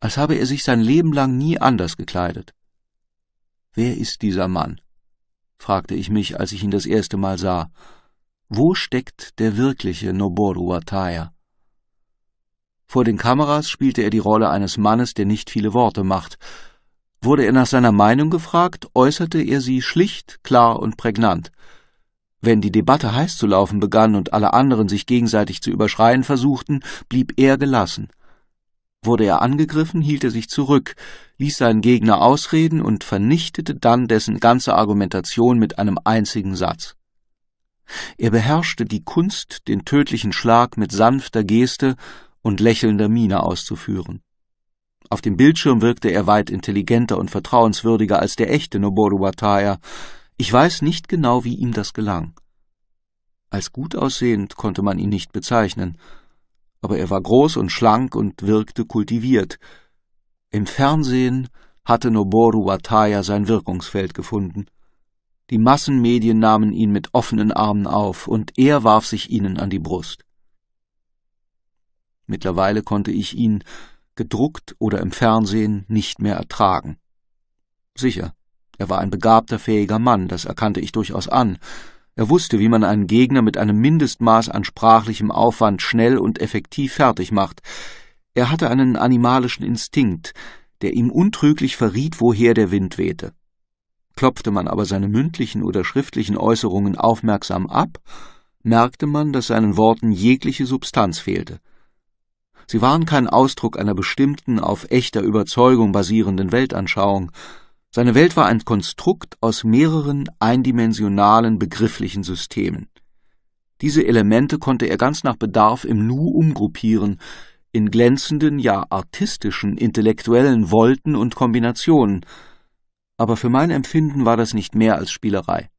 als habe er sich sein Leben lang nie anders gekleidet. Wer ist dieser Mann? fragte ich mich, als ich ihn das erste Mal sah. Wo steckt der wirkliche Noboru Wataya? Vor den Kameras spielte er die Rolle eines Mannes, der nicht viele Worte macht. Wurde er nach seiner Meinung gefragt, äußerte er sie schlicht, klar und prägnant. Wenn die Debatte heiß zu laufen begann und alle anderen sich gegenseitig zu überschreien versuchten, blieb er gelassen. Wurde er angegriffen, hielt er sich zurück, ließ seinen Gegner ausreden und vernichtete dann dessen ganze Argumentation mit einem einzigen Satz. Er beherrschte die Kunst, den tödlichen Schlag mit sanfter Geste und lächelnder Miene auszuführen. Auf dem Bildschirm wirkte er weit intelligenter und vertrauenswürdiger als der echte Noboru Wataya. Ich weiß nicht genau, wie ihm das gelang. Als gut aussehend konnte man ihn nicht bezeichnen aber er war groß und schlank und wirkte kultiviert. Im Fernsehen hatte Noboru Wataya sein Wirkungsfeld gefunden. Die Massenmedien nahmen ihn mit offenen Armen auf, und er warf sich ihnen an die Brust. Mittlerweile konnte ich ihn, gedruckt oder im Fernsehen, nicht mehr ertragen. Sicher, er war ein begabter, fähiger Mann, das erkannte ich durchaus an, er wusste, wie man einen Gegner mit einem Mindestmaß an sprachlichem Aufwand schnell und effektiv fertig macht. Er hatte einen animalischen Instinkt, der ihm untrüglich verriet, woher der Wind wehte. Klopfte man aber seine mündlichen oder schriftlichen Äußerungen aufmerksam ab, merkte man, dass seinen Worten jegliche Substanz fehlte. Sie waren kein Ausdruck einer bestimmten, auf echter Überzeugung basierenden Weltanschauung, seine Welt war ein Konstrukt aus mehreren eindimensionalen begrifflichen Systemen. Diese Elemente konnte er ganz nach Bedarf im Nu umgruppieren, in glänzenden, ja artistischen, intellektuellen Wolten und Kombinationen, aber für mein Empfinden war das nicht mehr als Spielerei.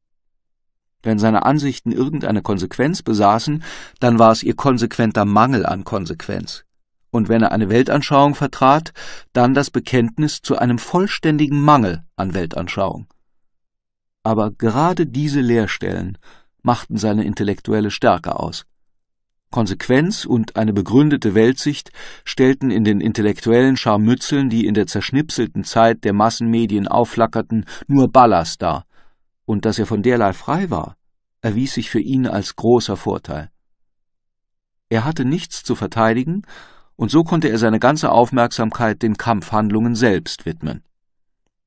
Wenn seine Ansichten irgendeine Konsequenz besaßen, dann war es ihr konsequenter Mangel an Konsequenz und wenn er eine Weltanschauung vertrat, dann das Bekenntnis zu einem vollständigen Mangel an Weltanschauung. Aber gerade diese Leerstellen machten seine intellektuelle Stärke aus. Konsequenz und eine begründete Weltsicht stellten in den intellektuellen Scharmützeln, die in der zerschnipselten Zeit der Massenmedien aufflackerten, nur Ballast dar, und dass er von derlei frei war, erwies sich für ihn als großer Vorteil. Er hatte nichts zu verteidigen und so konnte er seine ganze Aufmerksamkeit den Kampfhandlungen selbst widmen.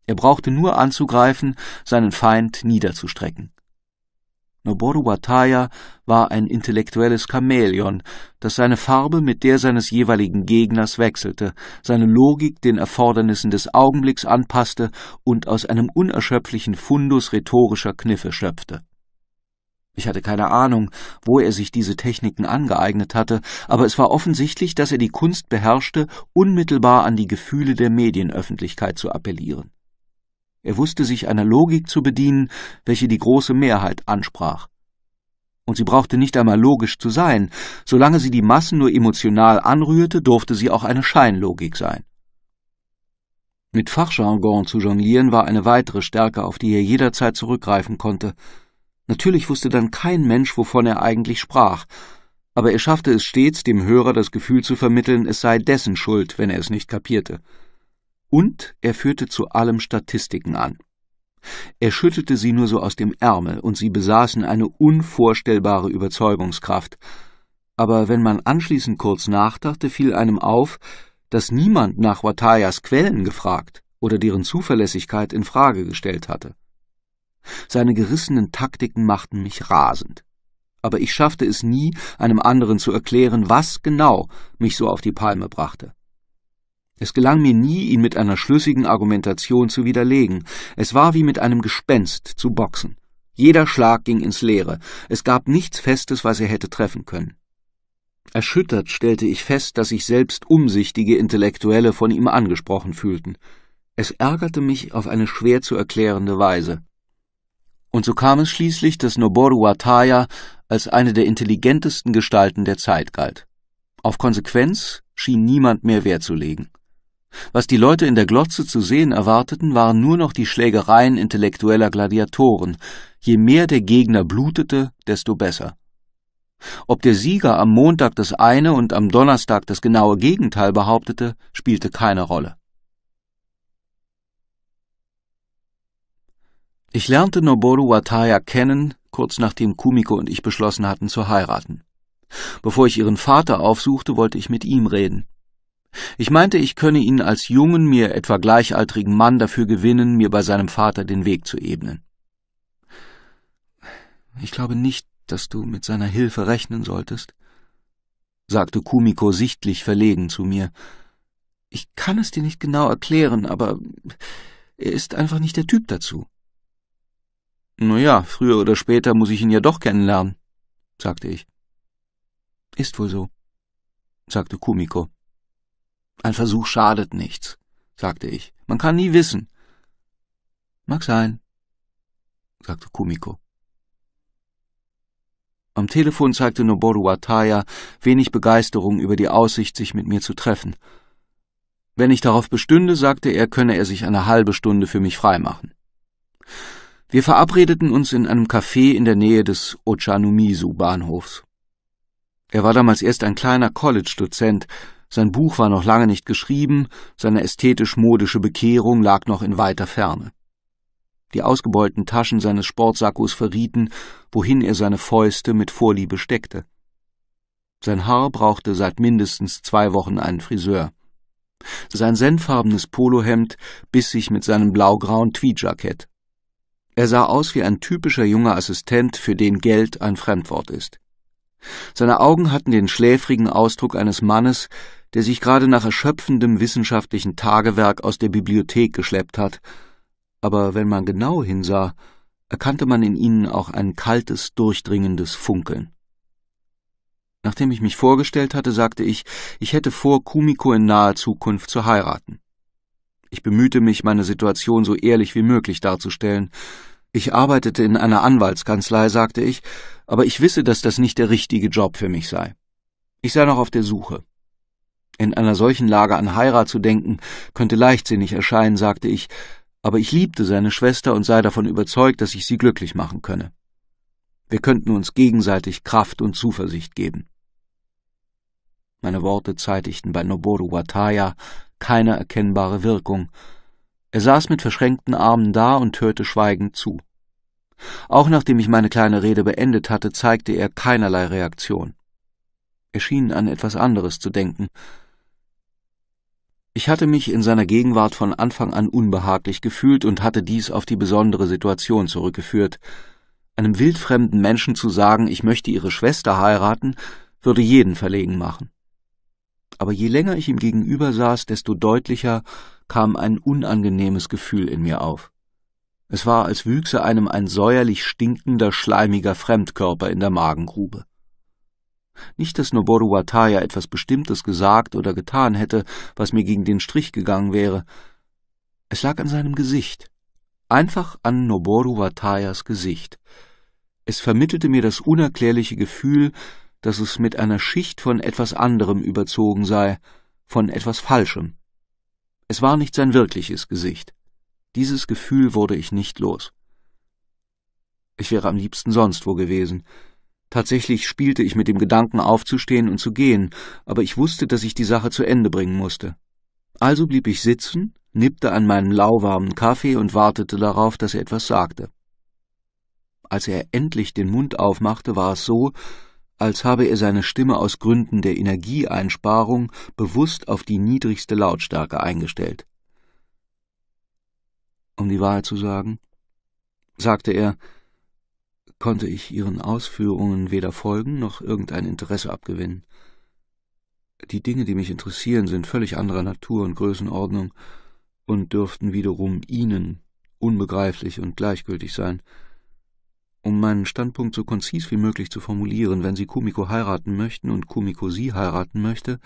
Er brauchte nur anzugreifen, seinen Feind niederzustrecken. Noboru Wataya war ein intellektuelles Chamäleon, das seine Farbe mit der seines jeweiligen Gegners wechselte, seine Logik den Erfordernissen des Augenblicks anpasste und aus einem unerschöpflichen Fundus rhetorischer Kniffe schöpfte. Ich hatte keine Ahnung, wo er sich diese Techniken angeeignet hatte, aber es war offensichtlich, dass er die Kunst beherrschte, unmittelbar an die Gefühle der Medienöffentlichkeit zu appellieren. Er wusste sich einer Logik zu bedienen, welche die große Mehrheit ansprach. Und sie brauchte nicht einmal logisch zu sein, solange sie die Massen nur emotional anrührte, durfte sie auch eine Scheinlogik sein. Mit Fachjargon zu jonglieren war eine weitere Stärke, auf die er jederzeit zurückgreifen konnte – Natürlich wusste dann kein Mensch, wovon er eigentlich sprach, aber er schaffte es stets, dem Hörer das Gefühl zu vermitteln, es sei dessen Schuld, wenn er es nicht kapierte. Und er führte zu allem Statistiken an. Er schüttelte sie nur so aus dem Ärmel, und sie besaßen eine unvorstellbare Überzeugungskraft. Aber wenn man anschließend kurz nachdachte, fiel einem auf, dass niemand nach Watayas Quellen gefragt oder deren Zuverlässigkeit in Frage gestellt hatte. Seine gerissenen Taktiken machten mich rasend. Aber ich schaffte es nie, einem anderen zu erklären, was genau mich so auf die Palme brachte. Es gelang mir nie, ihn mit einer schlüssigen Argumentation zu widerlegen. Es war wie mit einem Gespenst zu boxen. Jeder Schlag ging ins Leere. Es gab nichts Festes, was er hätte treffen können. Erschüttert stellte ich fest, dass sich selbst umsichtige Intellektuelle von ihm angesprochen fühlten. Es ärgerte mich auf eine schwer zu erklärende Weise. Und so kam es schließlich, dass Noboru Wataya als eine der intelligentesten Gestalten der Zeit galt. Auf Konsequenz schien niemand mehr Wert zu legen. Was die Leute in der Glotze zu sehen erwarteten, waren nur noch die Schlägereien intellektueller Gladiatoren. Je mehr der Gegner blutete, desto besser. Ob der Sieger am Montag das eine und am Donnerstag das genaue Gegenteil behauptete, spielte keine Rolle. Ich lernte Noboru Wataya kennen, kurz nachdem Kumiko und ich beschlossen hatten zu heiraten. Bevor ich ihren Vater aufsuchte, wollte ich mit ihm reden. Ich meinte, ich könne ihn als jungen, mir etwa gleichaltrigen Mann dafür gewinnen, mir bei seinem Vater den Weg zu ebnen. Ich glaube nicht, dass du mit seiner Hilfe rechnen solltest, sagte Kumiko sichtlich verlegen zu mir. Ich kann es dir nicht genau erklären, aber er ist einfach nicht der Typ dazu ja, früher oder später muss ich ihn ja doch kennenlernen, sagte ich. Ist wohl so, sagte Kumiko. Ein Versuch schadet nichts, sagte ich. Man kann nie wissen. Mag sein, sagte Kumiko. Am Telefon zeigte Noboru Ataya wenig Begeisterung über die Aussicht, sich mit mir zu treffen. Wenn ich darauf bestünde, sagte er, könne er sich eine halbe Stunde für mich freimachen. Wir verabredeten uns in einem Café in der Nähe des Ochanomizu-Bahnhofs. Er war damals erst ein kleiner College-Dozent, sein Buch war noch lange nicht geschrieben, seine ästhetisch-modische Bekehrung lag noch in weiter Ferne. Die ausgebeulten Taschen seines Sportsackos verrieten, wohin er seine Fäuste mit Vorliebe steckte. Sein Haar brauchte seit mindestens zwei Wochen einen Friseur. Sein senfarbenes Polohemd biss sich mit seinem blaugrauen Tweedjackett. Er sah aus wie ein typischer junger Assistent, für den Geld ein Fremdwort ist. Seine Augen hatten den schläfrigen Ausdruck eines Mannes, der sich gerade nach erschöpfendem wissenschaftlichen Tagewerk aus der Bibliothek geschleppt hat, aber wenn man genau hinsah, erkannte man in ihnen auch ein kaltes, durchdringendes Funkeln. Nachdem ich mich vorgestellt hatte, sagte ich, ich hätte vor, Kumiko in naher Zukunft zu heiraten. Ich bemühte mich, meine Situation so ehrlich wie möglich darzustellen. Ich arbeitete in einer Anwaltskanzlei, sagte ich, aber ich wisse, dass das nicht der richtige Job für mich sei. Ich sei noch auf der Suche. In einer solchen Lage an Heirat zu denken, könnte leichtsinnig erscheinen, sagte ich, aber ich liebte seine Schwester und sei davon überzeugt, dass ich sie glücklich machen könne. Wir könnten uns gegenseitig Kraft und Zuversicht geben. Meine Worte zeitigten bei Noboru Wataya keine erkennbare Wirkung. Er saß mit verschränkten Armen da und hörte schweigend zu. Auch nachdem ich meine kleine Rede beendet hatte, zeigte er keinerlei Reaktion. Er schien an etwas anderes zu denken. Ich hatte mich in seiner Gegenwart von Anfang an unbehaglich gefühlt und hatte dies auf die besondere Situation zurückgeführt. Einem wildfremden Menschen zu sagen, ich möchte ihre Schwester heiraten, würde jeden verlegen machen aber je länger ich ihm gegenüber saß, desto deutlicher kam ein unangenehmes Gefühl in mir auf. Es war, als wüchse einem ein säuerlich stinkender, schleimiger Fremdkörper in der Magengrube. Nicht, dass Noboru Wataya etwas Bestimmtes gesagt oder getan hätte, was mir gegen den Strich gegangen wäre. Es lag an seinem Gesicht. Einfach an Noboru Watayas Gesicht. Es vermittelte mir das unerklärliche Gefühl, dass es mit einer Schicht von etwas anderem überzogen sei, von etwas Falschem. Es war nicht sein wirkliches Gesicht. Dieses Gefühl wurde ich nicht los. Ich wäre am liebsten sonst wo gewesen. Tatsächlich spielte ich mit dem Gedanken aufzustehen und zu gehen, aber ich wusste, dass ich die Sache zu Ende bringen musste. Also blieb ich sitzen, nippte an meinem lauwarmen Kaffee und wartete darauf, dass er etwas sagte. Als er endlich den Mund aufmachte, war es so, als habe er seine Stimme aus Gründen der Energieeinsparung bewusst auf die niedrigste Lautstärke eingestellt. Um die Wahrheit zu sagen, sagte er, konnte ich ihren Ausführungen weder folgen noch irgendein Interesse abgewinnen. Die Dinge, die mich interessieren, sind völlig anderer Natur und Größenordnung und dürften wiederum Ihnen unbegreiflich und gleichgültig sein. Um meinen Standpunkt so konzis wie möglich zu formulieren, wenn Sie Kumiko heiraten möchten und Kumiko Sie heiraten möchte,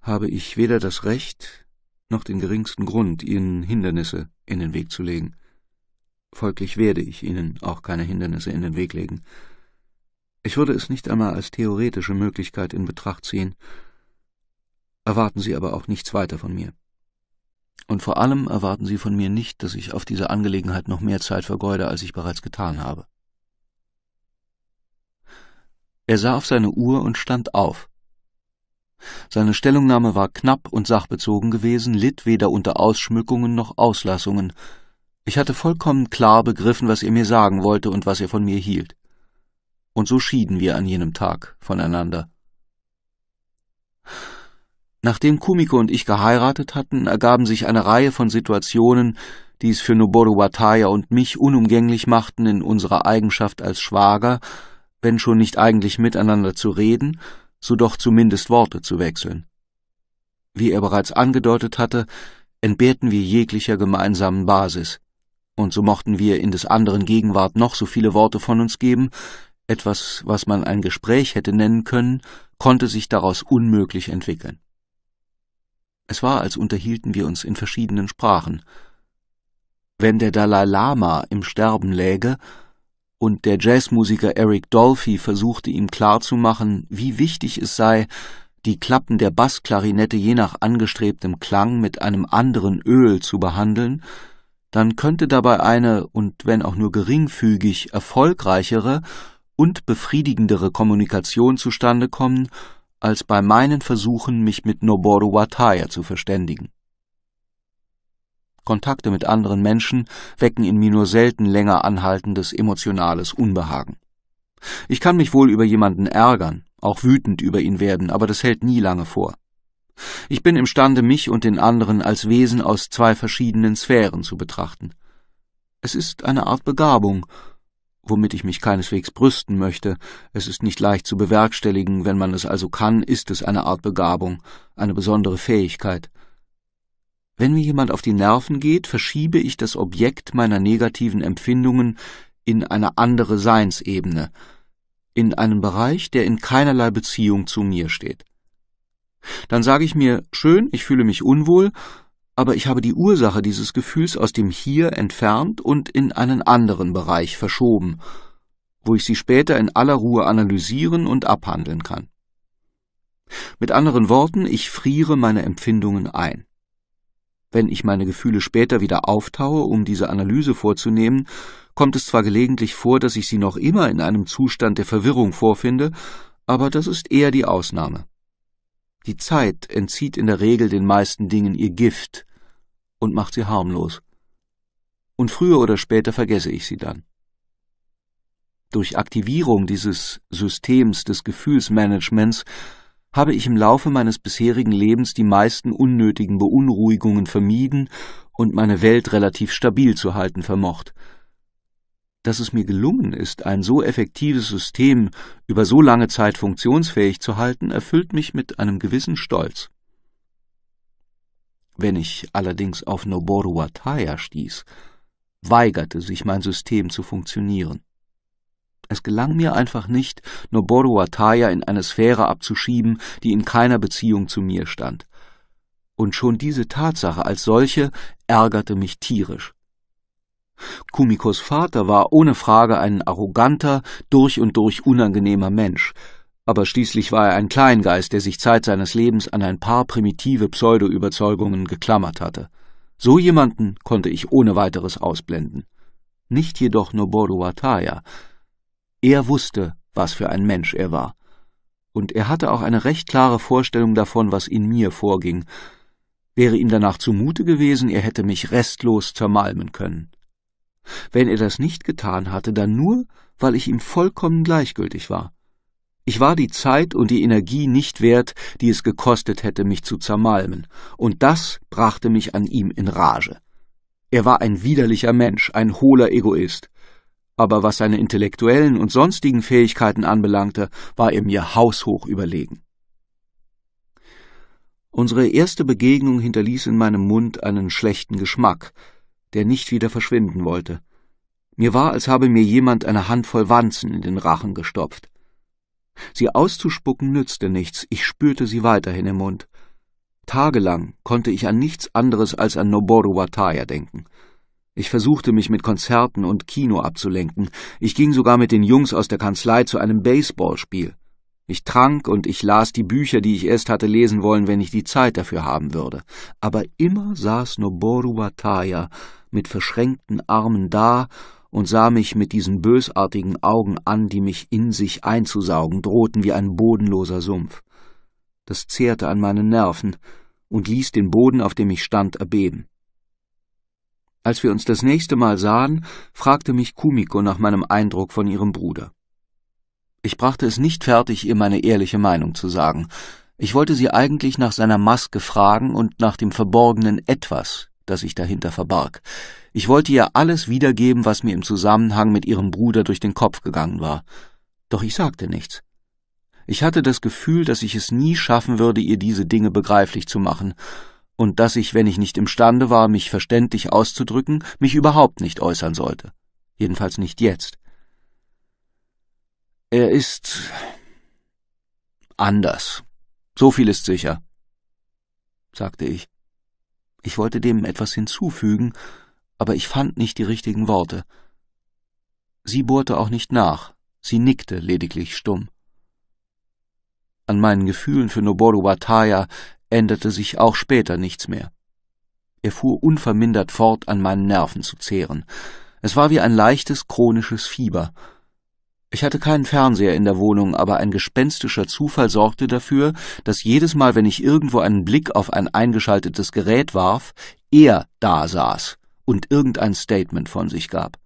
habe ich weder das Recht noch den geringsten Grund, Ihnen Hindernisse in den Weg zu legen. Folglich werde ich Ihnen auch keine Hindernisse in den Weg legen. Ich würde es nicht einmal als theoretische Möglichkeit in Betracht ziehen. Erwarten Sie aber auch nichts weiter von mir. Und vor allem erwarten Sie von mir nicht, dass ich auf diese Angelegenheit noch mehr Zeit vergeude, als ich bereits getan habe. Er sah auf seine Uhr und stand auf. Seine Stellungnahme war knapp und sachbezogen gewesen, litt weder unter Ausschmückungen noch Auslassungen. Ich hatte vollkommen klar begriffen, was er mir sagen wollte und was er von mir hielt. Und so schieden wir an jenem Tag voneinander. Nachdem Kumiko und ich geheiratet hatten, ergaben sich eine Reihe von Situationen, die es für Noboru Wataya und mich unumgänglich machten, in unserer Eigenschaft als Schwager wenn schon nicht eigentlich miteinander zu reden, so doch zumindest Worte zu wechseln. Wie er bereits angedeutet hatte, entbehrten wir jeglicher gemeinsamen Basis, und so mochten wir in des anderen Gegenwart noch so viele Worte von uns geben, etwas, was man ein Gespräch hätte nennen können, konnte sich daraus unmöglich entwickeln. Es war, als unterhielten wir uns in verschiedenen Sprachen. Wenn der Dalai Lama im Sterben läge, und der Jazzmusiker Eric Dolphy versuchte ihm klarzumachen, wie wichtig es sei, die Klappen der Bassklarinette je nach angestrebtem Klang mit einem anderen Öl zu behandeln, dann könnte dabei eine und wenn auch nur geringfügig erfolgreichere und befriedigendere Kommunikation zustande kommen, als bei meinen Versuchen, mich mit Noboru Wataya zu verständigen. Kontakte mit anderen Menschen wecken in mir nur selten länger anhaltendes emotionales Unbehagen. Ich kann mich wohl über jemanden ärgern, auch wütend über ihn werden, aber das hält nie lange vor. Ich bin imstande, mich und den anderen als Wesen aus zwei verschiedenen Sphären zu betrachten. Es ist eine Art Begabung, womit ich mich keineswegs brüsten möchte, es ist nicht leicht zu bewerkstelligen, wenn man es also kann, ist es eine Art Begabung, eine besondere Fähigkeit, wenn mir jemand auf die Nerven geht, verschiebe ich das Objekt meiner negativen Empfindungen in eine andere Seinsebene, in einen Bereich, der in keinerlei Beziehung zu mir steht. Dann sage ich mir, schön, ich fühle mich unwohl, aber ich habe die Ursache dieses Gefühls aus dem Hier entfernt und in einen anderen Bereich verschoben, wo ich sie später in aller Ruhe analysieren und abhandeln kann. Mit anderen Worten, ich friere meine Empfindungen ein. Wenn ich meine Gefühle später wieder auftaue, um diese Analyse vorzunehmen, kommt es zwar gelegentlich vor, dass ich sie noch immer in einem Zustand der Verwirrung vorfinde, aber das ist eher die Ausnahme. Die Zeit entzieht in der Regel den meisten Dingen ihr Gift und macht sie harmlos. Und früher oder später vergesse ich sie dann. Durch Aktivierung dieses Systems des Gefühlsmanagements habe ich im Laufe meines bisherigen Lebens die meisten unnötigen Beunruhigungen vermieden und meine Welt relativ stabil zu halten vermocht. Dass es mir gelungen ist, ein so effektives System über so lange Zeit funktionsfähig zu halten, erfüllt mich mit einem gewissen Stolz. Wenn ich allerdings auf Noboru Wataya stieß, weigerte sich mein System zu funktionieren. Es gelang mir einfach nicht, Noboru Wataya in eine Sphäre abzuschieben, die in keiner Beziehung zu mir stand. Und schon diese Tatsache als solche ärgerte mich tierisch. Kumikos Vater war ohne Frage ein arroganter, durch und durch unangenehmer Mensch, aber schließlich war er ein Kleingeist, der sich Zeit seines Lebens an ein paar primitive Pseudo-Überzeugungen geklammert hatte. So jemanden konnte ich ohne weiteres ausblenden. Nicht jedoch Noboru Wataya, er wusste, was für ein Mensch er war. Und er hatte auch eine recht klare Vorstellung davon, was in mir vorging. Wäre ihm danach zumute gewesen, er hätte mich restlos zermalmen können. Wenn er das nicht getan hatte, dann nur, weil ich ihm vollkommen gleichgültig war. Ich war die Zeit und die Energie nicht wert, die es gekostet hätte, mich zu zermalmen, und das brachte mich an ihm in Rage. Er war ein widerlicher Mensch, ein hohler Egoist, aber was seine intellektuellen und sonstigen Fähigkeiten anbelangte, war er mir haushoch überlegen. Unsere erste Begegnung hinterließ in meinem Mund einen schlechten Geschmack, der nicht wieder verschwinden wollte. Mir war, als habe mir jemand eine Handvoll Wanzen in den Rachen gestopft. Sie auszuspucken nützte nichts, ich spürte sie weiterhin im Mund. Tagelang konnte ich an nichts anderes als an Noboru Wataya denken – ich versuchte mich mit Konzerten und Kino abzulenken. Ich ging sogar mit den Jungs aus der Kanzlei zu einem Baseballspiel. Ich trank und ich las die Bücher, die ich erst hatte lesen wollen, wenn ich die Zeit dafür haben würde. Aber immer saß Noboru Wataya mit verschränkten Armen da und sah mich mit diesen bösartigen Augen an, die mich in sich einzusaugen drohten wie ein bodenloser Sumpf. Das zehrte an meinen Nerven und ließ den Boden, auf dem ich stand, erbeben. Als wir uns das nächste Mal sahen, fragte mich Kumiko nach meinem Eindruck von ihrem Bruder. Ich brachte es nicht fertig, ihr meine ehrliche Meinung zu sagen. Ich wollte sie eigentlich nach seiner Maske fragen und nach dem verborgenen Etwas, das ich dahinter verbarg. Ich wollte ihr alles wiedergeben, was mir im Zusammenhang mit ihrem Bruder durch den Kopf gegangen war. Doch ich sagte nichts. Ich hatte das Gefühl, dass ich es nie schaffen würde, ihr diese Dinge begreiflich zu machen, und dass ich, wenn ich nicht imstande war, mich verständlich auszudrücken, mich überhaupt nicht äußern sollte. Jedenfalls nicht jetzt. Er ist anders. So viel ist sicher, sagte ich. Ich wollte dem etwas hinzufügen, aber ich fand nicht die richtigen Worte. Sie bohrte auch nicht nach, sie nickte lediglich stumm. An meinen Gefühlen für Noboru Wataya änderte sich auch später nichts mehr. Er fuhr unvermindert fort, an meinen Nerven zu zehren. Es war wie ein leichtes chronisches Fieber. Ich hatte keinen Fernseher in der Wohnung, aber ein gespenstischer Zufall sorgte dafür, dass jedes Mal, wenn ich irgendwo einen Blick auf ein eingeschaltetes Gerät warf, er da saß und irgendein Statement von sich gab.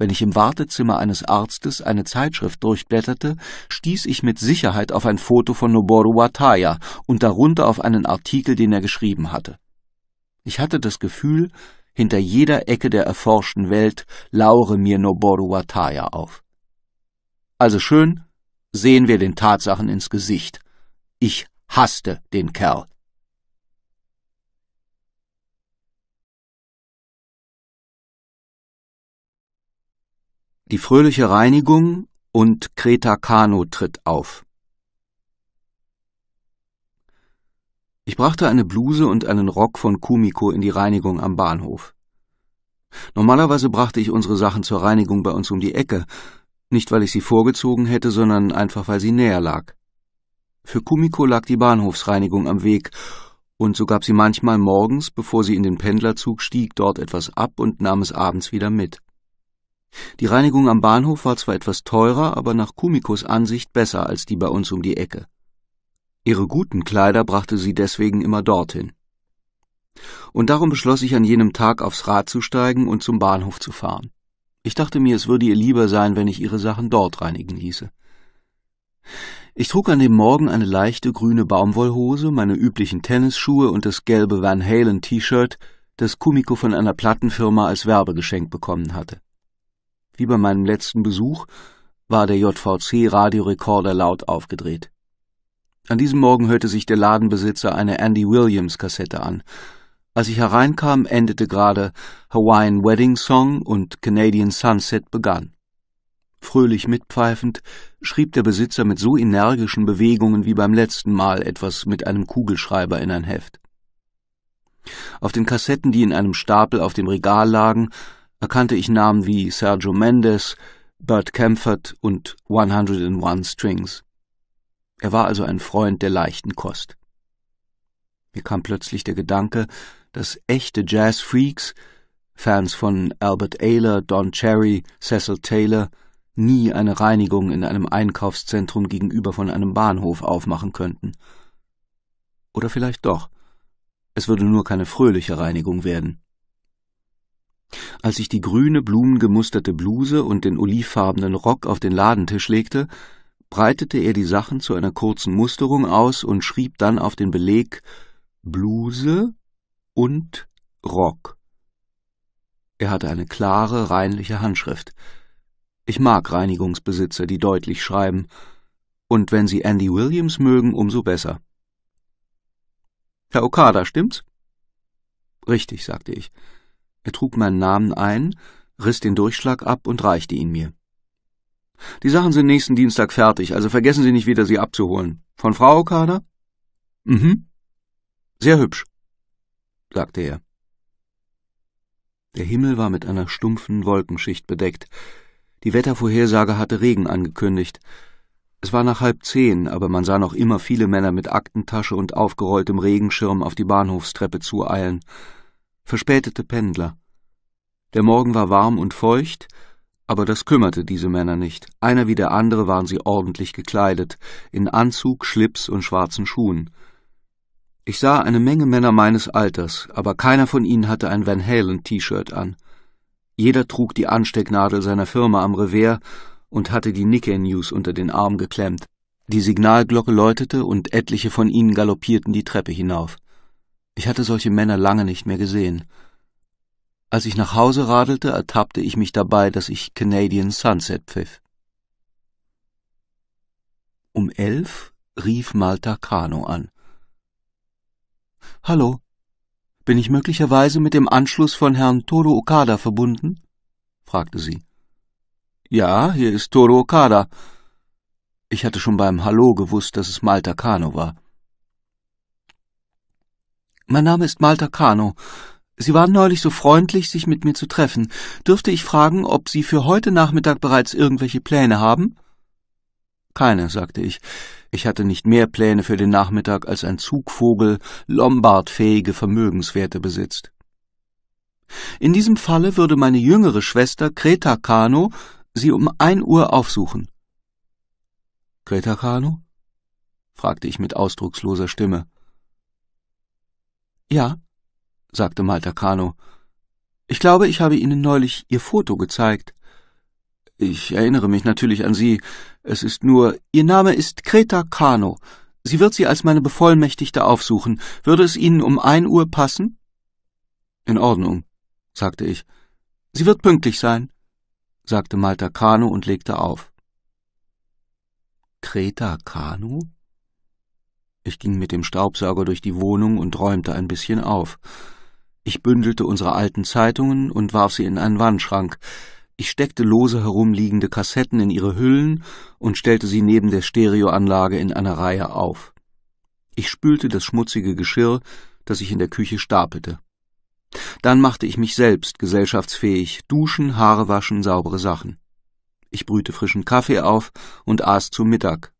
Wenn ich im Wartezimmer eines Arztes eine Zeitschrift durchblätterte, stieß ich mit Sicherheit auf ein Foto von Noboru Wataya und darunter auf einen Artikel, den er geschrieben hatte. Ich hatte das Gefühl, hinter jeder Ecke der erforschten Welt laure mir Noboru Wataya auf. Also schön, sehen wir den Tatsachen ins Gesicht. Ich hasste den Kerl. Die fröhliche Reinigung und Kreta Kano tritt auf. Ich brachte eine Bluse und einen Rock von Kumiko in die Reinigung am Bahnhof. Normalerweise brachte ich unsere Sachen zur Reinigung bei uns um die Ecke, nicht weil ich sie vorgezogen hätte, sondern einfach weil sie näher lag. Für Kumiko lag die Bahnhofsreinigung am Weg, und so gab sie manchmal morgens, bevor sie in den Pendlerzug stieg, dort etwas ab und nahm es abends wieder mit. Die Reinigung am Bahnhof war zwar etwas teurer, aber nach Kumikos Ansicht besser als die bei uns um die Ecke. Ihre guten Kleider brachte sie deswegen immer dorthin. Und darum beschloss ich an jenem Tag aufs Rad zu steigen und zum Bahnhof zu fahren. Ich dachte mir, es würde ihr lieber sein, wenn ich ihre Sachen dort reinigen ließe. Ich trug an dem Morgen eine leichte grüne Baumwollhose, meine üblichen Tennisschuhe und das gelbe Van Halen T-Shirt, das Kumiko von einer Plattenfirma als Werbegeschenk bekommen hatte. Wie bei meinem letzten Besuch war der JVC-Radiorekorder laut aufgedreht. An diesem Morgen hörte sich der Ladenbesitzer eine Andy Williams-Kassette an. Als ich hereinkam, endete gerade Hawaiian Wedding Song und Canadian Sunset begann. Fröhlich mitpfeifend schrieb der Besitzer mit so energischen Bewegungen wie beim letzten Mal etwas mit einem Kugelschreiber in ein Heft. Auf den Kassetten, die in einem Stapel auf dem Regal lagen, erkannte ich Namen wie Sergio Mendes, Bert Kempfert und 101 Strings. Er war also ein Freund der leichten Kost. Mir kam plötzlich der Gedanke, dass echte Jazz-Freaks, Fans von Albert Ayler, Don Cherry, Cecil Taylor, nie eine Reinigung in einem Einkaufszentrum gegenüber von einem Bahnhof aufmachen könnten. Oder vielleicht doch. Es würde nur keine fröhliche Reinigung werden. Als ich die grüne, blumengemusterte Bluse und den olivfarbenen Rock auf den Ladentisch legte, breitete er die Sachen zu einer kurzen Musterung aus und schrieb dann auf den Beleg Bluse und Rock. Er hatte eine klare, reinliche Handschrift. Ich mag Reinigungsbesitzer, die deutlich schreiben, und wenn sie Andy Williams mögen, umso besser. Herr Okada, stimmt's? Richtig, sagte ich. Er trug meinen Namen ein, riss den Durchschlag ab und reichte ihn mir. Die Sachen sind nächsten Dienstag fertig, also vergessen Sie nicht wieder, sie abzuholen. Von Frau Okada? Mhm. Sehr hübsch, sagte er. Der Himmel war mit einer stumpfen Wolkenschicht bedeckt. Die Wettervorhersage hatte Regen angekündigt. Es war nach halb zehn, aber man sah noch immer viele Männer mit Aktentasche und aufgerolltem Regenschirm auf die Bahnhofstreppe zueilen. eilen verspätete Pendler. Der Morgen war warm und feucht, aber das kümmerte diese Männer nicht. Einer wie der andere waren sie ordentlich gekleidet, in Anzug, Schlips und schwarzen Schuhen. Ich sah eine Menge Männer meines Alters, aber keiner von ihnen hatte ein Van Halen-T-Shirt an. Jeder trug die Anstecknadel seiner Firma am Revers und hatte die Nikkei News unter den Arm geklemmt. Die Signalglocke läutete und etliche von ihnen galoppierten die Treppe hinauf. Ich hatte solche Männer lange nicht mehr gesehen. Als ich nach Hause radelte, ertappte ich mich dabei, dass ich Canadian Sunset pfiff. Um elf rief Malta Kano an. Hallo, bin ich möglicherweise mit dem Anschluss von Herrn Todo Okada verbunden? fragte sie. Ja, hier ist Todo Okada. Ich hatte schon beim Hallo gewusst, dass es Malta Kano war. Mein Name ist Malta Kano. Sie waren neulich so freundlich, sich mit mir zu treffen. Dürfte ich fragen, ob Sie für heute Nachmittag bereits irgendwelche Pläne haben? Keine, sagte ich. Ich hatte nicht mehr Pläne für den Nachmittag, als ein Zugvogel lombardfähige Vermögenswerte besitzt. In diesem Falle würde meine jüngere Schwester Kreta Kano sie um ein Uhr aufsuchen. Kreta Kano? fragte ich mit ausdrucksloser Stimme. Ja, sagte Malta Kano. Ich glaube, ich habe Ihnen neulich Ihr Foto gezeigt. Ich erinnere mich natürlich an Sie. Es ist nur, Ihr Name ist Kreta Kano. Sie wird Sie als meine Bevollmächtigte aufsuchen. Würde es Ihnen um ein Uhr passen? In Ordnung, sagte ich. Sie wird pünktlich sein, sagte Malta Kano und legte auf. Kreta Kano? Ich ging mit dem Staubsauger durch die Wohnung und räumte ein bisschen auf. Ich bündelte unsere alten Zeitungen und warf sie in einen Wandschrank. Ich steckte lose herumliegende Kassetten in ihre Hüllen und stellte sie neben der Stereoanlage in einer Reihe auf. Ich spülte das schmutzige Geschirr, das ich in der Küche stapelte. Dann machte ich mich selbst gesellschaftsfähig, duschen, Haare waschen, saubere Sachen. Ich brühte frischen Kaffee auf und aß zu Mittag,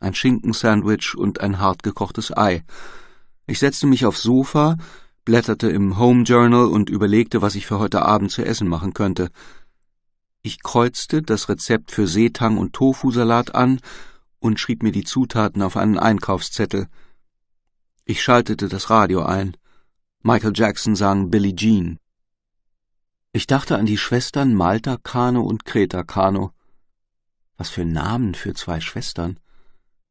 ein Schinkensandwich und ein hartgekochtes Ei. Ich setzte mich aufs Sofa, blätterte im Home Journal und überlegte, was ich für heute Abend zu essen machen könnte. Ich kreuzte das Rezept für Seetang und Tofusalat an und schrieb mir die Zutaten auf einen Einkaufszettel. Ich schaltete das Radio ein. Michael Jackson sang Billie Jean. Ich dachte an die Schwestern Malta Kano und Kreta Kano. Was für Namen für zwei Schwestern.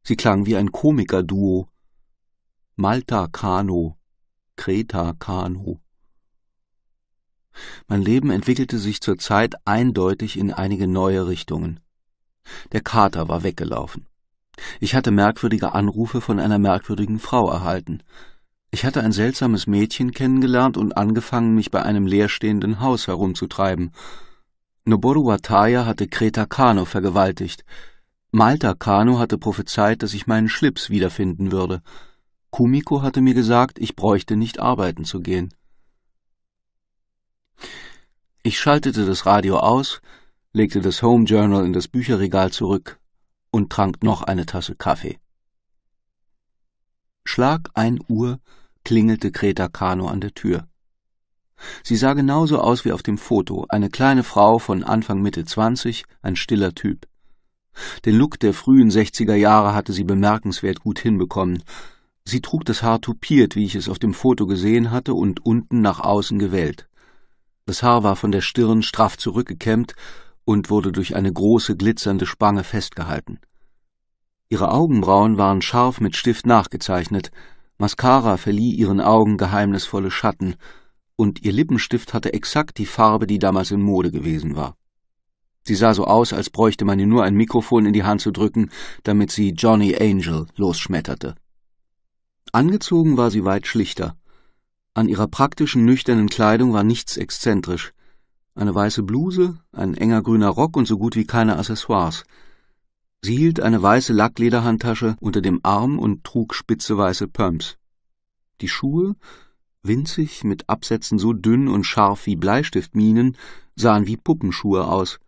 Sie klang wie ein Komikerduo. Malta Kano, Kreta Kano. Mein Leben entwickelte sich zur Zeit eindeutig in einige neue Richtungen. Der Kater war weggelaufen. Ich hatte merkwürdige Anrufe von einer merkwürdigen Frau erhalten. Ich hatte ein seltsames Mädchen kennengelernt und angefangen, mich bei einem leerstehenden Haus herumzutreiben. Noboru Wataya hatte Kreta Kano vergewaltigt. Malta Kano hatte prophezeit, dass ich meinen Schlips wiederfinden würde. Kumiko hatte mir gesagt, ich bräuchte nicht arbeiten zu gehen. Ich schaltete das Radio aus, legte das Home Journal in das Bücherregal zurück und trank noch eine Tasse Kaffee. Schlag ein Uhr klingelte Greta Kano an der Tür. Sie sah genauso aus wie auf dem Foto, eine kleine Frau von Anfang Mitte zwanzig, ein stiller Typ. Den Look der frühen 60er Jahre hatte sie bemerkenswert gut hinbekommen. Sie trug das Haar toupiert, wie ich es auf dem Foto gesehen hatte, und unten nach außen gewellt. Das Haar war von der Stirn straff zurückgekämmt und wurde durch eine große glitzernde Spange festgehalten. Ihre Augenbrauen waren scharf mit Stift nachgezeichnet, Mascara verlieh ihren Augen geheimnisvolle Schatten, und ihr Lippenstift hatte exakt die Farbe, die damals in Mode gewesen war. Sie sah so aus, als bräuchte man ihr nur ein Mikrofon in die Hand zu drücken, damit sie Johnny Angel losschmetterte. Angezogen war sie weit schlichter. An ihrer praktischen, nüchternen Kleidung war nichts exzentrisch. Eine weiße Bluse, ein enger grüner Rock und so gut wie keine Accessoires. Sie hielt eine weiße Lacklederhandtasche unter dem Arm und trug spitze weiße Pumps. Die Schuhe, winzig, mit Absätzen so dünn und scharf wie Bleistiftminen, sahen wie Puppenschuhe aus.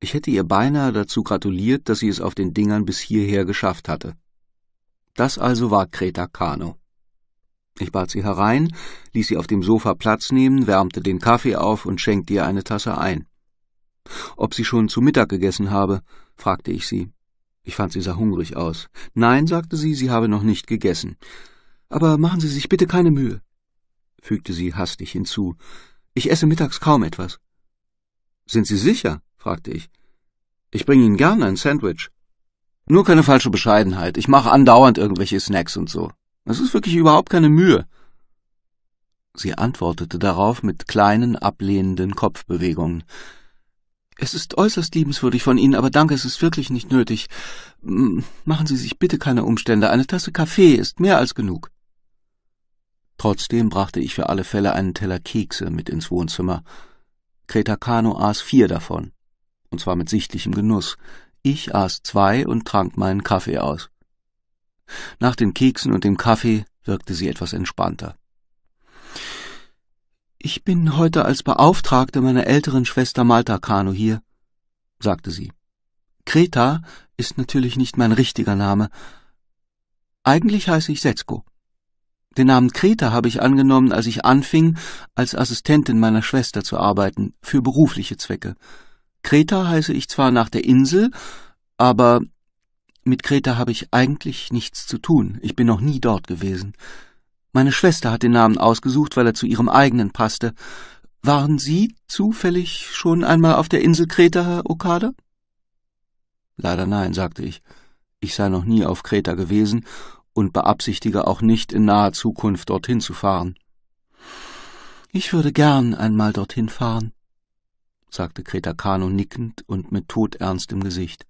Ich hätte ihr beinahe dazu gratuliert, dass sie es auf den Dingern bis hierher geschafft hatte. Das also war Kreta Kano. Ich bat sie herein, ließ sie auf dem Sofa Platz nehmen, wärmte den Kaffee auf und schenkte ihr eine Tasse ein. Ob sie schon zu Mittag gegessen habe, fragte ich sie. Ich fand, sie sah hungrig aus. Nein, sagte sie, sie habe noch nicht gegessen. Aber machen Sie sich bitte keine Mühe, fügte sie hastig hinzu. Ich esse mittags kaum etwas. Sind Sie sicher? fragte ich. Ich bringe Ihnen gern ein Sandwich. Nur keine falsche Bescheidenheit. Ich mache andauernd irgendwelche Snacks und so. Es ist wirklich überhaupt keine Mühe. Sie antwortete darauf mit kleinen, ablehnenden Kopfbewegungen. Es ist äußerst liebenswürdig von Ihnen, aber danke, es ist wirklich nicht nötig. Machen Sie sich bitte keine Umstände. Eine Tasse Kaffee ist mehr als genug. Trotzdem brachte ich für alle Fälle einen Teller Kekse mit ins Wohnzimmer. Kreta Kano aß vier davon und zwar mit sichtlichem Genuss. Ich aß zwei und trank meinen Kaffee aus. Nach den Keksen und dem Kaffee wirkte sie etwas entspannter. Ich bin heute als Beauftragte meiner älteren Schwester Malta Kano hier, sagte sie. Kreta ist natürlich nicht mein richtiger Name. Eigentlich heiße ich Setzko. Den Namen Kreta habe ich angenommen, als ich anfing, als Assistentin meiner Schwester zu arbeiten, für berufliche Zwecke. Kreta heiße ich zwar nach der Insel, aber mit Kreta habe ich eigentlich nichts zu tun. Ich bin noch nie dort gewesen. Meine Schwester hat den Namen ausgesucht, weil er zu ihrem eigenen passte. Waren Sie zufällig schon einmal auf der Insel Kreta, Herr Okada? Leider nein, sagte ich. Ich sei noch nie auf Kreta gewesen und beabsichtige auch nicht in naher Zukunft dorthin zu fahren. Ich würde gern einmal dorthin fahren sagte Kreta Kano nickend und mit todernstem Gesicht.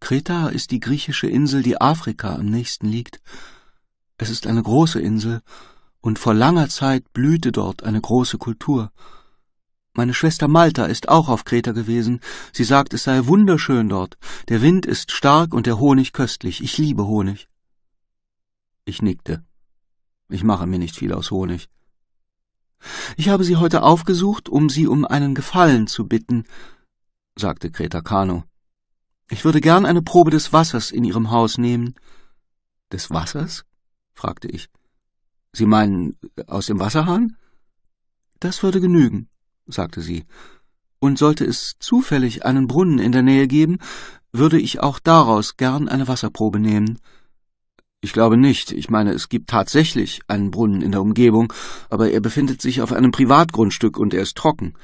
Kreta ist die griechische Insel, die Afrika am nächsten liegt. Es ist eine große Insel, und vor langer Zeit blühte dort eine große Kultur. Meine Schwester Malta ist auch auf Kreta gewesen. Sie sagt, es sei wunderschön dort. Der Wind ist stark und der Honig köstlich. Ich liebe Honig. Ich nickte. Ich mache mir nicht viel aus Honig. Ich habe Sie heute aufgesucht, um Sie um einen Gefallen zu bitten, sagte Greta Kano. Ich würde gern eine Probe des Wassers in Ihrem Haus nehmen. Des Wassers? fragte ich. Sie meinen äh, aus dem Wasserhahn? Das würde genügen, sagte sie. Und sollte es zufällig einen Brunnen in der Nähe geben, würde ich auch daraus gern eine Wasserprobe nehmen. Ich glaube nicht. Ich meine, es gibt tatsächlich einen Brunnen in der Umgebung, aber er befindet sich auf einem Privatgrundstück und er ist trocken.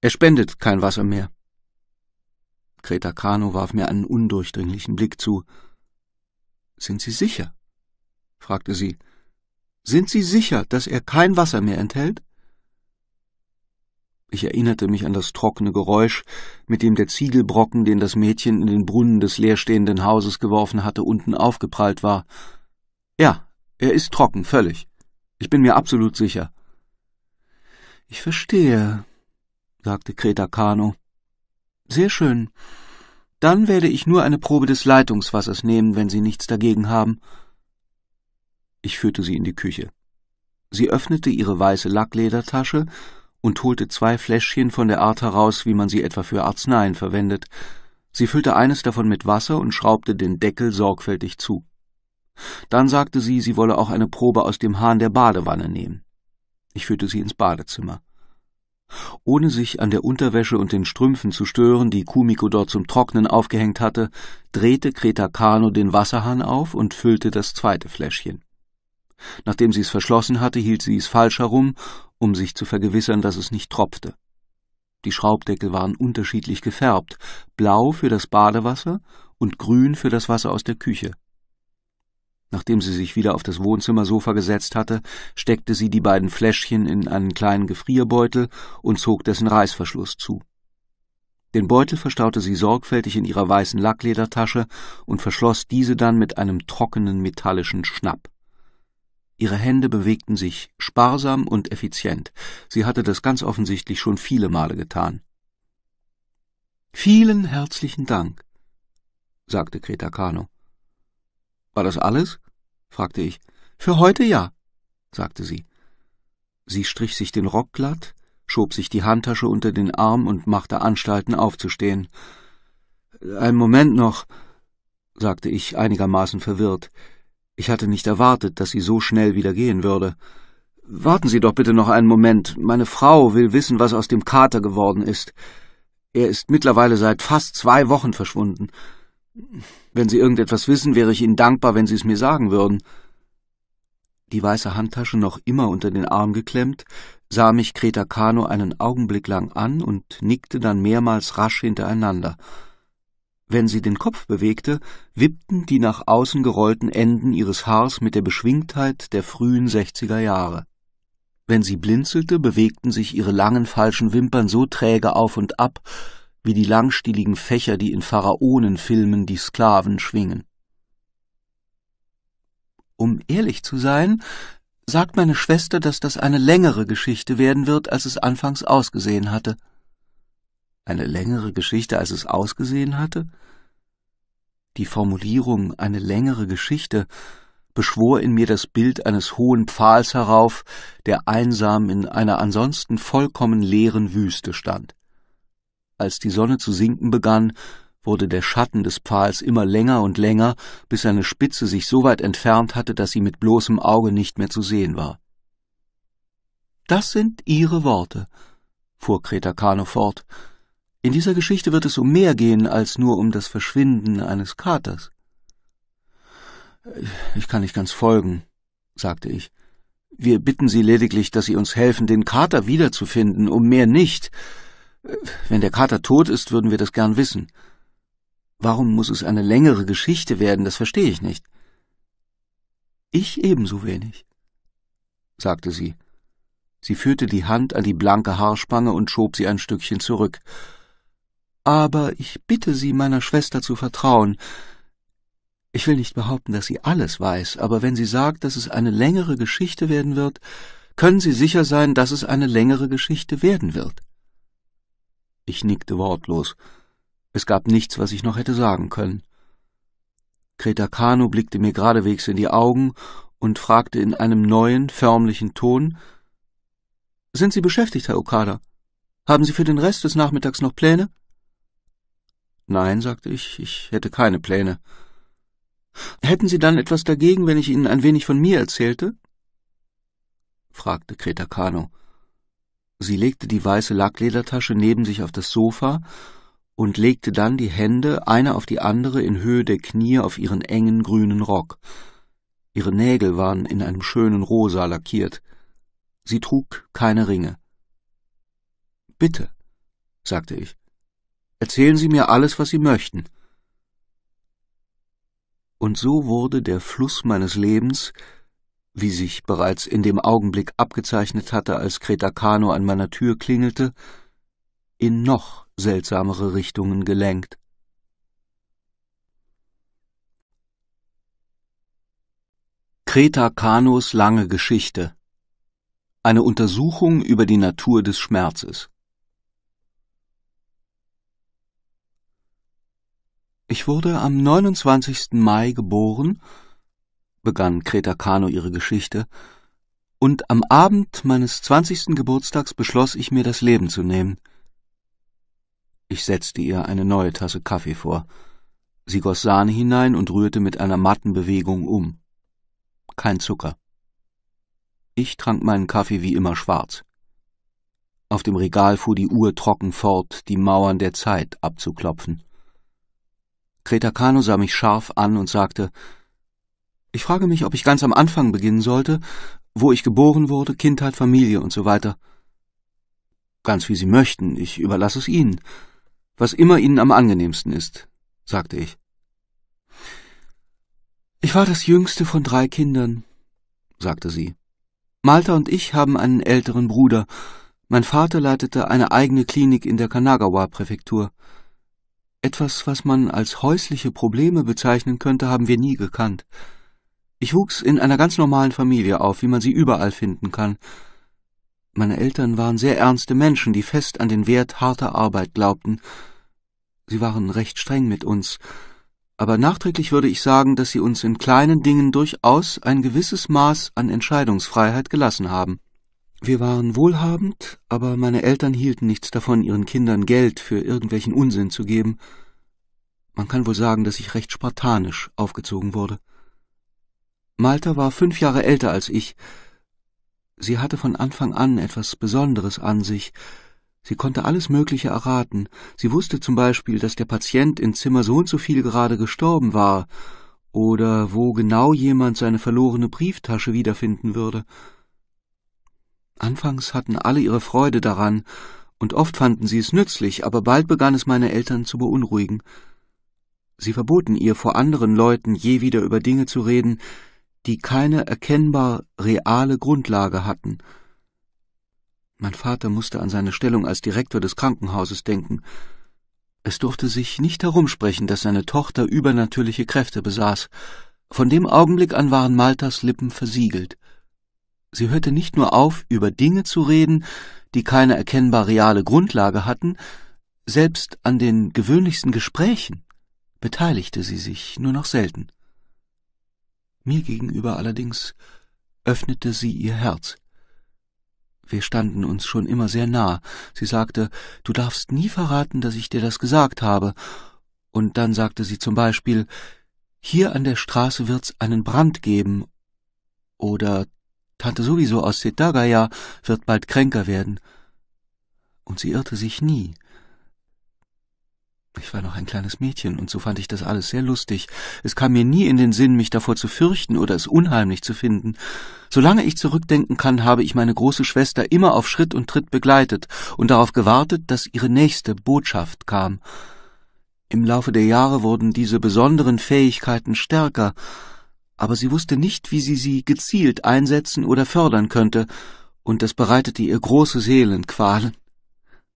Er spendet kein Wasser mehr. Greta Kano warf mir einen undurchdringlichen Blick zu. Sind Sie sicher? fragte sie. Sind Sie sicher, dass er kein Wasser mehr enthält? Ich erinnerte mich an das trockene Geräusch, mit dem der Ziegelbrocken, den das Mädchen in den Brunnen des leerstehenden Hauses geworfen hatte, unten aufgeprallt war. Ja, er ist trocken, völlig. Ich bin mir absolut sicher. Ich verstehe, sagte Kreta Kano. Sehr schön. Dann werde ich nur eine Probe des Leitungswassers nehmen, wenn Sie nichts dagegen haben. Ich führte sie in die Küche. Sie öffnete ihre weiße Lackledertasche und holte zwei Fläschchen von der Art heraus, wie man sie etwa für Arzneien verwendet. Sie füllte eines davon mit Wasser und schraubte den Deckel sorgfältig zu. Dann sagte sie, sie wolle auch eine Probe aus dem Hahn der Badewanne nehmen. Ich führte sie ins Badezimmer. Ohne sich an der Unterwäsche und den Strümpfen zu stören, die Kumiko dort zum Trocknen aufgehängt hatte, drehte Kreta Kano den Wasserhahn auf und füllte das zweite Fläschchen. Nachdem sie es verschlossen hatte, hielt sie es falsch herum, um sich zu vergewissern, dass es nicht tropfte. Die Schraubdeckel waren unterschiedlich gefärbt, blau für das Badewasser und grün für das Wasser aus der Küche. Nachdem sie sich wieder auf das Wohnzimmersofa gesetzt hatte, steckte sie die beiden Fläschchen in einen kleinen Gefrierbeutel und zog dessen Reißverschluss zu. Den Beutel verstaute sie sorgfältig in ihrer weißen Lackledertasche und verschloss diese dann mit einem trockenen metallischen Schnapp. Ihre Hände bewegten sich sparsam und effizient. Sie hatte das ganz offensichtlich schon viele Male getan. Vielen herzlichen Dank, sagte Kreta Kano. War das alles? fragte ich. Für heute ja, sagte sie. Sie strich sich den Rock glatt, schob sich die Handtasche unter den Arm und machte Anstalten aufzustehen. Ein Moment noch, sagte ich einigermaßen verwirrt. Ich hatte nicht erwartet, dass sie so schnell wieder gehen würde. Warten Sie doch bitte noch einen Moment. Meine Frau will wissen, was aus dem Kater geworden ist. Er ist mittlerweile seit fast zwei Wochen verschwunden. Wenn Sie irgendetwas wissen, wäre ich Ihnen dankbar, wenn Sie es mir sagen würden. Die weiße Handtasche noch immer unter den Arm geklemmt, sah mich Kreta Kano einen Augenblick lang an und nickte dann mehrmals rasch hintereinander. Wenn sie den Kopf bewegte, wippten die nach außen gerollten Enden ihres Haars mit der Beschwingtheit der frühen sechziger Jahre. Wenn sie blinzelte, bewegten sich ihre langen falschen Wimpern so träge auf und ab, wie die langstieligen Fächer, die in Pharaonenfilmen die Sklaven schwingen. Um ehrlich zu sein, sagt meine Schwester, dass das eine längere Geschichte werden wird, als es anfangs ausgesehen hatte eine längere Geschichte, als es ausgesehen hatte? Die Formulierung eine längere Geschichte beschwor in mir das Bild eines hohen Pfahls herauf, der einsam in einer ansonsten vollkommen leeren Wüste stand. Als die Sonne zu sinken begann, wurde der Schatten des Pfahls immer länger und länger, bis seine Spitze sich so weit entfernt hatte, dass sie mit bloßem Auge nicht mehr zu sehen war. Das sind Ihre Worte, fuhr Kreta Kano fort, in dieser Geschichte wird es um mehr gehen als nur um das Verschwinden eines Katers. Ich kann nicht ganz folgen, sagte ich. Wir bitten Sie lediglich, dass Sie uns helfen, den Kater wiederzufinden, um mehr nicht. Wenn der Kater tot ist, würden wir das gern wissen. Warum muss es eine längere Geschichte werden, das verstehe ich nicht. Ich ebenso wenig, sagte sie. Sie führte die Hand an die blanke Haarspange und schob sie ein Stückchen zurück aber ich bitte Sie, meiner Schwester zu vertrauen. Ich will nicht behaupten, dass sie alles weiß, aber wenn sie sagt, dass es eine längere Geschichte werden wird, können Sie sicher sein, dass es eine längere Geschichte werden wird. Ich nickte wortlos. Es gab nichts, was ich noch hätte sagen können. Kretakano blickte mir geradewegs in die Augen und fragte in einem neuen, förmlichen Ton Sind Sie beschäftigt, Herr Okada? Haben Sie für den Rest des Nachmittags noch Pläne? Nein, sagte ich, ich hätte keine Pläne. Hätten Sie dann etwas dagegen, wenn ich Ihnen ein wenig von mir erzählte? fragte Kreta Kano. Sie legte die weiße Lackledertasche neben sich auf das Sofa und legte dann die Hände eine auf die andere in Höhe der Knie auf ihren engen grünen Rock. Ihre Nägel waren in einem schönen Rosa lackiert. Sie trug keine Ringe. Bitte, sagte ich. Erzählen Sie mir alles, was Sie möchten. Und so wurde der Fluss meines Lebens, wie sich bereits in dem Augenblick abgezeichnet hatte, als Kreta Kano an meiner Tür klingelte, in noch seltsamere Richtungen gelenkt. Kreta Kanos lange Geschichte Eine Untersuchung über die Natur des Schmerzes Ich wurde am 29. Mai geboren, begann Kreta Kano ihre Geschichte, und am Abend meines 20. Geburtstags beschloss ich mir, das Leben zu nehmen. Ich setzte ihr eine neue Tasse Kaffee vor. Sie goss Sahne hinein und rührte mit einer matten Bewegung um. Kein Zucker. Ich trank meinen Kaffee wie immer schwarz. Auf dem Regal fuhr die Uhr trocken fort, die Mauern der Zeit abzuklopfen. Kreta Kano sah mich scharf an und sagte, ich frage mich, ob ich ganz am Anfang beginnen sollte, wo ich geboren wurde, Kindheit, Familie und so weiter. Ganz wie Sie möchten, ich überlasse es Ihnen. Was immer Ihnen am angenehmsten ist, sagte ich. Ich war das jüngste von drei Kindern, sagte sie. Malta und ich haben einen älteren Bruder. Mein Vater leitete eine eigene Klinik in der Kanagawa-Präfektur. Etwas, was man als häusliche Probleme bezeichnen könnte, haben wir nie gekannt. Ich wuchs in einer ganz normalen Familie auf, wie man sie überall finden kann. Meine Eltern waren sehr ernste Menschen, die fest an den Wert harter Arbeit glaubten. Sie waren recht streng mit uns, aber nachträglich würde ich sagen, dass sie uns in kleinen Dingen durchaus ein gewisses Maß an Entscheidungsfreiheit gelassen haben. Wir waren wohlhabend, aber meine Eltern hielten nichts davon, ihren Kindern Geld für irgendwelchen Unsinn zu geben. Man kann wohl sagen, dass ich recht spartanisch aufgezogen wurde. Malta war fünf Jahre älter als ich. Sie hatte von Anfang an etwas Besonderes an sich. Sie konnte alles Mögliche erraten. Sie wusste zum Beispiel, dass der Patient in Zimmer so und so viel gerade gestorben war oder wo genau jemand seine verlorene Brieftasche wiederfinden würde. Anfangs hatten alle ihre Freude daran, und oft fanden sie es nützlich, aber bald begann es meine Eltern zu beunruhigen. Sie verboten ihr, vor anderen Leuten je wieder über Dinge zu reden, die keine erkennbar reale Grundlage hatten. Mein Vater musste an seine Stellung als Direktor des Krankenhauses denken. Es durfte sich nicht herumsprechen, dass seine Tochter übernatürliche Kräfte besaß. Von dem Augenblick an waren Maltas Lippen versiegelt. Sie hörte nicht nur auf, über Dinge zu reden, die keine erkennbar reale Grundlage hatten, selbst an den gewöhnlichsten Gesprächen beteiligte sie sich nur noch selten. Mir gegenüber allerdings öffnete sie ihr Herz. Wir standen uns schon immer sehr nah. Sie sagte, du darfst nie verraten, dass ich dir das gesagt habe. Und dann sagte sie zum Beispiel, hier an der Straße wird's einen Brand geben. Oder Tante sowieso aus Setagaya wird bald kränker werden. Und sie irrte sich nie. Ich war noch ein kleines Mädchen, und so fand ich das alles sehr lustig. Es kam mir nie in den Sinn, mich davor zu fürchten oder es unheimlich zu finden. Solange ich zurückdenken kann, habe ich meine große Schwester immer auf Schritt und Tritt begleitet und darauf gewartet, dass ihre nächste Botschaft kam. Im Laufe der Jahre wurden diese besonderen Fähigkeiten stärker, aber sie wusste nicht, wie sie sie gezielt einsetzen oder fördern könnte, und das bereitete ihr große Seelenqualen.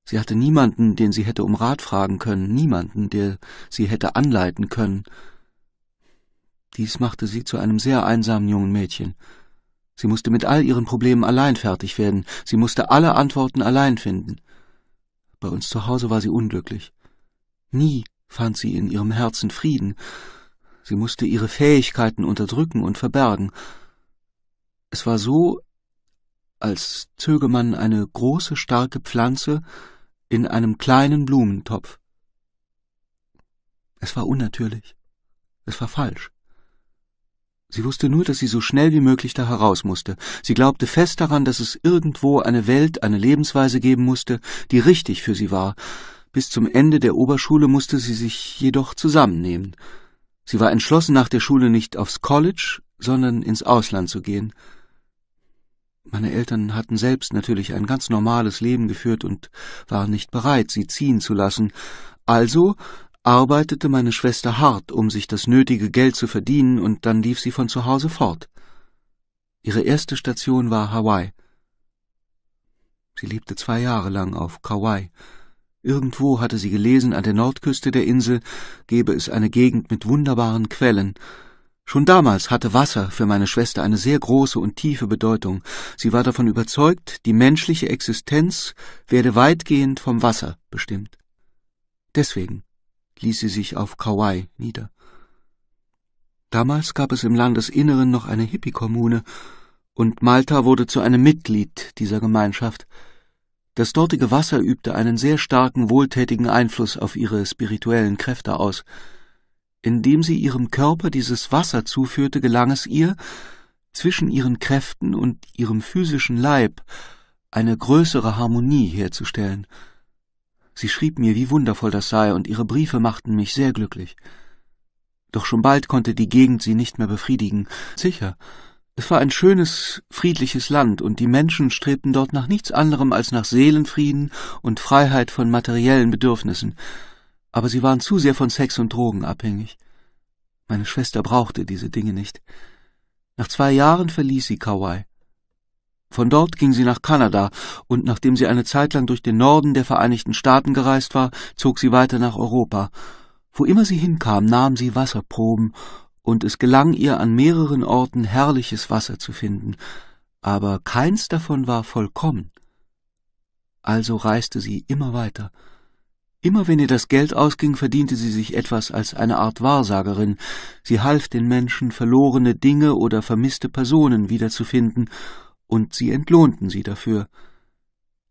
Sie hatte niemanden, den sie hätte um Rat fragen können, niemanden, der sie hätte anleiten können. Dies machte sie zu einem sehr einsamen jungen Mädchen. Sie musste mit all ihren Problemen allein fertig werden, sie musste alle Antworten allein finden. Bei uns zu Hause war sie unglücklich. Nie fand sie in ihrem Herzen Frieden, Sie musste ihre Fähigkeiten unterdrücken und verbergen. Es war so, als zöge man eine große, starke Pflanze in einem kleinen Blumentopf. Es war unnatürlich. Es war falsch. Sie wusste nur, dass sie so schnell wie möglich da heraus musste. Sie glaubte fest daran, dass es irgendwo eine Welt, eine Lebensweise geben musste, die richtig für sie war. Bis zum Ende der Oberschule musste sie sich jedoch zusammennehmen. Sie war entschlossen, nach der Schule nicht aufs College, sondern ins Ausland zu gehen. Meine Eltern hatten selbst natürlich ein ganz normales Leben geführt und waren nicht bereit, sie ziehen zu lassen. Also arbeitete meine Schwester hart, um sich das nötige Geld zu verdienen, und dann lief sie von zu Hause fort. Ihre erste Station war Hawaii. Sie lebte zwei Jahre lang auf Kauai, Irgendwo hatte sie gelesen, an der Nordküste der Insel gebe es eine Gegend mit wunderbaren Quellen. Schon damals hatte Wasser für meine Schwester eine sehr große und tiefe Bedeutung. Sie war davon überzeugt, die menschliche Existenz werde weitgehend vom Wasser bestimmt. Deswegen ließ sie sich auf Kauai nieder. Damals gab es im Landesinneren noch eine Hippie-Kommune, und Malta wurde zu einem Mitglied dieser Gemeinschaft – das dortige Wasser übte einen sehr starken wohltätigen Einfluss auf ihre spirituellen Kräfte aus. Indem sie ihrem Körper dieses Wasser zuführte, gelang es ihr, zwischen ihren Kräften und ihrem physischen Leib eine größere Harmonie herzustellen. Sie schrieb mir, wie wundervoll das sei, und ihre Briefe machten mich sehr glücklich. Doch schon bald konnte die Gegend sie nicht mehr befriedigen. Sicher, es war ein schönes, friedliches Land, und die Menschen strebten dort nach nichts anderem als nach Seelenfrieden und Freiheit von materiellen Bedürfnissen, aber sie waren zu sehr von Sex und Drogen abhängig. Meine Schwester brauchte diese Dinge nicht. Nach zwei Jahren verließ sie Kauai. Von dort ging sie nach Kanada, und nachdem sie eine Zeit lang durch den Norden der Vereinigten Staaten gereist war, zog sie weiter nach Europa. Wo immer sie hinkam, nahm sie Wasserproben und es gelang ihr an mehreren Orten herrliches Wasser zu finden, aber keins davon war vollkommen. Also reiste sie immer weiter. Immer wenn ihr das Geld ausging, verdiente sie sich etwas als eine Art Wahrsagerin. Sie half den Menschen, verlorene Dinge oder vermisste Personen wiederzufinden, und sie entlohnten sie dafür.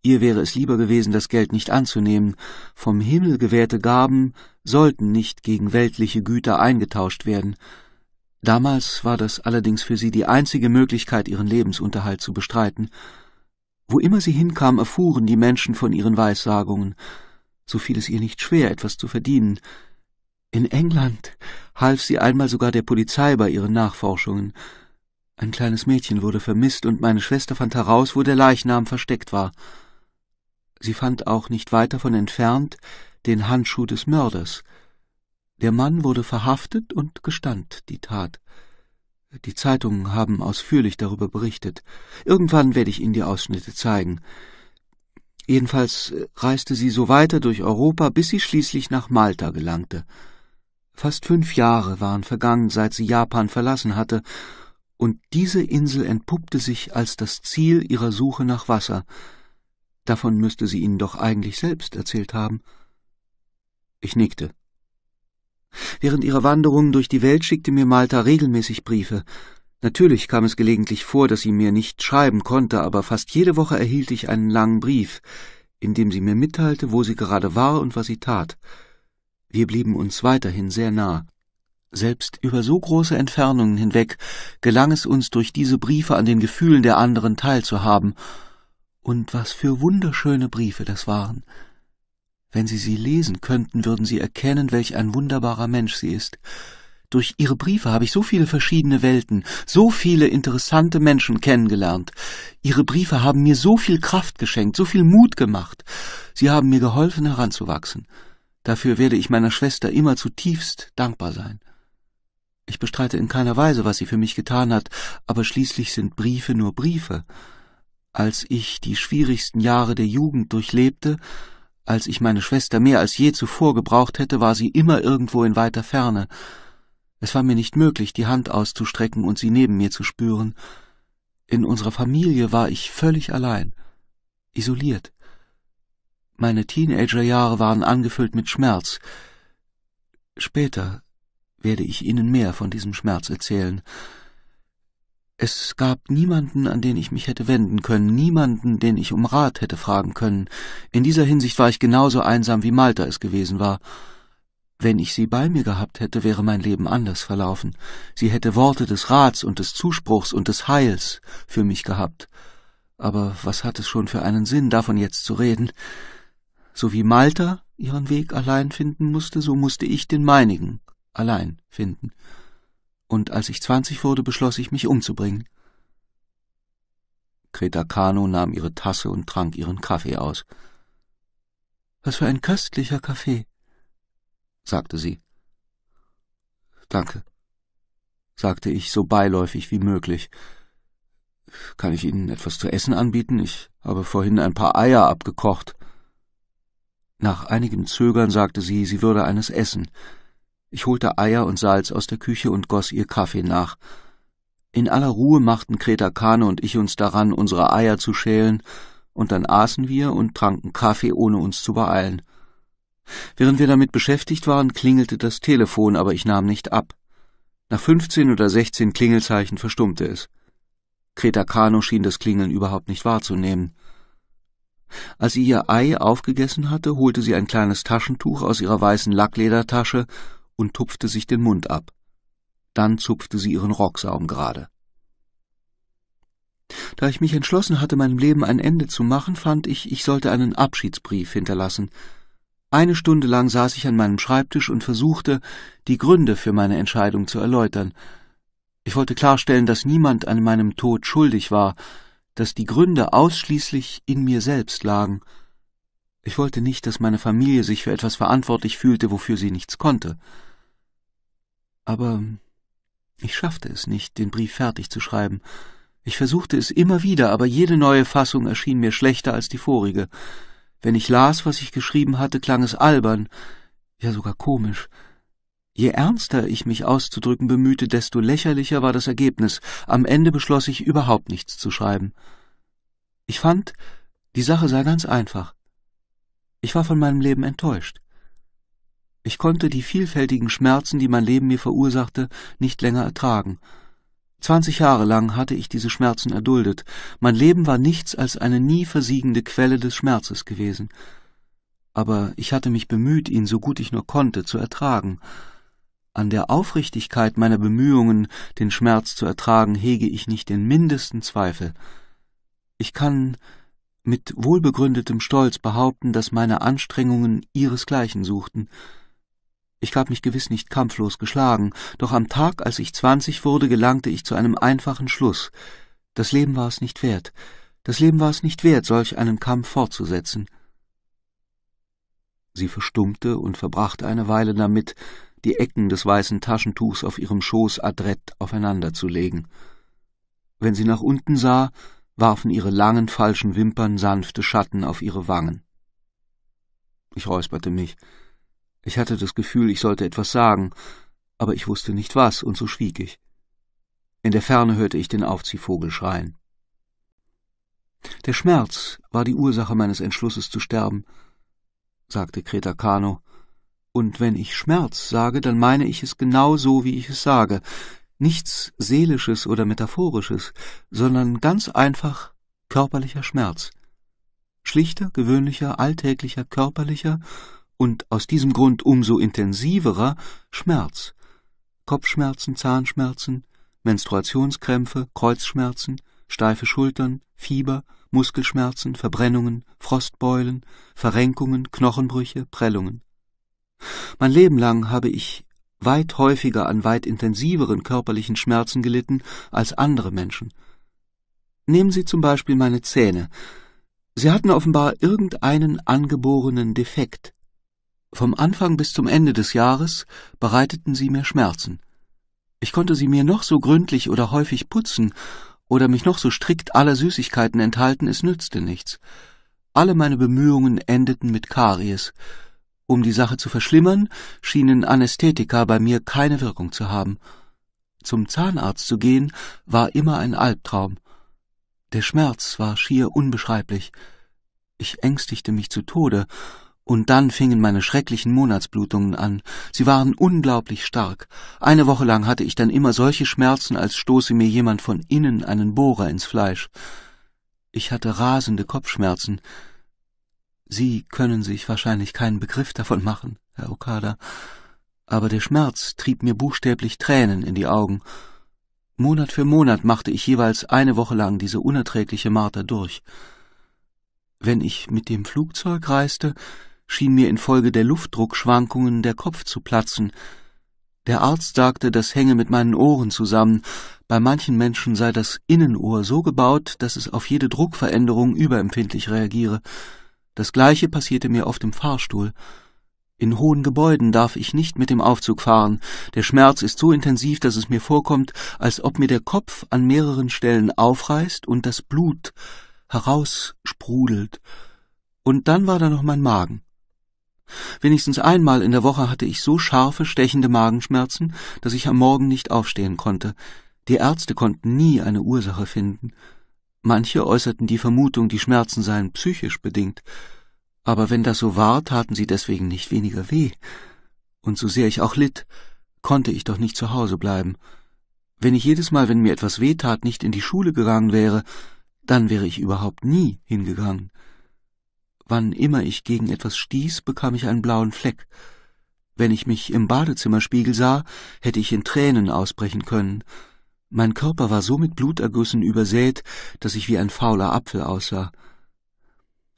Ihr wäre es lieber gewesen, das Geld nicht anzunehmen. Vom Himmel gewährte Gaben sollten nicht gegen weltliche Güter eingetauscht werden. Damals war das allerdings für sie die einzige Möglichkeit, ihren Lebensunterhalt zu bestreiten. Wo immer sie hinkam, erfuhren die Menschen von ihren Weissagungen. So fiel es ihr nicht schwer, etwas zu verdienen. In England half sie einmal sogar der Polizei bei ihren Nachforschungen. Ein kleines Mädchen wurde vermisst, und meine Schwester fand heraus, wo der Leichnam versteckt war. Sie fand auch nicht weit davon entfernt den Handschuh des Mörders, der Mann wurde verhaftet und gestand die Tat. Die Zeitungen haben ausführlich darüber berichtet. Irgendwann werde ich Ihnen die Ausschnitte zeigen. Jedenfalls äh, reiste sie so weiter durch Europa, bis sie schließlich nach Malta gelangte. Fast fünf Jahre waren vergangen, seit sie Japan verlassen hatte, und diese Insel entpuppte sich als das Ziel ihrer Suche nach Wasser. Davon müsste sie Ihnen doch eigentlich selbst erzählt haben. Ich nickte. Während ihrer Wanderung durch die Welt schickte mir Malta regelmäßig Briefe. Natürlich kam es gelegentlich vor, dass sie mir nicht schreiben konnte, aber fast jede Woche erhielt ich einen langen Brief, in dem sie mir mitteilte, wo sie gerade war und was sie tat. Wir blieben uns weiterhin sehr nah. Selbst über so große Entfernungen hinweg gelang es uns, durch diese Briefe an den Gefühlen der anderen teilzuhaben. Und was für wunderschöne Briefe das waren. Wenn Sie sie lesen könnten, würden Sie erkennen, welch ein wunderbarer Mensch sie ist. Durch Ihre Briefe habe ich so viele verschiedene Welten, so viele interessante Menschen kennengelernt. Ihre Briefe haben mir so viel Kraft geschenkt, so viel Mut gemacht. Sie haben mir geholfen, heranzuwachsen. Dafür werde ich meiner Schwester immer zutiefst dankbar sein. Ich bestreite in keiner Weise, was sie für mich getan hat, aber schließlich sind Briefe nur Briefe. Als ich die schwierigsten Jahre der Jugend durchlebte, als ich meine Schwester mehr als je zuvor gebraucht hätte, war sie immer irgendwo in weiter Ferne. Es war mir nicht möglich, die Hand auszustrecken und sie neben mir zu spüren. In unserer Familie war ich völlig allein, isoliert. Meine Teenagerjahre waren angefüllt mit Schmerz. Später werde ich Ihnen mehr von diesem Schmerz erzählen. Es gab niemanden, an den ich mich hätte wenden können, niemanden, den ich um Rat hätte fragen können. In dieser Hinsicht war ich genauso einsam, wie Malta es gewesen war. Wenn ich sie bei mir gehabt hätte, wäre mein Leben anders verlaufen. Sie hätte Worte des Rats und des Zuspruchs und des Heils für mich gehabt. Aber was hat es schon für einen Sinn, davon jetzt zu reden? So wie Malta ihren Weg allein finden musste, so musste ich den meinigen allein finden und als ich zwanzig wurde, beschloss ich, mich umzubringen. Kreta Kano nahm ihre Tasse und trank ihren Kaffee aus. Was für ein köstlicher Kaffee, sagte sie. Danke, sagte ich so beiläufig wie möglich. Kann ich Ihnen etwas zu essen anbieten? Ich habe vorhin ein paar Eier abgekocht. Nach einigem Zögern sagte sie, sie würde eines essen. Ich holte Eier und Salz aus der Küche und goss ihr Kaffee nach. In aller Ruhe machten Kreta Kane und ich uns daran, unsere Eier zu schälen, und dann aßen wir und tranken Kaffee, ohne uns zu beeilen. Während wir damit beschäftigt waren, klingelte das Telefon, aber ich nahm nicht ab. Nach fünfzehn oder sechzehn Klingelzeichen verstummte es. Kreta Kano schien das Klingeln überhaupt nicht wahrzunehmen. Als sie ihr Ei aufgegessen hatte, holte sie ein kleines Taschentuch aus ihrer weißen Lackledertasche und tupfte sich den Mund ab. Dann zupfte sie ihren Rocksaum gerade. Da ich mich entschlossen hatte, meinem Leben ein Ende zu machen, fand ich, ich sollte einen Abschiedsbrief hinterlassen. Eine Stunde lang saß ich an meinem Schreibtisch und versuchte, die Gründe für meine Entscheidung zu erläutern. Ich wollte klarstellen, dass niemand an meinem Tod schuldig war, dass die Gründe ausschließlich in mir selbst lagen. Ich wollte nicht, dass meine Familie sich für etwas verantwortlich fühlte, wofür sie nichts konnte. Aber ich schaffte es nicht, den Brief fertig zu schreiben. Ich versuchte es immer wieder, aber jede neue Fassung erschien mir schlechter als die vorige. Wenn ich las, was ich geschrieben hatte, klang es albern, ja sogar komisch. Je ernster ich mich auszudrücken bemühte, desto lächerlicher war das Ergebnis. Am Ende beschloss ich, überhaupt nichts zu schreiben. Ich fand, die Sache sei ganz einfach. Ich war von meinem Leben enttäuscht. Ich konnte die vielfältigen Schmerzen, die mein Leben mir verursachte, nicht länger ertragen. Zwanzig Jahre lang hatte ich diese Schmerzen erduldet. Mein Leben war nichts als eine nie versiegende Quelle des Schmerzes gewesen. Aber ich hatte mich bemüht, ihn so gut ich nur konnte, zu ertragen. An der Aufrichtigkeit meiner Bemühungen, den Schmerz zu ertragen, hege ich nicht den mindesten Zweifel. Ich kann mit wohlbegründetem Stolz behaupten, dass meine Anstrengungen ihresgleichen suchten, ich gab mich gewiss nicht kampflos geschlagen, doch am Tag, als ich zwanzig wurde, gelangte ich zu einem einfachen Schluss. Das Leben war es nicht wert. Das Leben war es nicht wert, solch einen Kampf fortzusetzen. Sie verstummte und verbrachte eine Weile damit, die Ecken des weißen Taschentuchs auf ihrem Schoß adrett aufeinanderzulegen. Wenn sie nach unten sah, warfen ihre langen, falschen Wimpern sanfte Schatten auf ihre Wangen. Ich räusperte mich. Ich hatte das Gefühl, ich sollte etwas sagen, aber ich wusste nicht was, und so schwieg ich. In der Ferne hörte ich den Aufziehvogel schreien. Der Schmerz war die Ursache meines Entschlusses zu sterben, sagte Kreta Kano, und wenn ich Schmerz sage, dann meine ich es genau so, wie ich es sage, nichts Seelisches oder Metaphorisches, sondern ganz einfach körperlicher Schmerz, schlichter, gewöhnlicher, alltäglicher, körperlicher und aus diesem Grund umso intensiverer Schmerz. Kopfschmerzen, Zahnschmerzen, Menstruationskrämpfe, Kreuzschmerzen, steife Schultern, Fieber, Muskelschmerzen, Verbrennungen, Frostbeulen, Verrenkungen, Knochenbrüche, Prellungen. Mein Leben lang habe ich weit häufiger an weit intensiveren körperlichen Schmerzen gelitten als andere Menschen. Nehmen Sie zum Beispiel meine Zähne. Sie hatten offenbar irgendeinen angeborenen Defekt. Vom Anfang bis zum Ende des Jahres bereiteten sie mir Schmerzen. Ich konnte sie mir noch so gründlich oder häufig putzen oder mich noch so strikt aller Süßigkeiten enthalten, es nützte nichts. Alle meine Bemühungen endeten mit Karies. Um die Sache zu verschlimmern, schienen Anästhetika bei mir keine Wirkung zu haben. Zum Zahnarzt zu gehen, war immer ein Albtraum. Der Schmerz war schier unbeschreiblich. Ich ängstigte mich zu Tode, und dann fingen meine schrecklichen Monatsblutungen an. Sie waren unglaublich stark. Eine Woche lang hatte ich dann immer solche Schmerzen, als stoße mir jemand von innen einen Bohrer ins Fleisch. Ich hatte rasende Kopfschmerzen. Sie können sich wahrscheinlich keinen Begriff davon machen, Herr Okada, aber der Schmerz trieb mir buchstäblich Tränen in die Augen. Monat für Monat machte ich jeweils eine Woche lang diese unerträgliche Marter durch. Wenn ich mit dem Flugzeug reiste, schien mir infolge der Luftdruckschwankungen der Kopf zu platzen. Der Arzt sagte, das hänge mit meinen Ohren zusammen. Bei manchen Menschen sei das Innenohr so gebaut, dass es auf jede Druckveränderung überempfindlich reagiere. Das gleiche passierte mir oft im Fahrstuhl. In hohen Gebäuden darf ich nicht mit dem Aufzug fahren. Der Schmerz ist so intensiv, dass es mir vorkommt, als ob mir der Kopf an mehreren Stellen aufreißt und das Blut heraussprudelt. Und dann war da noch mein Magen. Wenigstens einmal in der Woche hatte ich so scharfe, stechende Magenschmerzen, dass ich am Morgen nicht aufstehen konnte. Die Ärzte konnten nie eine Ursache finden. Manche äußerten die Vermutung, die Schmerzen seien psychisch bedingt, aber wenn das so war, taten sie deswegen nicht weniger weh. Und so sehr ich auch litt, konnte ich doch nicht zu Hause bleiben. Wenn ich jedes Mal, wenn mir etwas weh tat, nicht in die Schule gegangen wäre, dann wäre ich überhaupt nie hingegangen. Wann immer ich gegen etwas stieß, bekam ich einen blauen Fleck. Wenn ich mich im Badezimmerspiegel sah, hätte ich in Tränen ausbrechen können. Mein Körper war so mit Blutergüssen übersät, dass ich wie ein fauler Apfel aussah.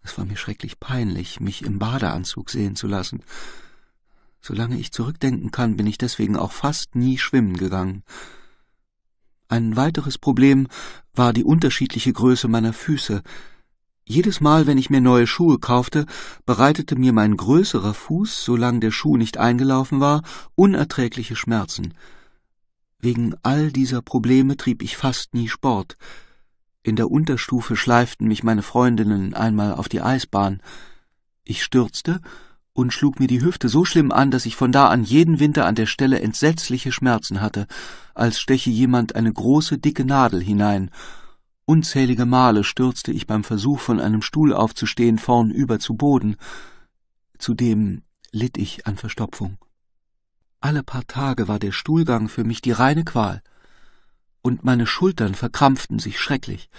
Es war mir schrecklich peinlich, mich im Badeanzug sehen zu lassen. Solange ich zurückdenken kann, bin ich deswegen auch fast nie schwimmen gegangen. Ein weiteres Problem war die unterschiedliche Größe meiner Füße. Jedes Mal, wenn ich mir neue Schuhe kaufte, bereitete mir mein größerer Fuß, solange der Schuh nicht eingelaufen war, unerträgliche Schmerzen. Wegen all dieser Probleme trieb ich fast nie Sport. In der Unterstufe schleiften mich meine Freundinnen einmal auf die Eisbahn. Ich stürzte und schlug mir die Hüfte so schlimm an, dass ich von da an jeden Winter an der Stelle entsetzliche Schmerzen hatte, als steche jemand eine große, dicke Nadel hinein, Unzählige Male stürzte ich beim Versuch, von einem Stuhl aufzustehen, vornüber zu Boden. Zudem litt ich an Verstopfung. Alle paar Tage war der Stuhlgang für mich die reine Qual, und meine Schultern verkrampften sich schrecklich.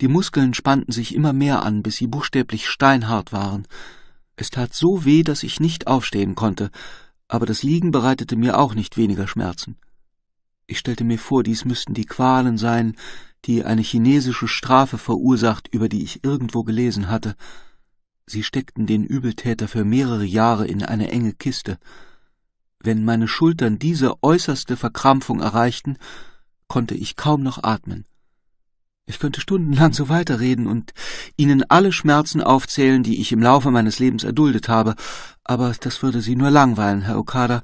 Die Muskeln spannten sich immer mehr an, bis sie buchstäblich steinhart waren. Es tat so weh, dass ich nicht aufstehen konnte, aber das Liegen bereitete mir auch nicht weniger Schmerzen. Ich stellte mir vor, dies müssten die Qualen sein, die eine chinesische Strafe verursacht, über die ich irgendwo gelesen hatte. Sie steckten den Übeltäter für mehrere Jahre in eine enge Kiste. Wenn meine Schultern diese äußerste Verkrampfung erreichten, konnte ich kaum noch atmen. Ich könnte stundenlang so weiterreden und Ihnen alle Schmerzen aufzählen, die ich im Laufe meines Lebens erduldet habe, aber das würde Sie nur langweilen, Herr Okada.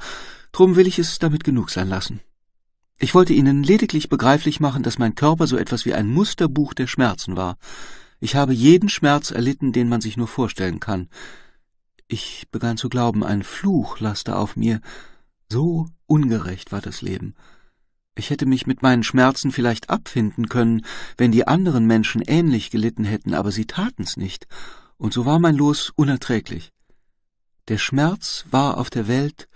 Drum will ich es damit genug sein lassen. Ich wollte Ihnen lediglich begreiflich machen, dass mein Körper so etwas wie ein Musterbuch der Schmerzen war. Ich habe jeden Schmerz erlitten, den man sich nur vorstellen kann. Ich begann zu glauben, ein Fluch laste auf mir. So ungerecht war das Leben. Ich hätte mich mit meinen Schmerzen vielleicht abfinden können, wenn die anderen Menschen ähnlich gelitten hätten, aber sie taten's nicht, und so war mein Los unerträglich. Der Schmerz war auf der Welt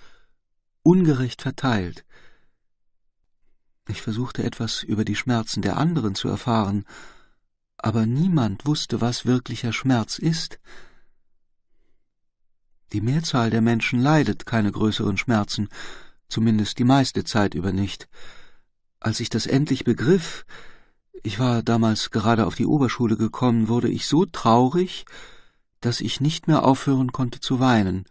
ungerecht verteilt, ich versuchte etwas über die Schmerzen der anderen zu erfahren, aber niemand wusste, was wirklicher Schmerz ist. Die Mehrzahl der Menschen leidet keine größeren Schmerzen, zumindest die meiste Zeit über nicht. Als ich das endlich begriff, ich war damals gerade auf die Oberschule gekommen, wurde ich so traurig, dass ich nicht mehr aufhören konnte zu weinen.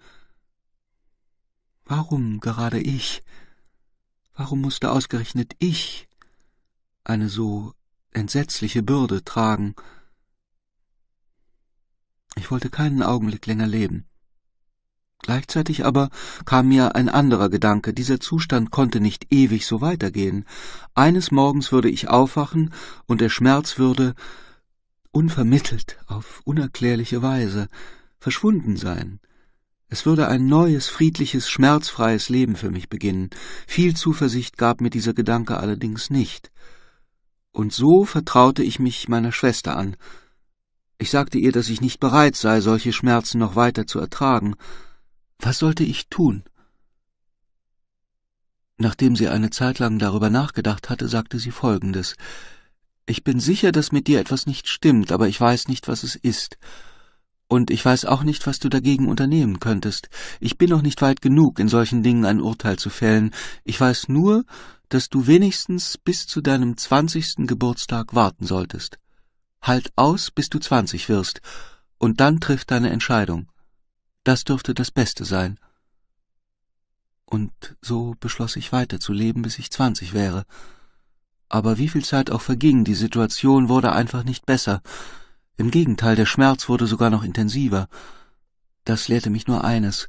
Warum gerade ich? Warum musste ausgerechnet ich eine so entsetzliche Bürde tragen? Ich wollte keinen Augenblick länger leben. Gleichzeitig aber kam mir ein anderer Gedanke, dieser Zustand konnte nicht ewig so weitergehen. Eines Morgens würde ich aufwachen, und der Schmerz würde unvermittelt, auf unerklärliche Weise, verschwunden sein. Es würde ein neues, friedliches, schmerzfreies Leben für mich beginnen. Viel Zuversicht gab mir dieser Gedanke allerdings nicht. Und so vertraute ich mich meiner Schwester an. Ich sagte ihr, dass ich nicht bereit sei, solche Schmerzen noch weiter zu ertragen. Was sollte ich tun? Nachdem sie eine Zeit lang darüber nachgedacht hatte, sagte sie Folgendes Ich bin sicher, dass mit dir etwas nicht stimmt, aber ich weiß nicht, was es ist. Und ich weiß auch nicht, was du dagegen unternehmen könntest. Ich bin noch nicht weit genug, in solchen Dingen ein Urteil zu fällen. Ich weiß nur, dass du wenigstens bis zu deinem zwanzigsten Geburtstag warten solltest. Halt aus, bis du zwanzig wirst, und dann triff deine Entscheidung. Das dürfte das Beste sein. Und so beschloss ich weiterzuleben, bis ich zwanzig wäre. Aber wie viel Zeit auch verging, die Situation wurde einfach nicht besser. Im Gegenteil, der Schmerz wurde sogar noch intensiver. Das lehrte mich nur eines.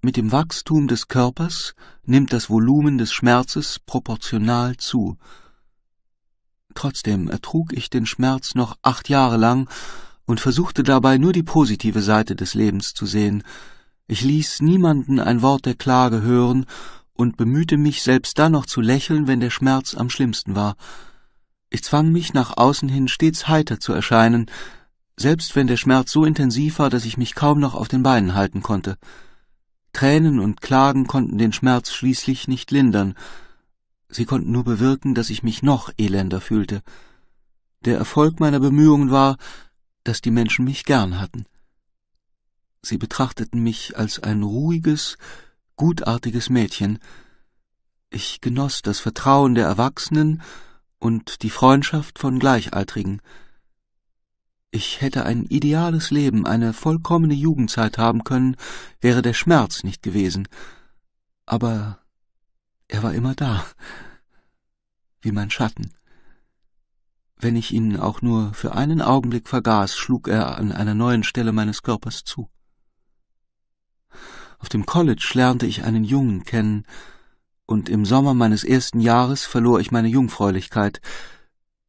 Mit dem Wachstum des Körpers nimmt das Volumen des Schmerzes proportional zu. Trotzdem ertrug ich den Schmerz noch acht Jahre lang und versuchte dabei nur die positive Seite des Lebens zu sehen. Ich ließ niemanden ein Wort der Klage hören und bemühte mich selbst dann noch zu lächeln, wenn der Schmerz am schlimmsten war. Ich zwang mich, nach außen hin stets heiter zu erscheinen, selbst wenn der Schmerz so intensiv war, dass ich mich kaum noch auf den Beinen halten konnte. Tränen und Klagen konnten den Schmerz schließlich nicht lindern, sie konnten nur bewirken, dass ich mich noch elender fühlte. Der Erfolg meiner Bemühungen war, dass die Menschen mich gern hatten. Sie betrachteten mich als ein ruhiges, gutartiges Mädchen. Ich genoss das Vertrauen der Erwachsenen und die Freundschaft von Gleichaltrigen. Ich hätte ein ideales Leben, eine vollkommene Jugendzeit haben können, wäre der Schmerz nicht gewesen. Aber er war immer da, wie mein Schatten. Wenn ich ihn auch nur für einen Augenblick vergaß, schlug er an einer neuen Stelle meines Körpers zu. Auf dem College lernte ich einen Jungen kennen, und im Sommer meines ersten Jahres verlor ich meine Jungfräulichkeit.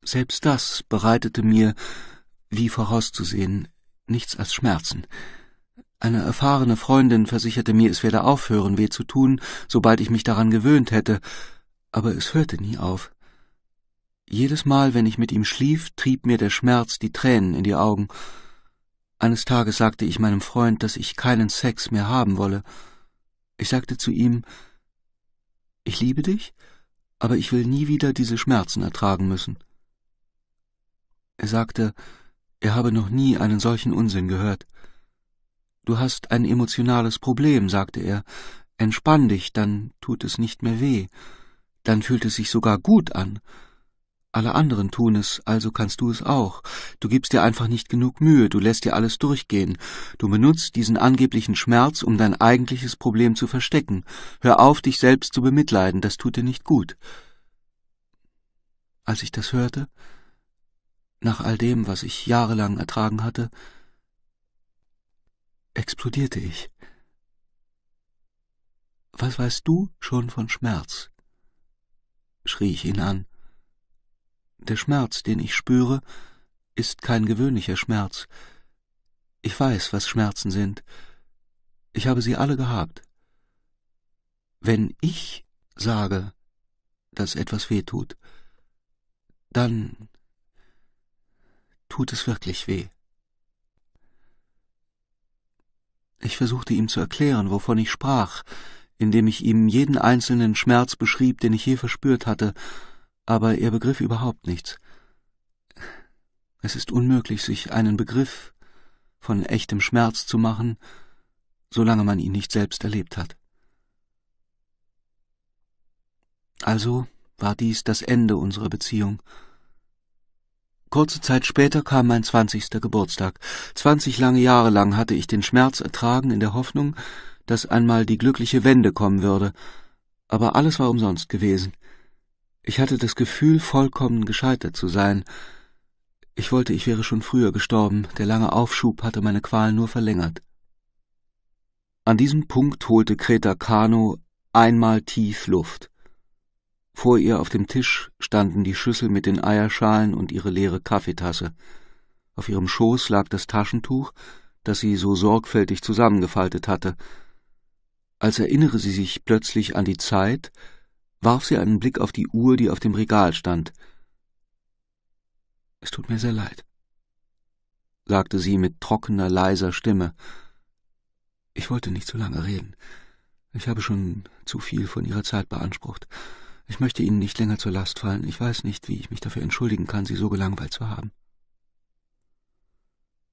Selbst das bereitete mir, wie vorauszusehen, nichts als Schmerzen. Eine erfahrene Freundin versicherte mir, es werde aufhören, weh zu tun, sobald ich mich daran gewöhnt hätte, aber es hörte nie auf. Jedes Mal, wenn ich mit ihm schlief, trieb mir der Schmerz die Tränen in die Augen. Eines Tages sagte ich meinem Freund, dass ich keinen Sex mehr haben wolle. Ich sagte zu ihm, ich liebe dich, aber ich will nie wieder diese Schmerzen ertragen müssen. Er sagte, er habe noch nie einen solchen Unsinn gehört. Du hast ein emotionales Problem, sagte er. Entspann dich, dann tut es nicht mehr weh. Dann fühlt es sich sogar gut an. Alle anderen tun es, also kannst du es auch. Du gibst dir einfach nicht genug Mühe, du lässt dir alles durchgehen. Du benutzt diesen angeblichen Schmerz, um dein eigentliches Problem zu verstecken. Hör auf, dich selbst zu bemitleiden, das tut dir nicht gut. Als ich das hörte, nach all dem, was ich jahrelang ertragen hatte, explodierte ich. Was weißt du schon von Schmerz? schrie ich ihn an. Der Schmerz, den ich spüre, ist kein gewöhnlicher Schmerz. Ich weiß, was Schmerzen sind. Ich habe sie alle gehabt. Wenn ich sage, dass etwas weh tut, dann tut es wirklich weh. Ich versuchte ihm zu erklären, wovon ich sprach, indem ich ihm jeden einzelnen Schmerz beschrieb, den ich je verspürt hatte, aber er begriff überhaupt nichts. Es ist unmöglich, sich einen Begriff von echtem Schmerz zu machen, solange man ihn nicht selbst erlebt hat. Also war dies das Ende unserer Beziehung. Kurze Zeit später kam mein zwanzigster Geburtstag. Zwanzig lange Jahre lang hatte ich den Schmerz ertragen in der Hoffnung, dass einmal die glückliche Wende kommen würde, aber alles war umsonst gewesen. Ich hatte das Gefühl, vollkommen gescheitert zu sein. Ich wollte, ich wäre schon früher gestorben, der lange Aufschub hatte meine Qual nur verlängert. An diesem Punkt holte Kreta Kano einmal tief Luft. Vor ihr auf dem Tisch standen die Schüssel mit den Eierschalen und ihre leere Kaffeetasse. Auf ihrem Schoß lag das Taschentuch, das sie so sorgfältig zusammengefaltet hatte. Als erinnere sie sich plötzlich an die Zeit, warf sie einen Blick auf die Uhr, die auf dem Regal stand. Es tut mir sehr leid, sagte sie mit trockener, leiser Stimme. Ich wollte nicht zu lange reden. Ich habe schon zu viel von Ihrer Zeit beansprucht. Ich möchte Ihnen nicht länger zur Last fallen. Ich weiß nicht, wie ich mich dafür entschuldigen kann, Sie so gelangweilt zu haben.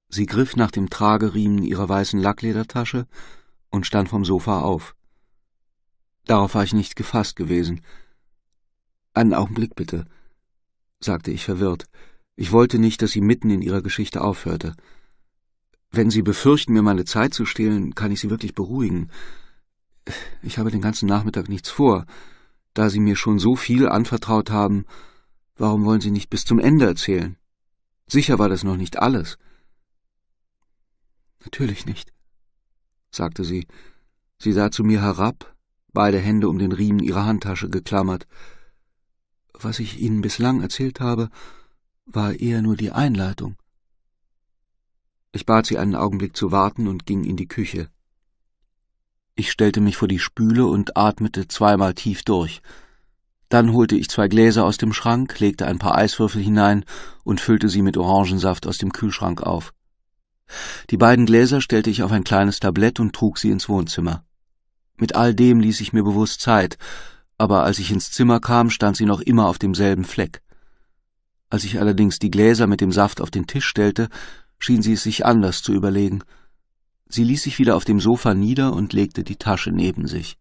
Sie griff nach dem Trageriemen ihrer weißen Lackledertasche und stand vom Sofa auf. Darauf war ich nicht gefasst gewesen. Einen Augenblick bitte, sagte ich verwirrt. Ich wollte nicht, dass sie mitten in ihrer Geschichte aufhörte. Wenn Sie befürchten, mir meine Zeit zu stehlen, kann ich Sie wirklich beruhigen. Ich habe den ganzen Nachmittag nichts vor. Da Sie mir schon so viel anvertraut haben, warum wollen Sie nicht bis zum Ende erzählen? Sicher war das noch nicht alles. Natürlich nicht, sagte sie. Sie sah zu mir herab, beide Hände um den Riemen ihrer Handtasche geklammert. Was ich Ihnen bislang erzählt habe, war eher nur die Einleitung. Ich bat sie einen Augenblick zu warten und ging in die Küche. Ich stellte mich vor die Spüle und atmete zweimal tief durch. Dann holte ich zwei Gläser aus dem Schrank, legte ein paar Eiswürfel hinein und füllte sie mit Orangensaft aus dem Kühlschrank auf. Die beiden Gläser stellte ich auf ein kleines Tablett und trug sie ins Wohnzimmer. Mit all dem ließ ich mir bewusst Zeit, aber als ich ins Zimmer kam, stand sie noch immer auf demselben Fleck. Als ich allerdings die Gläser mit dem Saft auf den Tisch stellte, schien sie es sich anders zu überlegen. Sie ließ sich wieder auf dem Sofa nieder und legte die Tasche neben sich.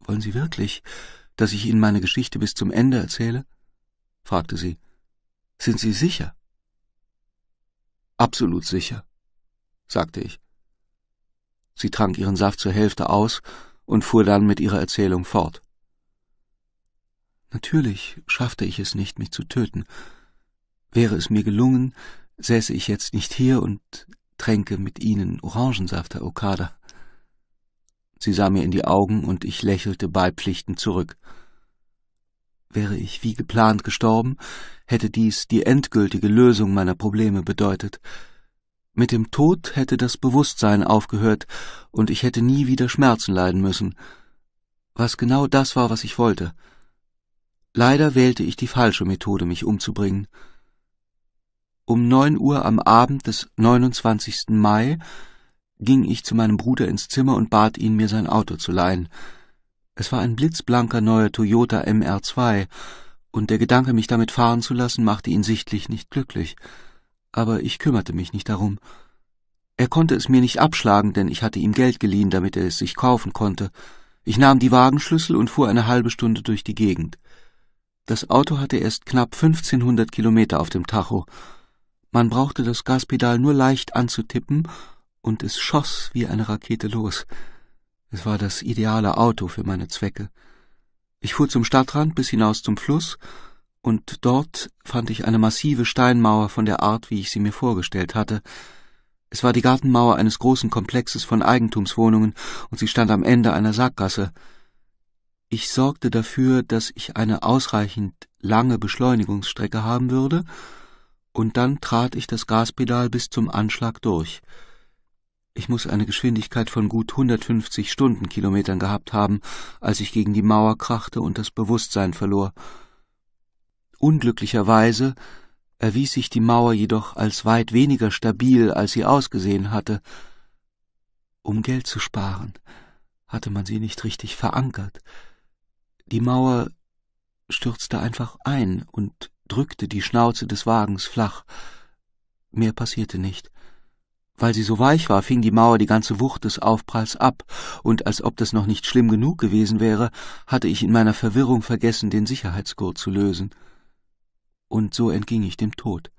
Wollen Sie wirklich, dass ich Ihnen meine Geschichte bis zum Ende erzähle? fragte sie. Sind Sie sicher? Absolut sicher, sagte ich. Sie trank ihren Saft zur Hälfte aus und fuhr dann mit ihrer Erzählung fort. Natürlich schaffte ich es nicht, mich zu töten. Wäre es mir gelungen, säße ich jetzt nicht hier und tränke mit Ihnen Orangensaft, Herr Okada. Sie sah mir in die Augen und ich lächelte beipflichtend zurück. Wäre ich wie geplant gestorben, hätte dies die endgültige Lösung meiner Probleme bedeutet. Mit dem Tod hätte das Bewusstsein aufgehört und ich hätte nie wieder Schmerzen leiden müssen. Was genau das war, was ich wollte. Leider wählte ich die falsche Methode, mich umzubringen. Um neun Uhr am Abend des 29. Mai ging ich zu meinem Bruder ins Zimmer und bat ihn, mir sein Auto zu leihen. Es war ein blitzblanker neuer Toyota MR2, und der Gedanke, mich damit fahren zu lassen, machte ihn sichtlich nicht glücklich aber ich kümmerte mich nicht darum. Er konnte es mir nicht abschlagen, denn ich hatte ihm Geld geliehen, damit er es sich kaufen konnte. Ich nahm die Wagenschlüssel und fuhr eine halbe Stunde durch die Gegend. Das Auto hatte erst knapp 1500 Kilometer auf dem Tacho. Man brauchte das Gaspedal nur leicht anzutippen, und es schoss wie eine Rakete los. Es war das ideale Auto für meine Zwecke. Ich fuhr zum Stadtrand bis hinaus zum Fluss und dort fand ich eine massive Steinmauer von der Art, wie ich sie mir vorgestellt hatte. Es war die Gartenmauer eines großen Komplexes von Eigentumswohnungen, und sie stand am Ende einer Sackgasse. Ich sorgte dafür, dass ich eine ausreichend lange Beschleunigungsstrecke haben würde, und dann trat ich das Gaspedal bis zum Anschlag durch. Ich muss eine Geschwindigkeit von gut 150 Stundenkilometern gehabt haben, als ich gegen die Mauer krachte und das Bewusstsein verlor. Unglücklicherweise erwies sich die Mauer jedoch als weit weniger stabil, als sie ausgesehen hatte. Um Geld zu sparen, hatte man sie nicht richtig verankert. Die Mauer stürzte einfach ein und drückte die Schnauze des Wagens flach. Mehr passierte nicht. Weil sie so weich war, fing die Mauer die ganze Wucht des Aufpralls ab, und als ob das noch nicht schlimm genug gewesen wäre, hatte ich in meiner Verwirrung vergessen, den Sicherheitsgurt zu lösen und so entging ich dem Tod.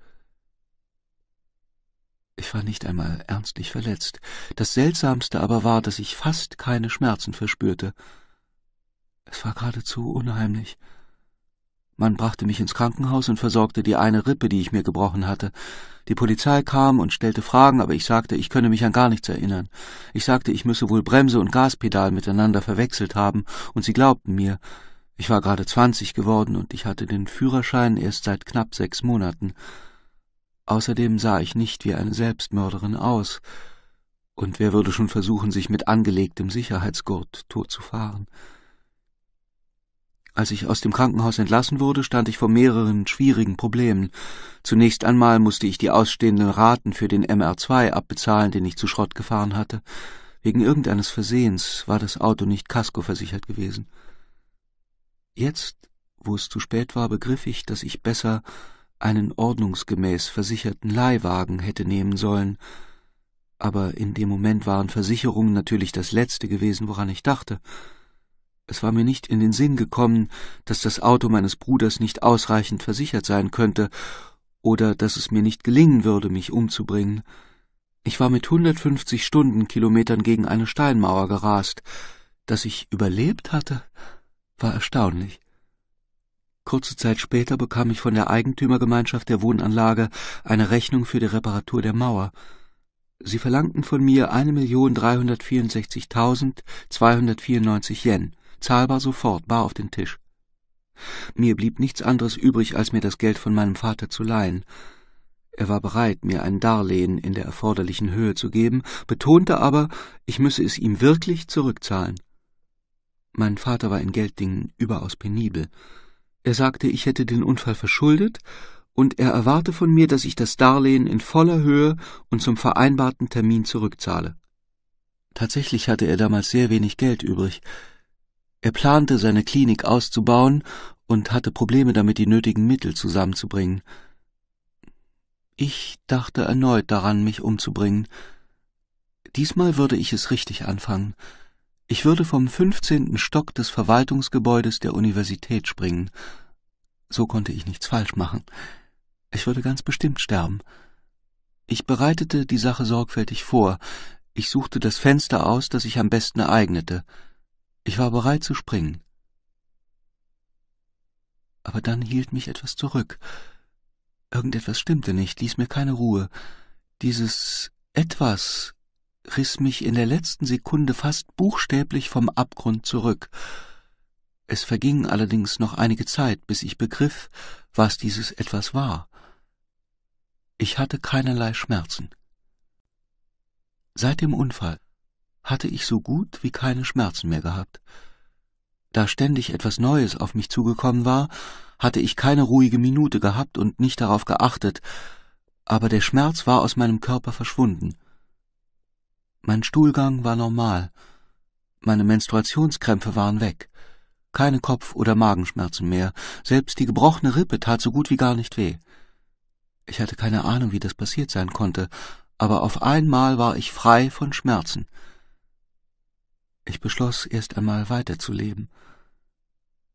Ich war nicht einmal ernstlich verletzt. Das Seltsamste aber war, dass ich fast keine Schmerzen verspürte. Es war geradezu unheimlich. Man brachte mich ins Krankenhaus und versorgte die eine Rippe, die ich mir gebrochen hatte. Die Polizei kam und stellte Fragen, aber ich sagte, ich könne mich an gar nichts erinnern. Ich sagte, ich müsse wohl Bremse und Gaspedal miteinander verwechselt haben, und sie glaubten mir. Ich war gerade zwanzig geworden und ich hatte den Führerschein erst seit knapp sechs Monaten. Außerdem sah ich nicht wie eine Selbstmörderin aus, und wer würde schon versuchen, sich mit angelegtem Sicherheitsgurt tot zu fahren? Als ich aus dem Krankenhaus entlassen wurde, stand ich vor mehreren schwierigen Problemen. Zunächst einmal musste ich die ausstehenden Raten für den MR2 abbezahlen, den ich zu Schrott gefahren hatte. Wegen irgendeines Versehens war das Auto nicht Casco versichert gewesen. Jetzt, wo es zu spät war, begriff ich, dass ich besser einen ordnungsgemäß versicherten Leihwagen hätte nehmen sollen, aber in dem Moment waren Versicherungen natürlich das Letzte gewesen, woran ich dachte. Es war mir nicht in den Sinn gekommen, dass das Auto meines Bruders nicht ausreichend versichert sein könnte oder dass es mir nicht gelingen würde, mich umzubringen. Ich war mit 150 Stundenkilometern gegen eine Steinmauer gerast. Dass ich überlebt hatte, war erstaunlich. Kurze Zeit später bekam ich von der Eigentümergemeinschaft der Wohnanlage eine Rechnung für die Reparatur der Mauer. Sie verlangten von mir 1.364.294 Yen, zahlbar sofort, bar auf den Tisch. Mir blieb nichts anderes übrig, als mir das Geld von meinem Vater zu leihen. Er war bereit, mir ein Darlehen in der erforderlichen Höhe zu geben, betonte aber, ich müsse es ihm wirklich zurückzahlen. Mein Vater war in Gelddingen überaus penibel. Er sagte, ich hätte den Unfall verschuldet, und er erwarte von mir, dass ich das Darlehen in voller Höhe und zum vereinbarten Termin zurückzahle. Tatsächlich hatte er damals sehr wenig Geld übrig. Er plante, seine Klinik auszubauen und hatte Probleme damit, die nötigen Mittel zusammenzubringen. Ich dachte erneut daran, mich umzubringen. Diesmal würde ich es richtig anfangen. Ich würde vom 15. Stock des Verwaltungsgebäudes der Universität springen. So konnte ich nichts falsch machen. Ich würde ganz bestimmt sterben. Ich bereitete die Sache sorgfältig vor. Ich suchte das Fenster aus, das sich am besten ereignete. Ich war bereit zu springen. Aber dann hielt mich etwas zurück. Irgendetwas stimmte nicht, ließ mir keine Ruhe. Dieses etwas riss mich in der letzten Sekunde fast buchstäblich vom Abgrund zurück. Es verging allerdings noch einige Zeit, bis ich begriff, was dieses etwas war. Ich hatte keinerlei Schmerzen. Seit dem Unfall hatte ich so gut wie keine Schmerzen mehr gehabt. Da ständig etwas Neues auf mich zugekommen war, hatte ich keine ruhige Minute gehabt und nicht darauf geachtet, aber der Schmerz war aus meinem Körper verschwunden. Mein Stuhlgang war normal. Meine Menstruationskrämpfe waren weg. Keine Kopf- oder Magenschmerzen mehr. Selbst die gebrochene Rippe tat so gut wie gar nicht weh. Ich hatte keine Ahnung, wie das passiert sein konnte, aber auf einmal war ich frei von Schmerzen. Ich beschloss, erst einmal weiterzuleben.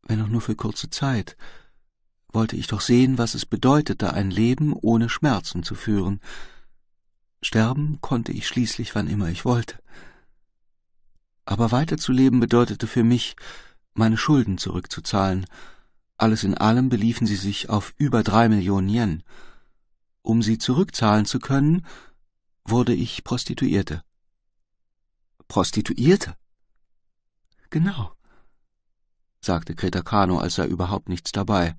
Wenn auch nur für kurze Zeit, wollte ich doch sehen, was es bedeutete, ein Leben ohne Schmerzen zu führen. Sterben konnte ich schließlich wann immer ich wollte. Aber weiterzuleben bedeutete für mich, meine Schulden zurückzuzahlen. Alles in allem beliefen sie sich auf über drei Millionen Yen. Um sie zurückzahlen zu können, wurde ich Prostituierte. Prostituierte? Genau, sagte Kretakano, als sei überhaupt nichts dabei.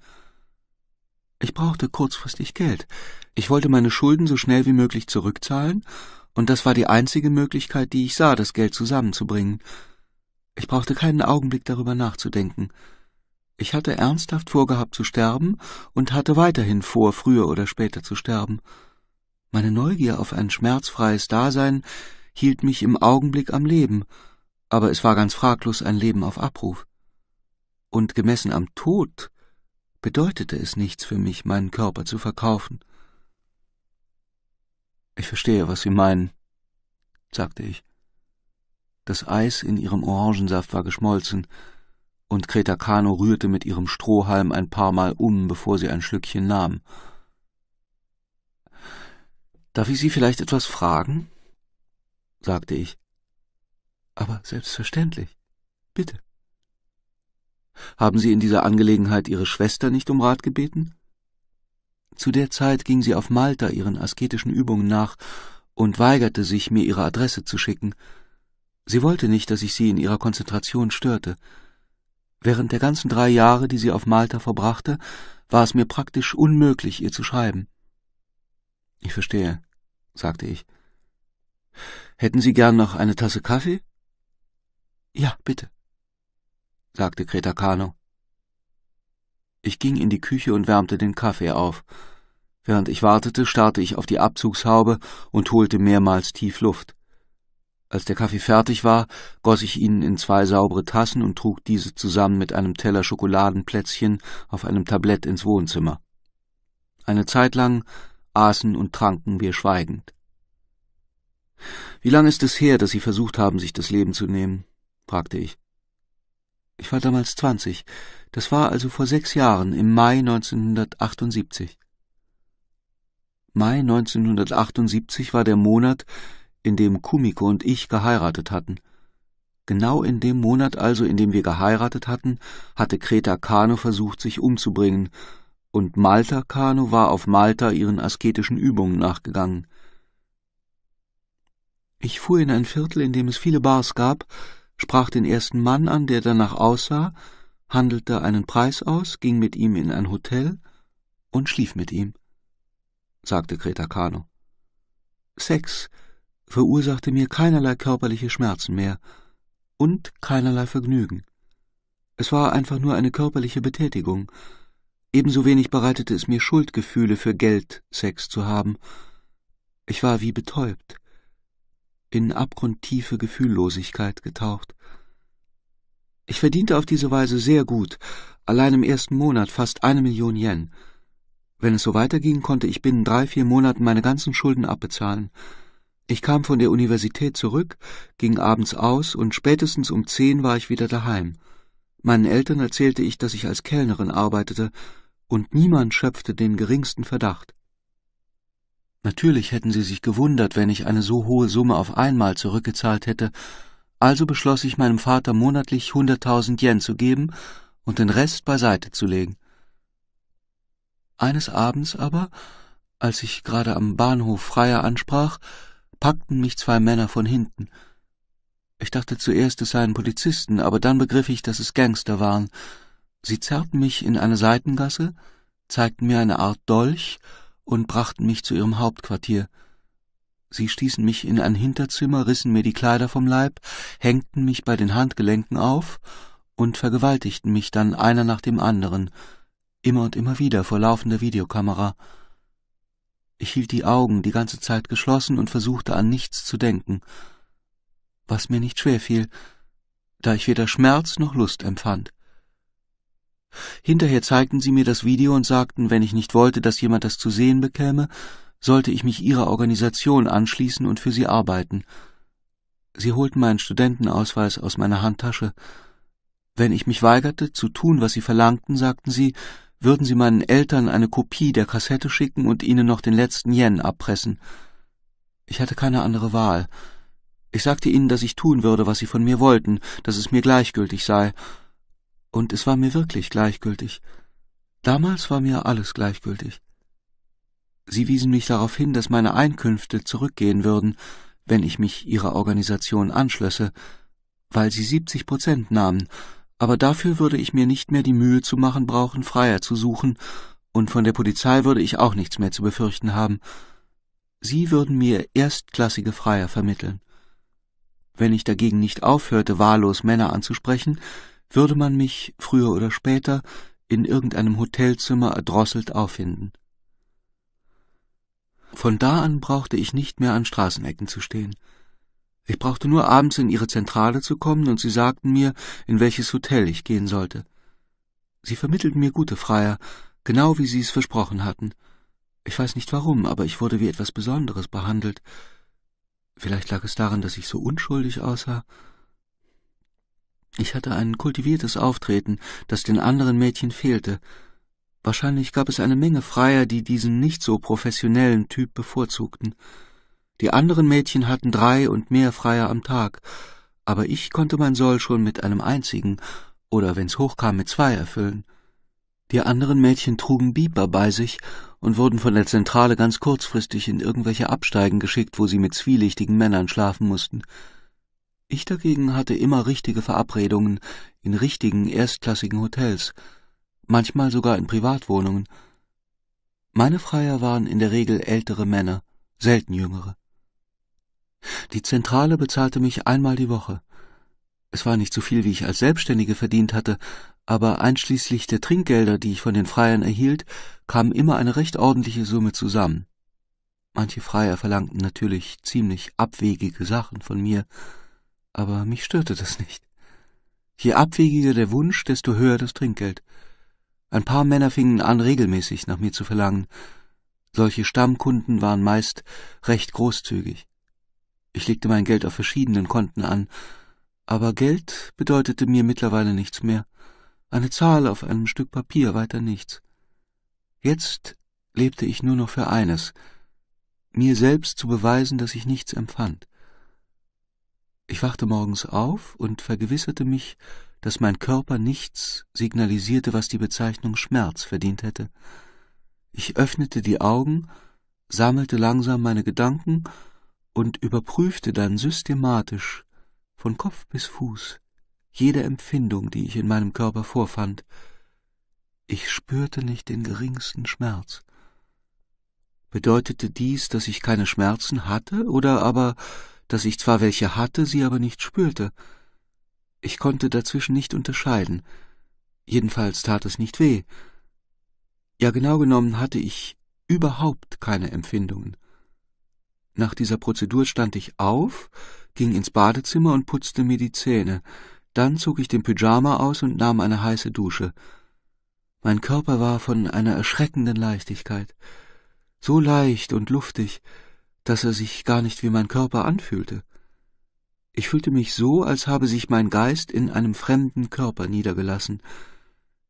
Ich brauchte kurzfristig Geld. Ich wollte meine Schulden so schnell wie möglich zurückzahlen, und das war die einzige Möglichkeit, die ich sah, das Geld zusammenzubringen. Ich brauchte keinen Augenblick darüber nachzudenken. Ich hatte ernsthaft vorgehabt zu sterben und hatte weiterhin vor, früher oder später zu sterben. Meine Neugier auf ein schmerzfreies Dasein hielt mich im Augenblick am Leben, aber es war ganz fraglos ein Leben auf Abruf. Und gemessen am Tod bedeutete es nichts für mich, meinen Körper zu verkaufen. Ich verstehe, was Sie meinen, sagte ich. Das Eis in ihrem Orangensaft war geschmolzen, und Kreta Kano rührte mit ihrem Strohhalm ein paar Mal um, bevor sie ein Schlückchen nahm. Darf ich Sie vielleicht etwas fragen? sagte ich. Aber selbstverständlich. Bitte. Haben Sie in dieser Angelegenheit Ihre Schwester nicht um Rat gebeten? Zu der Zeit ging sie auf Malta ihren asketischen Übungen nach und weigerte sich, mir ihre Adresse zu schicken. Sie wollte nicht, dass ich sie in ihrer Konzentration störte. Während der ganzen drei Jahre, die sie auf Malta verbrachte, war es mir praktisch unmöglich, ihr zu schreiben. Ich verstehe, sagte ich. Hätten Sie gern noch eine Tasse Kaffee? Ja, bitte sagte Kano. Ich ging in die Küche und wärmte den Kaffee auf. Während ich wartete, starrte ich auf die Abzugshaube und holte mehrmals tief Luft. Als der Kaffee fertig war, goss ich ihn in zwei saubere Tassen und trug diese zusammen mit einem Teller Schokoladenplätzchen auf einem Tablett ins Wohnzimmer. Eine Zeit lang aßen und tranken wir schweigend. Wie lange ist es her, dass Sie versucht haben, sich das Leben zu nehmen? fragte ich. Ich war damals zwanzig. Das war also vor sechs Jahren, im Mai 1978. Mai 1978 war der Monat, in dem Kumiko und ich geheiratet hatten. Genau in dem Monat also, in dem wir geheiratet hatten, hatte Kreta Kano versucht, sich umzubringen, und Malta Kano war auf Malta ihren asketischen Übungen nachgegangen. Ich fuhr in ein Viertel, in dem es viele Bars gab, sprach den ersten Mann an, der danach aussah, handelte einen Preis aus, ging mit ihm in ein Hotel und schlief mit ihm, sagte Greta Kano. Sex verursachte mir keinerlei körperliche Schmerzen mehr und keinerlei Vergnügen. Es war einfach nur eine körperliche Betätigung. Ebenso wenig bereitete es mir Schuldgefühle für Geld, Sex zu haben. Ich war wie betäubt in abgrundtiefe Gefühllosigkeit getaucht. Ich verdiente auf diese Weise sehr gut, allein im ersten Monat fast eine Million Yen. Wenn es so weiterging, konnte ich binnen drei, vier Monaten meine ganzen Schulden abbezahlen. Ich kam von der Universität zurück, ging abends aus und spätestens um zehn war ich wieder daheim. Meinen Eltern erzählte ich, dass ich als Kellnerin arbeitete, und niemand schöpfte den geringsten Verdacht. Natürlich hätten sie sich gewundert, wenn ich eine so hohe Summe auf einmal zurückgezahlt hätte, also beschloss ich meinem Vater monatlich hunderttausend Yen zu geben und den Rest beiseite zu legen. Eines Abends aber, als ich gerade am Bahnhof Freier ansprach, packten mich zwei Männer von hinten. Ich dachte zuerst, es seien Polizisten, aber dann begriff ich, dass es Gangster waren. Sie zerrten mich in eine Seitengasse, zeigten mir eine Art Dolch und brachten mich zu ihrem Hauptquartier. Sie stießen mich in ein Hinterzimmer, rissen mir die Kleider vom Leib, hängten mich bei den Handgelenken auf und vergewaltigten mich dann einer nach dem anderen, immer und immer wieder vor laufender Videokamera. Ich hielt die Augen die ganze Zeit geschlossen und versuchte an nichts zu denken, was mir nicht schwer fiel, da ich weder Schmerz noch Lust empfand. Hinterher zeigten sie mir das Video und sagten, wenn ich nicht wollte, dass jemand das zu sehen bekäme, sollte ich mich ihrer Organisation anschließen und für sie arbeiten. Sie holten meinen Studentenausweis aus meiner Handtasche. Wenn ich mich weigerte, zu tun, was sie verlangten, sagten sie, würden sie meinen Eltern eine Kopie der Kassette schicken und ihnen noch den letzten Yen abpressen. Ich hatte keine andere Wahl. Ich sagte ihnen, dass ich tun würde, was sie von mir wollten, dass es mir gleichgültig sei, und es war mir wirklich gleichgültig. Damals war mir alles gleichgültig. Sie wiesen mich darauf hin, dass meine Einkünfte zurückgehen würden, wenn ich mich ihrer Organisation anschlösse, weil sie 70 Prozent nahmen, aber dafür würde ich mir nicht mehr die Mühe zu machen brauchen, Freier zu suchen, und von der Polizei würde ich auch nichts mehr zu befürchten haben. Sie würden mir erstklassige Freier vermitteln. Wenn ich dagegen nicht aufhörte, wahllos Männer anzusprechen, würde man mich, früher oder später, in irgendeinem Hotelzimmer erdrosselt auffinden. Von da an brauchte ich nicht mehr an Straßenecken zu stehen. Ich brauchte nur abends in ihre Zentrale zu kommen, und sie sagten mir, in welches Hotel ich gehen sollte. Sie vermittelten mir gute Freier, genau wie sie es versprochen hatten. Ich weiß nicht warum, aber ich wurde wie etwas Besonderes behandelt. Vielleicht lag es daran, dass ich so unschuldig aussah, ich hatte ein kultiviertes Auftreten, das den anderen Mädchen fehlte. Wahrscheinlich gab es eine Menge Freier, die diesen nicht so professionellen Typ bevorzugten. Die anderen Mädchen hatten drei und mehr Freier am Tag, aber ich konnte mein Soll schon mit einem einzigen oder wenn's hochkam mit zwei erfüllen. Die anderen Mädchen trugen Bieber bei sich und wurden von der Zentrale ganz kurzfristig in irgendwelche Absteigen geschickt, wo sie mit zwielichtigen Männern schlafen mussten. Ich dagegen hatte immer richtige Verabredungen in richtigen, erstklassigen Hotels, manchmal sogar in Privatwohnungen. Meine Freier waren in der Regel ältere Männer, selten jüngere. Die Zentrale bezahlte mich einmal die Woche. Es war nicht so viel, wie ich als Selbstständige verdient hatte, aber einschließlich der Trinkgelder, die ich von den Freiern erhielt, kam immer eine recht ordentliche Summe zusammen. Manche Freier verlangten natürlich ziemlich abwegige Sachen von mir, aber mich störte das nicht. Je abwegiger der Wunsch, desto höher das Trinkgeld. Ein paar Männer fingen an, regelmäßig nach mir zu verlangen. Solche Stammkunden waren meist recht großzügig. Ich legte mein Geld auf verschiedenen Konten an, aber Geld bedeutete mir mittlerweile nichts mehr. Eine Zahl auf einem Stück Papier, weiter nichts. Jetzt lebte ich nur noch für eines, mir selbst zu beweisen, dass ich nichts empfand. Ich wachte morgens auf und vergewisserte mich, dass mein Körper nichts signalisierte, was die Bezeichnung Schmerz verdient hätte. Ich öffnete die Augen, sammelte langsam meine Gedanken und überprüfte dann systematisch von Kopf bis Fuß jede Empfindung, die ich in meinem Körper vorfand. Ich spürte nicht den geringsten Schmerz. Bedeutete dies, dass ich keine Schmerzen hatte, oder aber, dass ich zwar welche hatte, sie aber nicht spürte. Ich konnte dazwischen nicht unterscheiden. Jedenfalls tat es nicht weh. Ja, genau genommen hatte ich überhaupt keine Empfindungen. Nach dieser Prozedur stand ich auf, ging ins Badezimmer und putzte mir die Zähne. Dann zog ich den Pyjama aus und nahm eine heiße Dusche. Mein Körper war von einer erschreckenden Leichtigkeit. So leicht und luftig, dass er sich gar nicht wie mein Körper anfühlte. Ich fühlte mich so, als habe sich mein Geist in einem fremden Körper niedergelassen.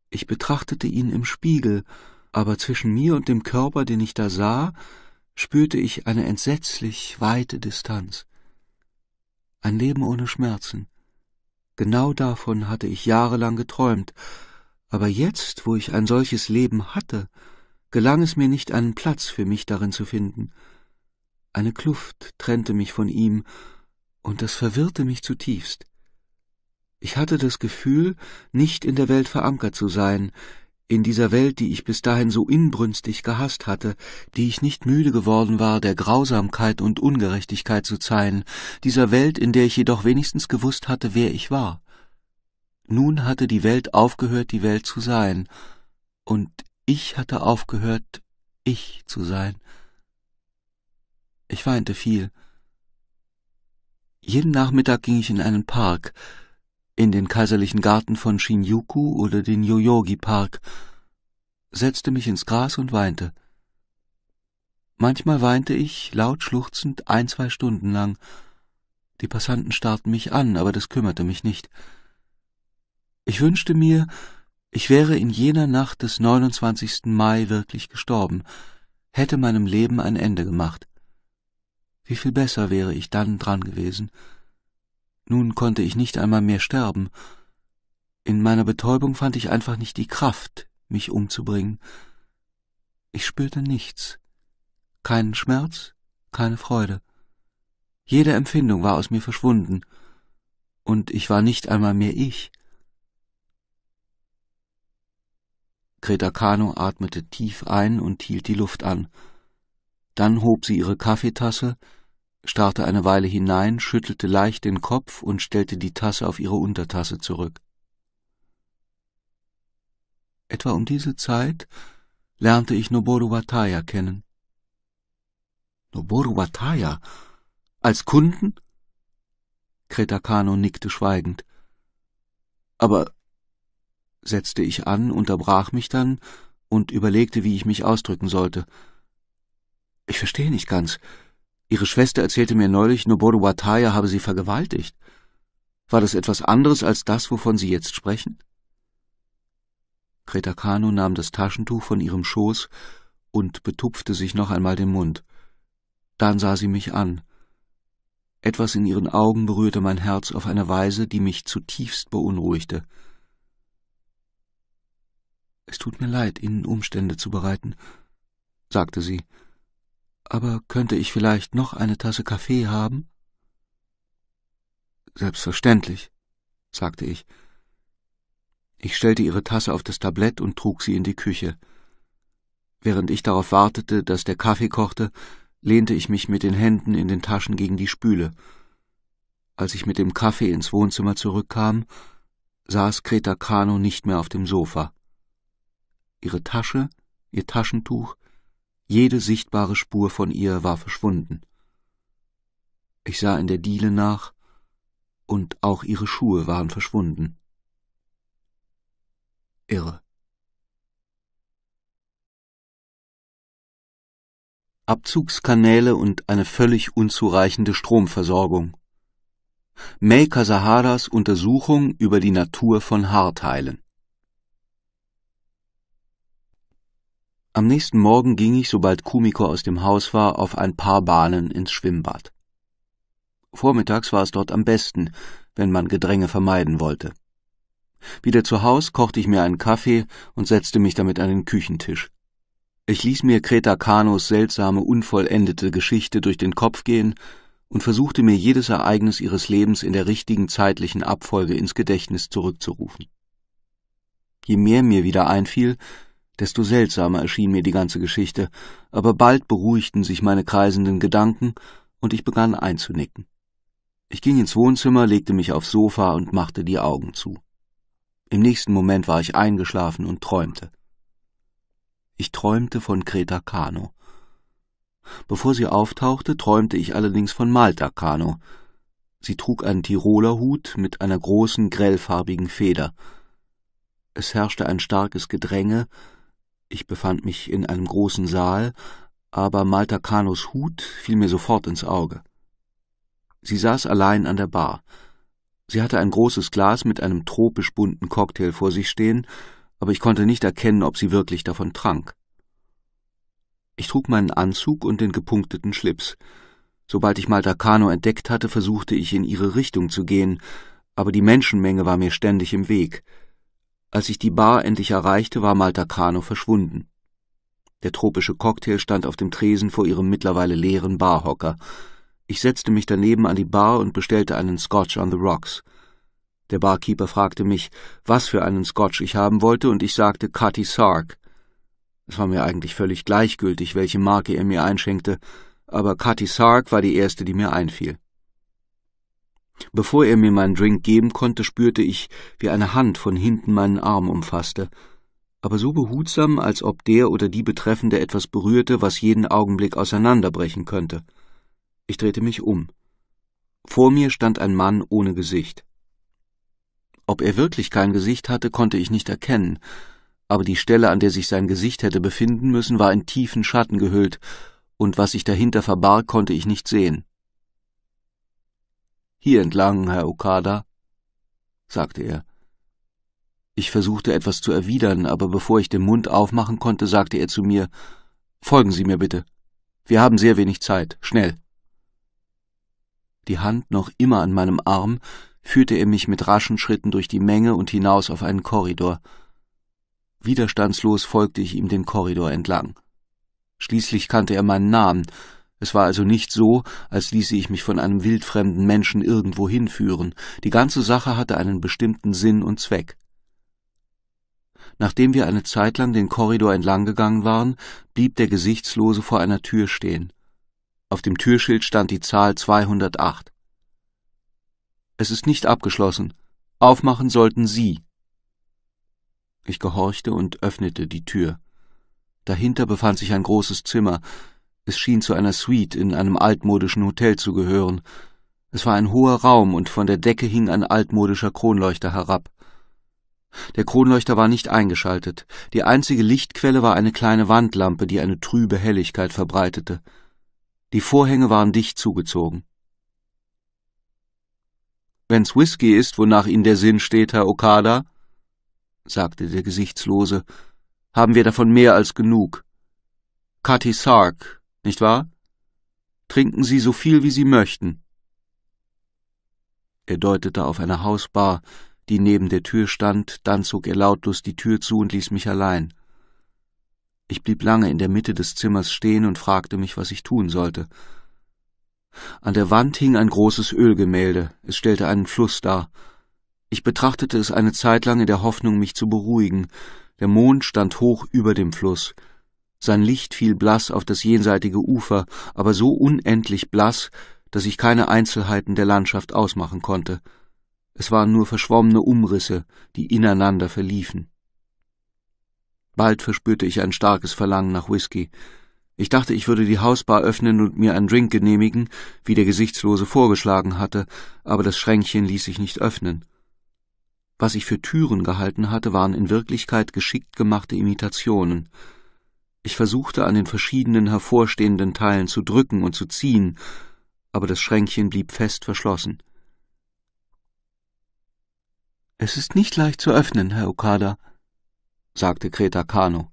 Ich betrachtete ihn im Spiegel, aber zwischen mir und dem Körper, den ich da sah, spürte ich eine entsetzlich weite Distanz. Ein Leben ohne Schmerzen. Genau davon hatte ich jahrelang geträumt, aber jetzt, wo ich ein solches Leben hatte, gelang es mir nicht, einen Platz für mich darin zu finden. Eine Kluft trennte mich von ihm, und das verwirrte mich zutiefst. Ich hatte das Gefühl, nicht in der Welt verankert zu sein, in dieser Welt, die ich bis dahin so inbrünstig gehasst hatte, die ich nicht müde geworden war, der Grausamkeit und Ungerechtigkeit zu zeihen, dieser Welt, in der ich jedoch wenigstens gewusst hatte, wer ich war. Nun hatte die Welt aufgehört, die Welt zu sein, und ich hatte aufgehört, ich zu sein. Ich weinte viel. Jeden Nachmittag ging ich in einen Park, in den kaiserlichen Garten von Shinjuku oder den Yoyogi-Park, setzte mich ins Gras und weinte. Manchmal weinte ich, laut schluchzend, ein, zwei Stunden lang. Die Passanten starrten mich an, aber das kümmerte mich nicht. Ich wünschte mir, ich wäre in jener Nacht des 29. Mai wirklich gestorben, hätte meinem Leben ein Ende gemacht. Wie viel besser wäre ich dann dran gewesen. Nun konnte ich nicht einmal mehr sterben. In meiner Betäubung fand ich einfach nicht die Kraft, mich umzubringen. Ich spürte nichts, keinen Schmerz, keine Freude. Jede Empfindung war aus mir verschwunden, und ich war nicht einmal mehr ich. Greta Kano atmete tief ein und hielt die Luft an. Dann hob sie ihre Kaffeetasse, starrte eine Weile hinein, schüttelte leicht den Kopf und stellte die Tasse auf ihre Untertasse zurück. Etwa um diese Zeit lernte ich Noboru Wataya kennen. Noboru Wataya? Als Kunden? Kreta Kano nickte schweigend. Aber, setzte ich an, unterbrach mich dann und überlegte, wie ich mich ausdrücken sollte – ich verstehe nicht ganz. Ihre Schwester erzählte mir neulich, Noboru Wataya habe sie vergewaltigt. War das etwas anderes als das, wovon Sie jetzt sprechen? Kretakano nahm das Taschentuch von ihrem Schoß und betupfte sich noch einmal den Mund. Dann sah sie mich an. Etwas in ihren Augen berührte mein Herz auf eine Weise, die mich zutiefst beunruhigte. Es tut mir leid, Ihnen Umstände zu bereiten, sagte sie. Aber könnte ich vielleicht noch eine Tasse Kaffee haben? Selbstverständlich, sagte ich. Ich stellte ihre Tasse auf das Tablett und trug sie in die Küche. Während ich darauf wartete, dass der Kaffee kochte, lehnte ich mich mit den Händen in den Taschen gegen die Spüle. Als ich mit dem Kaffee ins Wohnzimmer zurückkam, saß Greta Kano nicht mehr auf dem Sofa. Ihre Tasche, ihr Taschentuch jede sichtbare Spur von ihr war verschwunden. Ich sah in der Diele nach, und auch ihre Schuhe waren verschwunden. Irre. Abzugskanäle und eine völlig unzureichende Stromversorgung. May Kasaharas Untersuchung über die Natur von Haarteilen. Am nächsten Morgen ging ich, sobald Kumiko aus dem Haus war, auf ein paar Bahnen ins Schwimmbad. Vormittags war es dort am besten, wenn man Gedränge vermeiden wollte. Wieder zu Haus kochte ich mir einen Kaffee und setzte mich damit an den Küchentisch. Ich ließ mir Kreta Kanos seltsame, unvollendete Geschichte durch den Kopf gehen und versuchte mir jedes Ereignis ihres Lebens in der richtigen zeitlichen Abfolge ins Gedächtnis zurückzurufen. Je mehr mir wieder einfiel, desto seltsamer erschien mir die ganze Geschichte, aber bald beruhigten sich meine kreisenden Gedanken, und ich begann einzunicken. Ich ging ins Wohnzimmer, legte mich aufs Sofa und machte die Augen zu. Im nächsten Moment war ich eingeschlafen und träumte. Ich träumte von Kreta Kano. Bevor sie auftauchte, träumte ich allerdings von Malta Kano. Sie trug einen Tirolerhut mit einer großen grellfarbigen Feder. Es herrschte ein starkes Gedränge, ich befand mich in einem großen Saal, aber Malta Kanos Hut fiel mir sofort ins Auge. Sie saß allein an der Bar. Sie hatte ein großes Glas mit einem tropisch bunten Cocktail vor sich stehen, aber ich konnte nicht erkennen, ob sie wirklich davon trank. Ich trug meinen Anzug und den gepunkteten Schlips. Sobald ich Malta Kano entdeckt hatte, versuchte ich in ihre Richtung zu gehen, aber die Menschenmenge war mir ständig im Weg. Als ich die Bar endlich erreichte, war Malta Cano verschwunden. Der tropische Cocktail stand auf dem Tresen vor ihrem mittlerweile leeren Barhocker. Ich setzte mich daneben an die Bar und bestellte einen Scotch on the Rocks. Der Barkeeper fragte mich, was für einen Scotch ich haben wollte, und ich sagte Cutty Sark. Es war mir eigentlich völlig gleichgültig, welche Marke er mir einschenkte, aber Cutty Sark war die erste, die mir einfiel. Bevor er mir meinen Drink geben konnte, spürte ich, wie eine Hand von hinten meinen Arm umfasste, aber so behutsam, als ob der oder die Betreffende etwas berührte, was jeden Augenblick auseinanderbrechen könnte. Ich drehte mich um. Vor mir stand ein Mann ohne Gesicht. Ob er wirklich kein Gesicht hatte, konnte ich nicht erkennen, aber die Stelle, an der sich sein Gesicht hätte befinden müssen, war in tiefen Schatten gehüllt, und was sich dahinter verbarg, konnte ich nicht sehen. Hier entlang, Herr Okada, sagte er. Ich versuchte etwas zu erwidern, aber bevor ich den Mund aufmachen konnte, sagte er zu mir Folgen Sie mir bitte. Wir haben sehr wenig Zeit. Schnell. Die Hand noch immer an meinem Arm, führte er mich mit raschen Schritten durch die Menge und hinaus auf einen Korridor. Widerstandslos folgte ich ihm den Korridor entlang. Schließlich kannte er meinen Namen, es war also nicht so, als ließe ich mich von einem wildfremden Menschen irgendwo hinführen. Die ganze Sache hatte einen bestimmten Sinn und Zweck. Nachdem wir eine Zeit lang den Korridor entlang gegangen waren, blieb der Gesichtslose vor einer Tür stehen. Auf dem Türschild stand die Zahl 208. Es ist nicht abgeschlossen. Aufmachen sollten Sie. Ich gehorchte und öffnete die Tür. Dahinter befand sich ein großes Zimmer, es schien zu einer Suite in einem altmodischen Hotel zu gehören. Es war ein hoher Raum und von der Decke hing ein altmodischer Kronleuchter herab. Der Kronleuchter war nicht eingeschaltet. Die einzige Lichtquelle war eine kleine Wandlampe, die eine trübe Helligkeit verbreitete. Die Vorhänge waren dicht zugezogen. Wenn's Whisky ist, wonach Ihnen der Sinn steht, Herr Okada, sagte der Gesichtslose, haben wir davon mehr als genug. Cutty Sark, nicht wahr? Trinken Sie so viel, wie Sie möchten. Er deutete auf eine Hausbar, die neben der Tür stand, dann zog er lautlos die Tür zu und ließ mich allein. Ich blieb lange in der Mitte des Zimmers stehen und fragte mich, was ich tun sollte. An der Wand hing ein großes Ölgemälde, es stellte einen Fluss dar. Ich betrachtete es eine Zeit lang in der Hoffnung, mich zu beruhigen. Der Mond stand hoch über dem Fluss, sein Licht fiel blass auf das jenseitige Ufer, aber so unendlich blass, dass ich keine Einzelheiten der Landschaft ausmachen konnte. Es waren nur verschwommene Umrisse, die ineinander verliefen. Bald verspürte ich ein starkes Verlangen nach Whisky. Ich dachte, ich würde die Hausbar öffnen und mir einen Drink genehmigen, wie der Gesichtslose vorgeschlagen hatte, aber das Schränkchen ließ sich nicht öffnen. Was ich für Türen gehalten hatte, waren in Wirklichkeit geschickt gemachte Imitationen. Ich versuchte an den verschiedenen hervorstehenden Teilen zu drücken und zu ziehen, aber das Schränkchen blieb fest verschlossen. Es ist nicht leicht zu öffnen, Herr Okada, sagte Kreta Kano.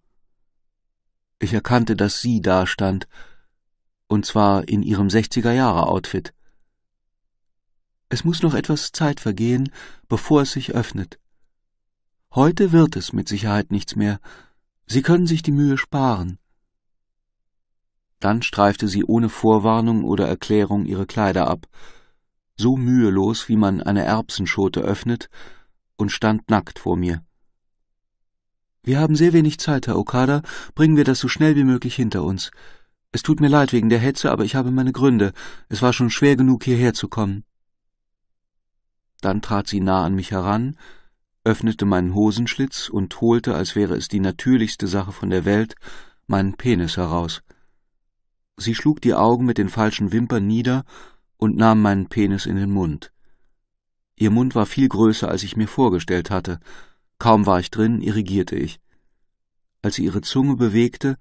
Ich erkannte, dass sie dastand, und zwar in ihrem Sechziger-Jahre-Outfit. Es muss noch etwas Zeit vergehen, bevor es sich öffnet. Heute wird es mit Sicherheit nichts mehr, Sie können sich die Mühe sparen. Dann streifte sie ohne Vorwarnung oder Erklärung ihre Kleider ab, so mühelos, wie man eine Erbsenschote öffnet, und stand nackt vor mir. Wir haben sehr wenig Zeit, Herr Okada. Bringen wir das so schnell wie möglich hinter uns. Es tut mir leid wegen der Hetze, aber ich habe meine Gründe. Es war schon schwer genug, hierher zu kommen. Dann trat sie nah an mich heran, öffnete meinen Hosenschlitz und holte, als wäre es die natürlichste Sache von der Welt, meinen Penis heraus. Sie schlug die Augen mit den falschen Wimpern nieder und nahm meinen Penis in den Mund. Ihr Mund war viel größer, als ich mir vorgestellt hatte. Kaum war ich drin, irrigierte ich. Als sie ihre Zunge bewegte,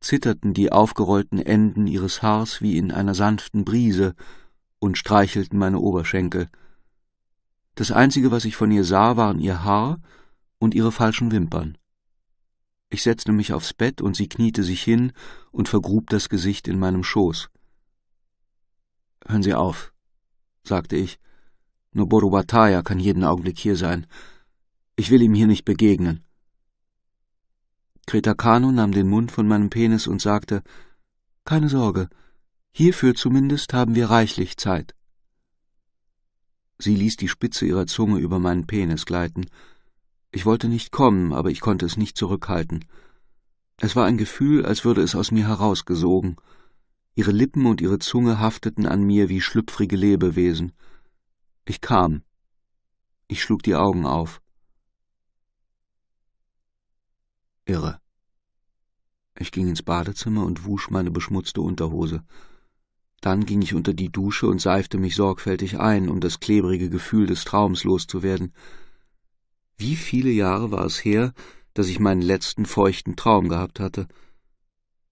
zitterten die aufgerollten Enden ihres Haars wie in einer sanften Brise und streichelten meine Oberschenkel. Das Einzige, was ich von ihr sah, waren ihr Haar und ihre falschen Wimpern. Ich setzte mich aufs Bett und sie kniete sich hin und vergrub das Gesicht in meinem Schoß. Hören Sie auf, sagte ich. Nur Borobataya kann jeden Augenblick hier sein. Ich will ihm hier nicht begegnen. Kreta Kretakano nahm den Mund von meinem Penis und sagte, Keine Sorge, hierfür zumindest haben wir reichlich Zeit. Sie ließ die Spitze ihrer Zunge über meinen Penis gleiten. Ich wollte nicht kommen, aber ich konnte es nicht zurückhalten. Es war ein Gefühl, als würde es aus mir herausgesogen. Ihre Lippen und ihre Zunge hafteten an mir wie schlüpfrige Lebewesen. Ich kam. Ich schlug die Augen auf. Irre. Ich ging ins Badezimmer und wusch meine beschmutzte Unterhose. Dann ging ich unter die Dusche und seifte mich sorgfältig ein, um das klebrige Gefühl des Traums loszuwerden. Wie viele Jahre war es her, dass ich meinen letzten feuchten Traum gehabt hatte?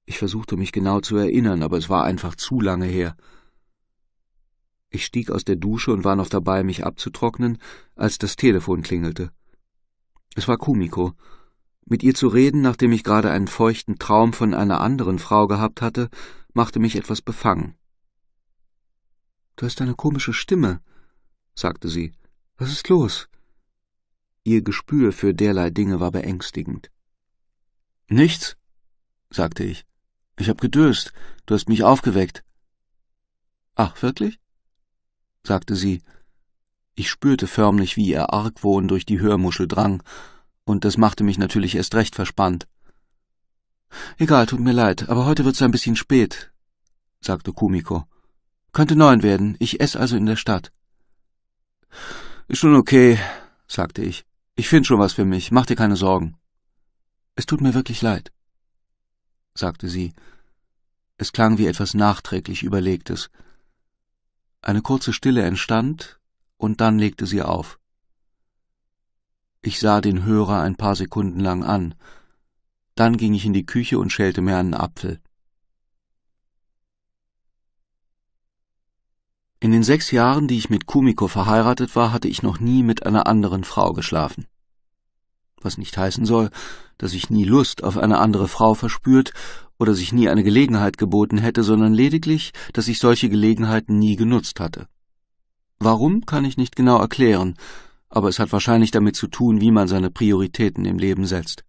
Ich versuchte mich genau zu erinnern, aber es war einfach zu lange her. Ich stieg aus der Dusche und war noch dabei, mich abzutrocknen, als das Telefon klingelte. Es war Kumiko. Mit ihr zu reden, nachdem ich gerade einen feuchten Traum von einer anderen Frau gehabt hatte, machte mich etwas befangen. Du hast eine komische Stimme, sagte sie. Was ist los? Ihr Gespür für derlei Dinge war beängstigend. Nichts, sagte ich. Ich habe gedöst. Du hast mich aufgeweckt. Ach, wirklich? sagte sie. Ich spürte förmlich, wie ihr Argwohn durch die Hörmuschel drang, und das machte mich natürlich erst recht verspannt. Egal, tut mir leid, aber heute wird's ein bisschen spät, sagte Kumiko. Könnte neun werden. Ich esse also in der Stadt. Ist schon okay, sagte ich. Ich finde schon was für mich. Mach dir keine Sorgen. Es tut mir wirklich leid, sagte sie. Es klang wie etwas nachträglich Überlegtes. Eine kurze Stille entstand, und dann legte sie auf. Ich sah den Hörer ein paar Sekunden lang an. Dann ging ich in die Küche und schälte mir einen Apfel. In den sechs Jahren, die ich mit Kumiko verheiratet war, hatte ich noch nie mit einer anderen Frau geschlafen. Was nicht heißen soll, dass ich nie Lust auf eine andere Frau verspürt oder sich nie eine Gelegenheit geboten hätte, sondern lediglich, dass ich solche Gelegenheiten nie genutzt hatte. Warum, kann ich nicht genau erklären, aber es hat wahrscheinlich damit zu tun, wie man seine Prioritäten im Leben setzt.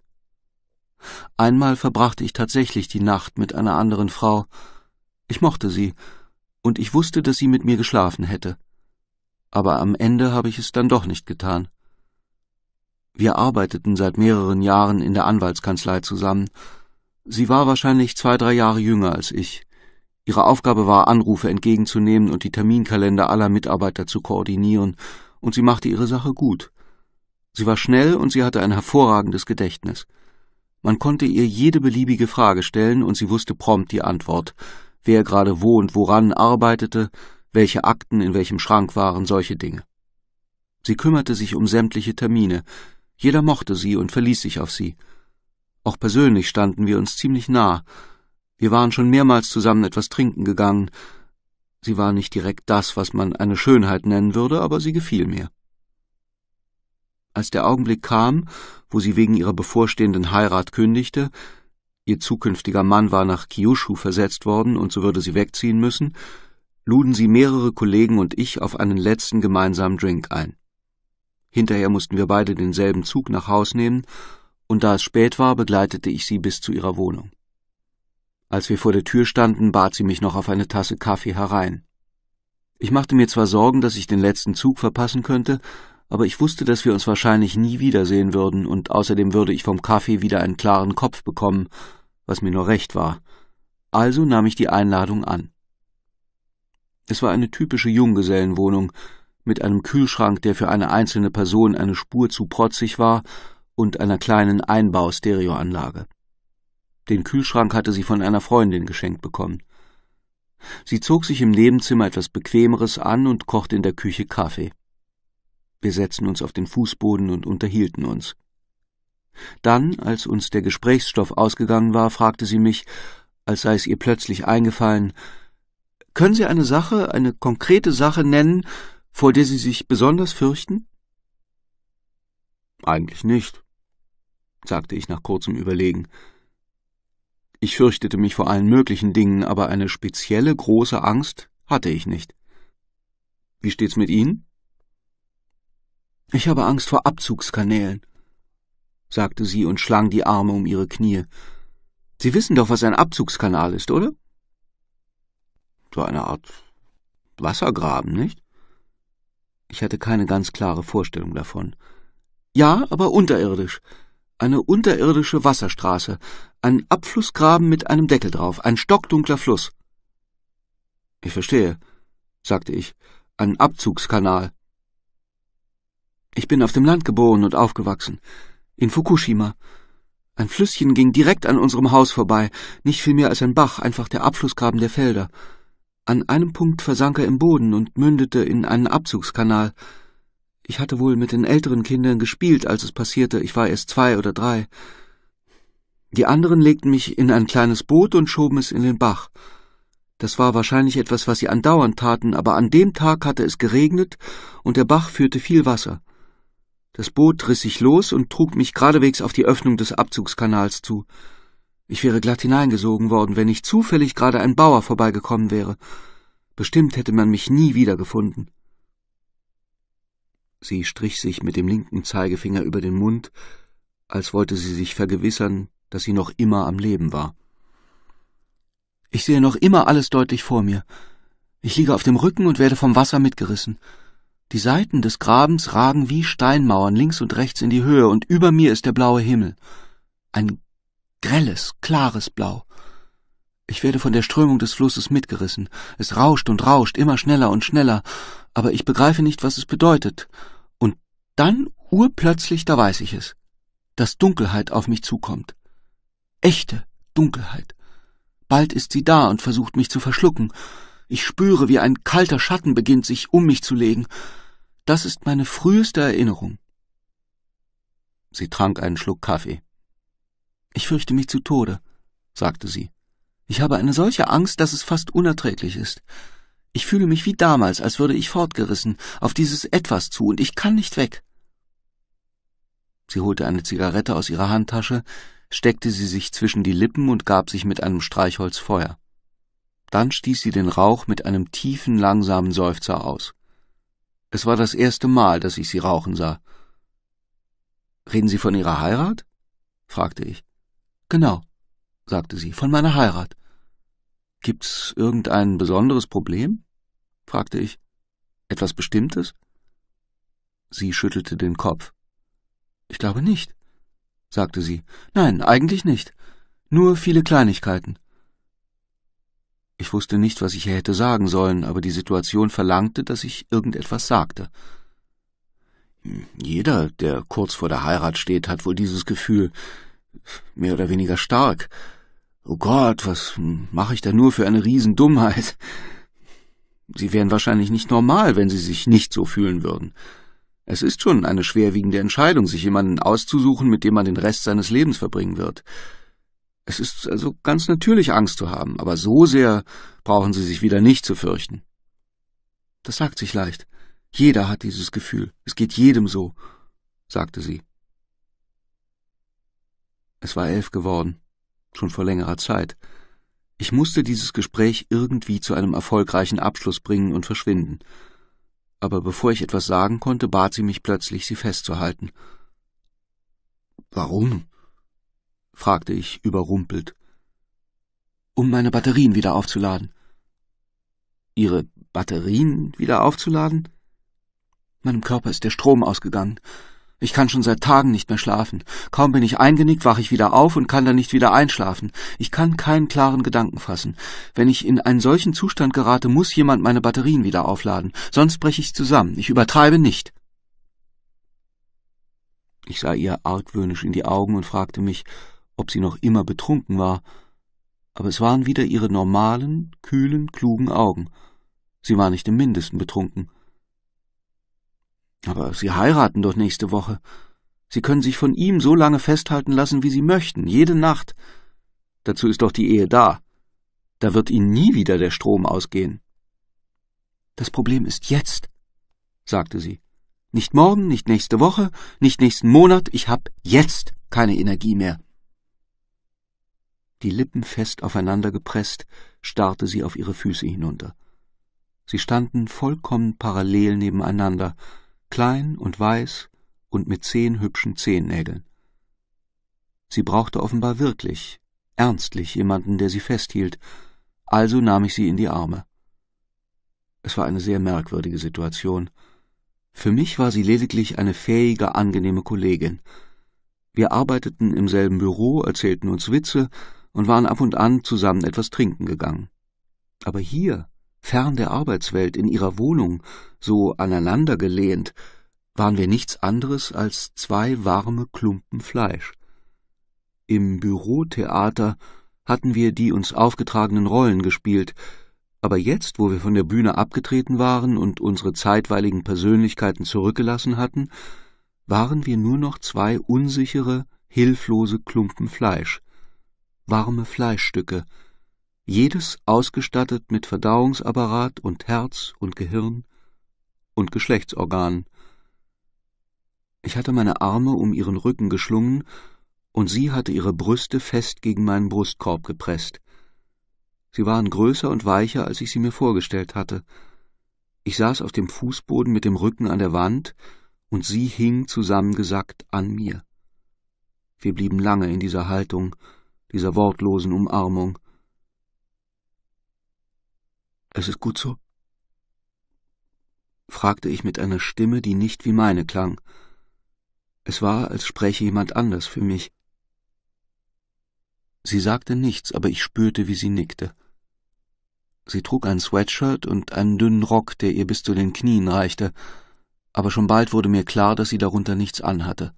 Einmal verbrachte ich tatsächlich die Nacht mit einer anderen Frau. Ich mochte sie, und ich wusste, dass sie mit mir geschlafen hätte. Aber am Ende habe ich es dann doch nicht getan. Wir arbeiteten seit mehreren Jahren in der Anwaltskanzlei zusammen. Sie war wahrscheinlich zwei, drei Jahre jünger als ich. Ihre Aufgabe war, Anrufe entgegenzunehmen und die Terminkalender aller Mitarbeiter zu koordinieren, und sie machte ihre Sache gut. Sie war schnell und sie hatte ein hervorragendes Gedächtnis. Man konnte ihr jede beliebige Frage stellen und sie wusste prompt die Antwort wer gerade wo und woran arbeitete, welche Akten in welchem Schrank waren, solche Dinge. Sie kümmerte sich um sämtliche Termine, jeder mochte sie und verließ sich auf sie. Auch persönlich standen wir uns ziemlich nah, wir waren schon mehrmals zusammen etwas trinken gegangen, sie war nicht direkt das, was man eine Schönheit nennen würde, aber sie gefiel mir. Als der Augenblick kam, wo sie wegen ihrer bevorstehenden Heirat kündigte, ihr zukünftiger Mann war nach Kyushu versetzt worden und so würde sie wegziehen müssen, luden sie mehrere Kollegen und ich auf einen letzten gemeinsamen Drink ein. Hinterher mussten wir beide denselben Zug nach Haus nehmen, und da es spät war, begleitete ich sie bis zu ihrer Wohnung. Als wir vor der Tür standen, bat sie mich noch auf eine Tasse Kaffee herein. Ich machte mir zwar Sorgen, dass ich den letzten Zug verpassen könnte, aber ich wusste, dass wir uns wahrscheinlich nie wiedersehen würden, und außerdem würde ich vom Kaffee wieder einen klaren Kopf bekommen, was mir nur recht war. Also nahm ich die Einladung an. Es war eine typische Junggesellenwohnung, mit einem Kühlschrank, der für eine einzelne Person eine Spur zu protzig war, und einer kleinen Einbaustereoanlage. Den Kühlschrank hatte sie von einer Freundin geschenkt bekommen. Sie zog sich im Nebenzimmer etwas Bequemeres an und kochte in der Küche Kaffee. Wir setzten uns auf den Fußboden und unterhielten uns. Dann, als uns der Gesprächsstoff ausgegangen war, fragte sie mich, als sei es ihr plötzlich eingefallen, können Sie eine Sache, eine konkrete Sache nennen, vor der Sie sich besonders fürchten? Eigentlich nicht, sagte ich nach kurzem Überlegen. Ich fürchtete mich vor allen möglichen Dingen, aber eine spezielle große Angst hatte ich nicht. Wie steht's mit Ihnen? Ich habe Angst vor Abzugskanälen sagte sie und schlang die Arme um ihre Knie. Sie wissen doch, was ein Abzugskanal ist, oder? So eine Art Wassergraben, nicht? Ich hatte keine ganz klare Vorstellung davon. Ja, aber unterirdisch. Eine unterirdische Wasserstraße, ein Abflussgraben mit einem Deckel drauf, ein stockdunkler Fluss. Ich verstehe, sagte ich, ein Abzugskanal. Ich bin auf dem Land geboren und aufgewachsen. In Fukushima. Ein Flüsschen ging direkt an unserem Haus vorbei, nicht viel mehr als ein Bach, einfach der Abflussgraben der Felder. An einem Punkt versank er im Boden und mündete in einen Abzugskanal. Ich hatte wohl mit den älteren Kindern gespielt, als es passierte, ich war erst zwei oder drei. Die anderen legten mich in ein kleines Boot und schoben es in den Bach. Das war wahrscheinlich etwas, was sie andauernd taten, aber an dem Tag hatte es geregnet und der Bach führte viel Wasser. Das Boot riss sich los und trug mich geradewegs auf die Öffnung des Abzugskanals zu. Ich wäre glatt hineingesogen worden, wenn nicht zufällig gerade ein Bauer vorbeigekommen wäre. Bestimmt hätte man mich nie wiedergefunden. Sie strich sich mit dem linken Zeigefinger über den Mund, als wollte sie sich vergewissern, dass sie noch immer am Leben war. Ich sehe noch immer alles deutlich vor mir. Ich liege auf dem Rücken und werde vom Wasser mitgerissen. Die Seiten des Grabens ragen wie Steinmauern links und rechts in die Höhe, und über mir ist der blaue Himmel. Ein grelles, klares Blau. Ich werde von der Strömung des Flusses mitgerissen. Es rauscht und rauscht, immer schneller und schneller, aber ich begreife nicht, was es bedeutet. Und dann, urplötzlich, da weiß ich es, dass Dunkelheit auf mich zukommt. Echte Dunkelheit. Bald ist sie da und versucht mich zu verschlucken. Ich spüre, wie ein kalter Schatten beginnt, sich um mich zu legen. Das ist meine früheste Erinnerung. Sie trank einen Schluck Kaffee. Ich fürchte mich zu Tode, sagte sie. Ich habe eine solche Angst, dass es fast unerträglich ist. Ich fühle mich wie damals, als würde ich fortgerissen, auf dieses etwas zu, und ich kann nicht weg. Sie holte eine Zigarette aus ihrer Handtasche, steckte sie sich zwischen die Lippen und gab sich mit einem Streichholz Feuer. Dann stieß sie den Rauch mit einem tiefen, langsamen Seufzer aus. Es war das erste Mal, dass ich sie rauchen sah. Reden Sie von Ihrer Heirat? fragte ich. Genau, sagte sie, von meiner Heirat. Gibt's irgendein besonderes Problem? fragte ich. Etwas Bestimmtes? Sie schüttelte den Kopf. Ich glaube nicht, sagte sie. Nein, eigentlich nicht. Nur viele Kleinigkeiten. Ich wusste nicht, was ich ihr hätte sagen sollen, aber die Situation verlangte, dass ich irgendetwas sagte. Hm, jeder, der kurz vor der Heirat steht, hat wohl dieses Gefühl, mehr oder weniger stark. Oh Gott, was mache ich da nur für eine Riesendummheit? Sie wären wahrscheinlich nicht normal, wenn sie sich nicht so fühlen würden. Es ist schon eine schwerwiegende Entscheidung, sich jemanden auszusuchen, mit dem man den Rest seines Lebens verbringen wird. Es ist also ganz natürlich, Angst zu haben, aber so sehr brauchen Sie sich wieder nicht zu fürchten. Das sagt sich leicht. Jeder hat dieses Gefühl. Es geht jedem so, sagte sie. Es war elf geworden, schon vor längerer Zeit. Ich musste dieses Gespräch irgendwie zu einem erfolgreichen Abschluss bringen und verschwinden. Aber bevor ich etwas sagen konnte, bat sie mich plötzlich, sie festzuhalten. Warum? fragte ich überrumpelt. Um meine Batterien wieder aufzuladen. Ihre Batterien wieder aufzuladen? Meinem Körper ist der Strom ausgegangen. Ich kann schon seit Tagen nicht mehr schlafen. Kaum bin ich eingenickt, wache ich wieder auf und kann dann nicht wieder einschlafen. Ich kann keinen klaren Gedanken fassen. Wenn ich in einen solchen Zustand gerate, muss jemand meine Batterien wieder aufladen, sonst breche ich zusammen. Ich übertreibe nicht. Ich sah ihr argwöhnisch in die Augen und fragte mich, ob sie noch immer betrunken war, aber es waren wieder ihre normalen, kühlen, klugen Augen. Sie war nicht im mindesten betrunken. Aber Sie heiraten doch nächste Woche. Sie können sich von ihm so lange festhalten lassen, wie Sie möchten, jede Nacht. Dazu ist doch die Ehe da. Da wird Ihnen nie wieder der Strom ausgehen. Das Problem ist jetzt, sagte sie. Nicht morgen, nicht nächste Woche, nicht nächsten Monat, ich hab jetzt keine Energie mehr die Lippen fest aufeinander gepresst, starrte sie auf ihre Füße hinunter. Sie standen vollkommen parallel nebeneinander, klein und weiß und mit zehn hübschen Zehennägeln. Sie brauchte offenbar wirklich, ernstlich jemanden, der sie festhielt, also nahm ich sie in die Arme. Es war eine sehr merkwürdige Situation. Für mich war sie lediglich eine fähige, angenehme Kollegin. Wir arbeiteten im selben Büro, erzählten uns Witze, und waren ab und an zusammen etwas trinken gegangen. Aber hier, fern der Arbeitswelt, in ihrer Wohnung, so aneinandergelehnt, waren wir nichts anderes als zwei warme Klumpen Fleisch. Im Bürotheater hatten wir die uns aufgetragenen Rollen gespielt, aber jetzt, wo wir von der Bühne abgetreten waren und unsere zeitweiligen Persönlichkeiten zurückgelassen hatten, waren wir nur noch zwei unsichere, hilflose Klumpen Fleisch, warme Fleischstücke, jedes ausgestattet mit Verdauungsapparat und Herz und Gehirn und Geschlechtsorgan. Ich hatte meine Arme um ihren Rücken geschlungen, und sie hatte ihre Brüste fest gegen meinen Brustkorb gepresst. Sie waren größer und weicher, als ich sie mir vorgestellt hatte. Ich saß auf dem Fußboden mit dem Rücken an der Wand, und sie hing zusammengesackt an mir. Wir blieben lange in dieser Haltung, dieser wortlosen Umarmung. Es ist gut so? fragte ich mit einer Stimme, die nicht wie meine klang. Es war, als spräche jemand anders für mich. Sie sagte nichts, aber ich spürte, wie sie nickte. Sie trug ein Sweatshirt und einen dünnen Rock, der ihr bis zu den Knien reichte, aber schon bald wurde mir klar, dass sie darunter nichts anhatte.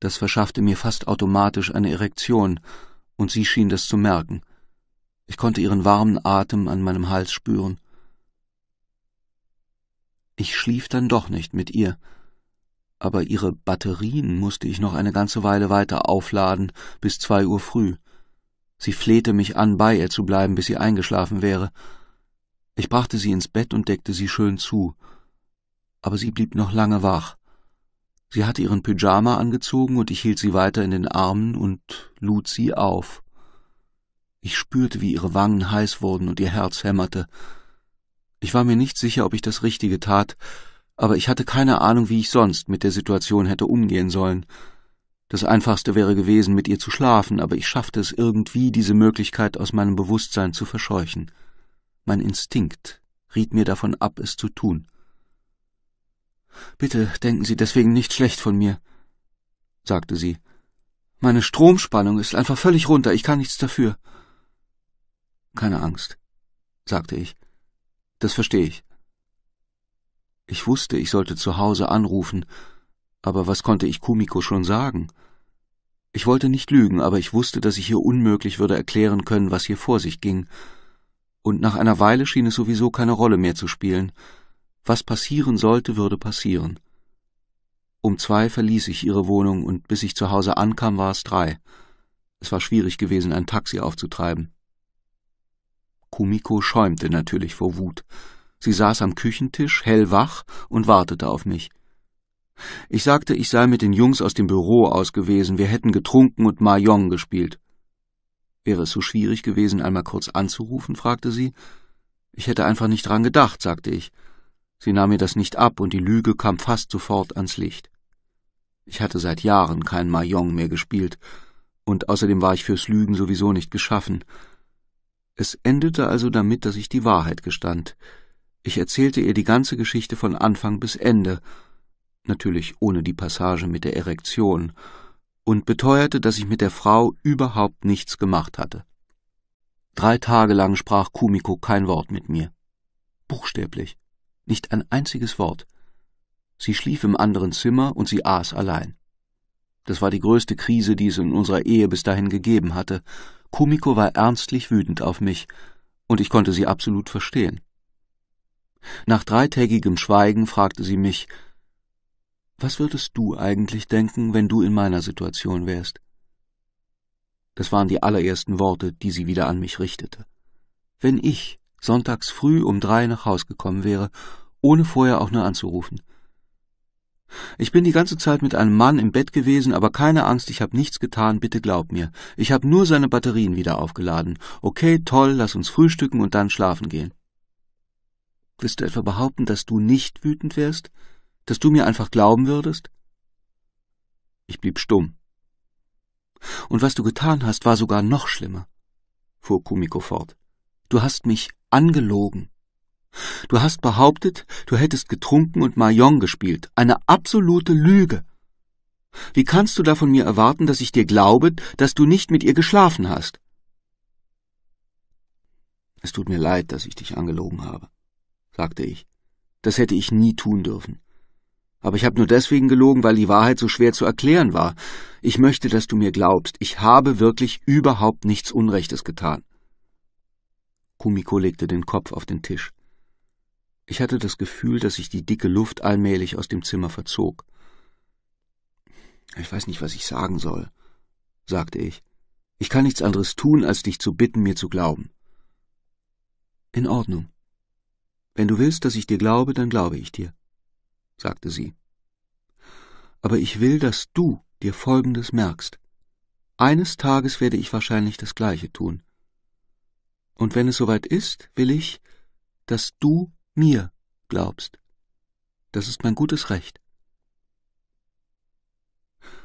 Das verschaffte mir fast automatisch eine Erektion, und sie schien das zu merken. Ich konnte ihren warmen Atem an meinem Hals spüren. Ich schlief dann doch nicht mit ihr, aber ihre Batterien musste ich noch eine ganze Weile weiter aufladen, bis zwei Uhr früh. Sie flehte mich an, bei ihr zu bleiben, bis sie eingeschlafen wäre. Ich brachte sie ins Bett und deckte sie schön zu, aber sie blieb noch lange wach. Sie hatte ihren Pyjama angezogen und ich hielt sie weiter in den Armen und lud sie auf. Ich spürte, wie ihre Wangen heiß wurden und ihr Herz hämmerte. Ich war mir nicht sicher, ob ich das Richtige tat, aber ich hatte keine Ahnung, wie ich sonst mit der Situation hätte umgehen sollen. Das Einfachste wäre gewesen, mit ihr zu schlafen, aber ich schaffte es irgendwie, diese Möglichkeit aus meinem Bewusstsein zu verscheuchen. Mein Instinkt riet mir davon ab, es zu tun. Bitte denken Sie deswegen nicht schlecht von mir, sagte sie. Meine Stromspannung ist einfach völlig runter, ich kann nichts dafür. Keine Angst, sagte ich. Das verstehe ich. Ich wusste, ich sollte zu Hause anrufen, aber was konnte ich Kumiko schon sagen? Ich wollte nicht lügen, aber ich wusste, dass ich hier unmöglich würde erklären können, was hier vor sich ging. Und nach einer Weile schien es sowieso keine Rolle mehr zu spielen. Was passieren sollte, würde passieren. Um zwei verließ ich ihre Wohnung und bis ich zu Hause ankam, war es drei. Es war schwierig gewesen, ein Taxi aufzutreiben. Kumiko schäumte natürlich vor Wut. Sie saß am Küchentisch, hellwach, und wartete auf mich. Ich sagte, ich sei mit den Jungs aus dem Büro aus gewesen, wir hätten getrunken und Mahjong gespielt. Wäre es so schwierig gewesen, einmal kurz anzurufen? fragte sie. Ich hätte einfach nicht dran gedacht, sagte ich. Sie nahm mir das nicht ab und die Lüge kam fast sofort ans Licht. Ich hatte seit Jahren kein Mahjong mehr gespielt und außerdem war ich fürs Lügen sowieso nicht geschaffen. Es endete also damit, dass ich die Wahrheit gestand. Ich erzählte ihr die ganze Geschichte von Anfang bis Ende, natürlich ohne die Passage mit der Erektion, und beteuerte, dass ich mit der Frau überhaupt nichts gemacht hatte. Drei Tage lang sprach Kumiko kein Wort mit mir. Buchstäblich. Nicht ein einziges Wort. Sie schlief im anderen Zimmer und sie aß allein. Das war die größte Krise, die es in unserer Ehe bis dahin gegeben hatte. Kumiko war ernstlich wütend auf mich, und ich konnte sie absolut verstehen. Nach dreitägigem Schweigen fragte sie mich Was würdest du eigentlich denken, wenn du in meiner Situation wärst? Das waren die allerersten Worte, die sie wieder an mich richtete. Wenn ich sonntags früh um drei nach Haus gekommen wäre, ohne vorher auch nur anzurufen. Ich bin die ganze Zeit mit einem Mann im Bett gewesen, aber keine Angst, ich habe nichts getan, bitte glaub mir. Ich habe nur seine Batterien wieder aufgeladen. Okay, toll, lass uns frühstücken und dann schlafen gehen. Willst du etwa behaupten, dass du nicht wütend wärst? Dass du mir einfach glauben würdest? Ich blieb stumm. Und was du getan hast, war sogar noch schlimmer, fuhr Kumiko fort. Du hast mich angelogen. Du hast behauptet, du hättest getrunken und Mahjong gespielt. Eine absolute Lüge. Wie kannst du da von mir erwarten, dass ich dir glaube, dass du nicht mit ihr geschlafen hast? Es tut mir leid, dass ich dich angelogen habe, sagte ich. Das hätte ich nie tun dürfen. Aber ich habe nur deswegen gelogen, weil die Wahrheit so schwer zu erklären war. Ich möchte, dass du mir glaubst. Ich habe wirklich überhaupt nichts Unrechtes getan. Kumiko legte den Kopf auf den Tisch. Ich hatte das Gefühl, dass sich die dicke Luft allmählich aus dem Zimmer verzog. Ich weiß nicht, was ich sagen soll, sagte ich. Ich kann nichts anderes tun, als dich zu bitten, mir zu glauben. In Ordnung. Wenn du willst, dass ich dir glaube, dann glaube ich dir, sagte sie. Aber ich will, dass du dir Folgendes merkst. Eines Tages werde ich wahrscheinlich das Gleiche tun. Und wenn es soweit ist, will ich, dass du mir glaubst. Das ist mein gutes Recht.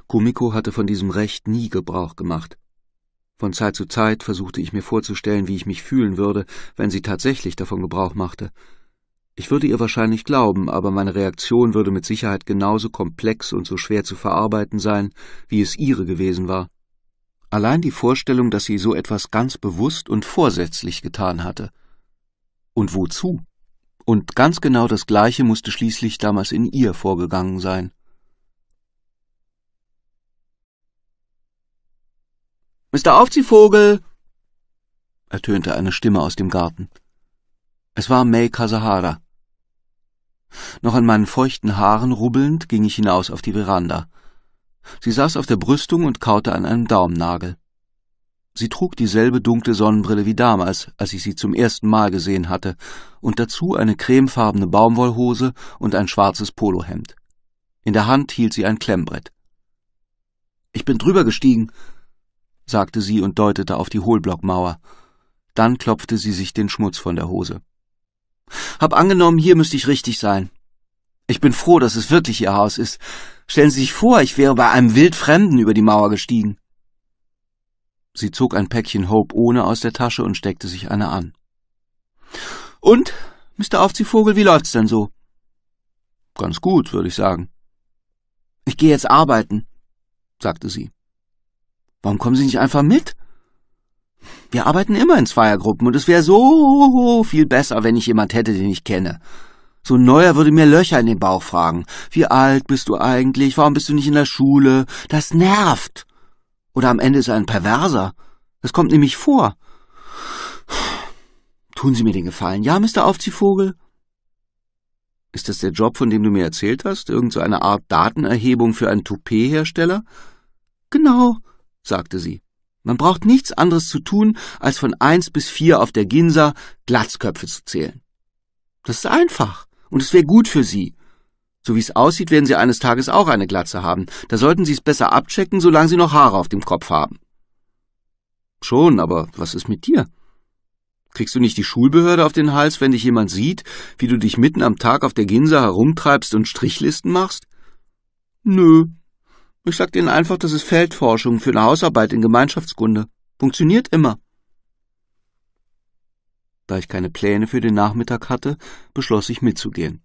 Kumiko hatte von diesem Recht nie Gebrauch gemacht. Von Zeit zu Zeit versuchte ich mir vorzustellen, wie ich mich fühlen würde, wenn sie tatsächlich davon Gebrauch machte. Ich würde ihr wahrscheinlich glauben, aber meine Reaktion würde mit Sicherheit genauso komplex und so schwer zu verarbeiten sein, wie es ihre gewesen war. Allein die Vorstellung, dass sie so etwas ganz bewusst und vorsätzlich getan hatte. Und wozu? Und ganz genau das Gleiche musste schließlich damals in ihr vorgegangen sein. Mr. Aufziehvogel! ertönte eine Stimme aus dem Garten. Es war May Kasahara. Noch an meinen feuchten Haaren rubbelnd ging ich hinaus auf die Veranda. Sie saß auf der Brüstung und kaute an einem Daumennagel. Sie trug dieselbe dunkle Sonnenbrille wie damals, als ich sie zum ersten Mal gesehen hatte, und dazu eine cremefarbene Baumwollhose und ein schwarzes Polohemd. In der Hand hielt sie ein Klemmbrett. Ich bin drüber gestiegen, sagte sie und deutete auf die Hohlblockmauer. Dann klopfte sie sich den Schmutz von der Hose. Hab angenommen, hier müsste ich richtig sein. Ich bin froh, dass es wirklich ihr Haus ist. Stellen Sie sich vor, ich wäre bei einem Wildfremden über die Mauer gestiegen. Sie zog ein Päckchen Hope ohne aus der Tasche und steckte sich eine an. Und, Mr. Aufziehvogel, wie läuft's denn so? Ganz gut, würde ich sagen. Ich gehe jetzt arbeiten, sagte sie. Warum kommen Sie nicht einfach mit? Wir arbeiten immer in Zweiergruppen und es wäre so viel besser, wenn ich jemand hätte, den ich kenne. So ein Neuer würde mir Löcher in den Bauch fragen. Wie alt bist du eigentlich? Warum bist du nicht in der Schule? Das nervt. Oder am Ende ist er ein Perverser. Das kommt nämlich vor. Tun Sie mir den Gefallen. Ja, Mr. Aufziehvogel? Ist das der Job, von dem du mir erzählt hast? Irgend so eine Art Datenerhebung für einen Toupet-Hersteller? Genau, sagte sie. Man braucht nichts anderes zu tun, als von eins bis vier auf der Ginsa Glatzköpfe zu zählen. Das ist einfach. Und es wäre gut für Sie. So wie es aussieht, werden Sie eines Tages auch eine Glatze haben. Da sollten Sie es besser abchecken, solange Sie noch Haare auf dem Kopf haben. Schon, aber was ist mit dir? Kriegst du nicht die Schulbehörde auf den Hals, wenn dich jemand sieht, wie du dich mitten am Tag auf der Ginse herumtreibst und Strichlisten machst? Nö. Ich sag denen einfach, das ist Feldforschung für eine Hausarbeit in Gemeinschaftskunde. Funktioniert immer. Da ich keine Pläne für den Nachmittag hatte, beschloss ich mitzugehen.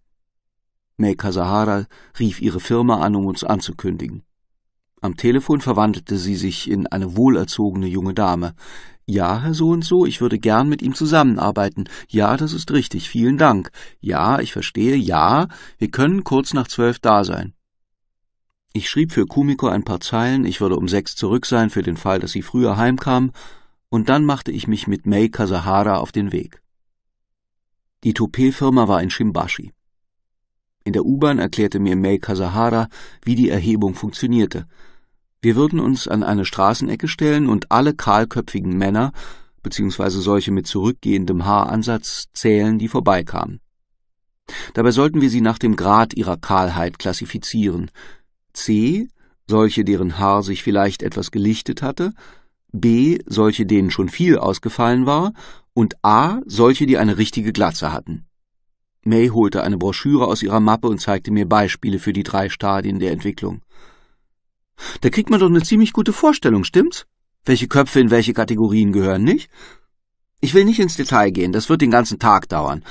May Kasahara rief ihre Firma an, um uns anzukündigen. Am Telefon verwandelte sie sich in eine wohlerzogene junge Dame. Ja, Herr so und so, ich würde gern mit ihm zusammenarbeiten. Ja, das ist richtig, vielen Dank. Ja, ich verstehe, ja, wir können kurz nach zwölf da sein. Ich schrieb für Kumiko ein paar Zeilen, ich würde um sechs zurück sein für den Fall, dass sie früher heimkam, und dann machte ich mich mit May Kasahara auf den Weg. Die Toupet-Firma war in Shimbashi. In der U-Bahn erklärte mir May Kasahara, wie die Erhebung funktionierte. Wir würden uns an eine Straßenecke stellen und alle kahlköpfigen Männer, beziehungsweise solche mit zurückgehendem Haaransatz, zählen, die vorbeikamen. Dabei sollten wir sie nach dem Grad ihrer Kahlheit klassifizieren. C, solche, deren Haar sich vielleicht etwas gelichtet hatte, B solche, denen schon viel ausgefallen war, und A solche, die eine richtige Glatze hatten. May holte eine Broschüre aus ihrer Mappe und zeigte mir Beispiele für die drei Stadien der Entwicklung. Da kriegt man doch eine ziemlich gute Vorstellung, stimmt's? Welche Köpfe in welche Kategorien gehören, nicht? Ich will nicht ins Detail gehen, das wird den ganzen Tag dauern.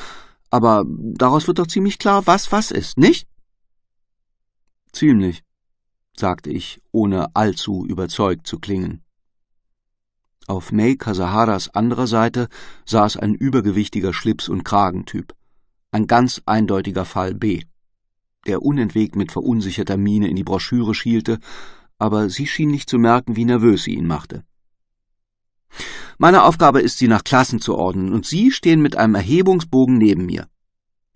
Aber daraus wird doch ziemlich klar, was was ist, nicht? Ziemlich, sagte ich, ohne allzu überzeugt zu klingen. Auf May Kasaharas anderer Seite saß ein übergewichtiger Schlips- und Kragentyp. Ein ganz eindeutiger Fall B. Der unentwegt mit verunsicherter Miene in die Broschüre schielte, aber sie schien nicht zu merken, wie nervös sie ihn machte. Meine Aufgabe ist, sie nach Klassen zu ordnen, und Sie stehen mit einem Erhebungsbogen neben mir.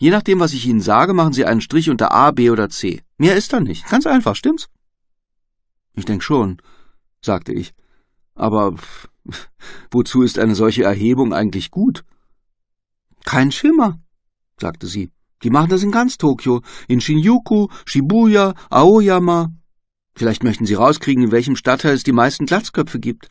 Je nachdem, was ich Ihnen sage, machen Sie einen Strich unter A, B oder C. Mehr ist da nicht. Ganz einfach, stimmt's? Ich denke schon, sagte ich. Aber Wozu ist eine solche Erhebung eigentlich gut? Kein Schimmer, sagte sie. Die machen das in ganz Tokio, in Shinjuku, Shibuya, Aoyama. Vielleicht möchten sie rauskriegen, in welchem Stadtteil es die meisten Glatzköpfe gibt.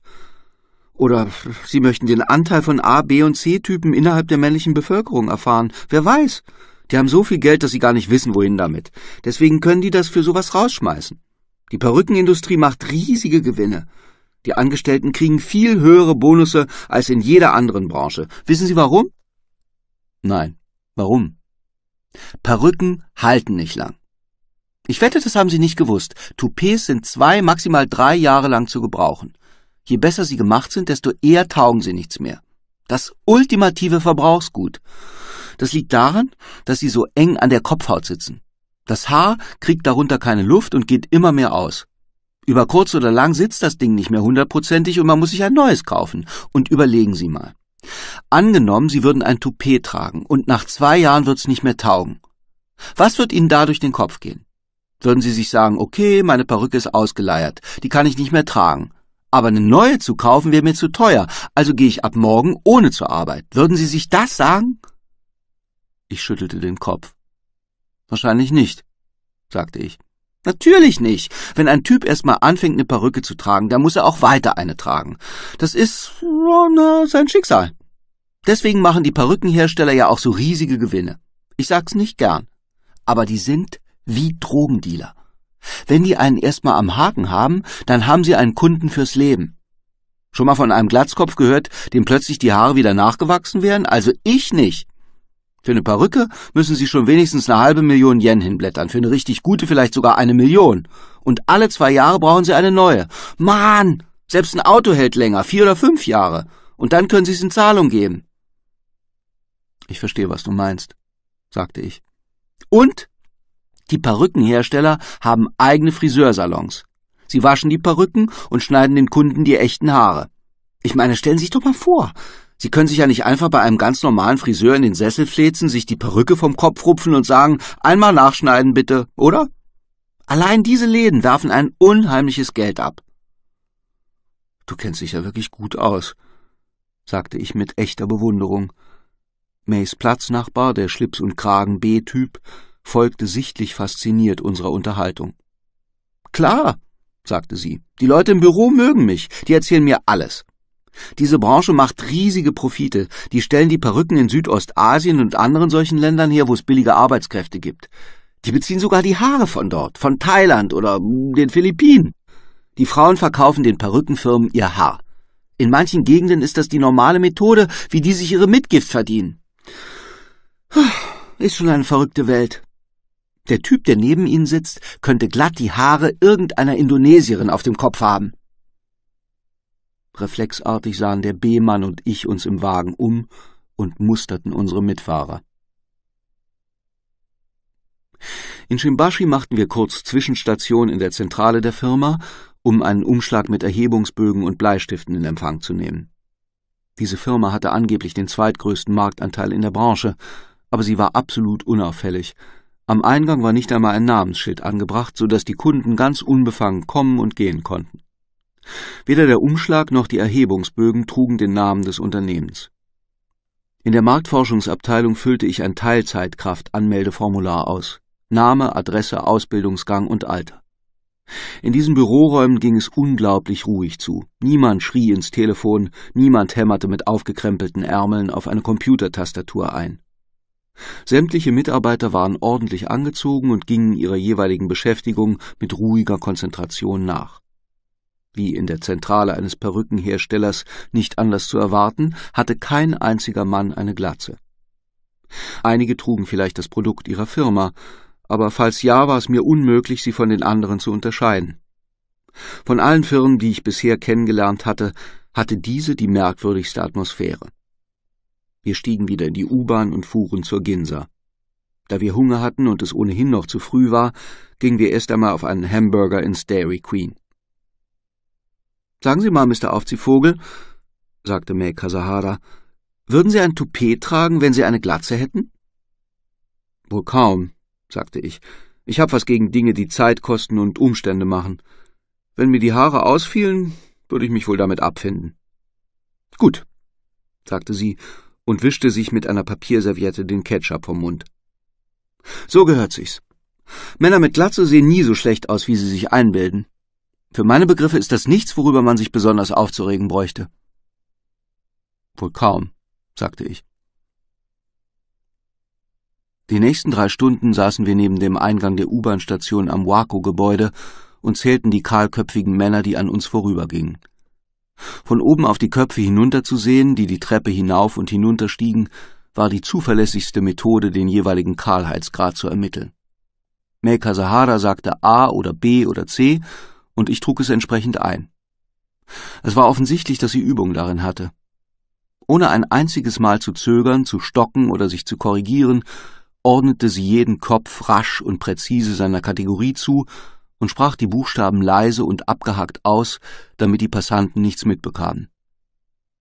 Oder sie möchten den Anteil von A, B und C-Typen innerhalb der männlichen Bevölkerung erfahren. Wer weiß? Die haben so viel Geld, dass sie gar nicht wissen, wohin damit. Deswegen können die das für sowas rausschmeißen. Die Perückenindustrie macht riesige Gewinne. Die Angestellten kriegen viel höhere Bonusse als in jeder anderen Branche. Wissen Sie warum? Nein. Warum? Perücken halten nicht lang. Ich wette, das haben Sie nicht gewusst. Toupets sind zwei, maximal drei Jahre lang zu gebrauchen. Je besser sie gemacht sind, desto eher taugen sie nichts mehr. Das ultimative Verbrauchsgut. Das liegt daran, dass sie so eng an der Kopfhaut sitzen. Das Haar kriegt darunter keine Luft und geht immer mehr aus. Über kurz oder lang sitzt das Ding nicht mehr hundertprozentig und man muss sich ein neues kaufen. Und überlegen Sie mal. Angenommen, Sie würden ein Toupet tragen und nach zwei Jahren wird's nicht mehr taugen. Was wird Ihnen da durch den Kopf gehen? Würden Sie sich sagen, okay, meine Perücke ist ausgeleiert, die kann ich nicht mehr tragen. Aber eine neue zu kaufen wäre mir zu teuer, also gehe ich ab morgen ohne zur Arbeit. Würden Sie sich das sagen? Ich schüttelte den Kopf. Wahrscheinlich nicht, sagte ich. Natürlich nicht. Wenn ein Typ erstmal anfängt, eine Perücke zu tragen, dann muss er auch weiter eine tragen. Das ist na, sein Schicksal. Deswegen machen die Perückenhersteller ja auch so riesige Gewinne. Ich sag's nicht gern. Aber die sind wie Drogendealer. Wenn die einen erstmal am Haken haben, dann haben sie einen Kunden fürs Leben. Schon mal von einem Glatzkopf gehört, dem plötzlich die Haare wieder nachgewachsen werden? Also ich nicht. Für eine Perücke müssen Sie schon wenigstens eine halbe Million Yen hinblättern, für eine richtig gute vielleicht sogar eine Million. Und alle zwei Jahre brauchen Sie eine neue. Mann! Selbst ein Auto hält länger, vier oder fünf Jahre. Und dann können Sie es in Zahlung geben. Ich verstehe, was du meinst, sagte ich. Und die Perückenhersteller haben eigene Friseursalons. Sie waschen die Perücken und schneiden den Kunden die echten Haare. Ich meine, stellen Sie sich doch mal vor, Sie können sich ja nicht einfach bei einem ganz normalen Friseur in den Sessel flezen, sich die Perücke vom Kopf rupfen und sagen, einmal nachschneiden bitte, oder? Allein diese Läden werfen ein unheimliches Geld ab. Du kennst dich ja wirklich gut aus, sagte ich mit echter Bewunderung. Mays Platznachbar, der Schlips- und Kragen-B-Typ, folgte sichtlich fasziniert unserer Unterhaltung. Klar, sagte sie, die Leute im Büro mögen mich, die erzählen mir alles. Diese Branche macht riesige Profite. Die stellen die Perücken in Südostasien und anderen solchen Ländern her, wo es billige Arbeitskräfte gibt. Die beziehen sogar die Haare von dort, von Thailand oder den Philippinen. Die Frauen verkaufen den Perückenfirmen ihr Haar. In manchen Gegenden ist das die normale Methode, wie die sich ihre Mitgift verdienen. Ist schon eine verrückte Welt. Der Typ, der neben Ihnen sitzt, könnte glatt die Haare irgendeiner Indonesierin auf dem Kopf haben. Reflexartig sahen der B-Mann und ich uns im Wagen um und musterten unsere Mitfahrer. In Shimbashi machten wir kurz Zwischenstation in der Zentrale der Firma, um einen Umschlag mit Erhebungsbögen und Bleistiften in Empfang zu nehmen. Diese Firma hatte angeblich den zweitgrößten Marktanteil in der Branche, aber sie war absolut unauffällig. Am Eingang war nicht einmal ein Namensschild angebracht, so dass die Kunden ganz unbefangen kommen und gehen konnten. Weder der Umschlag noch die Erhebungsbögen trugen den Namen des Unternehmens. In der Marktforschungsabteilung füllte ich ein Teilzeitkraft-Anmeldeformular aus. Name, Adresse, Ausbildungsgang und Alter. In diesen Büroräumen ging es unglaublich ruhig zu. Niemand schrie ins Telefon, niemand hämmerte mit aufgekrempelten Ärmeln auf eine Computertastatur ein. Sämtliche Mitarbeiter waren ordentlich angezogen und gingen ihrer jeweiligen Beschäftigung mit ruhiger Konzentration nach wie in der Zentrale eines Perückenherstellers nicht anders zu erwarten, hatte kein einziger Mann eine Glatze. Einige trugen vielleicht das Produkt ihrer Firma, aber falls ja, war es mir unmöglich, sie von den anderen zu unterscheiden. Von allen Firmen, die ich bisher kennengelernt hatte, hatte diese die merkwürdigste Atmosphäre. Wir stiegen wieder in die U-Bahn und fuhren zur Ginsa. Da wir Hunger hatten und es ohnehin noch zu früh war, gingen wir erst einmal auf einen Hamburger ins Dairy Queen. Sagen Sie mal, Mr. Aufziehvogel, sagte May Kasahara, würden Sie ein Toupet tragen, wenn Sie eine Glatze hätten? Wohl kaum, sagte ich. Ich hab was gegen Dinge, die Zeit kosten und Umstände machen. Wenn mir die Haare ausfielen, würde ich mich wohl damit abfinden. Gut, sagte sie und wischte sich mit einer Papierserviette den Ketchup vom Mund. So gehört sich's. Männer mit Glatze sehen nie so schlecht aus, wie sie sich einbilden. Für meine Begriffe ist das nichts, worüber man sich besonders aufzuregen bräuchte. Wohl kaum, sagte ich. Die nächsten drei Stunden saßen wir neben dem Eingang der U-Bahn-Station am Waco-Gebäude und zählten die kahlköpfigen Männer, die an uns vorübergingen. Von oben auf die Köpfe hinunterzusehen, die die Treppe hinauf und hinunter stiegen, war die zuverlässigste Methode, den jeweiligen Kahlheitsgrad zu ermitteln. Melka Sahara sagte A oder B oder C und ich trug es entsprechend ein. Es war offensichtlich, dass sie Übung darin hatte. Ohne ein einziges Mal zu zögern, zu stocken oder sich zu korrigieren, ordnete sie jeden Kopf rasch und präzise seiner Kategorie zu und sprach die Buchstaben leise und abgehackt aus, damit die Passanten nichts mitbekamen.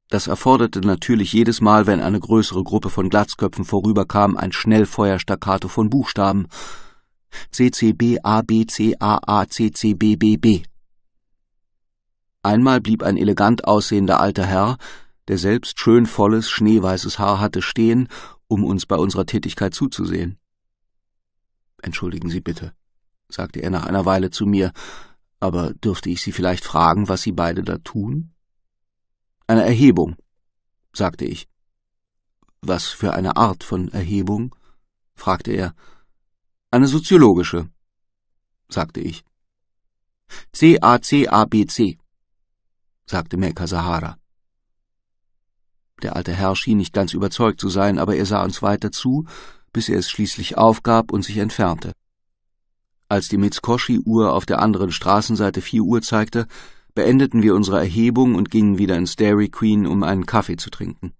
Das erforderte natürlich jedes Mal, wenn eine größere Gruppe von Glatzköpfen vorüberkam, ein Schnellfeuerstaccato von Buchstaben, CCBABCAACCBBB. Einmal blieb ein elegant aussehender alter Herr, der selbst schön volles, schneeweißes Haar hatte, stehen, um uns bei unserer Tätigkeit zuzusehen. Entschuldigen Sie bitte, sagte er nach einer Weile zu mir, aber dürfte ich Sie vielleicht fragen, was Sie beide da tun? Eine Erhebung, sagte ich. Was für eine Art von Erhebung? fragte er. Eine soziologische, sagte ich. C-A-C-A-B-C, sagte Meka Sahara. Der alte Herr schien nicht ganz überzeugt zu sein, aber er sah uns weiter zu, bis er es schließlich aufgab und sich entfernte. Als die Mitskoshi-Uhr auf der anderen Straßenseite vier Uhr zeigte, beendeten wir unsere Erhebung und gingen wieder ins Dairy Queen, um einen Kaffee zu trinken.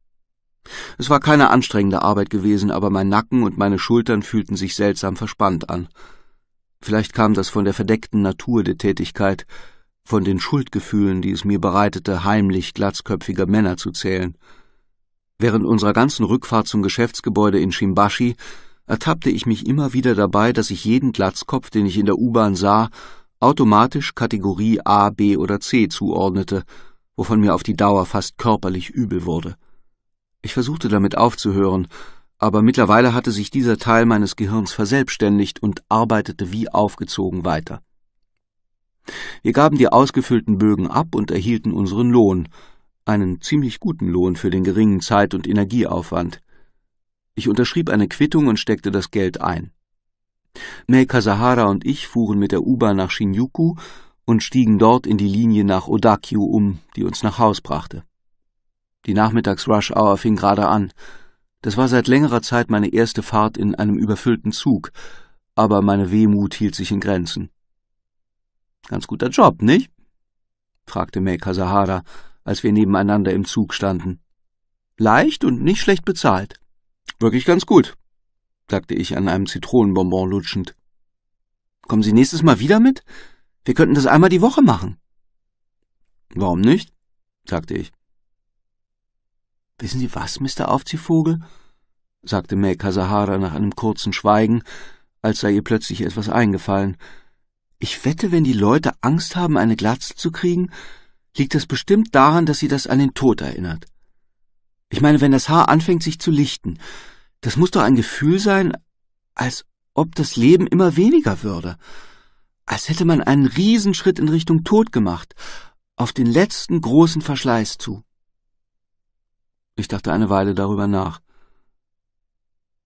Es war keine anstrengende Arbeit gewesen, aber mein Nacken und meine Schultern fühlten sich seltsam verspannt an. Vielleicht kam das von der verdeckten Natur der Tätigkeit, von den Schuldgefühlen, die es mir bereitete, heimlich glatzköpfiger Männer zu zählen. Während unserer ganzen Rückfahrt zum Geschäftsgebäude in Shimbashi ertappte ich mich immer wieder dabei, dass ich jeden Glatzkopf, den ich in der U-Bahn sah, automatisch Kategorie A, B oder C zuordnete, wovon mir auf die Dauer fast körperlich übel wurde. Ich versuchte damit aufzuhören, aber mittlerweile hatte sich dieser Teil meines Gehirns verselbstständigt und arbeitete wie aufgezogen weiter. Wir gaben die ausgefüllten Bögen ab und erhielten unseren Lohn, einen ziemlich guten Lohn für den geringen Zeit- und Energieaufwand. Ich unterschrieb eine Quittung und steckte das Geld ein. Mei Kasahara und ich fuhren mit der U-Bahn nach Shinjuku und stiegen dort in die Linie nach Odakyu um, die uns nach Haus brachte. Die Nachmittags-Rush-Hour fing gerade an. Das war seit längerer Zeit meine erste Fahrt in einem überfüllten Zug, aber meine Wehmut hielt sich in Grenzen. Ganz guter Job, nicht? fragte May Kasahara, als wir nebeneinander im Zug standen. Leicht und nicht schlecht bezahlt. Wirklich ganz gut, sagte ich an einem Zitronenbonbon lutschend. Kommen Sie nächstes Mal wieder mit? Wir könnten das einmal die Woche machen. Warum nicht? sagte ich. Wissen Sie was, Mr. Aufziehvogel? sagte May Kasahara nach einem kurzen Schweigen, als sei ihr plötzlich etwas eingefallen. Ich wette, wenn die Leute Angst haben, eine Glatze zu kriegen, liegt das bestimmt daran, dass sie das an den Tod erinnert. Ich meine, wenn das Haar anfängt, sich zu lichten, das muss doch ein Gefühl sein, als ob das Leben immer weniger würde, als hätte man einen Riesenschritt in Richtung Tod gemacht, auf den letzten großen Verschleiß zu. Ich dachte eine Weile darüber nach.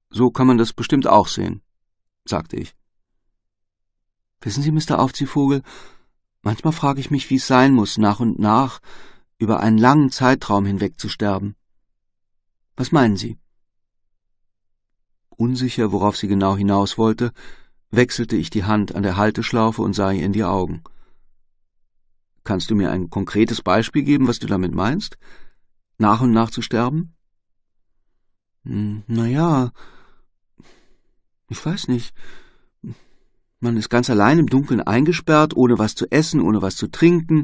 So kann man das bestimmt auch sehen, sagte ich. Wissen Sie, Mr. Aufziehvogel, manchmal frage ich mich, wie es sein muss, nach und nach über einen langen Zeitraum hinweg zu sterben. Was meinen Sie? Unsicher, worauf sie genau hinaus wollte, wechselte ich die Hand an der Halteschlaufe und sah ihr in die Augen. Kannst du mir ein konkretes Beispiel geben, was du damit meinst? nach und nach zu sterben? Hm, na ja, ich weiß nicht. Man ist ganz allein im Dunkeln eingesperrt, ohne was zu essen, ohne was zu trinken,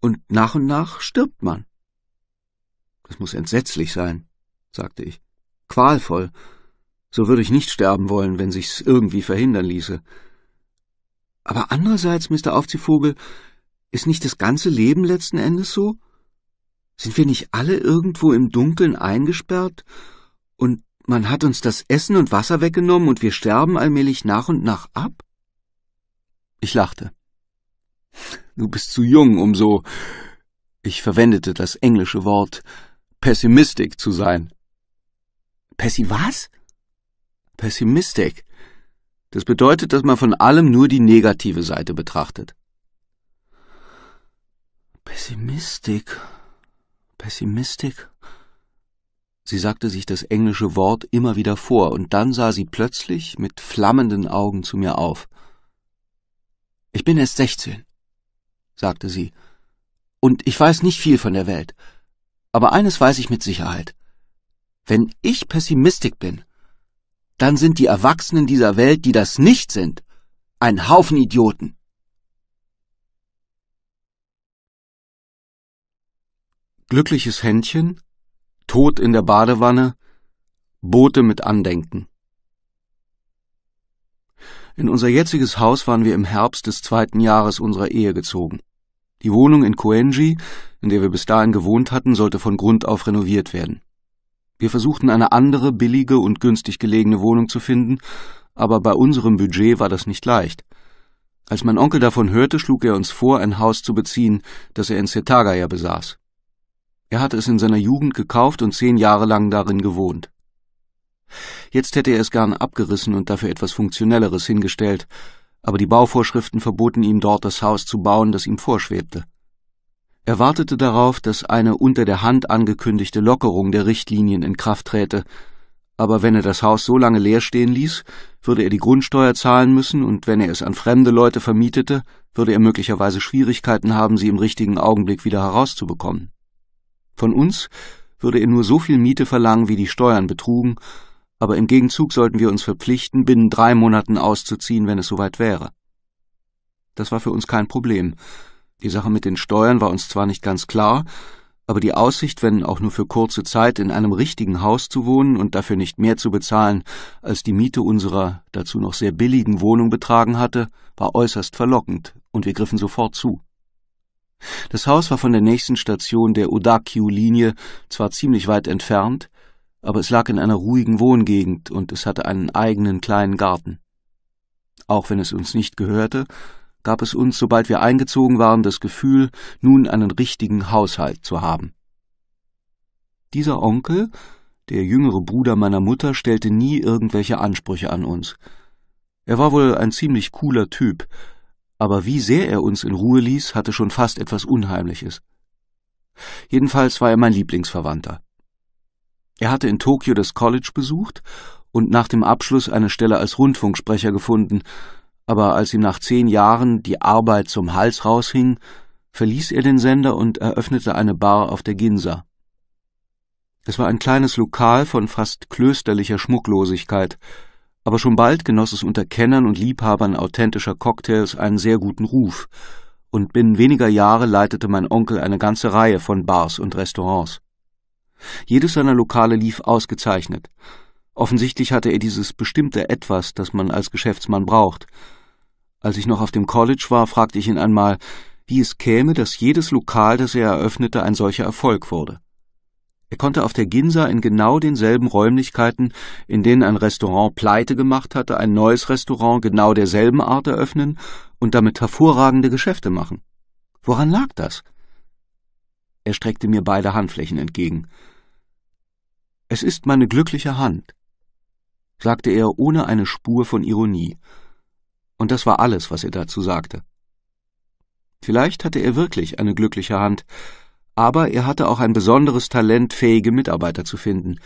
und nach und nach stirbt man. Das muss entsetzlich sein, sagte ich. Qualvoll. So würde ich nicht sterben wollen, wenn sich's irgendwie verhindern ließe. Aber andererseits, Mr. Aufziehvogel, ist nicht das ganze Leben letzten Endes so? Sind wir nicht alle irgendwo im Dunkeln eingesperrt? Und man hat uns das Essen und Wasser weggenommen und wir sterben allmählich nach und nach ab? Ich lachte. Du bist zu jung, um so, ich verwendete das englische Wort, Pessimistik zu sein. Pessi was? Pessimistik. Das bedeutet, dass man von allem nur die negative Seite betrachtet. Pessimistik, Pessimistik? Sie sagte sich das englische Wort immer wieder vor, und dann sah sie plötzlich mit flammenden Augen zu mir auf. Ich bin erst sechzehn, sagte sie, und ich weiß nicht viel von der Welt, aber eines weiß ich mit Sicherheit. Wenn ich Pessimistik bin, dann sind die Erwachsenen dieser Welt, die das nicht sind, ein Haufen Idioten. Glückliches Händchen, Tod in der Badewanne, Boote mit Andenken. In unser jetziges Haus waren wir im Herbst des zweiten Jahres unserer Ehe gezogen. Die Wohnung in Koenji, in der wir bis dahin gewohnt hatten, sollte von Grund auf renoviert werden. Wir versuchten eine andere, billige und günstig gelegene Wohnung zu finden, aber bei unserem Budget war das nicht leicht. Als mein Onkel davon hörte, schlug er uns vor, ein Haus zu beziehen, das er in Setagaya besaß. Er hatte es in seiner Jugend gekauft und zehn Jahre lang darin gewohnt. Jetzt hätte er es gern abgerissen und dafür etwas Funktionelleres hingestellt, aber die Bauvorschriften verboten ihm dort das Haus zu bauen, das ihm vorschwebte. Er wartete darauf, dass eine unter der Hand angekündigte Lockerung der Richtlinien in Kraft träte, aber wenn er das Haus so lange leer stehen ließ, würde er die Grundsteuer zahlen müssen, und wenn er es an fremde Leute vermietete, würde er möglicherweise Schwierigkeiten haben, sie im richtigen Augenblick wieder herauszubekommen. Von uns würde er nur so viel Miete verlangen, wie die Steuern betrugen, aber im Gegenzug sollten wir uns verpflichten, binnen drei Monaten auszuziehen, wenn es soweit wäre. Das war für uns kein Problem. Die Sache mit den Steuern war uns zwar nicht ganz klar, aber die Aussicht, wenn auch nur für kurze Zeit, in einem richtigen Haus zu wohnen und dafür nicht mehr zu bezahlen, als die Miete unserer dazu noch sehr billigen Wohnung betragen hatte, war äußerst verlockend, und wir griffen sofort zu. Das Haus war von der nächsten Station der Odakyu-Linie zwar ziemlich weit entfernt, aber es lag in einer ruhigen Wohngegend und es hatte einen eigenen kleinen Garten. Auch wenn es uns nicht gehörte, gab es uns, sobald wir eingezogen waren, das Gefühl, nun einen richtigen Haushalt zu haben. Dieser Onkel, der jüngere Bruder meiner Mutter, stellte nie irgendwelche Ansprüche an uns. Er war wohl ein ziemlich cooler Typ, aber wie sehr er uns in Ruhe ließ, hatte schon fast etwas Unheimliches. Jedenfalls war er mein Lieblingsverwandter. Er hatte in Tokio das College besucht und nach dem Abschluss eine Stelle als Rundfunksprecher gefunden, aber als ihm nach zehn Jahren die Arbeit zum Hals raushing, verließ er den Sender und eröffnete eine Bar auf der Ginza. Es war ein kleines Lokal von fast klösterlicher Schmucklosigkeit, aber schon bald genoss es unter Kennern und Liebhabern authentischer Cocktails einen sehr guten Ruf, und binnen weniger Jahre leitete mein Onkel eine ganze Reihe von Bars und Restaurants. Jedes seiner Lokale lief ausgezeichnet. Offensichtlich hatte er dieses bestimmte Etwas, das man als Geschäftsmann braucht. Als ich noch auf dem College war, fragte ich ihn einmal, wie es käme, dass jedes Lokal, das er eröffnete, ein solcher Erfolg wurde. Er konnte auf der Ginsa in genau denselben Räumlichkeiten, in denen ein Restaurant pleite gemacht hatte, ein neues Restaurant genau derselben Art eröffnen und damit hervorragende Geschäfte machen. Woran lag das? Er streckte mir beide Handflächen entgegen. Es ist meine glückliche Hand, sagte er ohne eine Spur von Ironie. Und das war alles, was er dazu sagte. Vielleicht hatte er wirklich eine glückliche Hand, aber er hatte auch ein besonderes Talent, fähige Mitarbeiter zu finden.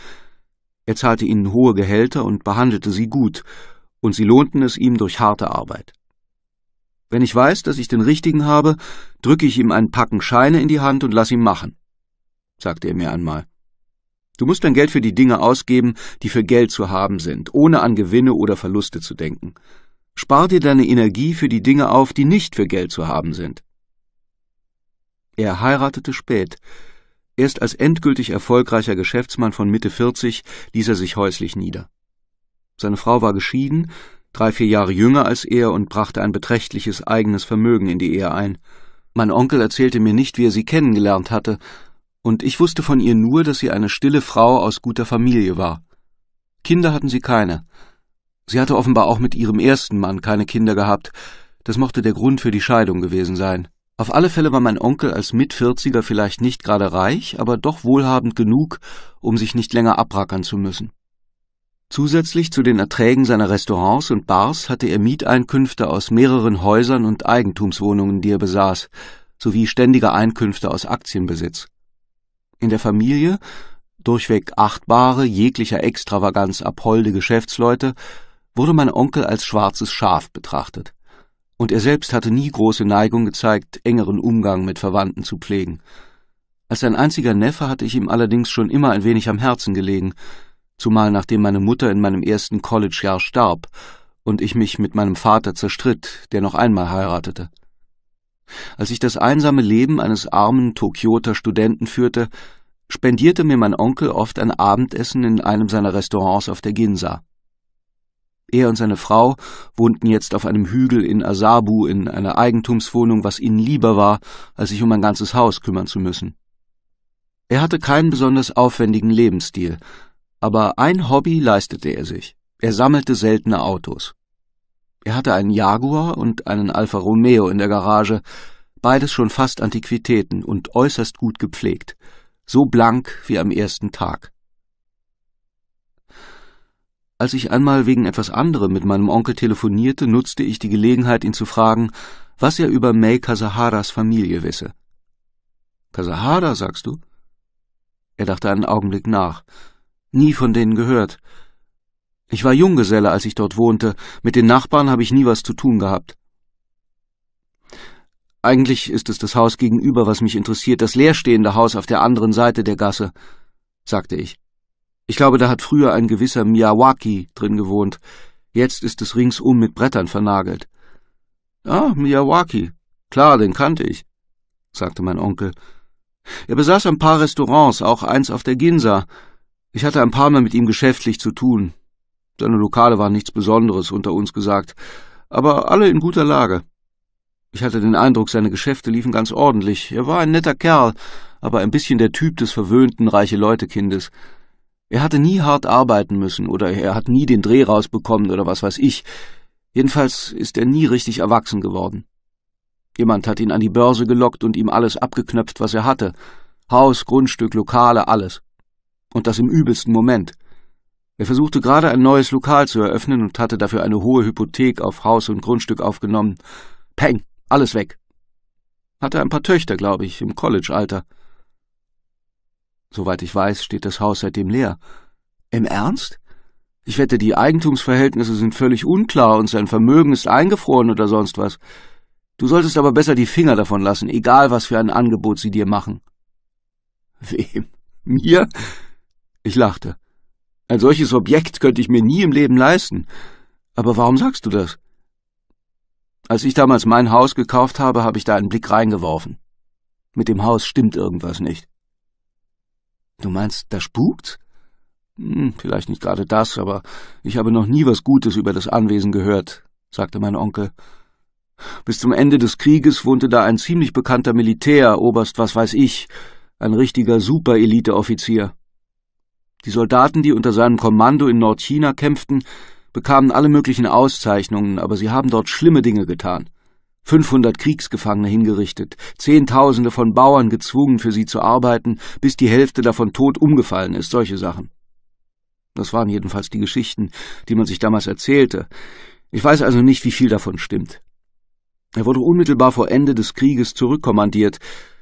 Er zahlte ihnen hohe Gehälter und behandelte sie gut, und sie lohnten es ihm durch harte Arbeit. Wenn ich weiß, dass ich den richtigen habe, drücke ich ihm einen Packen Scheine in die Hand und lass ihn machen, sagte er mir einmal. Du musst dein Geld für die Dinge ausgeben, die für Geld zu haben sind, ohne an Gewinne oder Verluste zu denken. Spar dir deine Energie für die Dinge auf, die nicht für Geld zu haben sind. Er heiratete spät. Erst als endgültig erfolgreicher Geschäftsmann von Mitte 40 ließ er sich häuslich nieder. Seine Frau war geschieden, drei, vier Jahre jünger als er und brachte ein beträchtliches eigenes Vermögen in die Ehe ein. Mein Onkel erzählte mir nicht, wie er sie kennengelernt hatte, und ich wusste von ihr nur, dass sie eine stille Frau aus guter Familie war. Kinder hatten sie keine. Sie hatte offenbar auch mit ihrem ersten Mann keine Kinder gehabt, das mochte der Grund für die Scheidung gewesen sein. Auf alle Fälle war mein Onkel als Mitvierziger vielleicht nicht gerade reich, aber doch wohlhabend genug, um sich nicht länger abrackern zu müssen. Zusätzlich zu den Erträgen seiner Restaurants und Bars hatte er Mieteinkünfte aus mehreren Häusern und Eigentumswohnungen, die er besaß, sowie ständige Einkünfte aus Aktienbesitz. In der Familie, durchweg achtbare, jeglicher Extravaganz abholde Geschäftsleute, wurde mein Onkel als schwarzes Schaf betrachtet und er selbst hatte nie große Neigung gezeigt, engeren Umgang mit Verwandten zu pflegen. Als sein einziger Neffe hatte ich ihm allerdings schon immer ein wenig am Herzen gelegen, zumal nachdem meine Mutter in meinem ersten College-Jahr starb und ich mich mit meinem Vater zerstritt, der noch einmal heiratete. Als ich das einsame Leben eines armen Tokioter Studenten führte, spendierte mir mein Onkel oft ein Abendessen in einem seiner Restaurants auf der Ginza. Er und seine Frau wohnten jetzt auf einem Hügel in Asabu in einer Eigentumswohnung, was ihnen lieber war, als sich um ein ganzes Haus kümmern zu müssen. Er hatte keinen besonders aufwendigen Lebensstil, aber ein Hobby leistete er sich. Er sammelte seltene Autos. Er hatte einen Jaguar und einen Alfa Romeo in der Garage, beides schon fast Antiquitäten und äußerst gut gepflegt, so blank wie am ersten Tag. Als ich einmal wegen etwas anderem mit meinem Onkel telefonierte, nutzte ich die Gelegenheit, ihn zu fragen, was er über May Kasaharas Familie wisse. Kasahara, sagst du? Er dachte einen Augenblick nach. Nie von denen gehört. Ich war Junggeselle, als ich dort wohnte. Mit den Nachbarn habe ich nie was zu tun gehabt. Eigentlich ist es das Haus gegenüber, was mich interessiert, das leerstehende Haus auf der anderen Seite der Gasse, sagte ich. Ich glaube, da hat früher ein gewisser Miyawaki drin gewohnt. Jetzt ist es ringsum mit Brettern vernagelt. Ah, Miyawaki. Klar, den kannte ich, sagte mein Onkel. Er besaß ein paar Restaurants, auch eins auf der Ginza. Ich hatte ein paar Mal mit ihm geschäftlich zu tun. Seine Lokale waren nichts Besonderes, unter uns gesagt, aber alle in guter Lage. Ich hatte den Eindruck, seine Geschäfte liefen ganz ordentlich. Er war ein netter Kerl, aber ein bisschen der Typ des verwöhnten reiche Leute Kindes. Er hatte nie hart arbeiten müssen oder er hat nie den Dreh rausbekommen oder was weiß ich. Jedenfalls ist er nie richtig erwachsen geworden. Jemand hat ihn an die Börse gelockt und ihm alles abgeknöpft, was er hatte. Haus, Grundstück, Lokale, alles. Und das im übelsten Moment. Er versuchte gerade ein neues Lokal zu eröffnen und hatte dafür eine hohe Hypothek auf Haus und Grundstück aufgenommen. Peng, alles weg. Hatte ein paar Töchter, glaube ich, im College-Alter. Soweit ich weiß, steht das Haus seitdem leer. Im Ernst? Ich wette, die Eigentumsverhältnisse sind völlig unklar und sein Vermögen ist eingefroren oder sonst was. Du solltest aber besser die Finger davon lassen, egal was für ein Angebot sie dir machen. Wem? Mir? Ich lachte. Ein solches Objekt könnte ich mir nie im Leben leisten. Aber warum sagst du das? Als ich damals mein Haus gekauft habe, habe ich da einen Blick reingeworfen. Mit dem Haus stimmt irgendwas nicht. Du meinst, da spukt's? Hm, vielleicht nicht gerade das, aber ich habe noch nie was Gutes über das Anwesen gehört, sagte mein Onkel. Bis zum Ende des Krieges wohnte da ein ziemlich bekannter Militär, Oberst was weiß ich, ein richtiger super elite offizier Die Soldaten, die unter seinem Kommando in Nordchina kämpften, bekamen alle möglichen Auszeichnungen, aber sie haben dort schlimme Dinge getan. 500 Kriegsgefangene hingerichtet, Zehntausende von Bauern gezwungen, für sie zu arbeiten, bis die Hälfte davon tot umgefallen ist, solche Sachen. Das waren jedenfalls die Geschichten, die man sich damals erzählte. Ich weiß also nicht, wie viel davon stimmt. Er wurde unmittelbar vor Ende des Krieges zurückkommandiert,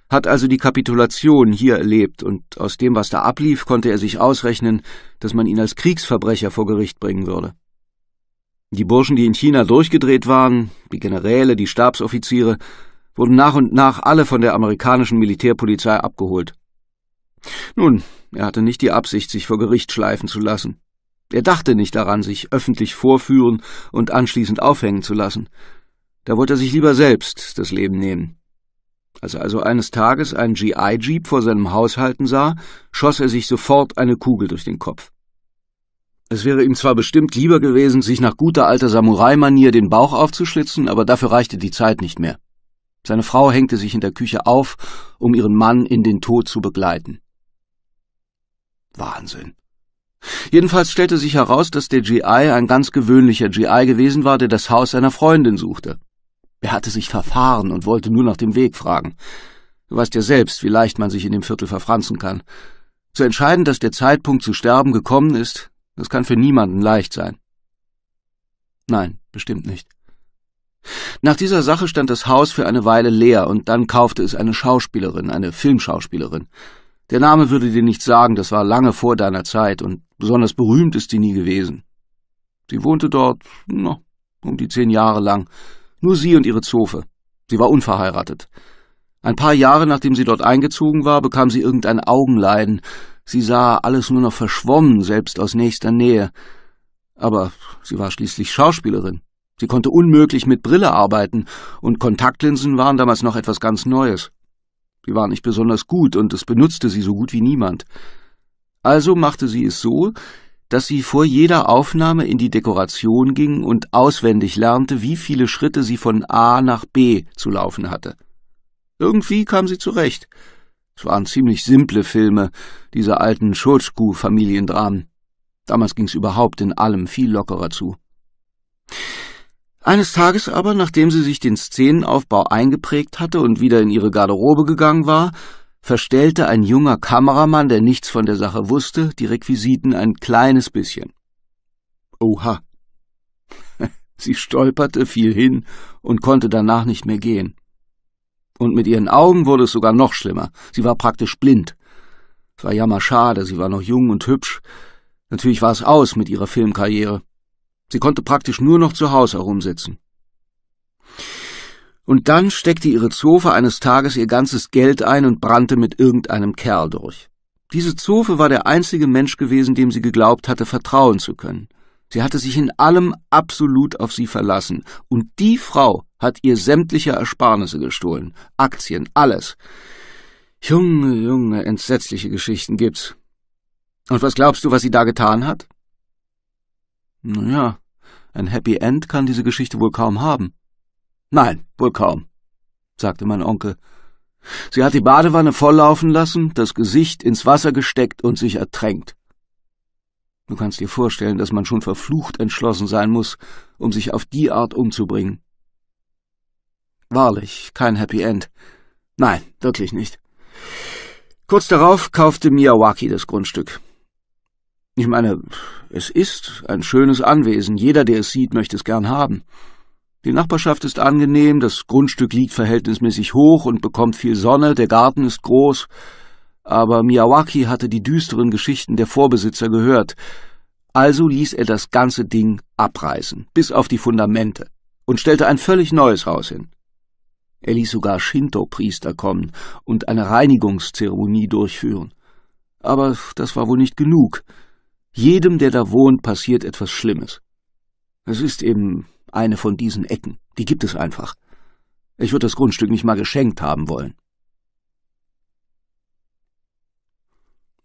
hat also die Kapitulation hier erlebt, und aus dem, was da ablief, konnte er sich ausrechnen, dass man ihn als Kriegsverbrecher vor Gericht bringen würde. Die Burschen, die in China durchgedreht waren, die Generäle, die Stabsoffiziere, wurden nach und nach alle von der amerikanischen Militärpolizei abgeholt. Nun, er hatte nicht die Absicht, sich vor Gericht schleifen zu lassen. Er dachte nicht daran, sich öffentlich vorführen und anschließend aufhängen zu lassen. Da wollte er sich lieber selbst das Leben nehmen. Als er also eines Tages einen GI-Jeep vor seinem Haus halten sah, schoss er sich sofort eine Kugel durch den Kopf. Es wäre ihm zwar bestimmt lieber gewesen, sich nach guter alter Samurai-Manier den Bauch aufzuschlitzen, aber dafür reichte die Zeit nicht mehr. Seine Frau hängte sich in der Küche auf, um ihren Mann in den Tod zu begleiten. Wahnsinn. Jedenfalls stellte sich heraus, dass der GI ein ganz gewöhnlicher GI gewesen war, der das Haus seiner Freundin suchte. Er hatte sich verfahren und wollte nur nach dem Weg fragen. Du weißt ja selbst, wie leicht man sich in dem Viertel verfranzen kann. Zu entscheiden, dass der Zeitpunkt zu sterben gekommen ist, das kann für niemanden leicht sein. Nein, bestimmt nicht. Nach dieser Sache stand das Haus für eine Weile leer, und dann kaufte es eine Schauspielerin, eine Filmschauspielerin. Der Name würde dir nichts sagen, das war lange vor deiner Zeit, und besonders berühmt ist sie nie gewesen. Sie wohnte dort, na, um die zehn Jahre lang, nur sie und ihre Zofe. Sie war unverheiratet. Ein paar Jahre nachdem sie dort eingezogen war, bekam sie irgendein Augenleiden, Sie sah alles nur noch verschwommen, selbst aus nächster Nähe. Aber sie war schließlich Schauspielerin. Sie konnte unmöglich mit Brille arbeiten, und Kontaktlinsen waren damals noch etwas ganz Neues. Sie waren nicht besonders gut, und es benutzte sie so gut wie niemand. Also machte sie es so, dass sie vor jeder Aufnahme in die Dekoration ging und auswendig lernte, wie viele Schritte sie von A nach B zu laufen hatte. Irgendwie kam sie zurecht. Es waren ziemlich simple Filme, diese alten Schulzschuh-Familiendramen. Damals ging's überhaupt in allem viel lockerer zu. Eines Tages aber, nachdem sie sich den Szenenaufbau eingeprägt hatte und wieder in ihre Garderobe gegangen war, verstellte ein junger Kameramann, der nichts von der Sache wusste, die Requisiten ein kleines bisschen. Oha. sie stolperte, fiel hin und konnte danach nicht mehr gehen. Und mit ihren Augen wurde es sogar noch schlimmer. Sie war praktisch blind. Es war schade, sie war noch jung und hübsch. Natürlich war es aus mit ihrer Filmkarriere. Sie konnte praktisch nur noch zu Hause herumsitzen. Und dann steckte ihre Zofe eines Tages ihr ganzes Geld ein und brannte mit irgendeinem Kerl durch. Diese Zofe war der einzige Mensch gewesen, dem sie geglaubt hatte, vertrauen zu können. Sie hatte sich in allem absolut auf sie verlassen, und die Frau hat ihr sämtliche Ersparnisse gestohlen, Aktien, alles. Junge, junge, entsetzliche Geschichten gibt's. Und was glaubst du, was sie da getan hat? Naja, ein Happy End kann diese Geschichte wohl kaum haben. Nein, wohl kaum, sagte mein Onkel. Sie hat die Badewanne volllaufen lassen, das Gesicht ins Wasser gesteckt und sich ertränkt. Du kannst dir vorstellen, dass man schon verflucht entschlossen sein muss, um sich auf die Art umzubringen. Wahrlich, kein Happy End. Nein, wirklich nicht. Kurz darauf kaufte Miyawaki das Grundstück. Ich meine, es ist ein schönes Anwesen. Jeder, der es sieht, möchte es gern haben. Die Nachbarschaft ist angenehm, das Grundstück liegt verhältnismäßig hoch und bekommt viel Sonne, der Garten ist groß, aber Miyawaki hatte die düsteren Geschichten der Vorbesitzer gehört, also ließ er das ganze Ding abreißen, bis auf die Fundamente, und stellte ein völlig neues Haus hin. Er ließ sogar Shinto-Priester kommen und eine Reinigungszeremonie durchführen. Aber das war wohl nicht genug. Jedem, der da wohnt, passiert etwas Schlimmes. Es ist eben eine von diesen Ecken, die gibt es einfach. Ich würde das Grundstück nicht mal geschenkt haben wollen.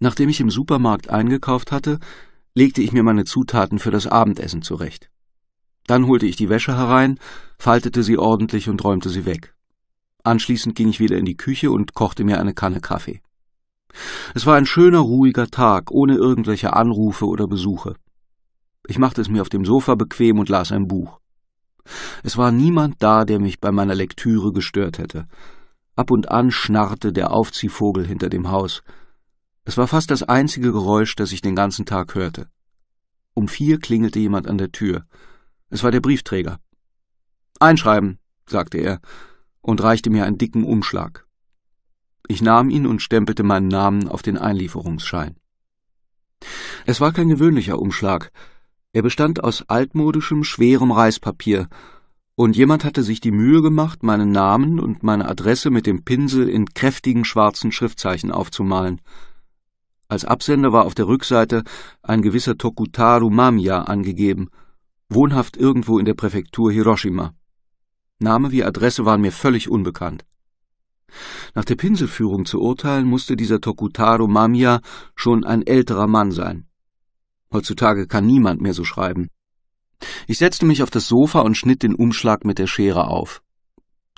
Nachdem ich im Supermarkt eingekauft hatte, legte ich mir meine Zutaten für das Abendessen zurecht. Dann holte ich die Wäsche herein, faltete sie ordentlich und räumte sie weg. Anschließend ging ich wieder in die Küche und kochte mir eine Kanne Kaffee. Es war ein schöner, ruhiger Tag, ohne irgendwelche Anrufe oder Besuche. Ich machte es mir auf dem Sofa bequem und las ein Buch. Es war niemand da, der mich bei meiner Lektüre gestört hätte. Ab und an schnarrte der Aufziehvogel hinter dem Haus, es war fast das einzige Geräusch, das ich den ganzen Tag hörte. Um vier klingelte jemand an der Tür. Es war der Briefträger. Einschreiben, sagte er und reichte mir einen dicken Umschlag. Ich nahm ihn und stempelte meinen Namen auf den Einlieferungsschein. Es war kein gewöhnlicher Umschlag. Er bestand aus altmodischem, schwerem Reispapier, und jemand hatte sich die Mühe gemacht, meinen Namen und meine Adresse mit dem Pinsel in kräftigen schwarzen Schriftzeichen aufzumalen. Als Absender war auf der Rückseite ein gewisser Tokutaru Mamiya angegeben, wohnhaft irgendwo in der Präfektur Hiroshima. Name wie Adresse waren mir völlig unbekannt. Nach der Pinselführung zu urteilen, musste dieser Tokutaru Mamiya schon ein älterer Mann sein. Heutzutage kann niemand mehr so schreiben. Ich setzte mich auf das Sofa und schnitt den Umschlag mit der Schere auf.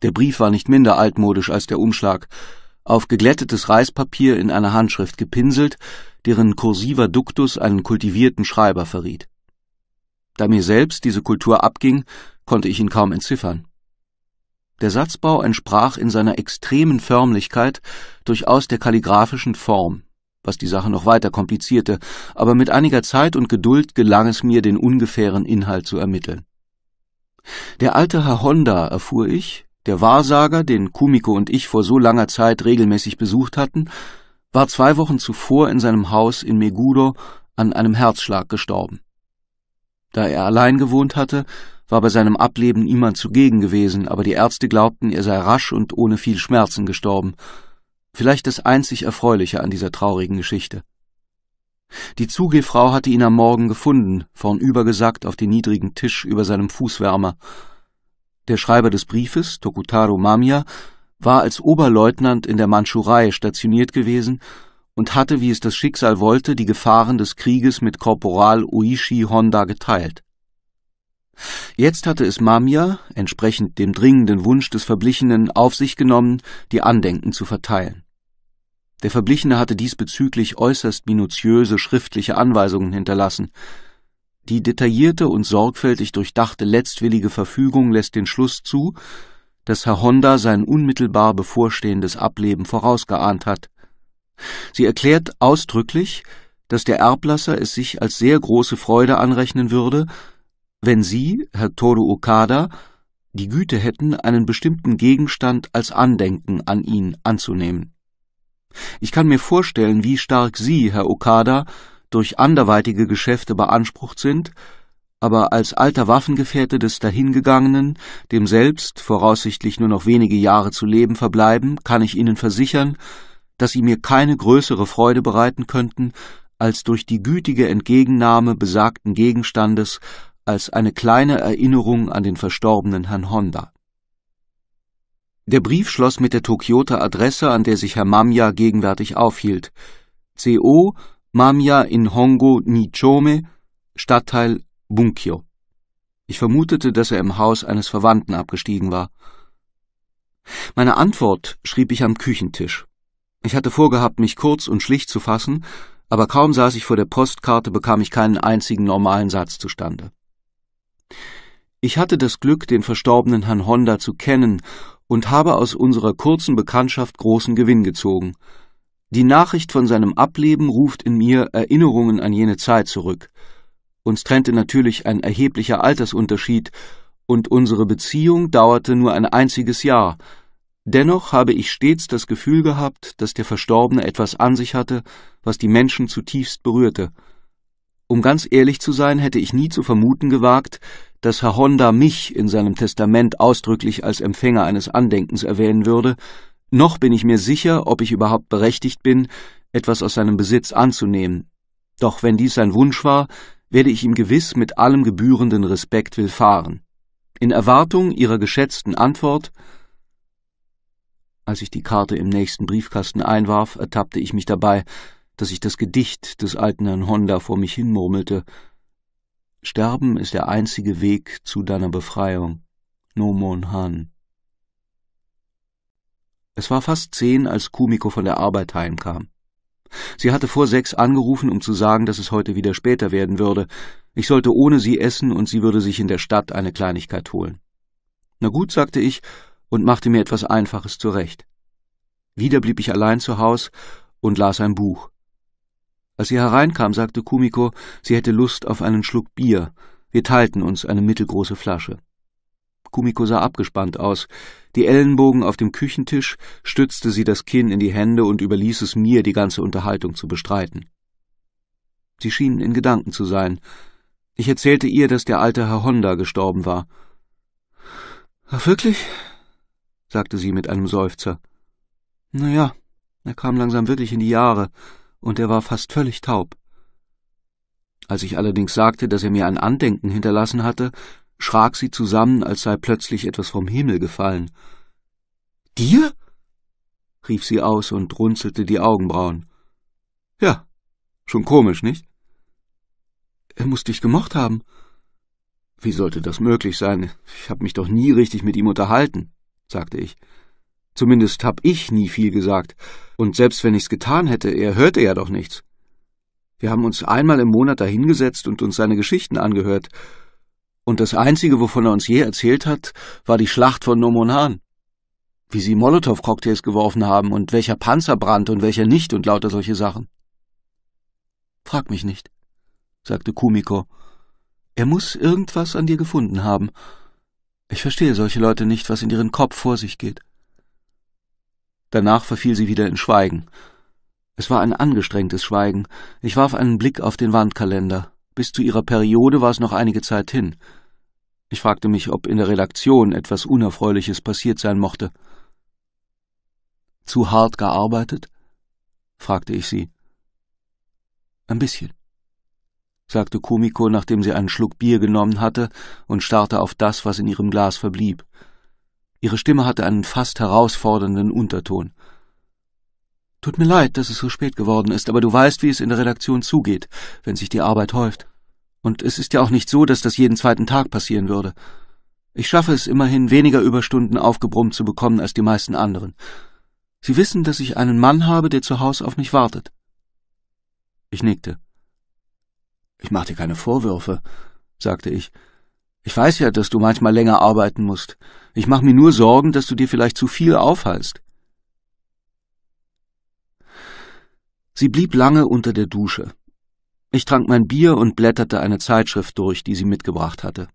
Der Brief war nicht minder altmodisch als der Umschlag, auf geglättetes Reispapier in einer Handschrift gepinselt, deren kursiver Duktus einen kultivierten Schreiber verriet. Da mir selbst diese Kultur abging, konnte ich ihn kaum entziffern. Der Satzbau entsprach in seiner extremen Förmlichkeit durchaus der kalligraphischen Form, was die Sache noch weiter komplizierte, aber mit einiger Zeit und Geduld gelang es mir, den ungefähren Inhalt zu ermitteln. Der alte Herr Honda, erfuhr ich, der Wahrsager, den Kumiko und ich vor so langer Zeit regelmäßig besucht hatten, war zwei Wochen zuvor in seinem Haus in Meguro an einem Herzschlag gestorben. Da er allein gewohnt hatte, war bei seinem Ableben niemand zugegen gewesen, aber die Ärzte glaubten, er sei rasch und ohne viel Schmerzen gestorben. Vielleicht das einzig Erfreuliche an dieser traurigen Geschichte. Die Zugefrau hatte ihn am Morgen gefunden, vornübergesackt auf den niedrigen Tisch über seinem Fußwärmer. Der Schreiber des Briefes, Tokutaro Mamiya, war als Oberleutnant in der Mandschurei stationiert gewesen und hatte, wie es das Schicksal wollte, die Gefahren des Krieges mit Korporal Uishi Honda geteilt. Jetzt hatte es Mamiya, entsprechend dem dringenden Wunsch des Verblichenen, auf sich genommen, die Andenken zu verteilen. Der Verblichene hatte diesbezüglich äußerst minutiöse schriftliche Anweisungen hinterlassen, die detaillierte und sorgfältig durchdachte letztwillige Verfügung lässt den Schluss zu, dass Herr Honda sein unmittelbar bevorstehendes Ableben vorausgeahnt hat. Sie erklärt ausdrücklich, dass der Erblasser es sich als sehr große Freude anrechnen würde, wenn Sie, Herr Toru Okada, die Güte hätten, einen bestimmten Gegenstand als Andenken an ihn anzunehmen. Ich kann mir vorstellen, wie stark Sie, Herr Okada, durch anderweitige Geschäfte beansprucht sind, aber als alter Waffengefährte des Dahingegangenen, dem selbst voraussichtlich nur noch wenige Jahre zu leben verbleiben, kann ich Ihnen versichern, dass Sie mir keine größere Freude bereiten könnten, als durch die gütige Entgegennahme besagten Gegenstandes als eine kleine Erinnerung an den verstorbenen Herrn Honda. Der Brief schloss mit der Tokioter Adresse, an der sich Herr Mamja gegenwärtig aufhielt. CO Mamia in Hongo Nichome, Stadtteil Bunkyo. Ich vermutete, dass er im Haus eines Verwandten abgestiegen war. Meine Antwort schrieb ich am Küchentisch. Ich hatte vorgehabt, mich kurz und schlicht zu fassen, aber kaum saß ich vor der Postkarte, bekam ich keinen einzigen normalen Satz zustande. Ich hatte das Glück, den verstorbenen Herrn Honda zu kennen und habe aus unserer kurzen Bekanntschaft großen Gewinn gezogen. Die Nachricht von seinem Ableben ruft in mir Erinnerungen an jene Zeit zurück. Uns trennte natürlich ein erheblicher Altersunterschied, und unsere Beziehung dauerte nur ein einziges Jahr. Dennoch habe ich stets das Gefühl gehabt, dass der Verstorbene etwas an sich hatte, was die Menschen zutiefst berührte. Um ganz ehrlich zu sein, hätte ich nie zu vermuten gewagt, dass Herr Honda mich in seinem Testament ausdrücklich als Empfänger eines Andenkens erwähnen würde, noch bin ich mir sicher, ob ich überhaupt berechtigt bin, etwas aus seinem Besitz anzunehmen. Doch wenn dies sein Wunsch war, werde ich ihm gewiss mit allem gebührenden Respekt willfahren. In Erwartung ihrer geschätzten Antwort als ich die Karte im nächsten Briefkasten einwarf, ertappte ich mich dabei, dass ich das Gedicht des alten Herrn Honda vor mich hinmurmelte. Sterben ist der einzige Weg zu deiner Befreiung. Nomon Han. Es war fast zehn, als Kumiko von der Arbeit heimkam. Sie hatte vor sechs angerufen, um zu sagen, dass es heute wieder später werden würde. Ich sollte ohne sie essen und sie würde sich in der Stadt eine Kleinigkeit holen. Na gut, sagte ich und machte mir etwas Einfaches zurecht. Wieder blieb ich allein zu Haus und las ein Buch. Als sie hereinkam, sagte Kumiko, sie hätte Lust auf einen Schluck Bier. Wir teilten uns eine mittelgroße Flasche. Kumiko sah abgespannt aus. Die Ellenbogen auf dem Küchentisch stützte sie das Kinn in die Hände und überließ es mir, die ganze Unterhaltung zu bestreiten. Sie schienen in Gedanken zu sein. Ich erzählte ihr, dass der alte Herr Honda gestorben war. Ach, wirklich? sagte sie mit einem Seufzer. Na ja, er kam langsam wirklich in die Jahre, und er war fast völlig taub. Als ich allerdings sagte, dass er mir ein Andenken hinterlassen hatte, schrak sie zusammen, als sei plötzlich etwas vom Himmel gefallen. Dir? rief sie aus und runzelte die Augenbrauen. Ja, schon komisch, nicht? Er muß dich gemocht haben. Wie sollte das möglich sein? Ich hab mich doch nie richtig mit ihm unterhalten, sagte ich. Zumindest hab ich nie viel gesagt, und selbst wenn ich's getan hätte, er hörte ja doch nichts. Wir haben uns einmal im Monat dahingesetzt und uns seine Geschichten angehört, und das Einzige, wovon er uns je erzählt hat, war die Schlacht von Nomonhan. Wie sie Molotow-Cocktails geworfen haben und welcher Panzer brannt und welcher nicht und lauter solche Sachen. Frag mich nicht, sagte Kumiko. Er muss irgendwas an dir gefunden haben. Ich verstehe solche Leute nicht, was in ihren Kopf vor sich geht. Danach verfiel sie wieder in Schweigen. Es war ein angestrengtes Schweigen. Ich warf einen Blick auf den Wandkalender. Bis zu ihrer Periode war es noch einige Zeit hin. Ich fragte mich, ob in der Redaktion etwas Unerfreuliches passiert sein mochte. Zu hart gearbeitet? fragte ich sie. Ein bisschen, sagte Kumiko, nachdem sie einen Schluck Bier genommen hatte und starrte auf das, was in ihrem Glas verblieb. Ihre Stimme hatte einen fast herausfordernden Unterton. Tut mir leid, dass es so spät geworden ist, aber du weißt, wie es in der Redaktion zugeht, wenn sich die Arbeit häuft. Und es ist ja auch nicht so, dass das jeden zweiten Tag passieren würde. Ich schaffe es immerhin, weniger Überstunden aufgebrummt zu bekommen als die meisten anderen. Sie wissen, dass ich einen Mann habe, der zu Hause auf mich wartet. Ich nickte. Ich mach dir keine Vorwürfe, sagte ich. Ich weiß ja, dass du manchmal länger arbeiten musst. Ich mach mir nur Sorgen, dass du dir vielleicht zu viel aufhalst. Sie blieb lange unter der Dusche. Ich trank mein Bier und blätterte eine Zeitschrift durch, die sie mitgebracht hatte.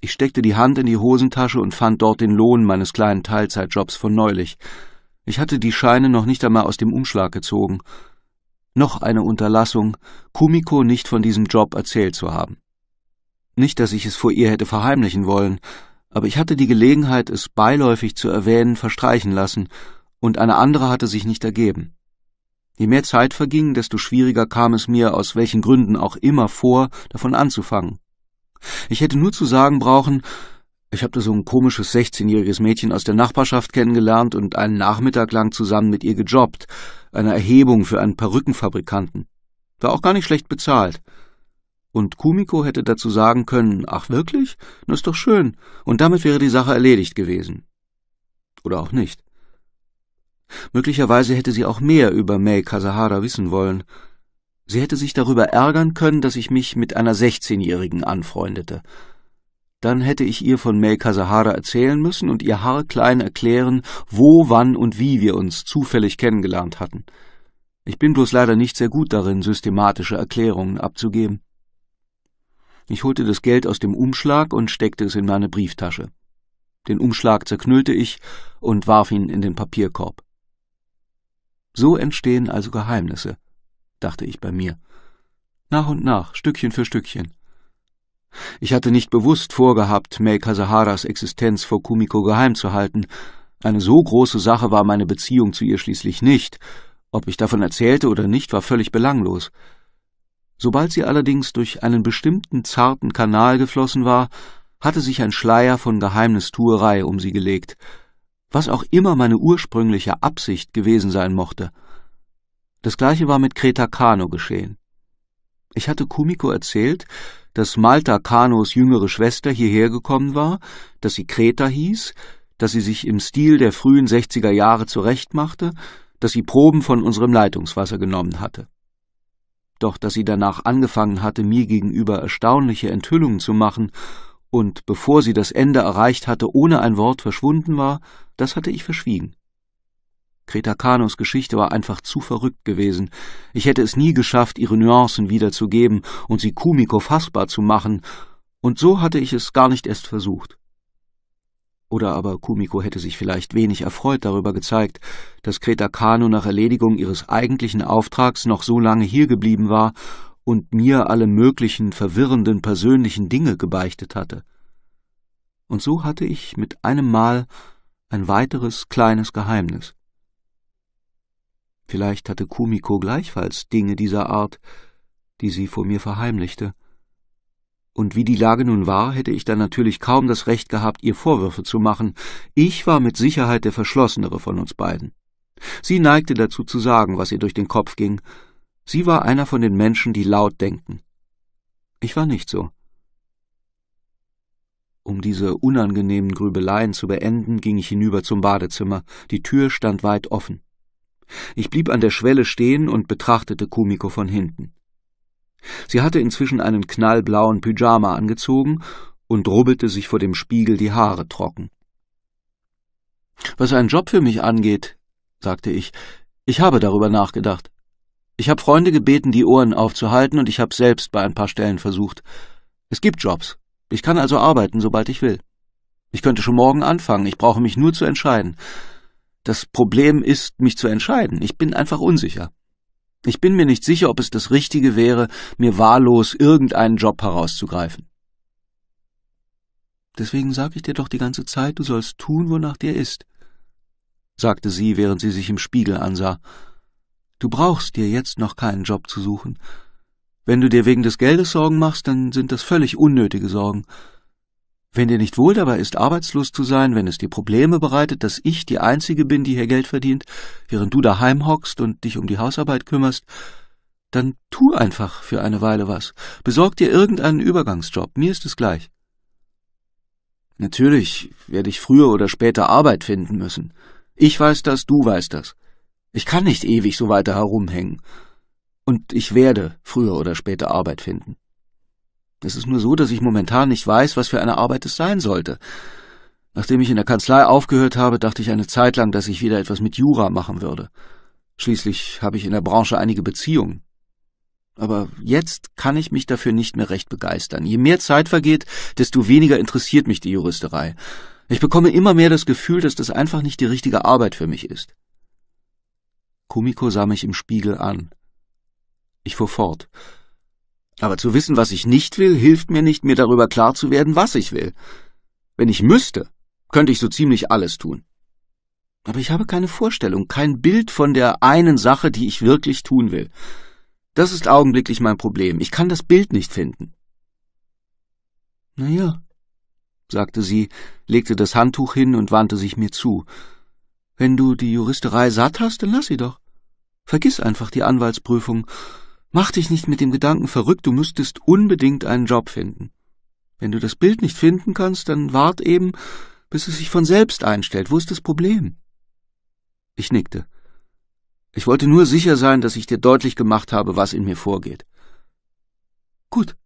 Ich steckte die Hand in die Hosentasche und fand dort den Lohn meines kleinen Teilzeitjobs von neulich. Ich hatte die Scheine noch nicht einmal aus dem Umschlag gezogen. Noch eine Unterlassung, Kumiko nicht von diesem Job erzählt zu haben. Nicht, dass ich es vor ihr hätte verheimlichen wollen, aber ich hatte die Gelegenheit, es beiläufig zu erwähnen, verstreichen lassen, und eine andere hatte sich nicht ergeben. Je mehr Zeit verging, desto schwieriger kam es mir, aus welchen Gründen auch immer vor, davon anzufangen. Ich hätte nur zu sagen brauchen, ich habe da so ein komisches 16-jähriges Mädchen aus der Nachbarschaft kennengelernt und einen Nachmittag lang zusammen mit ihr gejobbt, eine Erhebung für einen Perückenfabrikanten. War auch gar nicht schlecht bezahlt. Und Kumiko hätte dazu sagen können, ach wirklich? Das ist doch schön. Und damit wäre die Sache erledigt gewesen. Oder auch nicht. Möglicherweise hätte sie auch mehr über May Kasahara wissen wollen. Sie hätte sich darüber ärgern können, dass ich mich mit einer 16-Jährigen anfreundete. Dann hätte ich ihr von May Kasahara erzählen müssen und ihr haarklein erklären, wo, wann und wie wir uns zufällig kennengelernt hatten. Ich bin bloß leider nicht sehr gut darin, systematische Erklärungen abzugeben. Ich holte das Geld aus dem Umschlag und steckte es in meine Brieftasche. Den Umschlag zerknüllte ich und warf ihn in den Papierkorb. So entstehen also Geheimnisse, dachte ich bei mir. Nach und nach, Stückchen für Stückchen. Ich hatte nicht bewusst vorgehabt, Mei Kasaharas Existenz vor Kumiko geheim zu halten. Eine so große Sache war meine Beziehung zu ihr schließlich nicht. Ob ich davon erzählte oder nicht, war völlig belanglos. Sobald sie allerdings durch einen bestimmten zarten Kanal geflossen war, hatte sich ein Schleier von Geheimnistuerei um sie gelegt – was auch immer meine ursprüngliche Absicht gewesen sein mochte. Das gleiche war mit Kreta Kano geschehen. Ich hatte Kumiko erzählt, dass Malta Kanos jüngere Schwester hierher gekommen war, dass sie Kreta hieß, dass sie sich im Stil der frühen 60er Jahre zurechtmachte, dass sie Proben von unserem Leitungswasser genommen hatte. Doch dass sie danach angefangen hatte, mir gegenüber erstaunliche Enthüllungen zu machen und bevor sie das Ende erreicht hatte, ohne ein Wort verschwunden war, das hatte ich verschwiegen. Kanos Geschichte war einfach zu verrückt gewesen. Ich hätte es nie geschafft, ihre Nuancen wiederzugeben und sie Kumiko fassbar zu machen, und so hatte ich es gar nicht erst versucht. Oder aber Kumiko hätte sich vielleicht wenig erfreut darüber gezeigt, dass Kreta Kano nach Erledigung ihres eigentlichen Auftrags noch so lange hier geblieben war und mir alle möglichen verwirrenden persönlichen Dinge gebeichtet hatte. Und so hatte ich mit einem Mal ein weiteres kleines Geheimnis. Vielleicht hatte Kumiko gleichfalls Dinge dieser Art, die sie vor mir verheimlichte. Und wie die Lage nun war, hätte ich dann natürlich kaum das Recht gehabt, ihr Vorwürfe zu machen. Ich war mit Sicherheit der Verschlossenere von uns beiden. Sie neigte dazu zu sagen, was ihr durch den Kopf ging, Sie war einer von den Menschen, die laut denken. Ich war nicht so. Um diese unangenehmen Grübeleien zu beenden, ging ich hinüber zum Badezimmer. Die Tür stand weit offen. Ich blieb an der Schwelle stehen und betrachtete Kumiko von hinten. Sie hatte inzwischen einen knallblauen Pyjama angezogen und rubbelte sich vor dem Spiegel die Haare trocken. Was einen Job für mich angeht, sagte ich, ich habe darüber nachgedacht. Ich habe Freunde gebeten, die Ohren aufzuhalten, und ich habe selbst bei ein paar Stellen versucht. Es gibt Jobs. Ich kann also arbeiten, sobald ich will. Ich könnte schon morgen anfangen, ich brauche mich nur zu entscheiden. Das Problem ist, mich zu entscheiden. Ich bin einfach unsicher. Ich bin mir nicht sicher, ob es das Richtige wäre, mir wahllos irgendeinen Job herauszugreifen. Deswegen sage ich dir doch die ganze Zeit, du sollst tun, wonach dir ist, sagte sie, während sie sich im Spiegel ansah. Du brauchst dir jetzt noch keinen Job zu suchen. Wenn du dir wegen des Geldes Sorgen machst, dann sind das völlig unnötige Sorgen. Wenn dir nicht wohl dabei ist, arbeitslos zu sein, wenn es dir Probleme bereitet, dass ich die Einzige bin, die hier Geld verdient, während du daheim hockst und dich um die Hausarbeit kümmerst, dann tu einfach für eine Weile was. Besorg dir irgendeinen Übergangsjob, mir ist es gleich. Natürlich werde ich früher oder später Arbeit finden müssen. Ich weiß das, du weißt das. Ich kann nicht ewig so weiter herumhängen. Und ich werde früher oder später Arbeit finden. Es ist nur so, dass ich momentan nicht weiß, was für eine Arbeit es sein sollte. Nachdem ich in der Kanzlei aufgehört habe, dachte ich eine Zeit lang, dass ich wieder etwas mit Jura machen würde. Schließlich habe ich in der Branche einige Beziehungen. Aber jetzt kann ich mich dafür nicht mehr recht begeistern. Je mehr Zeit vergeht, desto weniger interessiert mich die Juristerei. Ich bekomme immer mehr das Gefühl, dass das einfach nicht die richtige Arbeit für mich ist. Kumiko sah mich im Spiegel an. Ich fuhr fort. Aber zu wissen, was ich nicht will, hilft mir nicht, mir darüber klar zu werden, was ich will. Wenn ich müsste, könnte ich so ziemlich alles tun. Aber ich habe keine Vorstellung, kein Bild von der einen Sache, die ich wirklich tun will. Das ist augenblicklich mein Problem. Ich kann das Bild nicht finden. Na ja, sagte sie, legte das Handtuch hin und wandte sich mir zu. Wenn du die Juristerei satt hast, dann lass sie doch. Vergiss einfach die Anwaltsprüfung. Mach dich nicht mit dem Gedanken verrückt, du müsstest unbedingt einen Job finden. Wenn du das Bild nicht finden kannst, dann wart eben, bis es sich von selbst einstellt. Wo ist das Problem? Ich nickte. Ich wollte nur sicher sein, dass ich dir deutlich gemacht habe, was in mir vorgeht. Gut,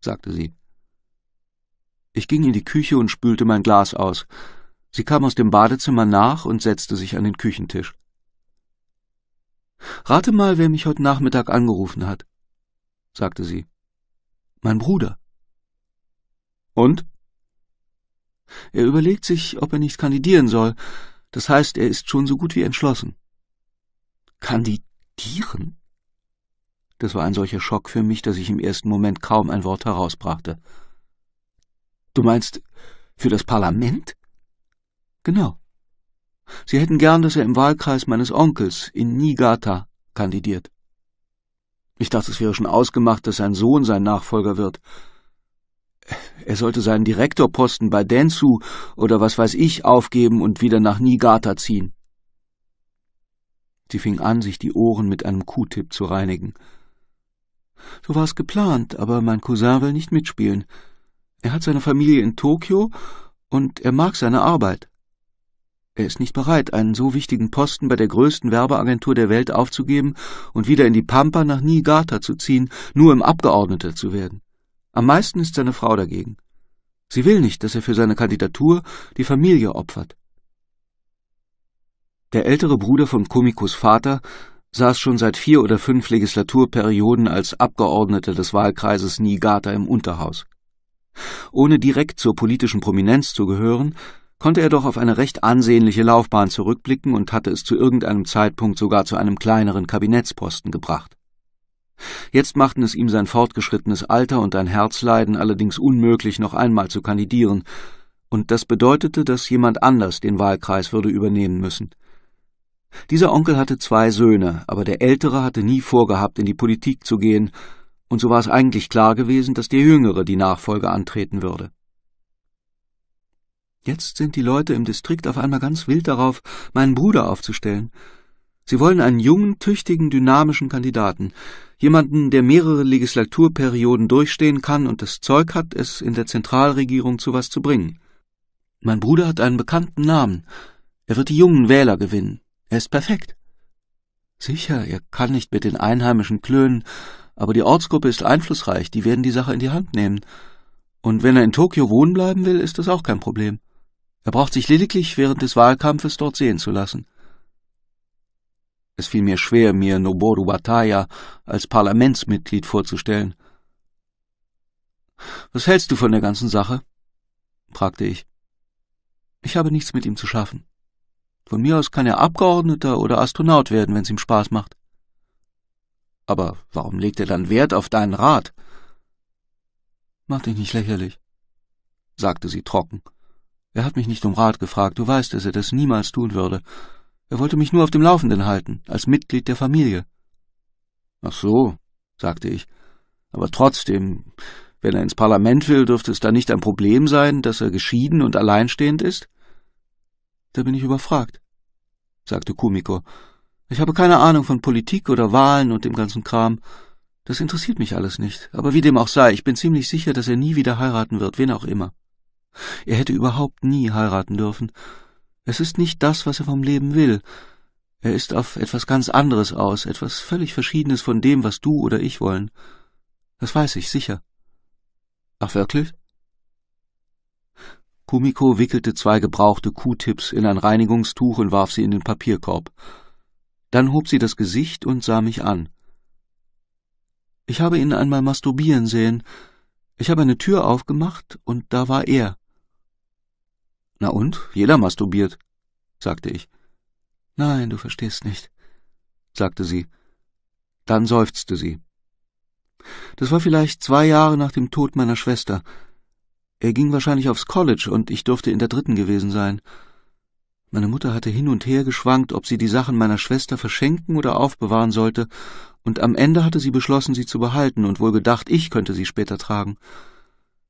sagte sie. Ich ging in die Küche und spülte mein Glas aus. Sie kam aus dem Badezimmer nach und setzte sich an den Küchentisch. Rate mal, wer mich heute Nachmittag angerufen hat, sagte sie. Mein Bruder. Und? Er überlegt sich, ob er nicht kandidieren soll. Das heißt, er ist schon so gut wie entschlossen. Kandidieren? Das war ein solcher Schock für mich, dass ich im ersten Moment kaum ein Wort herausbrachte. Du meinst für das Parlament? Genau. Sie hätten gern, dass er im Wahlkreis meines Onkels in Niigata kandidiert. Ich dachte, es wäre schon ausgemacht, dass sein Sohn sein Nachfolger wird. Er sollte seinen Direktorposten bei Densu oder was weiß ich aufgeben und wieder nach Niigata ziehen. Sie fing an, sich die Ohren mit einem q tipp zu reinigen. So war es geplant, aber mein Cousin will nicht mitspielen. Er hat seine Familie in Tokio und er mag seine Arbeit. Er ist nicht bereit, einen so wichtigen Posten bei der größten Werbeagentur der Welt aufzugeben und wieder in die Pampa nach Niigata zu ziehen, nur im Abgeordneter zu werden. Am meisten ist seine Frau dagegen. Sie will nicht, dass er für seine Kandidatur die Familie opfert. Der ältere Bruder von Komikos Vater saß schon seit vier oder fünf Legislaturperioden als Abgeordneter des Wahlkreises Niigata im Unterhaus. Ohne direkt zur politischen Prominenz zu gehören, konnte er doch auf eine recht ansehnliche Laufbahn zurückblicken und hatte es zu irgendeinem Zeitpunkt sogar zu einem kleineren Kabinettsposten gebracht. Jetzt machten es ihm sein fortgeschrittenes Alter und ein Herzleiden allerdings unmöglich, noch einmal zu kandidieren, und das bedeutete, dass jemand anders den Wahlkreis würde übernehmen müssen. Dieser Onkel hatte zwei Söhne, aber der ältere hatte nie vorgehabt, in die Politik zu gehen, und so war es eigentlich klar gewesen, dass der jüngere die Nachfolge antreten würde. Jetzt sind die Leute im Distrikt auf einmal ganz wild darauf, meinen Bruder aufzustellen. Sie wollen einen jungen, tüchtigen, dynamischen Kandidaten, jemanden, der mehrere Legislaturperioden durchstehen kann und das Zeug hat, es in der Zentralregierung zu was zu bringen. Mein Bruder hat einen bekannten Namen. Er wird die jungen Wähler gewinnen. Er ist perfekt. Sicher, er kann nicht mit den Einheimischen klönen, aber die Ortsgruppe ist einflussreich, die werden die Sache in die Hand nehmen. Und wenn er in Tokio wohnen bleiben will, ist das auch kein Problem. Er braucht sich lediglich während des Wahlkampfes dort sehen zu lassen. Es fiel mir schwer, mir Noboru Wataya als Parlamentsmitglied vorzustellen. Was hältst du von der ganzen Sache? fragte ich. Ich habe nichts mit ihm zu schaffen. Von mir aus kann er Abgeordneter oder Astronaut werden, wenn es ihm Spaß macht. Aber warum legt er dann Wert auf deinen Rat? Mach dich nicht lächerlich, sagte sie trocken. Er hat mich nicht um Rat gefragt, du weißt, dass er das niemals tun würde. Er wollte mich nur auf dem Laufenden halten, als Mitglied der Familie. Ach so, sagte ich. Aber trotzdem, wenn er ins Parlament will, dürfte es da nicht ein Problem sein, dass er geschieden und alleinstehend ist? Da bin ich überfragt, sagte Kumiko. Ich habe keine Ahnung von Politik oder Wahlen und dem ganzen Kram. Das interessiert mich alles nicht. Aber wie dem auch sei, ich bin ziemlich sicher, dass er nie wieder heiraten wird, wen auch immer. Er hätte überhaupt nie heiraten dürfen. Es ist nicht das, was er vom Leben will. Er ist auf etwas ganz anderes aus, etwas völlig Verschiedenes von dem, was du oder ich wollen. Das weiß ich sicher. Ach wirklich? Kumiko wickelte zwei gebrauchte Q-Tips in ein Reinigungstuch und warf sie in den Papierkorb. Dann hob sie das Gesicht und sah mich an. Ich habe ihn einmal masturbieren sehen. Ich habe eine Tür aufgemacht und da war er. Na und? Jeder masturbiert, sagte ich. Nein, du verstehst nicht, sagte sie. Dann seufzte sie. Das war vielleicht zwei Jahre nach dem Tod meiner Schwester. Er ging wahrscheinlich aufs College und ich durfte in der dritten gewesen sein. Meine Mutter hatte hin und her geschwankt, ob sie die Sachen meiner Schwester verschenken oder aufbewahren sollte, und am Ende hatte sie beschlossen, sie zu behalten und wohl gedacht, ich könnte sie später tragen.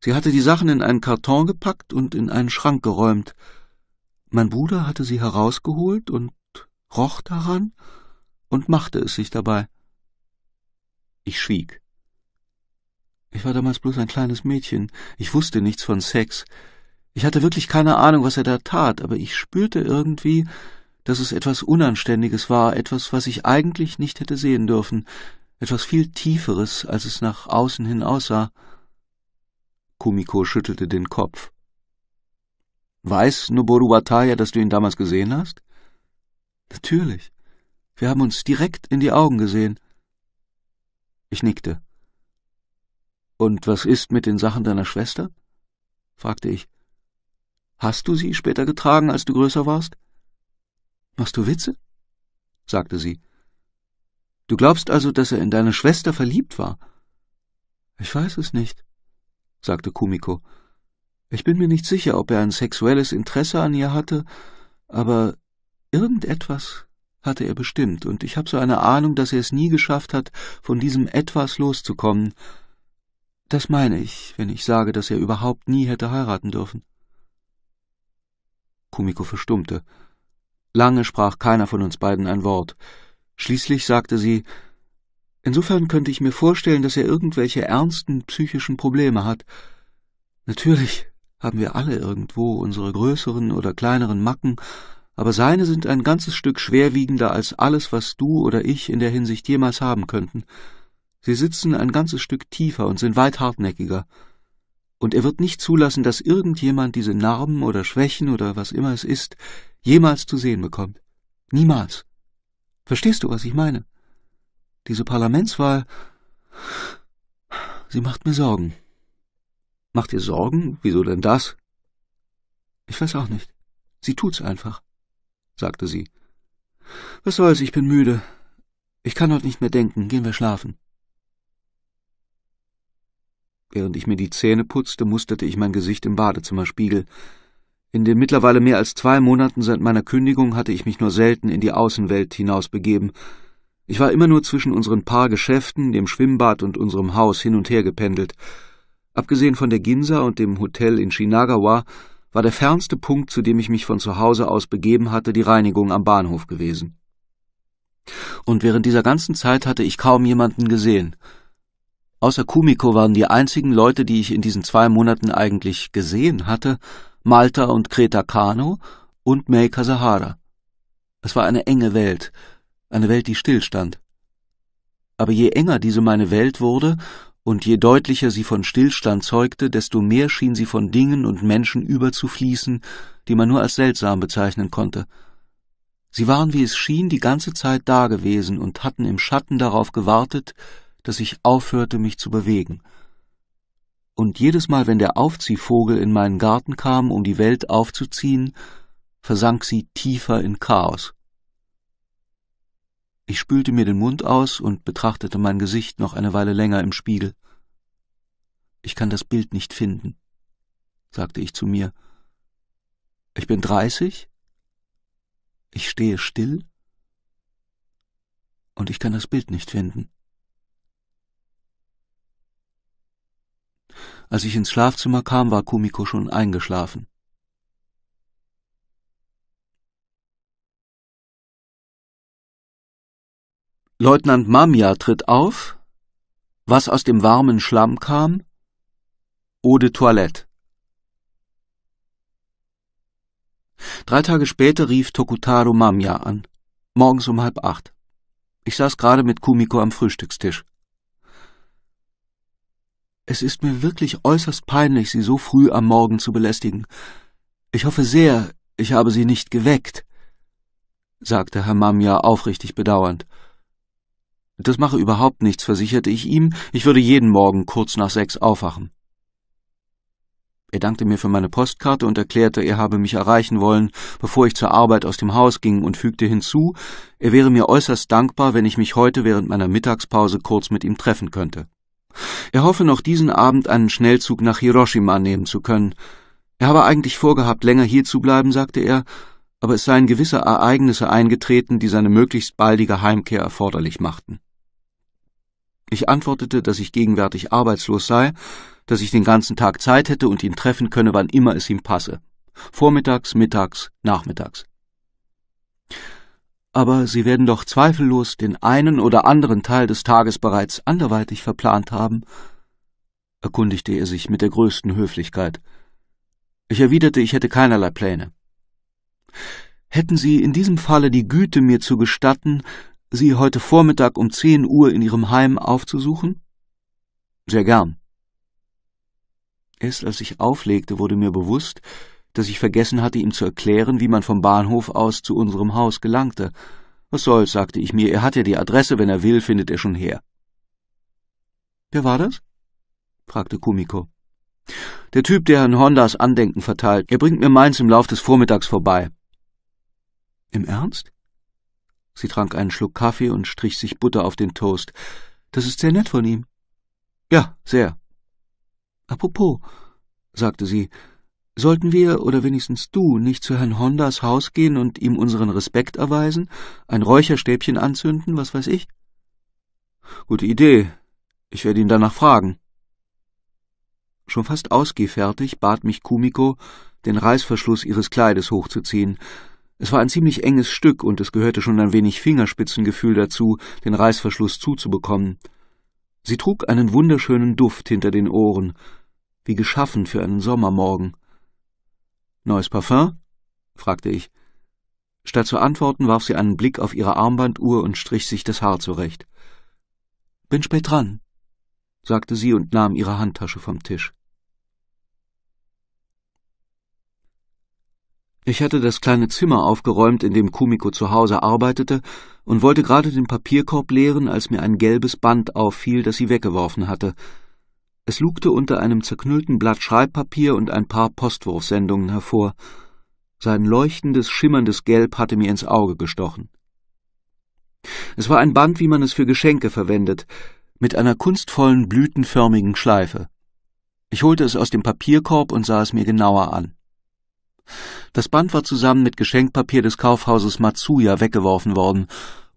Sie hatte die Sachen in einen Karton gepackt und in einen Schrank geräumt. Mein Bruder hatte sie herausgeholt und roch daran und machte es sich dabei. Ich schwieg. Ich war damals bloß ein kleines Mädchen. Ich wusste nichts von Sex. Ich hatte wirklich keine Ahnung, was er da tat, aber ich spürte irgendwie, dass es etwas Unanständiges war, etwas, was ich eigentlich nicht hätte sehen dürfen, etwas viel Tieferes, als es nach außen hin aussah. Kumiko schüttelte den Kopf. Weiß Noboru Wataya, dass du ihn damals gesehen hast? Natürlich. Wir haben uns direkt in die Augen gesehen. Ich nickte. Und was ist mit den Sachen deiner Schwester? fragte ich. Hast du sie später getragen, als du größer warst? Machst du Witze? sagte sie. Du glaubst also, dass er in deine Schwester verliebt war? Ich weiß es nicht sagte Kumiko. Ich bin mir nicht sicher, ob er ein sexuelles Interesse an ihr hatte, aber irgendetwas hatte er bestimmt, und ich habe so eine Ahnung, dass er es nie geschafft hat, von diesem etwas loszukommen. Das meine ich, wenn ich sage, dass er überhaupt nie hätte heiraten dürfen. Kumiko verstummte. Lange sprach keiner von uns beiden ein Wort. Schließlich sagte sie Insofern könnte ich mir vorstellen, dass er irgendwelche ernsten psychischen Probleme hat. Natürlich haben wir alle irgendwo unsere größeren oder kleineren Macken, aber seine sind ein ganzes Stück schwerwiegender als alles, was du oder ich in der Hinsicht jemals haben könnten. Sie sitzen ein ganzes Stück tiefer und sind weit hartnäckiger. Und er wird nicht zulassen, dass irgendjemand diese Narben oder Schwächen oder was immer es ist, jemals zu sehen bekommt. Niemals. Verstehst du, was ich meine? Diese Parlamentswahl, sie macht mir Sorgen. Macht ihr Sorgen? Wieso denn das? Ich weiß auch nicht. Sie tut's einfach, sagte sie. Was soll's, ich bin müde. Ich kann heute nicht mehr denken. Gehen wir schlafen. Während ich mir die Zähne putzte, musterte ich mein Gesicht im Badezimmerspiegel. In den mittlerweile mehr als zwei Monaten seit meiner Kündigung hatte ich mich nur selten in die Außenwelt hinausbegeben. Ich war immer nur zwischen unseren paar Geschäften, dem Schwimmbad und unserem Haus hin und her gependelt. Abgesehen von der Ginza und dem Hotel in Shinagawa war der fernste Punkt, zu dem ich mich von zu Hause aus begeben hatte, die Reinigung am Bahnhof gewesen. Und während dieser ganzen Zeit hatte ich kaum jemanden gesehen. Außer Kumiko waren die einzigen Leute, die ich in diesen zwei Monaten eigentlich gesehen hatte, Malta und Kreta Kano und Mei Kasahara. Es war eine enge Welt, eine Welt, die stillstand. Aber je enger diese meine Welt wurde und je deutlicher sie von Stillstand zeugte, desto mehr schien sie von Dingen und Menschen überzufließen, die man nur als seltsam bezeichnen konnte. Sie waren, wie es schien, die ganze Zeit dagewesen und hatten im Schatten darauf gewartet, dass ich aufhörte, mich zu bewegen. Und jedes Mal, wenn der Aufziehvogel in meinen Garten kam, um die Welt aufzuziehen, versank sie tiefer in Chaos. Ich spülte mir den Mund aus und betrachtete mein Gesicht noch eine Weile länger im Spiegel. Ich kann das Bild nicht finden, sagte ich zu mir. Ich bin dreißig, ich stehe still und ich kann das Bild nicht finden. Als ich ins Schlafzimmer kam, war Kumiko schon eingeschlafen. Leutnant Mamia tritt auf. Was aus dem warmen Schlamm kam? Eau de Toilette. Drei Tage später rief Tokutaro Mamia an. Morgens um halb acht. Ich saß gerade mit Kumiko am Frühstückstisch. Es ist mir wirklich äußerst peinlich, Sie so früh am Morgen zu belästigen. Ich hoffe sehr, ich habe Sie nicht geweckt, sagte Herr Mamia aufrichtig bedauernd. Das mache überhaupt nichts, versicherte ich ihm, ich würde jeden Morgen kurz nach sechs aufwachen. Er dankte mir für meine Postkarte und erklärte, er habe mich erreichen wollen, bevor ich zur Arbeit aus dem Haus ging und fügte hinzu, er wäre mir äußerst dankbar, wenn ich mich heute während meiner Mittagspause kurz mit ihm treffen könnte. Er hoffe noch diesen Abend einen Schnellzug nach Hiroshima nehmen zu können. Er habe eigentlich vorgehabt, länger hier zu bleiben, sagte er, aber es seien gewisse Ereignisse eingetreten, die seine möglichst baldige Heimkehr erforderlich machten. Ich antwortete, dass ich gegenwärtig arbeitslos sei, dass ich den ganzen Tag Zeit hätte und ihn treffen könne, wann immer es ihm passe. Vormittags, mittags, nachmittags. Aber Sie werden doch zweifellos den einen oder anderen Teil des Tages bereits anderweitig verplant haben, erkundigte er sich mit der größten Höflichkeit. Ich erwiderte, ich hätte keinerlei Pläne. Hätten Sie in diesem Falle die Güte, mir zu gestatten, Sie heute Vormittag um zehn Uhr in Ihrem Heim aufzusuchen? Sehr gern. Erst als ich auflegte, wurde mir bewusst, dass ich vergessen hatte, ihm zu erklären, wie man vom Bahnhof aus zu unserem Haus gelangte. Was soll's, sagte ich mir, er hat ja die Adresse, wenn er will, findet er schon her. Wer war das? fragte Kumiko. Der Typ, der Herrn Hondas Andenken verteilt. Er bringt mir meins im Lauf des Vormittags vorbei. Im Ernst? Sie trank einen Schluck Kaffee und strich sich Butter auf den Toast. Das ist sehr nett von ihm. Ja, sehr. Apropos, sagte sie, sollten wir oder wenigstens du nicht zu Herrn Hondas Haus gehen und ihm unseren Respekt erweisen, ein Räucherstäbchen anzünden, was weiß ich? Gute Idee. Ich werde ihn danach fragen. Schon fast ausgehfertig bat mich Kumiko, den Reißverschluss ihres Kleides hochzuziehen. Es war ein ziemlich enges Stück und es gehörte schon ein wenig Fingerspitzengefühl dazu, den Reißverschluss zuzubekommen. Sie trug einen wunderschönen Duft hinter den Ohren, wie geschaffen für einen Sommermorgen. Neues Parfum? fragte ich. Statt zu antworten, warf sie einen Blick auf ihre Armbanduhr und strich sich das Haar zurecht. Bin spät dran, sagte sie und nahm ihre Handtasche vom Tisch. Ich hatte das kleine Zimmer aufgeräumt, in dem Kumiko zu Hause arbeitete, und wollte gerade den Papierkorb leeren, als mir ein gelbes Band auffiel, das sie weggeworfen hatte. Es lugte unter einem zerknüllten Blatt Schreibpapier und ein paar Postwurfsendungen hervor. Sein leuchtendes, schimmerndes Gelb hatte mir ins Auge gestochen. Es war ein Band, wie man es für Geschenke verwendet, mit einer kunstvollen, blütenförmigen Schleife. Ich holte es aus dem Papierkorb und sah es mir genauer an. Das Band war zusammen mit Geschenkpapier des Kaufhauses Matsuya weggeworfen worden.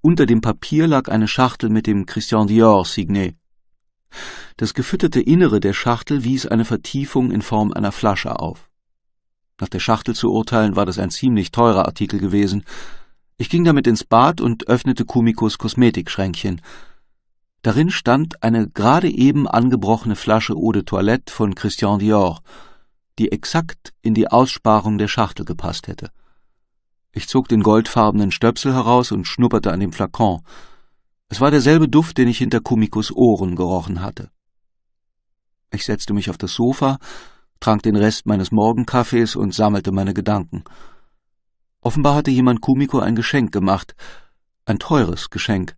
Unter dem Papier lag eine Schachtel mit dem Christian Dior Signet. Das gefütterte Innere der Schachtel wies eine Vertiefung in Form einer Flasche auf. Nach der Schachtel zu urteilen, war das ein ziemlich teurer Artikel gewesen. Ich ging damit ins Bad und öffnete Kumikos Kosmetikschränkchen. Darin stand eine gerade eben angebrochene Flasche Eau de Toilette von Christian Dior – die exakt in die Aussparung der Schachtel gepasst hätte. Ich zog den goldfarbenen Stöpsel heraus und schnupperte an dem Flakon. Es war derselbe Duft, den ich hinter Kumikos Ohren gerochen hatte. Ich setzte mich auf das Sofa, trank den Rest meines Morgenkaffees und sammelte meine Gedanken. Offenbar hatte jemand Kumiko ein Geschenk gemacht, ein teures Geschenk.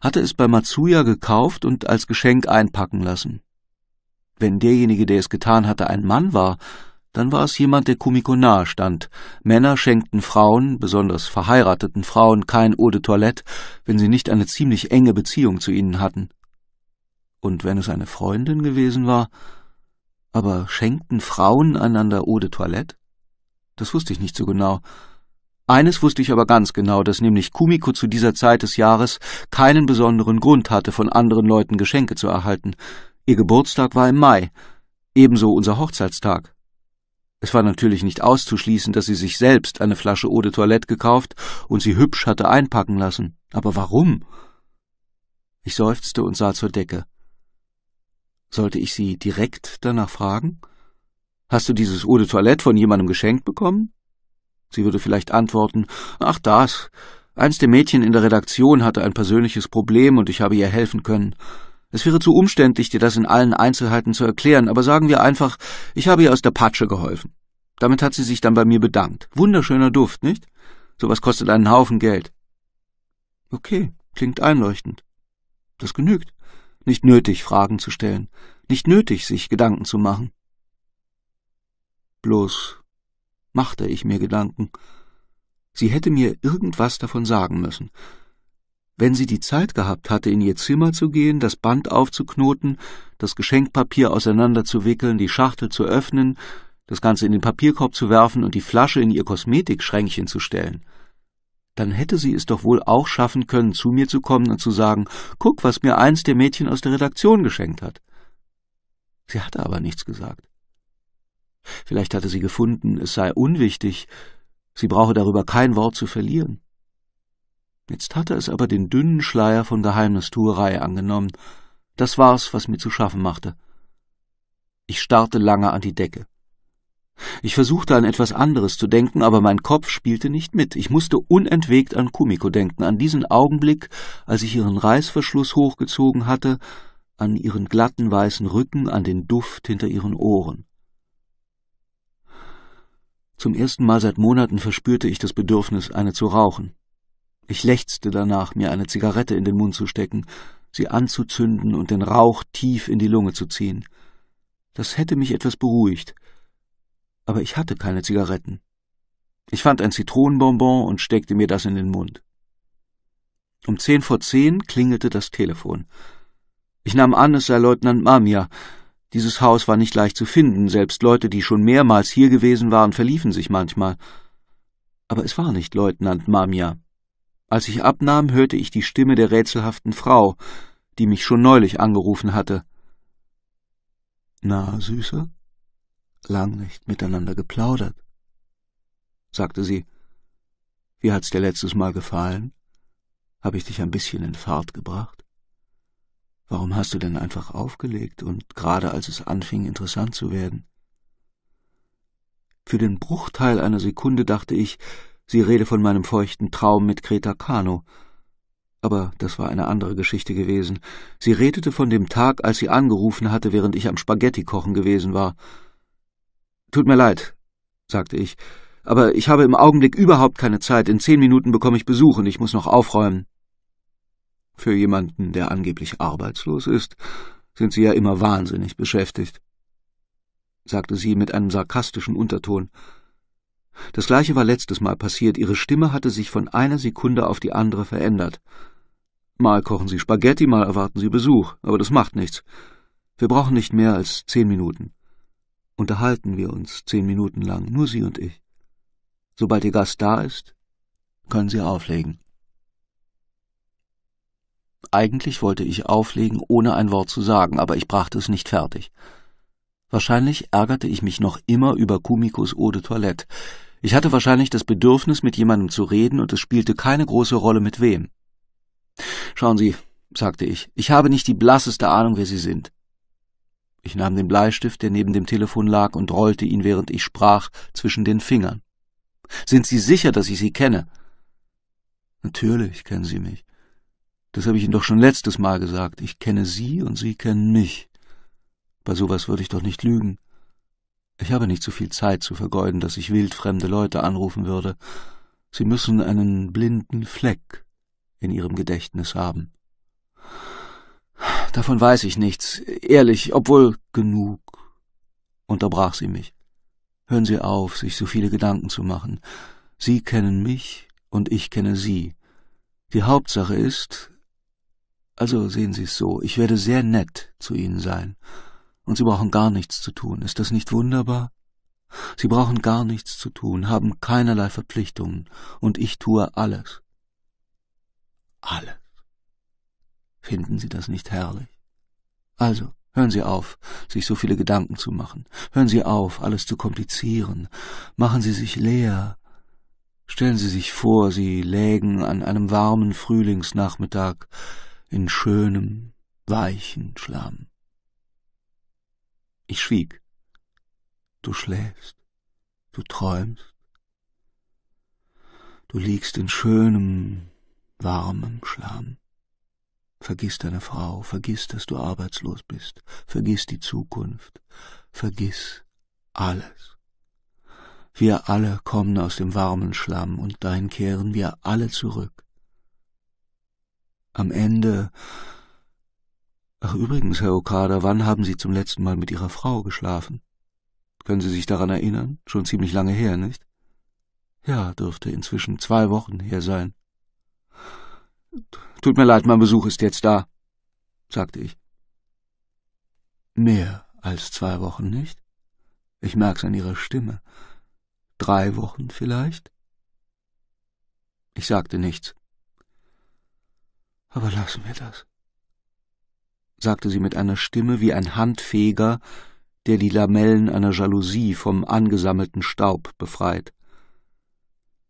Hatte es bei Matsuya gekauft und als Geschenk einpacken lassen. Wenn derjenige, der es getan hatte, ein Mann war, dann war es jemand, der Kumiko nahe stand. Männer schenkten Frauen, besonders verheirateten Frauen, kein Eau de Toilette, wenn sie nicht eine ziemlich enge Beziehung zu ihnen hatten. Und wenn es eine Freundin gewesen war, aber schenkten Frauen einander Eau de Toilette? Das wusste ich nicht so genau. Eines wusste ich aber ganz genau, dass nämlich Kumiko zu dieser Zeit des Jahres keinen besonderen Grund hatte, von anderen Leuten Geschenke zu erhalten. Ihr Geburtstag war im Mai, ebenso unser Hochzeitstag. Es war natürlich nicht auszuschließen, dass sie sich selbst eine Flasche Eau de Toilette gekauft und sie hübsch hatte einpacken lassen. Aber warum? Ich seufzte und sah zur Decke. Sollte ich sie direkt danach fragen? Hast du dieses Eau de Toilette von jemandem geschenkt bekommen? Sie würde vielleicht antworten, ach das, eins der Mädchen in der Redaktion hatte ein persönliches Problem und ich habe ihr helfen können. Es wäre zu umständlich, dir das in allen Einzelheiten zu erklären, aber sagen wir einfach, ich habe ihr aus der Patsche geholfen. Damit hat sie sich dann bei mir bedankt. Wunderschöner Duft, nicht? Sowas kostet einen Haufen Geld. Okay, klingt einleuchtend. Das genügt. Nicht nötig, Fragen zu stellen. Nicht nötig, sich Gedanken zu machen. Bloß machte ich mir Gedanken. Sie hätte mir irgendwas davon sagen müssen, wenn sie die Zeit gehabt hatte, in ihr Zimmer zu gehen, das Band aufzuknoten, das Geschenkpapier auseinanderzuwickeln, die Schachtel zu öffnen, das Ganze in den Papierkorb zu werfen und die Flasche in ihr Kosmetikschränkchen zu stellen, dann hätte sie es doch wohl auch schaffen können, zu mir zu kommen und zu sagen, guck, was mir eins der Mädchen aus der Redaktion geschenkt hat. Sie hatte aber nichts gesagt. Vielleicht hatte sie gefunden, es sei unwichtig, sie brauche darüber kein Wort zu verlieren. Jetzt hatte es aber den dünnen Schleier von Geheimnistuerei angenommen. Das war's, was mir zu schaffen machte. Ich starrte lange an die Decke. Ich versuchte an etwas anderes zu denken, aber mein Kopf spielte nicht mit. Ich musste unentwegt an Kumiko denken, an diesen Augenblick, als ich ihren Reißverschluss hochgezogen hatte, an ihren glatten weißen Rücken, an den Duft hinter ihren Ohren. Zum ersten Mal seit Monaten verspürte ich das Bedürfnis, eine zu rauchen. Ich lechzte danach, mir eine Zigarette in den Mund zu stecken, sie anzuzünden und den Rauch tief in die Lunge zu ziehen. Das hätte mich etwas beruhigt. Aber ich hatte keine Zigaretten. Ich fand ein Zitronenbonbon und steckte mir das in den Mund. Um zehn vor zehn klingelte das Telefon. Ich nahm an, es sei Leutnant Mamia. Dieses Haus war nicht leicht zu finden, selbst Leute, die schon mehrmals hier gewesen waren, verliefen sich manchmal. Aber es war nicht Leutnant Mamia. Als ich abnahm, hörte ich die Stimme der rätselhaften Frau, die mich schon neulich angerufen hatte. Na, Süßer? Lang nicht miteinander geplaudert, sagte sie. Wie hat's dir letztes Mal gefallen? Hab ich dich ein bisschen in Fahrt gebracht? Warum hast du denn einfach aufgelegt und gerade als es anfing, interessant zu werden? Für den Bruchteil einer Sekunde dachte ich, Sie rede von meinem feuchten Traum mit Kreta Kano. Aber das war eine andere Geschichte gewesen. Sie redete von dem Tag, als sie angerufen hatte, während ich am Spaghetti kochen gewesen war. Tut mir leid, sagte ich, aber ich habe im Augenblick überhaupt keine Zeit. In zehn Minuten bekomme ich Besuch und ich muss noch aufräumen. Für jemanden, der angeblich arbeitslos ist, sind Sie ja immer wahnsinnig beschäftigt, sagte sie mit einem sarkastischen Unterton. Das gleiche war letztes Mal passiert, ihre Stimme hatte sich von einer Sekunde auf die andere verändert. Mal kochen sie Spaghetti, mal erwarten sie Besuch, aber das macht nichts. Wir brauchen nicht mehr als zehn Minuten. Unterhalten wir uns zehn Minuten lang, nur sie und ich. Sobald ihr Gast da ist, können sie auflegen. Eigentlich wollte ich auflegen, ohne ein Wort zu sagen, aber ich brachte es nicht fertig. Wahrscheinlich ärgerte ich mich noch immer über Kumikos Eau de Toilette. Ich hatte wahrscheinlich das Bedürfnis, mit jemandem zu reden, und es spielte keine große Rolle, mit wem. Schauen Sie, sagte ich, ich habe nicht die blasseste Ahnung, wer Sie sind. Ich nahm den Bleistift, der neben dem Telefon lag, und rollte ihn, während ich sprach, zwischen den Fingern. Sind Sie sicher, dass ich Sie kenne? Natürlich kennen Sie mich. Das habe ich Ihnen doch schon letztes Mal gesagt. Ich kenne Sie und Sie kennen mich. Bei sowas würde ich doch nicht lügen. Ich habe nicht so viel Zeit zu vergeuden, dass ich wildfremde Leute anrufen würde. Sie müssen einen blinden Fleck in ihrem Gedächtnis haben. Davon weiß ich nichts, ehrlich, obwohl genug, unterbrach sie mich. Hören Sie auf, sich so viele Gedanken zu machen. Sie kennen mich und ich kenne Sie. Die Hauptsache ist, also sehen Sie es so, ich werde sehr nett zu Ihnen sein. Und sie brauchen gar nichts zu tun. Ist das nicht wunderbar? Sie brauchen gar nichts zu tun, haben keinerlei Verpflichtungen, und ich tue alles. Alles. Finden Sie das nicht herrlich? Also, hören Sie auf, sich so viele Gedanken zu machen. Hören Sie auf, alles zu komplizieren. Machen Sie sich leer. Stellen Sie sich vor, Sie lägen an einem warmen Frühlingsnachmittag in schönem, weichen Schlamm. Ich schwieg. Du schläfst, du träumst, du liegst in schönem, warmem Schlamm. Vergiss deine Frau, vergiss, dass du arbeitslos bist, vergiss die Zukunft, vergiss alles. Wir alle kommen aus dem warmen Schlamm und dahin kehren wir alle zurück. Am Ende Ach übrigens, Herr Okada, wann haben Sie zum letzten Mal mit Ihrer Frau geschlafen? Können Sie sich daran erinnern? Schon ziemlich lange her, nicht? Ja, dürfte inzwischen zwei Wochen her sein. Tut mir leid, mein Besuch ist jetzt da, sagte ich. Mehr als zwei Wochen, nicht? Ich merk's an Ihrer Stimme. Drei Wochen vielleicht? Ich sagte nichts. Aber lassen wir das sagte sie mit einer Stimme wie ein Handfeger, der die Lamellen einer Jalousie vom angesammelten Staub befreit.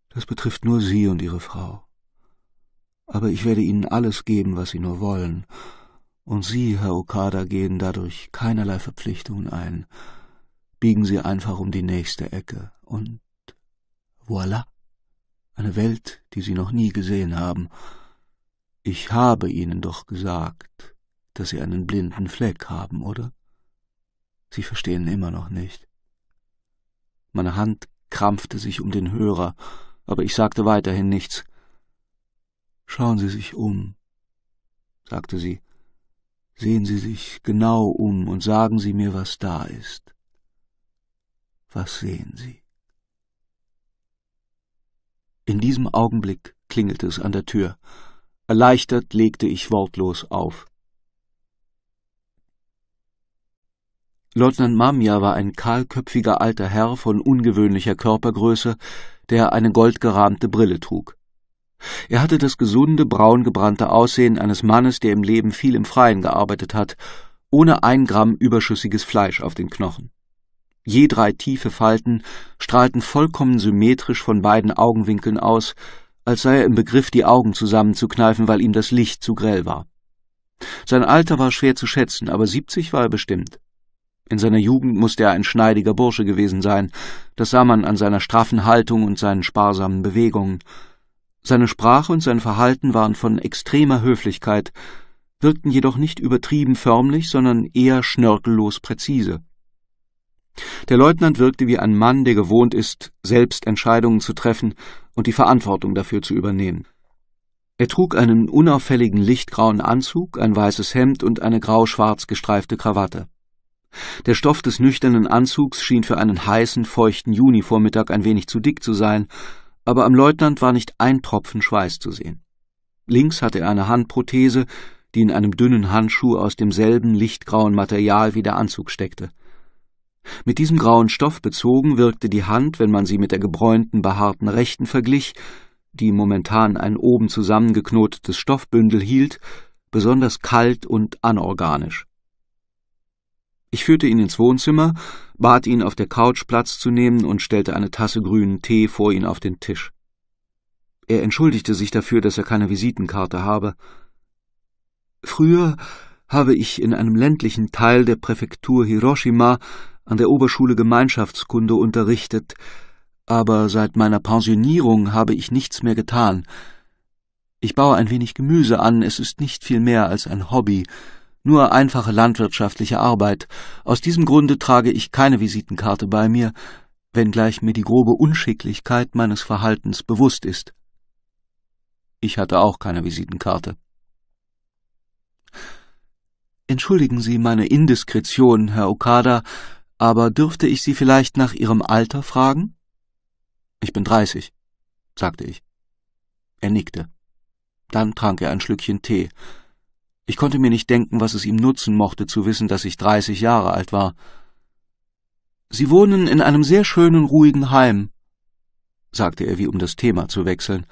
Das betrifft nur Sie und Ihre Frau. Aber ich werde Ihnen alles geben, was Sie nur wollen. Und Sie, Herr Okada, gehen dadurch keinerlei Verpflichtungen ein. Biegen Sie einfach um die nächste Ecke. Und voilà. Eine Welt, die Sie noch nie gesehen haben. Ich habe Ihnen doch gesagt, dass Sie einen blinden Fleck haben, oder? Sie verstehen immer noch nicht. Meine Hand krampfte sich um den Hörer, aber ich sagte weiterhin nichts. Schauen Sie sich um, sagte sie. Sehen Sie sich genau um und sagen Sie mir, was da ist. Was sehen Sie? In diesem Augenblick klingelte es an der Tür. Erleichtert legte ich wortlos auf. Leutnant Mamia war ein kahlköpfiger alter Herr von ungewöhnlicher Körpergröße, der eine goldgerahmte Brille trug. Er hatte das gesunde, braungebrannte Aussehen eines Mannes, der im Leben viel im Freien gearbeitet hat, ohne ein Gramm überschüssiges Fleisch auf den Knochen. Je drei tiefe Falten strahlten vollkommen symmetrisch von beiden Augenwinkeln aus, als sei er im Begriff, die Augen zusammenzukneifen, weil ihm das Licht zu grell war. Sein Alter war schwer zu schätzen, aber siebzig war er bestimmt. In seiner Jugend musste er ein schneidiger Bursche gewesen sein, das sah man an seiner straffen Haltung und seinen sparsamen Bewegungen. Seine Sprache und sein Verhalten waren von extremer Höflichkeit, wirkten jedoch nicht übertrieben förmlich, sondern eher schnörkellos präzise. Der Leutnant wirkte wie ein Mann, der gewohnt ist, selbst Entscheidungen zu treffen und die Verantwortung dafür zu übernehmen. Er trug einen unauffälligen lichtgrauen Anzug, ein weißes Hemd und eine grau-schwarz gestreifte Krawatte. Der Stoff des nüchternen Anzugs schien für einen heißen, feuchten Junivormittag ein wenig zu dick zu sein, aber am Leutnant war nicht ein Tropfen Schweiß zu sehen. Links hatte er eine Handprothese, die in einem dünnen Handschuh aus demselben lichtgrauen Material wie der Anzug steckte. Mit diesem grauen Stoff bezogen wirkte die Hand, wenn man sie mit der gebräunten, behaarten rechten verglich, die momentan ein oben zusammengeknotetes Stoffbündel hielt, besonders kalt und anorganisch. Ich führte ihn ins Wohnzimmer, bat ihn, auf der Couch Platz zu nehmen und stellte eine Tasse grünen Tee vor ihn auf den Tisch. Er entschuldigte sich dafür, dass er keine Visitenkarte habe. Früher habe ich in einem ländlichen Teil der Präfektur Hiroshima an der Oberschule Gemeinschaftskunde unterrichtet, aber seit meiner Pensionierung habe ich nichts mehr getan. Ich baue ein wenig Gemüse an, es ist nicht viel mehr als ein Hobby, nur einfache landwirtschaftliche Arbeit. Aus diesem Grunde trage ich keine Visitenkarte bei mir, wenngleich mir die grobe Unschicklichkeit meines Verhaltens bewusst ist. Ich hatte auch keine Visitenkarte. Entschuldigen Sie meine Indiskretion, Herr Okada, aber dürfte ich Sie vielleicht nach Ihrem Alter fragen? Ich bin dreißig, sagte ich. Er nickte. Dann trank er ein Schlückchen Tee. Ich konnte mir nicht denken, was es ihm nutzen mochte, zu wissen, dass ich dreißig Jahre alt war. Sie wohnen in einem sehr schönen, ruhigen Heim, sagte er, wie um das Thema zu wechseln.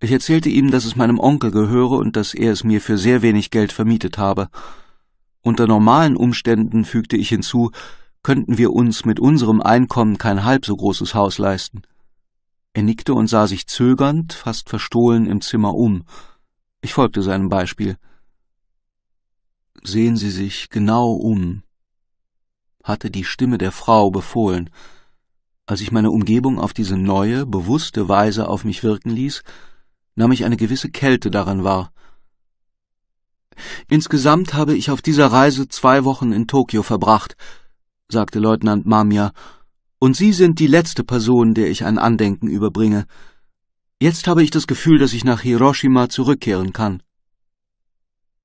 Ich erzählte ihm, dass es meinem Onkel gehöre und dass er es mir für sehr wenig Geld vermietet habe. Unter normalen Umständen, fügte ich hinzu, könnten wir uns mit unserem Einkommen kein halb so großes Haus leisten. Er nickte und sah sich zögernd, fast verstohlen im Zimmer um. Ich folgte seinem Beispiel. Sehen Sie sich genau um, hatte die Stimme der Frau befohlen. Als ich meine Umgebung auf diese neue, bewusste Weise auf mich wirken ließ, nahm ich eine gewisse Kälte daran wahr. Insgesamt habe ich auf dieser Reise zwei Wochen in Tokio verbracht, sagte Leutnant Mamia, und Sie sind die letzte Person, der ich ein Andenken überbringe. Jetzt habe ich das Gefühl, dass ich nach Hiroshima zurückkehren kann.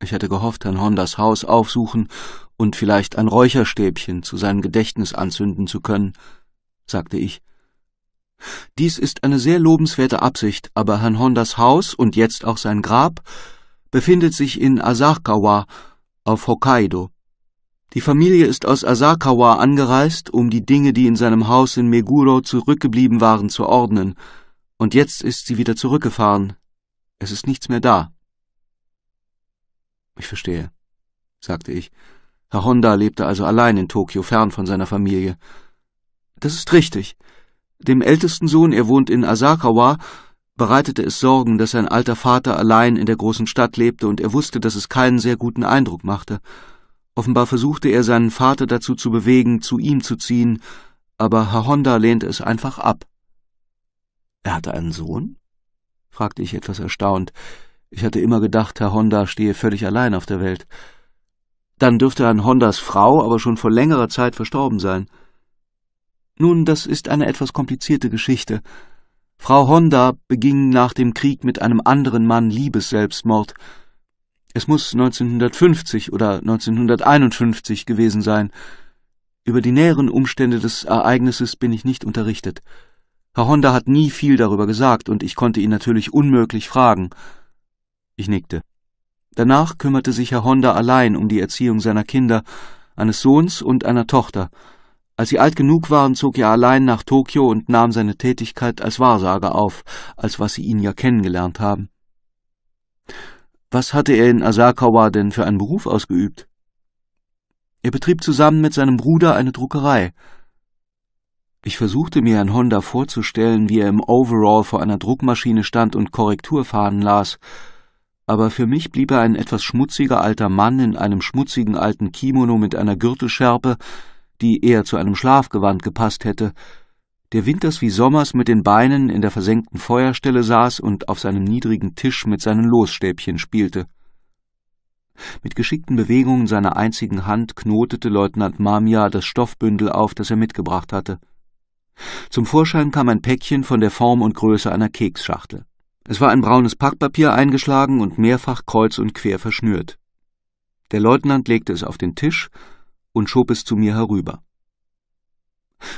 Ich hätte gehofft, Herrn Hondas Haus aufsuchen und vielleicht ein Räucherstäbchen zu seinem Gedächtnis anzünden zu können, sagte ich. Dies ist eine sehr lobenswerte Absicht, aber Herrn Hondas Haus und jetzt auch sein Grab befindet sich in Asakawa auf Hokkaido. Die Familie ist aus Asakawa angereist, um die Dinge, die in seinem Haus in Meguro zurückgeblieben waren, zu ordnen, und jetzt ist sie wieder zurückgefahren. Es ist nichts mehr da. Ich verstehe, sagte ich. Herr Honda lebte also allein in Tokio, fern von seiner Familie. Das ist richtig. Dem ältesten Sohn, er wohnt in Asakawa, bereitete es Sorgen, dass sein alter Vater allein in der großen Stadt lebte, und er wusste, dass es keinen sehr guten Eindruck machte. Offenbar versuchte er, seinen Vater dazu zu bewegen, zu ihm zu ziehen, aber Herr Honda lehnte es einfach ab. Er hatte einen Sohn? fragte ich etwas erstaunt. Ich hatte immer gedacht, Herr Honda stehe völlig allein auf der Welt. Dann dürfte Herrn Hondas Frau aber schon vor längerer Zeit verstorben sein. Nun, das ist eine etwas komplizierte Geschichte. Frau Honda beging nach dem Krieg mit einem anderen Mann Liebesselbstmord. Es muss 1950 oder 1951 gewesen sein. Über die näheren Umstände des Ereignisses bin ich nicht unterrichtet. Herr Honda hat nie viel darüber gesagt, und ich konnte ihn natürlich unmöglich fragen. Ich nickte. Danach kümmerte sich Herr Honda allein um die Erziehung seiner Kinder, eines Sohns und einer Tochter. Als sie alt genug waren, zog er allein nach Tokio und nahm seine Tätigkeit als Wahrsager auf, als was sie ihn ja kennengelernt haben. Was hatte er in Asakawa denn für einen Beruf ausgeübt? Er betrieb zusammen mit seinem Bruder eine Druckerei. Ich versuchte mir Herrn Honda vorzustellen, wie er im Overall vor einer Druckmaschine stand und Korrekturfahnen las, aber für mich blieb er ein etwas schmutziger alter Mann in einem schmutzigen alten Kimono mit einer Gürtelschärpe, die eher zu einem Schlafgewand gepasst hätte, der winters wie sommers mit den Beinen in der versenkten Feuerstelle saß und auf seinem niedrigen Tisch mit seinen Losstäbchen spielte. Mit geschickten Bewegungen seiner einzigen Hand knotete Leutnant Mamia das Stoffbündel auf, das er mitgebracht hatte. Zum Vorschein kam ein Päckchen von der Form und Größe einer Keksschachtel. Es war ein braunes Packpapier eingeschlagen und mehrfach kreuz und quer verschnürt. Der Leutnant legte es auf den Tisch und schob es zu mir herüber.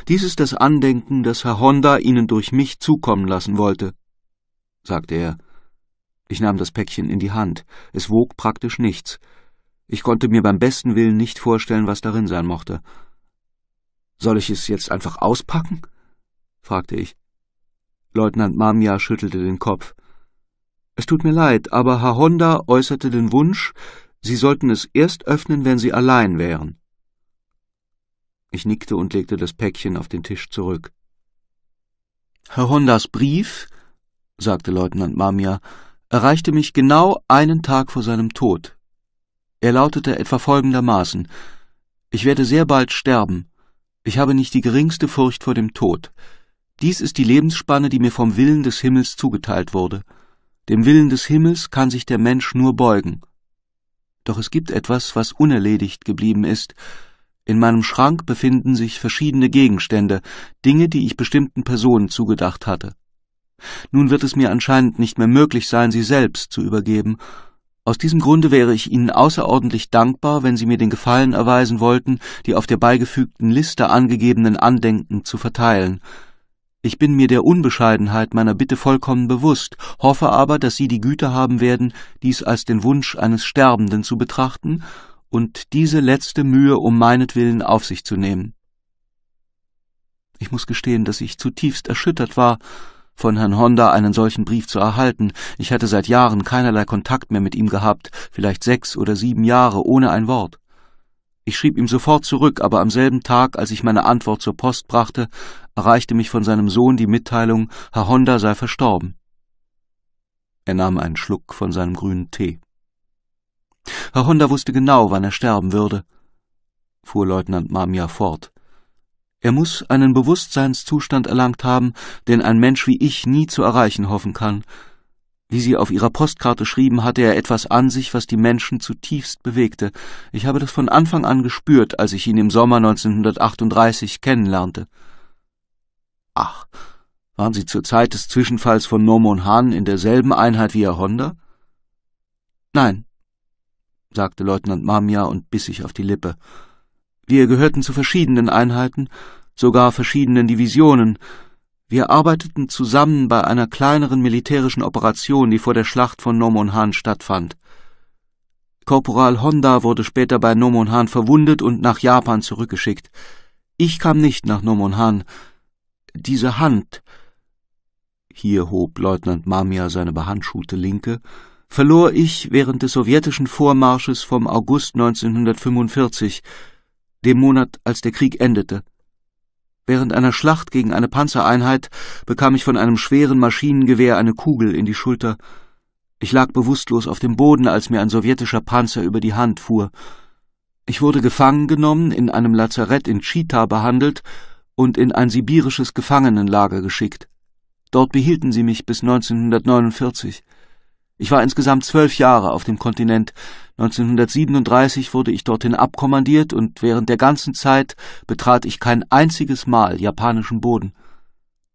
Dies ist das Andenken, das Herr Honda Ihnen durch mich zukommen lassen wollte, sagte er. Ich nahm das Päckchen in die Hand. Es wog praktisch nichts. Ich konnte mir beim besten Willen nicht vorstellen, was darin sein mochte. Soll ich es jetzt einfach auspacken? fragte ich. Leutnant Mamia schüttelte den Kopf. Es tut mir leid, aber Herr Honda äußerte den Wunsch, Sie sollten es erst öffnen, wenn Sie allein wären. Ich nickte und legte das Päckchen auf den Tisch zurück. Herr Hondas Brief, sagte Leutnant Mamia, erreichte mich genau einen Tag vor seinem Tod. Er lautete etwa folgendermaßen Ich werde sehr bald sterben. Ich habe nicht die geringste Furcht vor dem Tod. Dies ist die Lebensspanne, die mir vom Willen des Himmels zugeteilt wurde. Dem Willen des Himmels kann sich der Mensch nur beugen. Doch es gibt etwas, was unerledigt geblieben ist. In meinem Schrank befinden sich verschiedene Gegenstände, Dinge, die ich bestimmten Personen zugedacht hatte. Nun wird es mir anscheinend nicht mehr möglich sein, sie selbst zu übergeben. Aus diesem Grunde wäre ich Ihnen außerordentlich dankbar, wenn Sie mir den Gefallen erweisen wollten, die auf der beigefügten Liste angegebenen Andenken zu verteilen. Ich bin mir der Unbescheidenheit meiner Bitte vollkommen bewusst, hoffe aber, dass Sie die Güte haben werden, dies als den Wunsch eines Sterbenden zu betrachten und diese letzte Mühe um meinetwillen auf sich zu nehmen. Ich muss gestehen, dass ich zutiefst erschüttert war, von Herrn Honda einen solchen Brief zu erhalten. Ich hatte seit Jahren keinerlei Kontakt mehr mit ihm gehabt, vielleicht sechs oder sieben Jahre, ohne ein Wort. Ich schrieb ihm sofort zurück, aber am selben Tag, als ich meine Antwort zur Post brachte, erreichte mich von seinem Sohn die Mitteilung, Herr Honda sei verstorben. Er nahm einen Schluck von seinem grünen Tee. Herr Honda wusste genau, wann er sterben würde, fuhr Leutnant Mamia fort. Er muß einen Bewusstseinszustand erlangt haben, den ein Mensch wie ich nie zu erreichen hoffen kann. Wie Sie auf Ihrer Postkarte schrieben, hatte er etwas an sich, was die Menschen zutiefst bewegte. Ich habe das von Anfang an gespürt, als ich ihn im Sommer 1938 kennenlernte. Ach, waren sie zur Zeit des Zwischenfalls von Nomon Hahn in derselben Einheit wie Herr Honda? Nein, sagte Leutnant Mamia und biss sich auf die Lippe. Wir gehörten zu verschiedenen Einheiten, sogar verschiedenen Divisionen. Wir arbeiteten zusammen bei einer kleineren militärischen Operation, die vor der Schlacht von Hahn stattfand. Korporal Honda wurde später bei Hahn verwundet und nach Japan zurückgeschickt. Ich kam nicht nach Hahn, diese Hand. Hier hob Leutnant Mamia seine behandschuhte Linke, verlor ich während des sowjetischen Vormarsches vom August 1945, dem Monat, als der Krieg endete. Während einer Schlacht gegen eine Panzereinheit bekam ich von einem schweren Maschinengewehr eine Kugel in die Schulter. Ich lag bewusstlos auf dem Boden, als mir ein sowjetischer Panzer über die Hand fuhr. Ich wurde gefangen genommen, in einem Lazarett in Chita behandelt und in ein sibirisches Gefangenenlager geschickt. Dort behielten sie mich bis 1949. Ich war insgesamt zwölf Jahre auf dem Kontinent. 1937 wurde ich dorthin abkommandiert und während der ganzen Zeit betrat ich kein einziges Mal japanischen Boden.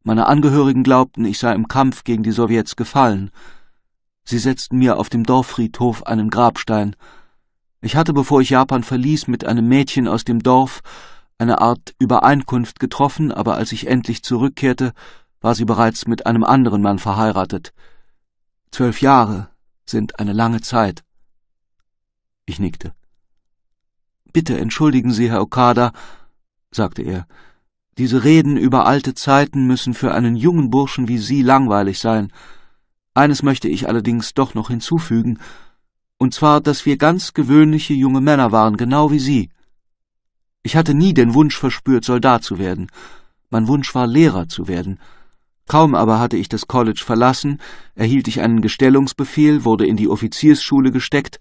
Meine Angehörigen glaubten, ich sei im Kampf gegen die Sowjets gefallen. Sie setzten mir auf dem Dorffriedhof einen Grabstein. Ich hatte, bevor ich Japan verließ, mit einem Mädchen aus dem Dorf eine Art Übereinkunft getroffen, aber als ich endlich zurückkehrte, war sie bereits mit einem anderen Mann verheiratet. Zwölf Jahre sind eine lange Zeit. Ich nickte. Bitte entschuldigen Sie, Herr Okada, sagte er, diese Reden über alte Zeiten müssen für einen jungen Burschen wie Sie langweilig sein. Eines möchte ich allerdings doch noch hinzufügen, und zwar, dass wir ganz gewöhnliche junge Männer waren, genau wie Sie. Ich hatte nie den Wunsch verspürt, Soldat zu werden. Mein Wunsch war, Lehrer zu werden. Kaum aber hatte ich das College verlassen, erhielt ich einen Gestellungsbefehl, wurde in die Offiziersschule gesteckt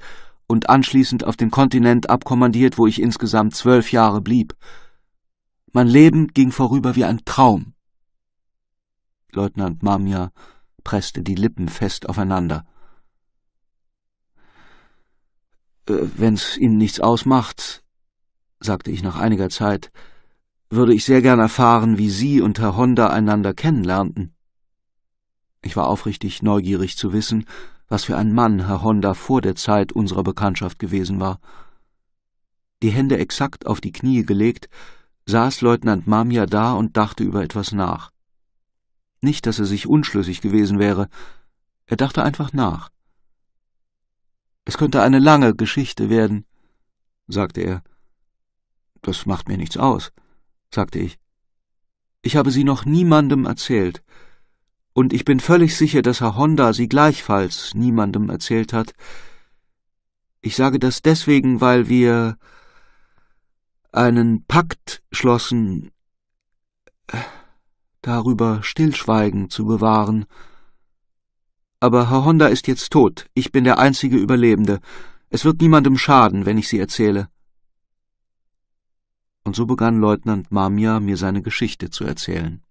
und anschließend auf den Kontinent abkommandiert, wo ich insgesamt zwölf Jahre blieb. Mein Leben ging vorüber wie ein Traum. Leutnant Mamia presste die Lippen fest aufeinander. Äh, wenn's Ihnen nichts ausmacht, sagte ich nach einiger Zeit, würde ich sehr gern erfahren, wie Sie und Herr Honda einander kennenlernten. Ich war aufrichtig neugierig zu wissen, was für ein Mann Herr Honda vor der Zeit unserer Bekanntschaft gewesen war. Die Hände exakt auf die Knie gelegt, saß Leutnant Mamia da und dachte über etwas nach. Nicht, dass er sich unschlüssig gewesen wäre, er dachte einfach nach. Es könnte eine lange Geschichte werden, sagte er. Das macht mir nichts aus, sagte ich. Ich habe sie noch niemandem erzählt, und ich bin völlig sicher, dass Herr Honda sie gleichfalls niemandem erzählt hat. Ich sage das deswegen, weil wir einen Pakt schlossen, äh, darüber Stillschweigen zu bewahren. Aber Herr Honda ist jetzt tot, ich bin der einzige Überlebende. Es wird niemandem schaden, wenn ich sie erzähle und so begann Leutnant Mamia mir seine Geschichte zu erzählen.